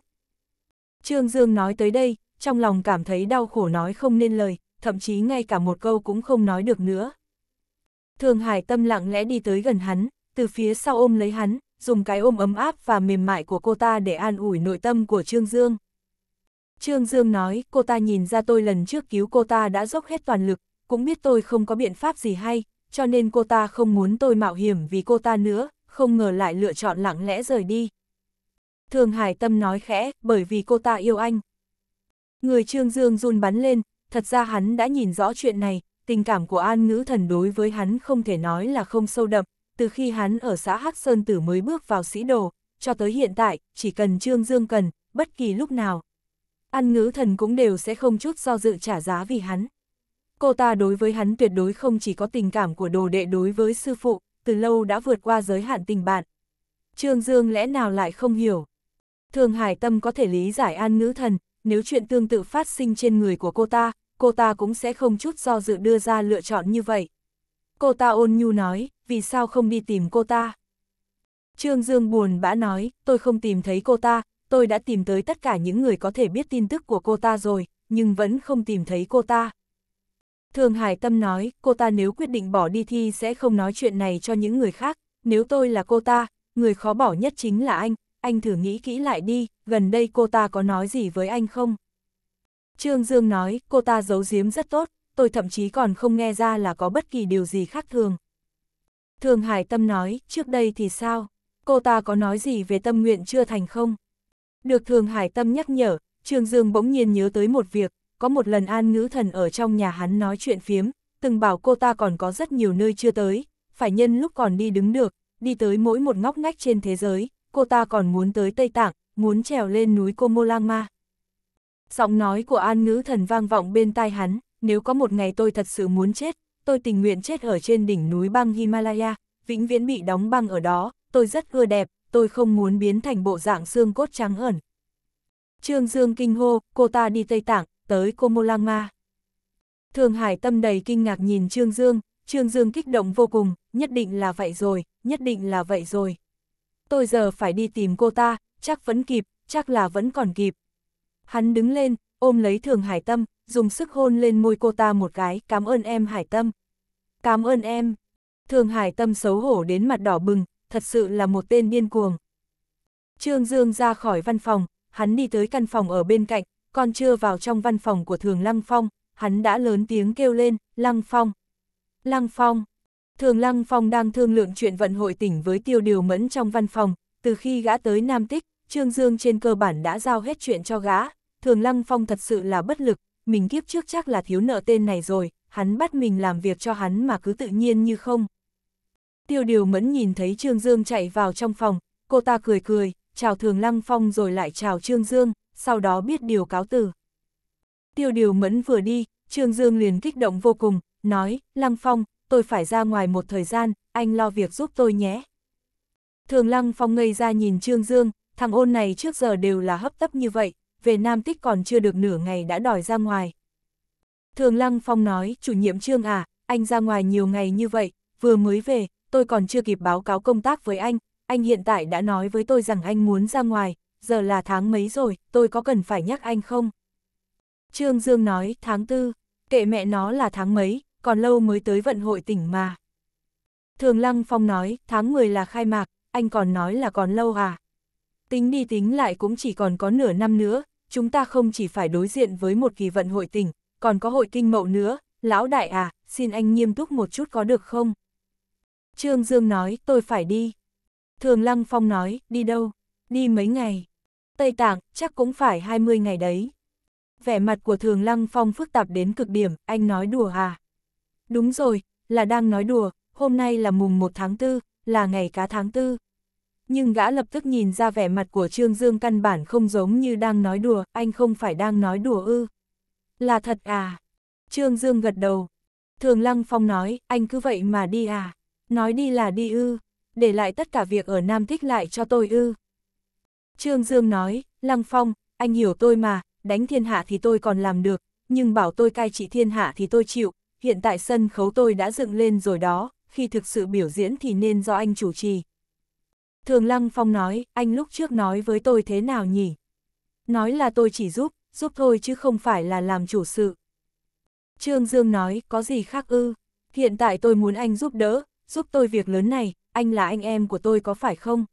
Trương Dương nói tới đây, trong lòng cảm thấy đau khổ nói không nên lời, thậm chí ngay cả một câu cũng không nói được nữa. Thường Hải tâm lặng lẽ đi tới gần hắn, từ phía sau ôm lấy hắn, dùng cái ôm ấm áp và mềm mại của cô ta để an ủi nội tâm của Trương Dương. Trương Dương nói, cô ta nhìn ra tôi lần trước cứu cô ta đã dốc hết toàn lực, cũng biết tôi không có biện pháp gì hay, cho nên cô ta không muốn tôi mạo hiểm vì cô ta nữa, không ngờ lại lựa chọn lặng lẽ rời đi. Thường Hải Tâm nói khẽ, bởi vì cô ta yêu anh. Người Trương Dương run bắn lên, thật ra hắn đã nhìn rõ chuyện này, tình cảm của An Ngữ Thần đối với hắn không thể nói là không sâu đậm, từ khi hắn ở xã Hắc Sơn Tử mới bước vào sĩ đồ, cho tới hiện tại, chỉ cần Trương Dương cần, bất kỳ lúc nào. An Ngữ Thần cũng đều sẽ không chút do dự trả giá vì hắn cô ta đối với hắn tuyệt đối không chỉ có tình cảm của đồ đệ đối với sư phụ, từ lâu đã vượt qua giới hạn tình bạn. Trương Dương lẽ nào lại không hiểu? Thường Hải Tâm có thể lý giải an ngữ thần, nếu chuyện tương tự phát sinh trên người của cô ta, cô ta cũng sẽ không chút do dự đưa ra lựa chọn như vậy. Cô ta ôn nhu nói, vì sao không đi tìm cô ta? Trương Dương buồn bã nói, tôi không tìm thấy cô ta, tôi đã tìm tới tất cả những người có thể biết tin tức của cô ta rồi, nhưng vẫn không tìm thấy cô ta. Thường Hải Tâm nói, cô ta nếu quyết định bỏ đi thi sẽ không nói chuyện này cho những người khác, nếu tôi là cô ta, người khó bỏ nhất chính là anh, anh thử nghĩ kỹ lại đi, gần đây cô ta có nói gì với anh không? Trương Dương nói, cô ta giấu giếm rất tốt, tôi thậm chí còn không nghe ra là có bất kỳ điều gì khác thường. Thường Hải Tâm nói, trước đây thì sao? Cô ta có nói gì về tâm nguyện chưa thành không? Được Thường Hải Tâm nhắc nhở, Trương Dương bỗng nhiên nhớ tới một việc, có một lần an ngữ thần ở trong nhà hắn nói chuyện phiếm, từng bảo cô ta còn có rất nhiều nơi chưa tới, phải nhân lúc còn đi đứng được, đi tới mỗi một ngóc ngách trên thế giới, cô ta còn muốn tới Tây Tạng, muốn trèo lên núi cô lang ma. Giọng nói của an ngữ thần vang vọng bên tai hắn, nếu có một ngày tôi thật sự muốn chết, tôi tình nguyện chết ở trên đỉnh núi băng Himalaya, vĩnh viễn bị đóng băng ở đó, tôi rất ưa đẹp, tôi không muốn biến thành bộ dạng xương cốt trắng ẩn. Trương Dương kinh hô, cô ta đi Tây Tạng, tới Komolama. Thường Hải tâm đầy kinh ngạc nhìn Trương Dương, Trương Dương kích động vô cùng, nhất định là vậy rồi, nhất định là vậy rồi. Tôi giờ phải đi tìm cô ta, chắc vẫn kịp, chắc là vẫn còn kịp. Hắn đứng lên, ôm lấy Thường Hải Tâm, dùng sức hôn lên môi cô ta một cái, cảm ơn em Hải Tâm. Cảm ơn em. Thường Hải Tâm xấu hổ đến mặt đỏ bừng, thật sự là một tên điên cuồng. Trương Dương ra khỏi văn phòng, hắn đi tới căn phòng ở bên cạnh, còn chưa vào trong văn phòng của Thường Lăng Phong, hắn đã lớn tiếng kêu lên, Lăng Phong. Lăng Phong. Thường Lăng Phong đang thương lượng chuyện vận hội tỉnh với tiêu điều mẫn trong văn phòng, từ khi gã tới Nam Tích, Trương Dương trên cơ bản đã giao hết chuyện cho gã, Thường Lăng Phong thật sự là bất lực, mình kiếp trước chắc là thiếu nợ tên này rồi, hắn bắt mình làm việc cho hắn mà cứ tự nhiên như không. Tiêu điều mẫn nhìn thấy Trương Dương chạy vào trong phòng, cô ta cười cười, chào Thường Lăng Phong rồi lại chào Trương Dương sau đó biết điều cáo từ. Tiêu điều mẫn vừa đi, Trương Dương liền kích động vô cùng, nói, Lăng Phong, tôi phải ra ngoài một thời gian, anh lo việc giúp tôi nhé. Thường Lăng Phong ngây ra nhìn Trương Dương, thằng ôn này trước giờ đều là hấp tấp như vậy, về Nam Tích còn chưa được nửa ngày đã đòi ra ngoài. Thường Lăng Phong nói, chủ nhiệm Trương à, anh ra ngoài nhiều ngày như vậy, vừa mới về, tôi còn chưa kịp báo cáo công tác với anh, anh hiện tại đã nói với tôi rằng anh muốn ra ngoài, giờ là tháng mấy rồi, tôi có cần phải nhắc anh không? Trương Dương nói, tháng tư, kệ mẹ nó là tháng mấy, còn lâu mới tới vận hội tỉnh mà. Thường Lăng Phong nói, tháng 10 là khai mạc, anh còn nói là còn lâu à? Tính đi tính lại cũng chỉ còn có nửa năm nữa, chúng ta không chỉ phải đối diện với một kỳ vận hội tỉnh, còn có hội kinh mậu nữa, lão đại à, xin anh nghiêm túc một chút có được không? Trương Dương nói, tôi phải đi. Thường Lăng Phong nói, đi đâu? đi mấy ngày. Tây Tạng, chắc cũng phải 20 ngày đấy. Vẻ mặt của Thường Lăng Phong phức tạp đến cực điểm, anh nói đùa à? Đúng rồi, là đang nói đùa, hôm nay là mùng 1 tháng 4, là ngày cá tháng 4. Nhưng gã lập tức nhìn ra vẻ mặt của Trương Dương căn bản không giống như đang nói đùa, anh không phải đang nói đùa ư. Là thật à? Trương Dương gật đầu. Thường Lăng Phong nói, anh cứ vậy mà đi à? Nói đi là đi ư, để lại tất cả việc ở Nam Thích lại cho tôi ư. Trương Dương nói, Lăng Phong, anh hiểu tôi mà, đánh thiên hạ thì tôi còn làm được, nhưng bảo tôi cai trị thiên hạ thì tôi chịu, hiện tại sân khấu tôi đã dựng lên rồi đó, khi thực sự biểu diễn thì nên do anh chủ trì. Thường Lăng Phong nói, anh lúc trước nói với tôi thế nào nhỉ? Nói là tôi chỉ giúp, giúp thôi chứ không phải là làm chủ sự. Trương Dương nói, có gì khác ư? Hiện tại tôi muốn anh giúp đỡ, giúp tôi việc lớn này, anh là anh em của tôi có phải không?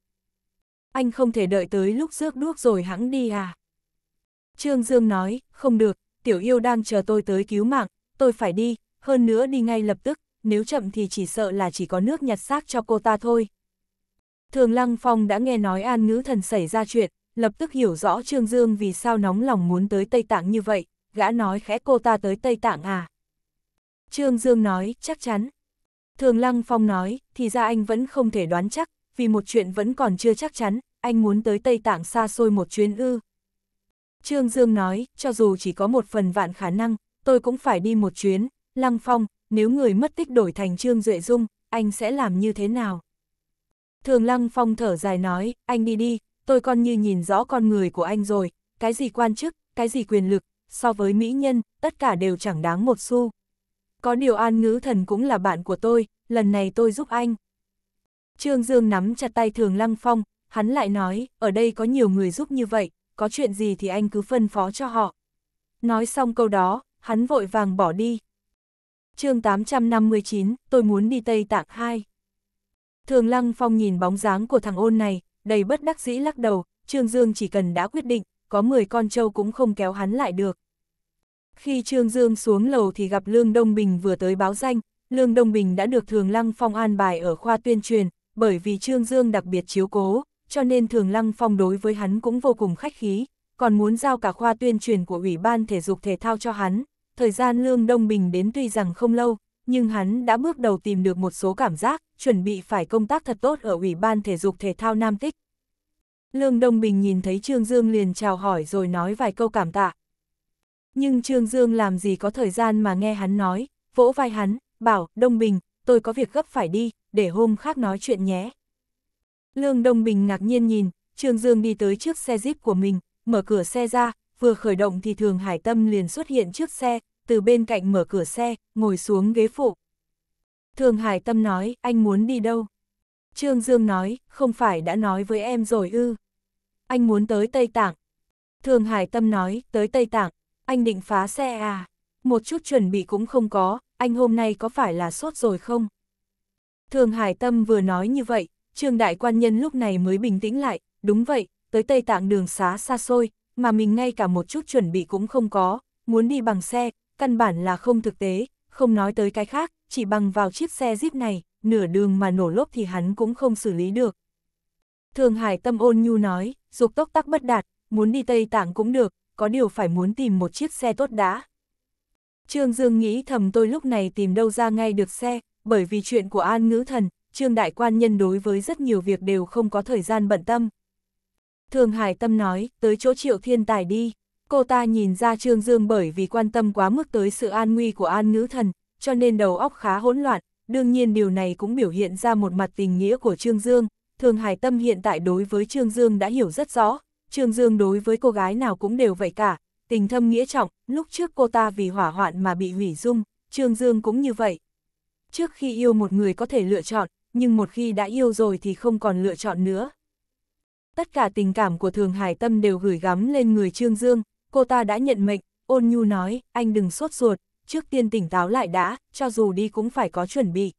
anh không thể đợi tới lúc rước đuốc rồi hãng đi à. Trương Dương nói, không được, tiểu yêu đang chờ tôi tới cứu mạng, tôi phải đi, hơn nữa đi ngay lập tức, nếu chậm thì chỉ sợ là chỉ có nước nhặt xác cho cô ta thôi. Thường Lăng Phong đã nghe nói an ngữ thần xảy ra chuyện, lập tức hiểu rõ Trương Dương vì sao nóng lòng muốn tới Tây Tạng như vậy, gã nói khẽ cô ta tới Tây Tạng à. Trương Dương nói, chắc chắn. Thường Lăng Phong nói, thì ra anh vẫn không thể đoán chắc, vì một chuyện vẫn còn chưa chắc chắn, anh muốn tới Tây Tạng xa xôi một chuyến ư. Trương Dương nói, cho dù chỉ có một phần vạn khả năng, tôi cũng phải đi một chuyến, Lăng Phong, nếu người mất tích đổi thành Trương Duệ Dung, anh sẽ làm như thế nào? Thường Lăng Phong thở dài nói, anh đi đi, tôi còn như nhìn rõ con người của anh rồi, cái gì quan chức, cái gì quyền lực, so với mỹ nhân, tất cả đều chẳng đáng một xu. Có điều An Ngữ Thần cũng là bạn của tôi, lần này tôi giúp anh. Trương Dương nắm chặt tay Thường Lăng Phong, hắn lại nói, ở đây có nhiều người giúp như vậy, có chuyện gì thì anh cứ phân phó cho họ. Nói xong câu đó, hắn vội vàng bỏ đi. chương 859, tôi muốn đi Tây Tạng 2. Thường Lăng Phong nhìn bóng dáng của thằng ôn này, đầy bất đắc dĩ lắc đầu, Trương Dương chỉ cần đã quyết định, có 10 con trâu cũng không kéo hắn lại được. Khi Trương Dương xuống lầu thì gặp Lương Đông Bình vừa tới báo danh, Lương Đông Bình đã được Thường Lăng Phong an bài ở khoa tuyên truyền, bởi vì Trương Dương đặc biệt chiếu cố, cho nên Thường Lăng Phong đối với hắn cũng vô cùng khách khí, còn muốn giao cả khoa tuyên truyền của Ủy ban Thể dục Thể thao cho hắn. Thời gian Lương Đông Bình đến tuy rằng không lâu, nhưng hắn đã bước đầu tìm được một số cảm giác, chuẩn bị phải công tác thật tốt ở Ủy ban Thể dục Thể thao Nam Tích. Lương Đông Bình nhìn thấy Trương Dương liền chào hỏi rồi nói vài câu cảm tạ. Nhưng Trương Dương làm gì có thời gian mà nghe hắn nói, vỗ vai hắn, bảo, Đông Bình, tôi có việc gấp phải đi, để hôm khác nói chuyện nhé. Lương Đông Bình ngạc nhiên nhìn, Trương Dương đi tới trước xe Jeep của mình, mở cửa xe ra, vừa khởi động thì Thường Hải Tâm liền xuất hiện trước xe, từ bên cạnh mở cửa xe, ngồi xuống ghế phụ. Thường Hải Tâm nói, anh muốn đi đâu? Trương Dương nói, không phải đã nói với em rồi ư. Anh muốn tới Tây Tạng. Thường Hải Tâm nói, tới Tây Tạng, anh định phá xe à? Một chút chuẩn bị cũng không có, anh hôm nay có phải là sốt rồi không? Thường Hải Tâm vừa nói như vậy, Trương Đại Quan Nhân lúc này mới bình tĩnh lại, đúng vậy, tới Tây Tạng đường xá xa xôi, mà mình ngay cả một chút chuẩn bị cũng không có, muốn đi bằng xe, căn bản là không thực tế, không nói tới cái khác, chỉ bằng vào chiếc xe jeep này, nửa đường mà nổ lốp thì hắn cũng không xử lý được. Thường Hải Tâm ôn nhu nói, dục tốc tắc bất đạt, muốn đi Tây Tạng cũng được, có điều phải muốn tìm một chiếc xe tốt đã. Trương Dương nghĩ thầm tôi lúc này tìm đâu ra ngay được xe, bởi vì chuyện của An Ngữ Thần, Trương Đại Quan Nhân đối với rất nhiều việc đều không có thời gian bận tâm. Thường Hải Tâm nói, tới chỗ Triệu Thiên Tài đi, cô ta nhìn ra Trương Dương bởi vì quan tâm quá mức tới sự an nguy của An Ngữ Thần, cho nên đầu óc khá hỗn loạn, đương nhiên điều này cũng biểu hiện ra một mặt tình nghĩa của Trương Dương. Thường Hải Tâm hiện tại đối với Trương Dương đã hiểu rất rõ, Trương Dương đối với cô gái nào cũng đều vậy cả, tình thâm nghĩa trọng, lúc trước cô ta vì hỏa hoạn mà bị hủy dung, Trương Dương cũng như vậy. Trước khi yêu một người có thể lựa chọn, nhưng một khi đã yêu rồi thì không còn lựa chọn nữa. Tất cả tình cảm của Thường Hải Tâm đều gửi gắm lên người Trương Dương, cô ta đã nhận mệnh, ôn nhu nói, anh đừng sốt ruột, trước tiên tỉnh táo lại đã, cho dù đi cũng phải có chuẩn bị.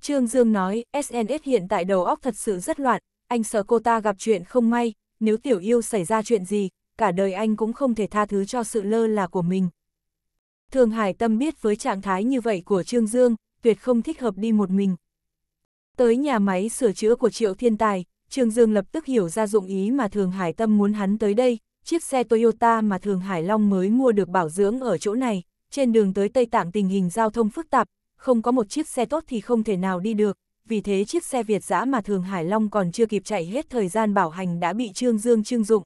Trương Dương nói, SNS hiện tại đầu óc thật sự rất loạn, anh sợ cô ta gặp chuyện không may, nếu tiểu yêu xảy ra chuyện gì, cả đời anh cũng không thể tha thứ cho sự lơ là của mình. Thường Hải Tâm biết với trạng thái như vậy của Trương Dương, tuyệt không thích hợp đi một mình. Tới nhà máy sửa chữa của Triệu Thiên Tài, Trương Dương lập tức hiểu ra dụng ý mà Thường Hải Tâm muốn hắn tới đây, chiếc xe Toyota mà Thường Hải Long mới mua được bảo dưỡng ở chỗ này, trên đường tới Tây Tạng tình hình giao thông phức tạp, không có một chiếc xe tốt thì không thể nào đi được, vì thế chiếc xe Việt dã mà Thường Hải Long còn chưa kịp chạy hết thời gian bảo hành đã bị Trương Dương trưng dụng.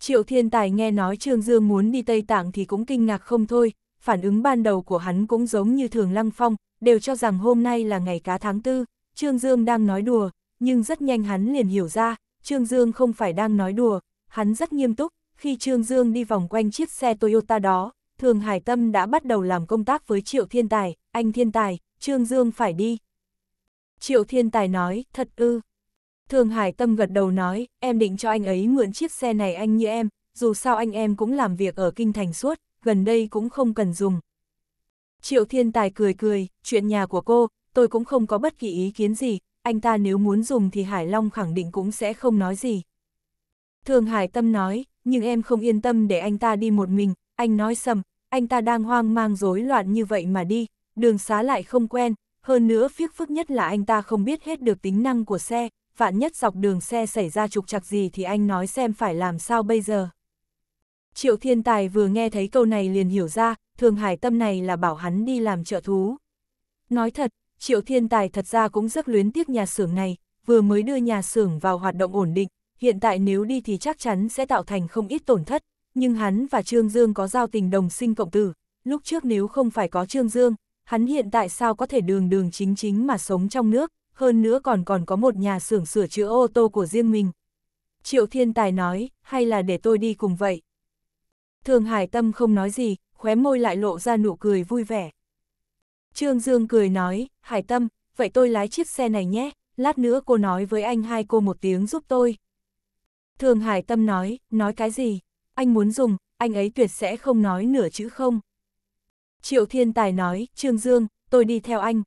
Triệu Thiên Tài nghe nói Trương Dương muốn đi Tây Tạng thì cũng kinh ngạc không thôi, phản ứng ban đầu của hắn cũng giống như Thường Lăng Phong, đều cho rằng hôm nay là ngày cá tháng tư, Trương Dương đang nói đùa, nhưng rất nhanh hắn liền hiểu ra, Trương Dương không phải đang nói đùa, hắn rất nghiêm túc, khi Trương Dương đi vòng quanh chiếc xe Toyota đó, Thường Hải Tâm đã bắt đầu làm công tác với Triệu Thiên Tài, anh Thiên Tài, Trương Dương phải đi. Triệu Thiên Tài nói, thật ư. Thường Hải Tâm gật đầu nói, em định cho anh ấy mượn chiếc xe này anh như em, dù sao anh em cũng làm việc ở Kinh Thành suốt, gần đây cũng không cần dùng, Triệu Thiên Tài cười cười, chuyện nhà của cô, tôi cũng không có bất kỳ ý kiến gì, anh ta nếu muốn dùng thì Hải Long khẳng định cũng sẽ không nói gì. Thường Hải Tâm nói, nhưng em không yên tâm để anh ta đi một mình, anh nói sầm, anh ta đang hoang mang rối loạn như vậy mà đi, đường xá lại không quen, hơn nữa phiếc phức nhất là anh ta không biết hết được tính năng của xe, vạn nhất dọc đường xe xảy ra trục trặc gì thì anh nói xem phải làm sao bây giờ. Triệu Thiên Tài vừa nghe thấy câu này liền hiểu ra, Thường Hải Tâm này là bảo hắn đi làm trợ thú. Nói thật, Triệu Thiên Tài thật ra cũng rất luyến tiếc nhà xưởng này, vừa mới đưa nhà xưởng vào hoạt động ổn định, hiện tại nếu đi thì chắc chắn sẽ tạo thành không ít tổn thất, nhưng hắn và Trương Dương có giao tình đồng sinh cộng tử, lúc trước nếu không phải có Trương Dương, hắn hiện tại sao có thể đường đường chính chính mà sống trong nước, hơn nữa còn còn có một nhà xưởng sửa chữa ô tô của riêng mình. Triệu Thiên Tài nói, hay là để tôi đi cùng vậy. Thường Hải Tâm không nói gì, khóe môi lại lộ ra nụ cười vui vẻ. Trương Dương cười nói, Hải Tâm, vậy tôi lái chiếc xe này nhé, lát nữa cô nói với anh hai cô một tiếng giúp tôi. Thường Hải Tâm nói, nói cái gì? Anh muốn dùng, anh ấy tuyệt sẽ không nói nửa chữ không. Triệu Thiên Tài nói, Trương Dương, tôi đi theo anh.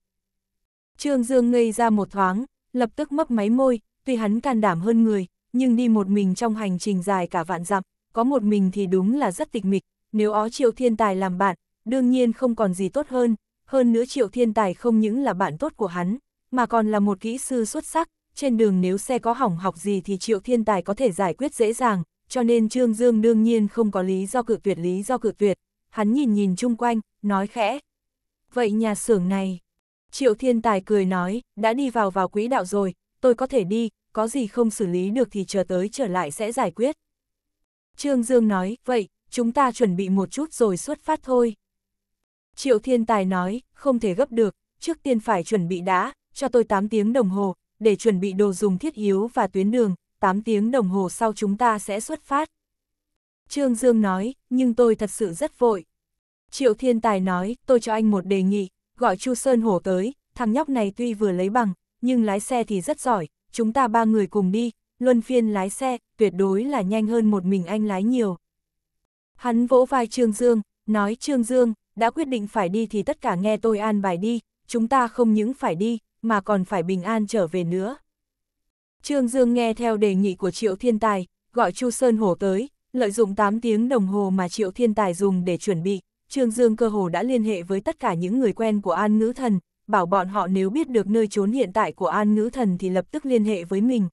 Trương Dương ngây ra một thoáng, lập tức mấp máy môi, tuy hắn can đảm hơn người, nhưng đi một mình trong hành trình dài cả vạn dặm, có một mình thì đúng là rất tịch mịch, nếu ó triệu thiên tài làm bạn, đương nhiên không còn gì tốt hơn, hơn nữa triệu thiên tài không những là bạn tốt của hắn, mà còn là một kỹ sư xuất sắc, trên đường nếu xe có hỏng học gì thì triệu thiên tài có thể giải quyết dễ dàng, cho nên Trương Dương đương nhiên không có lý do cự tuyệt lý do cự tuyệt, hắn nhìn nhìn chung quanh, nói khẽ. Vậy nhà xưởng này, triệu thiên tài cười nói, đã đi vào vào quỹ đạo rồi, tôi có thể đi, có gì không xử lý được thì chờ tới trở lại sẽ giải quyết. Trương Dương nói, vậy, chúng ta chuẩn bị một chút rồi xuất phát thôi. Triệu Thiên Tài nói, không thể gấp được, trước tiên phải chuẩn bị đã, cho tôi 8 tiếng đồng hồ, để chuẩn bị đồ dùng thiết yếu và tuyến đường, 8 tiếng đồng hồ sau chúng ta sẽ xuất phát. Trương Dương nói, nhưng tôi thật sự rất vội. Triệu Thiên Tài nói, tôi cho anh một đề nghị, gọi Chu Sơn Hổ tới, thằng nhóc này tuy vừa lấy bằng, nhưng lái xe thì rất giỏi, chúng ta ba người cùng đi, luân phiên lái xe, tuyệt đối là nhanh hơn một mình anh lái nhiều. Hắn vỗ vai Trương Dương, nói Trương Dương, đã quyết định phải đi thì tất cả nghe tôi an bài đi, chúng ta không những phải đi, mà còn phải bình an trở về nữa. Trương Dương nghe theo đề nghị của Triệu Thiên Tài, gọi Chu Sơn Hổ tới, lợi dụng 8 tiếng đồng hồ mà Triệu Thiên Tài dùng để chuẩn bị, Trương Dương cơ hồ đã liên hệ với tất cả những người quen của An Ngữ Thần, bảo bọn họ nếu biết được nơi trốn hiện tại của An Ngữ Thần thì lập tức liên hệ với mình,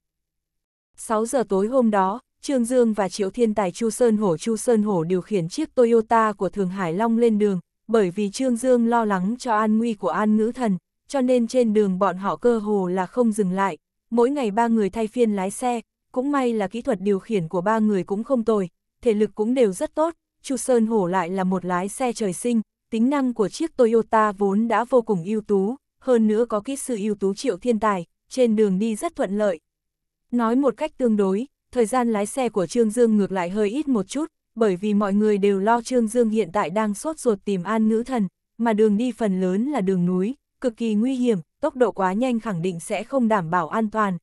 6 giờ tối hôm đó, Trương Dương và Triệu Thiên Tài Chu Sơn Hổ Chu Sơn Hổ điều khiển chiếc Toyota của Thường Hải Long lên đường, bởi vì Trương Dương lo lắng cho an nguy của An Ngữ Thần, cho nên trên đường bọn họ cơ hồ là không dừng lại, mỗi ngày ba người thay phiên lái xe, cũng may là kỹ thuật điều khiển của ba người cũng không tồi, thể lực cũng đều rất tốt, Chu Sơn Hổ lại là một lái xe trời sinh, tính năng của chiếc Toyota vốn đã vô cùng ưu tú, hơn nữa có kỹ sư ưu tú Triệu Thiên Tài, trên đường đi rất thuận lợi, Nói một cách tương đối, thời gian lái xe của Trương Dương ngược lại hơi ít một chút, bởi vì mọi người đều lo Trương Dương hiện tại đang sốt ruột tìm an ngữ thần, mà đường đi phần lớn là đường núi, cực kỳ nguy hiểm, tốc độ quá nhanh khẳng định sẽ không đảm bảo an toàn.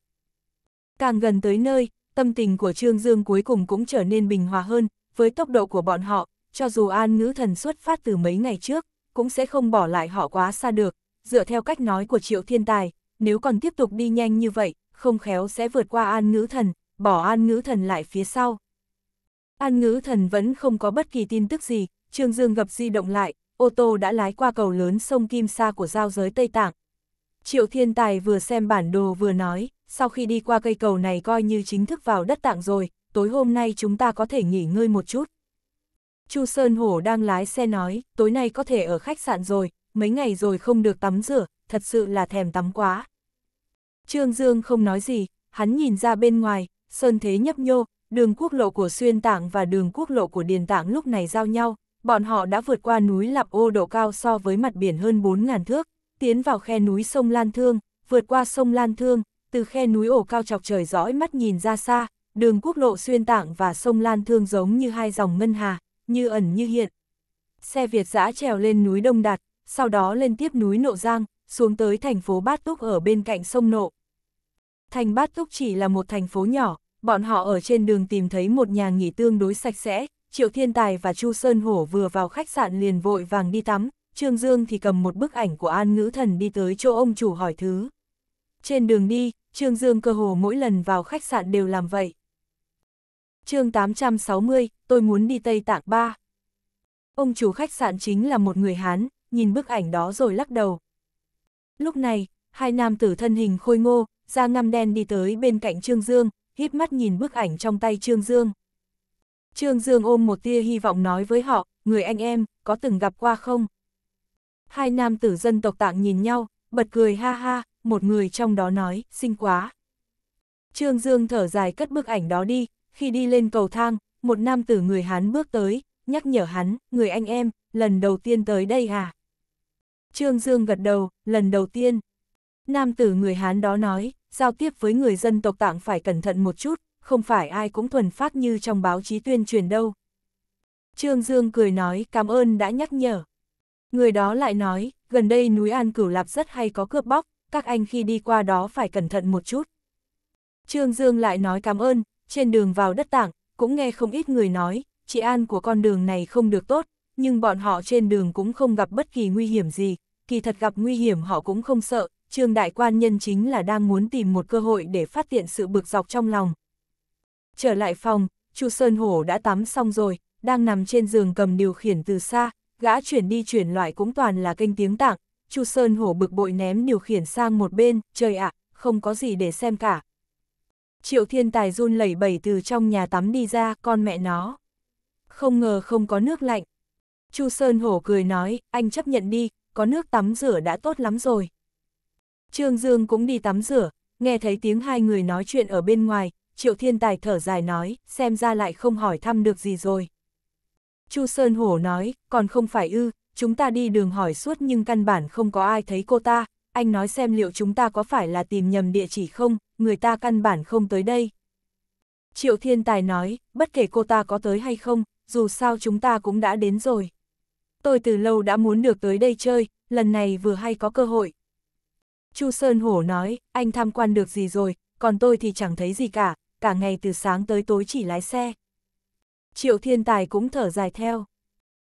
Càng gần tới nơi, tâm tình của Trương Dương cuối cùng cũng trở nên bình hòa hơn, với tốc độ của bọn họ, cho dù an ngữ thần xuất phát từ mấy ngày trước, cũng sẽ không bỏ lại họ quá xa được, dựa theo cách nói của Triệu Thiên Tài, nếu còn tiếp tục đi nhanh như vậy, không khéo sẽ vượt qua an ngữ thần, bỏ an ngữ thần lại phía sau. An ngữ thần vẫn không có bất kỳ tin tức gì, Trương Dương gập di động lại, ô tô đã lái qua cầu lớn sông Kim Sa của giao giới Tây Tạng. Triệu Thiên Tài vừa xem bản đồ vừa nói, sau khi đi qua cây cầu này coi như chính thức vào đất tạng rồi, tối hôm nay chúng ta có thể nghỉ ngơi một chút. Chu Sơn Hổ đang lái xe nói, tối nay có thể ở khách sạn rồi, mấy ngày rồi không được tắm rửa, thật sự là thèm tắm quá. Trương Dương không nói gì, hắn nhìn ra bên ngoài, sơn thế nhấp nhô, đường quốc lộ của Xuyên Tạng và đường quốc lộ của Điền Tạng lúc này giao nhau, bọn họ đã vượt qua núi Lạp Ô độ cao so với mặt biển hơn 4.000 thước, tiến vào khe núi sông Lan Thương, vượt qua sông Lan Thương, từ khe núi ổ cao chọc trời dõi mắt nhìn ra xa, đường quốc lộ Xuyên Tạng và sông Lan Thương giống như hai dòng ngân hà, như ẩn như hiện. Xe Việt giã trèo lên núi Đông Đạt, sau đó lên tiếp núi Nộ Giang, xuống tới thành phố Bát Túc ở bên cạnh sông Nộ. Thành Bát Túc chỉ là một thành phố nhỏ, bọn họ ở trên đường tìm thấy một nhà nghỉ tương đối sạch sẽ, Triệu Thiên Tài và Chu Sơn Hổ vừa vào khách sạn liền vội vàng đi tắm, Trương Dương thì cầm một bức ảnh của An Ngữ Thần đi tới chỗ ông chủ hỏi thứ. Trên đường đi, Trương Dương cơ hồ mỗi lần vào khách sạn đều làm vậy. chương 860, tôi muốn đi Tây Tạng 3. Ông chủ khách sạn chính là một người Hán, nhìn bức ảnh đó rồi lắc đầu. Lúc này, hai nam tử thân hình khôi ngô, Gia ngăm đen đi tới bên cạnh Trương Dương, hít mắt nhìn bức ảnh trong tay Trương Dương. Trương Dương ôm một tia hy vọng nói với họ, người anh em, có từng gặp qua không? Hai nam tử dân tộc tạng nhìn nhau, bật cười ha ha, một người trong đó nói, xinh quá. Trương Dương thở dài cất bức ảnh đó đi, khi đi lên cầu thang, một nam tử người Hán bước tới, nhắc nhở hắn, người anh em, lần đầu tiên tới đây à? Trương Dương gật đầu, lần đầu tiên. Nam tử người Hán đó nói, giao tiếp với người dân tộc tạng phải cẩn thận một chút, không phải ai cũng thuần phát như trong báo chí tuyên truyền đâu. Trương Dương cười nói cảm ơn đã nhắc nhở. Người đó lại nói, gần đây núi An Cửu Lạp rất hay có cướp bóc, các anh khi đi qua đó phải cẩn thận một chút. Trương Dương lại nói cảm ơn, trên đường vào đất tạng cũng nghe không ít người nói, chị An của con đường này không được tốt, nhưng bọn họ trên đường cũng không gặp bất kỳ nguy hiểm gì, kỳ thật gặp nguy hiểm họ cũng không sợ, Trương Đại Quan nhân chính là đang muốn tìm một cơ hội để phát tiện sự bực dọc trong lòng. Trở lại phòng, Chu Sơn Hổ đã tắm xong rồi, đang nằm trên giường cầm điều khiển từ xa, gã chuyển đi chuyển loại cũng toàn là kênh tiếng tạng, Chu Sơn Hổ bực bội ném điều khiển sang một bên, trời ạ, không có gì để xem cả. Triệu Thiên Tài run lẩy bẩy từ trong nhà tắm đi ra, con mẹ nó. Không ngờ không có nước lạnh. Chu Sơn Hổ cười nói, anh chấp nhận đi, có nước tắm rửa đã tốt lắm rồi. Trương Dương cũng đi tắm rửa, nghe thấy tiếng hai người nói chuyện ở bên ngoài, Triệu Thiên Tài thở dài nói, xem ra lại không hỏi thăm được gì rồi. Chu Sơn Hổ nói, còn không phải ư, chúng ta đi đường hỏi suốt nhưng căn bản không có ai thấy cô ta, anh nói xem liệu chúng ta có phải là tìm nhầm địa chỉ không, người ta căn bản không tới đây. Triệu Thiên Tài nói, bất kể cô ta có tới hay không, dù sao chúng ta cũng đã đến rồi. Tôi từ lâu đã muốn được tới đây chơi, lần này vừa hay có cơ hội, Chu Sơn Hổ nói, anh tham quan được gì rồi, còn tôi thì chẳng thấy gì cả, cả ngày từ sáng tới tối chỉ lái xe. Triệu Thiên Tài cũng thở dài theo.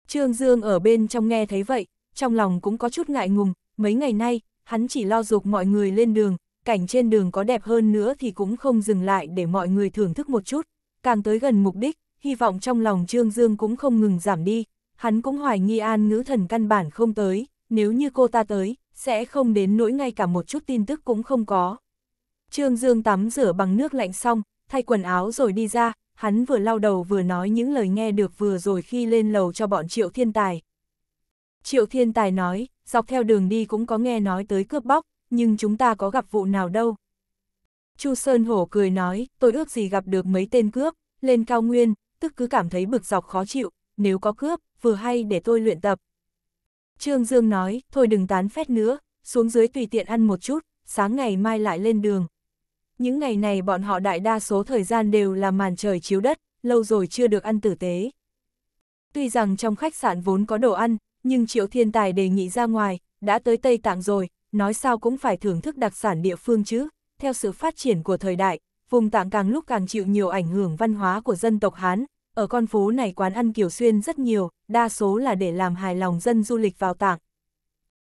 Trương Dương ở bên trong nghe thấy vậy, trong lòng cũng có chút ngại ngùng, mấy ngày nay, hắn chỉ lo dục mọi người lên đường, cảnh trên đường có đẹp hơn nữa thì cũng không dừng lại để mọi người thưởng thức một chút. Càng tới gần mục đích, hy vọng trong lòng Trương Dương cũng không ngừng giảm đi, hắn cũng hoài nghi an ngữ thần căn bản không tới, nếu như cô ta tới, sẽ không đến nỗi ngay cả một chút tin tức cũng không có. Trương Dương tắm rửa bằng nước lạnh xong, thay quần áo rồi đi ra, hắn vừa lau đầu vừa nói những lời nghe được vừa rồi khi lên lầu cho bọn Triệu Thiên Tài. Triệu Thiên Tài nói, dọc theo đường đi cũng có nghe nói tới cướp bóc, nhưng chúng ta có gặp vụ nào đâu. Chu Sơn Hổ cười nói, tôi ước gì gặp được mấy tên cướp, lên cao nguyên, tức cứ cảm thấy bực dọc khó chịu, nếu có cướp, vừa hay để tôi luyện tập, Trương Dương nói, thôi đừng tán phét nữa, xuống dưới tùy tiện ăn một chút, sáng ngày mai lại lên đường. Những ngày này bọn họ đại đa số thời gian đều là màn trời chiếu đất, lâu rồi chưa được ăn tử tế. Tuy rằng trong khách sạn vốn có đồ ăn, nhưng Triệu Thiên Tài đề nghị ra ngoài, đã tới Tây Tạng rồi, nói sao cũng phải thưởng thức đặc sản địa phương chứ. Theo sự phát triển của thời đại, vùng Tạng càng lúc càng chịu nhiều ảnh hưởng văn hóa của dân tộc Hán, ở con phố này quán ăn kiểu xuyên rất nhiều, đa số là để làm hài lòng dân du lịch vào tạng.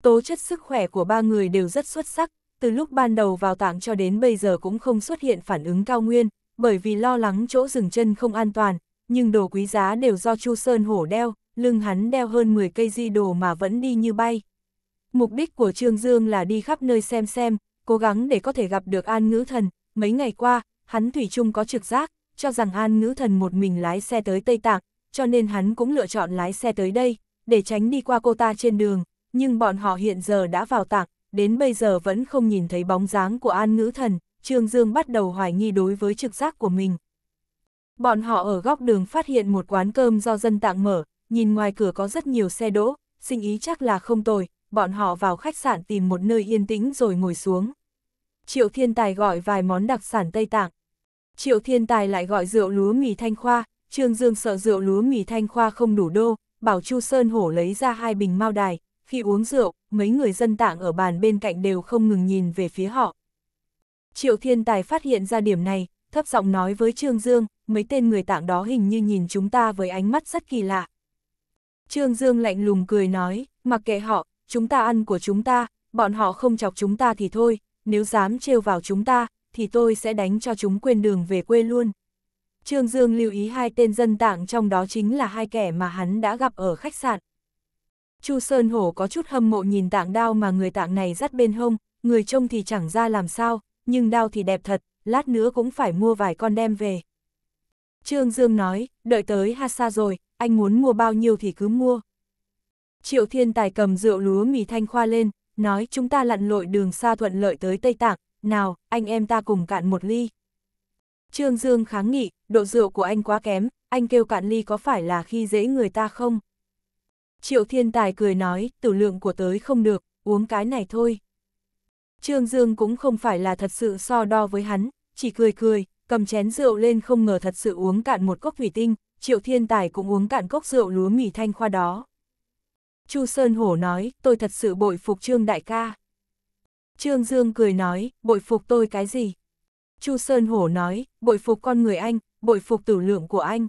Tố chất sức khỏe của ba người đều rất xuất sắc, từ lúc ban đầu vào tạng cho đến bây giờ cũng không xuất hiện phản ứng cao nguyên, bởi vì lo lắng chỗ dừng chân không an toàn, nhưng đồ quý giá đều do Chu Sơn hổ đeo, lưng hắn đeo hơn 10 cây di đồ mà vẫn đi như bay. Mục đích của Trương Dương là đi khắp nơi xem xem, cố gắng để có thể gặp được An Ngữ Thần, mấy ngày qua, hắn Thủy chung có trực giác, cho rằng An Ngữ Thần một mình lái xe tới Tây Tạng, cho nên hắn cũng lựa chọn lái xe tới đây, để tránh đi qua cô ta trên đường, nhưng bọn họ hiện giờ đã vào Tạng, đến bây giờ vẫn không nhìn thấy bóng dáng của An Ngữ Thần, Trương Dương bắt đầu hoài nghi đối với trực giác của mình. Bọn họ ở góc đường phát hiện một quán cơm do dân tạng mở, nhìn ngoài cửa có rất nhiều xe đỗ, sinh ý chắc là không tồi, bọn họ vào khách sạn tìm một nơi yên tĩnh rồi ngồi xuống. Triệu Thiên Tài gọi vài món đặc sản Tây Tạng. Triệu Thiên Tài lại gọi rượu lúa mì thanh khoa, Trương Dương sợ rượu lúa mì thanh khoa không đủ đô, bảo Chu Sơn Hổ lấy ra hai bình mao đài, khi uống rượu, mấy người dân tạng ở bàn bên cạnh đều không ngừng nhìn về phía họ. Triệu Thiên Tài phát hiện ra điểm này, thấp giọng nói với Trương Dương, mấy tên người tạng đó hình như nhìn chúng ta với ánh mắt rất kỳ lạ. Trương Dương lạnh lùng cười nói, mặc kệ họ, chúng ta ăn của chúng ta, bọn họ không chọc chúng ta thì thôi, nếu dám trêu vào chúng ta, thì tôi sẽ đánh cho chúng quên đường về quê luôn. Trương Dương lưu ý hai tên dân tạng trong đó chính là hai kẻ mà hắn đã gặp ở khách sạn. Chu Sơn Hổ có chút hâm mộ nhìn tạng đao mà người tạng này dắt bên hông, người trông thì chẳng ra làm sao, nhưng đao thì đẹp thật, lát nữa cũng phải mua vài con đem về. Trương Dương nói, đợi tới Hasa rồi, anh muốn mua bao nhiêu thì cứ mua. Triệu Thiên Tài cầm rượu lúa mì thanh khoa lên, nói chúng ta lặn lội đường xa thuận lợi tới Tây Tạng, nào, anh em ta cùng cạn một ly. Trương Dương kháng nghị, độ rượu của anh quá kém, anh kêu cạn ly có phải là khi dễ người ta không? Triệu Thiên Tài cười nói, tử lượng của tới không được, uống cái này thôi. Trương Dương cũng không phải là thật sự so đo với hắn, chỉ cười cười, cầm chén rượu lên không ngờ thật sự uống cạn một cốc thủy tinh, Triệu Thiên Tài cũng uống cạn cốc rượu lúa mì thanh khoa đó. Chu Sơn Hổ nói, tôi thật sự bội phục Trương Đại ca. Trương Dương cười nói, bội phục tôi cái gì? Chu Sơn Hổ nói, bội phục con người anh, bội phục tử lượng của anh.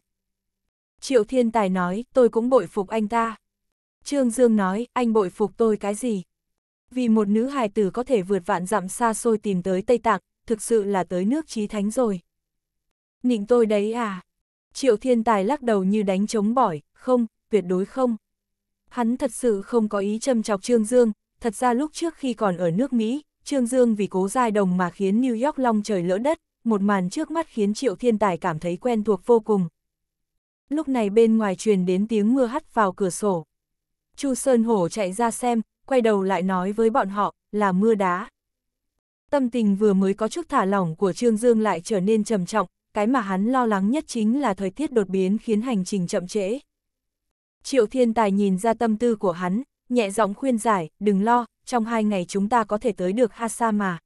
Triệu Thiên Tài nói, tôi cũng bội phục anh ta. Trương Dương nói, anh bội phục tôi cái gì? Vì một nữ hài tử có thể vượt vạn dặm xa xôi tìm tới Tây Tạng, thực sự là tới nước trí thánh rồi. Nịnh tôi đấy à? Triệu Thiên Tài lắc đầu như đánh chống bỏi, không, tuyệt đối không. Hắn thật sự không có ý châm chọc Trương Dương, thật ra lúc trước khi còn ở nước Mỹ, Trương Dương vì cố giai đồng mà khiến New York long trời lỡ đất, một màn trước mắt khiến Triệu Thiên Tài cảm thấy quen thuộc vô cùng. Lúc này bên ngoài truyền đến tiếng mưa hắt vào cửa sổ. Chu Sơn Hổ chạy ra xem, quay đầu lại nói với bọn họ, là mưa đá. Tâm tình vừa mới có chút thả lỏng của Trương Dương lại trở nên trầm trọng, cái mà hắn lo lắng nhất chính là thời tiết đột biến khiến hành trình chậm trễ. Triệu Thiên Tài nhìn ra tâm tư của hắn, nhẹ giọng khuyên giải, đừng lo, trong hai ngày chúng ta có thể tới được Hasa mà.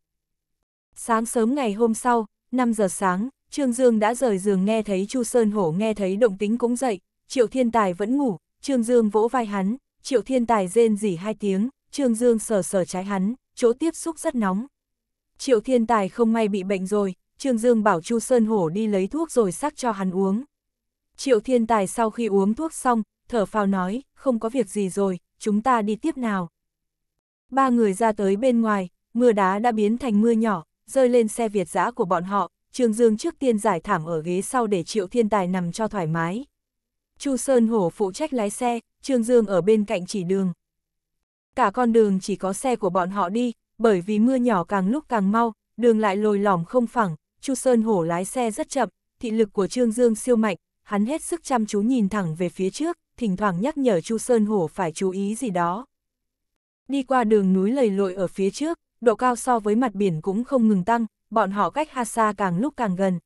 Sáng sớm ngày hôm sau, 5 giờ sáng, Trương Dương đã rời giường nghe thấy Chu Sơn Hổ nghe thấy động tính cũng dậy, Triệu Thiên Tài vẫn ngủ, Trương Dương vỗ vai hắn, Triệu Thiên Tài rên rỉ hai tiếng, Trương Dương sờ sờ trái hắn, chỗ tiếp xúc rất nóng. Triệu Thiên Tài không may bị bệnh rồi, Trương Dương bảo Chu Sơn Hổ đi lấy thuốc rồi sắc cho hắn uống. Triệu Thiên Tài sau khi uống thuốc xong, thở phào nói, không có việc gì rồi, chúng ta đi tiếp nào. Ba người ra tới bên ngoài, mưa đá đã biến thành mưa nhỏ, rơi lên xe Việt giã của bọn họ, Trương Dương trước tiên giải thảm ở ghế sau để Triệu Thiên Tài nằm cho thoải mái. Chu Sơn Hổ phụ trách lái xe, Trương Dương ở bên cạnh chỉ đường. Cả con đường chỉ có xe của bọn họ đi, bởi vì mưa nhỏ càng lúc càng mau, đường lại lồi lỏm không phẳng, Chu Sơn Hổ lái xe rất chậm, thị lực của Trương Dương siêu mạnh, hắn hết sức chăm chú nhìn thẳng về phía trước, thỉnh thoảng nhắc nhở Chu Sơn Hổ phải chú ý gì đó. Đi qua đường núi lầy lội ở phía trước, độ cao so với mặt biển cũng không ngừng tăng, bọn họ cách Hasa càng lúc càng gần.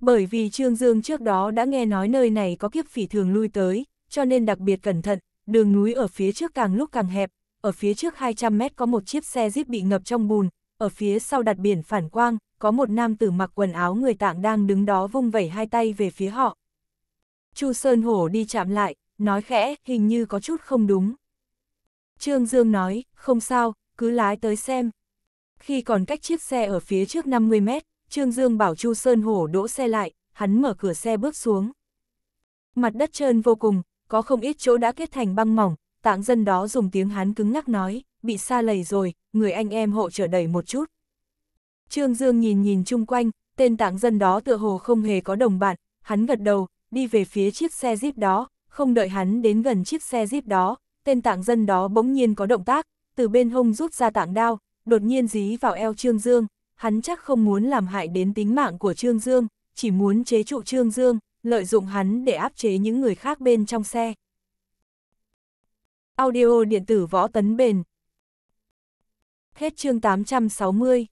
Bởi vì Trương Dương trước đó đã nghe nói nơi này có kiếp phỉ thường lui tới, cho nên đặc biệt cẩn thận, đường núi ở phía trước càng lúc càng hẹp, ở phía trước 200 mét có một chiếc xe jeep bị ngập trong bùn, ở phía sau đặt biển phản quang, có một nam tử mặc quần áo người tạng đang đứng đó vung vẩy hai tay về phía họ. Chu Sơn Hổ đi chạm lại, nói khẽ, hình như có chút không đúng. Trương Dương nói, không sao, cứ lái tới xem. Khi còn cách chiếc xe ở phía trước 50 mét, Trương Dương bảo Chu Sơn Hổ đỗ xe lại, hắn mở cửa xe bước xuống. Mặt đất trơn vô cùng, có không ít chỗ đã kết thành băng mỏng, tạng dân đó dùng tiếng hắn cứng ngắc nói, bị xa lầy rồi, người anh em hộ trở đẩy một chút. Trương Dương nhìn nhìn chung quanh, tên tạng dân đó tựa hồ không hề có đồng bạn, hắn gật đầu, đi về phía chiếc xe jeep đó, không đợi hắn đến gần chiếc xe jeep đó, tên tạng dân đó bỗng nhiên có động tác, từ bên hông rút ra tạng đao, đột nhiên dí vào eo Trương Dương, hắn chắc không muốn làm hại đến tính mạng của Trương Dương, chỉ muốn chế trụ Trương Dương, lợi dụng hắn để áp chế những người khác bên trong xe. Audio điện tử võ tấn bền Hết chương 860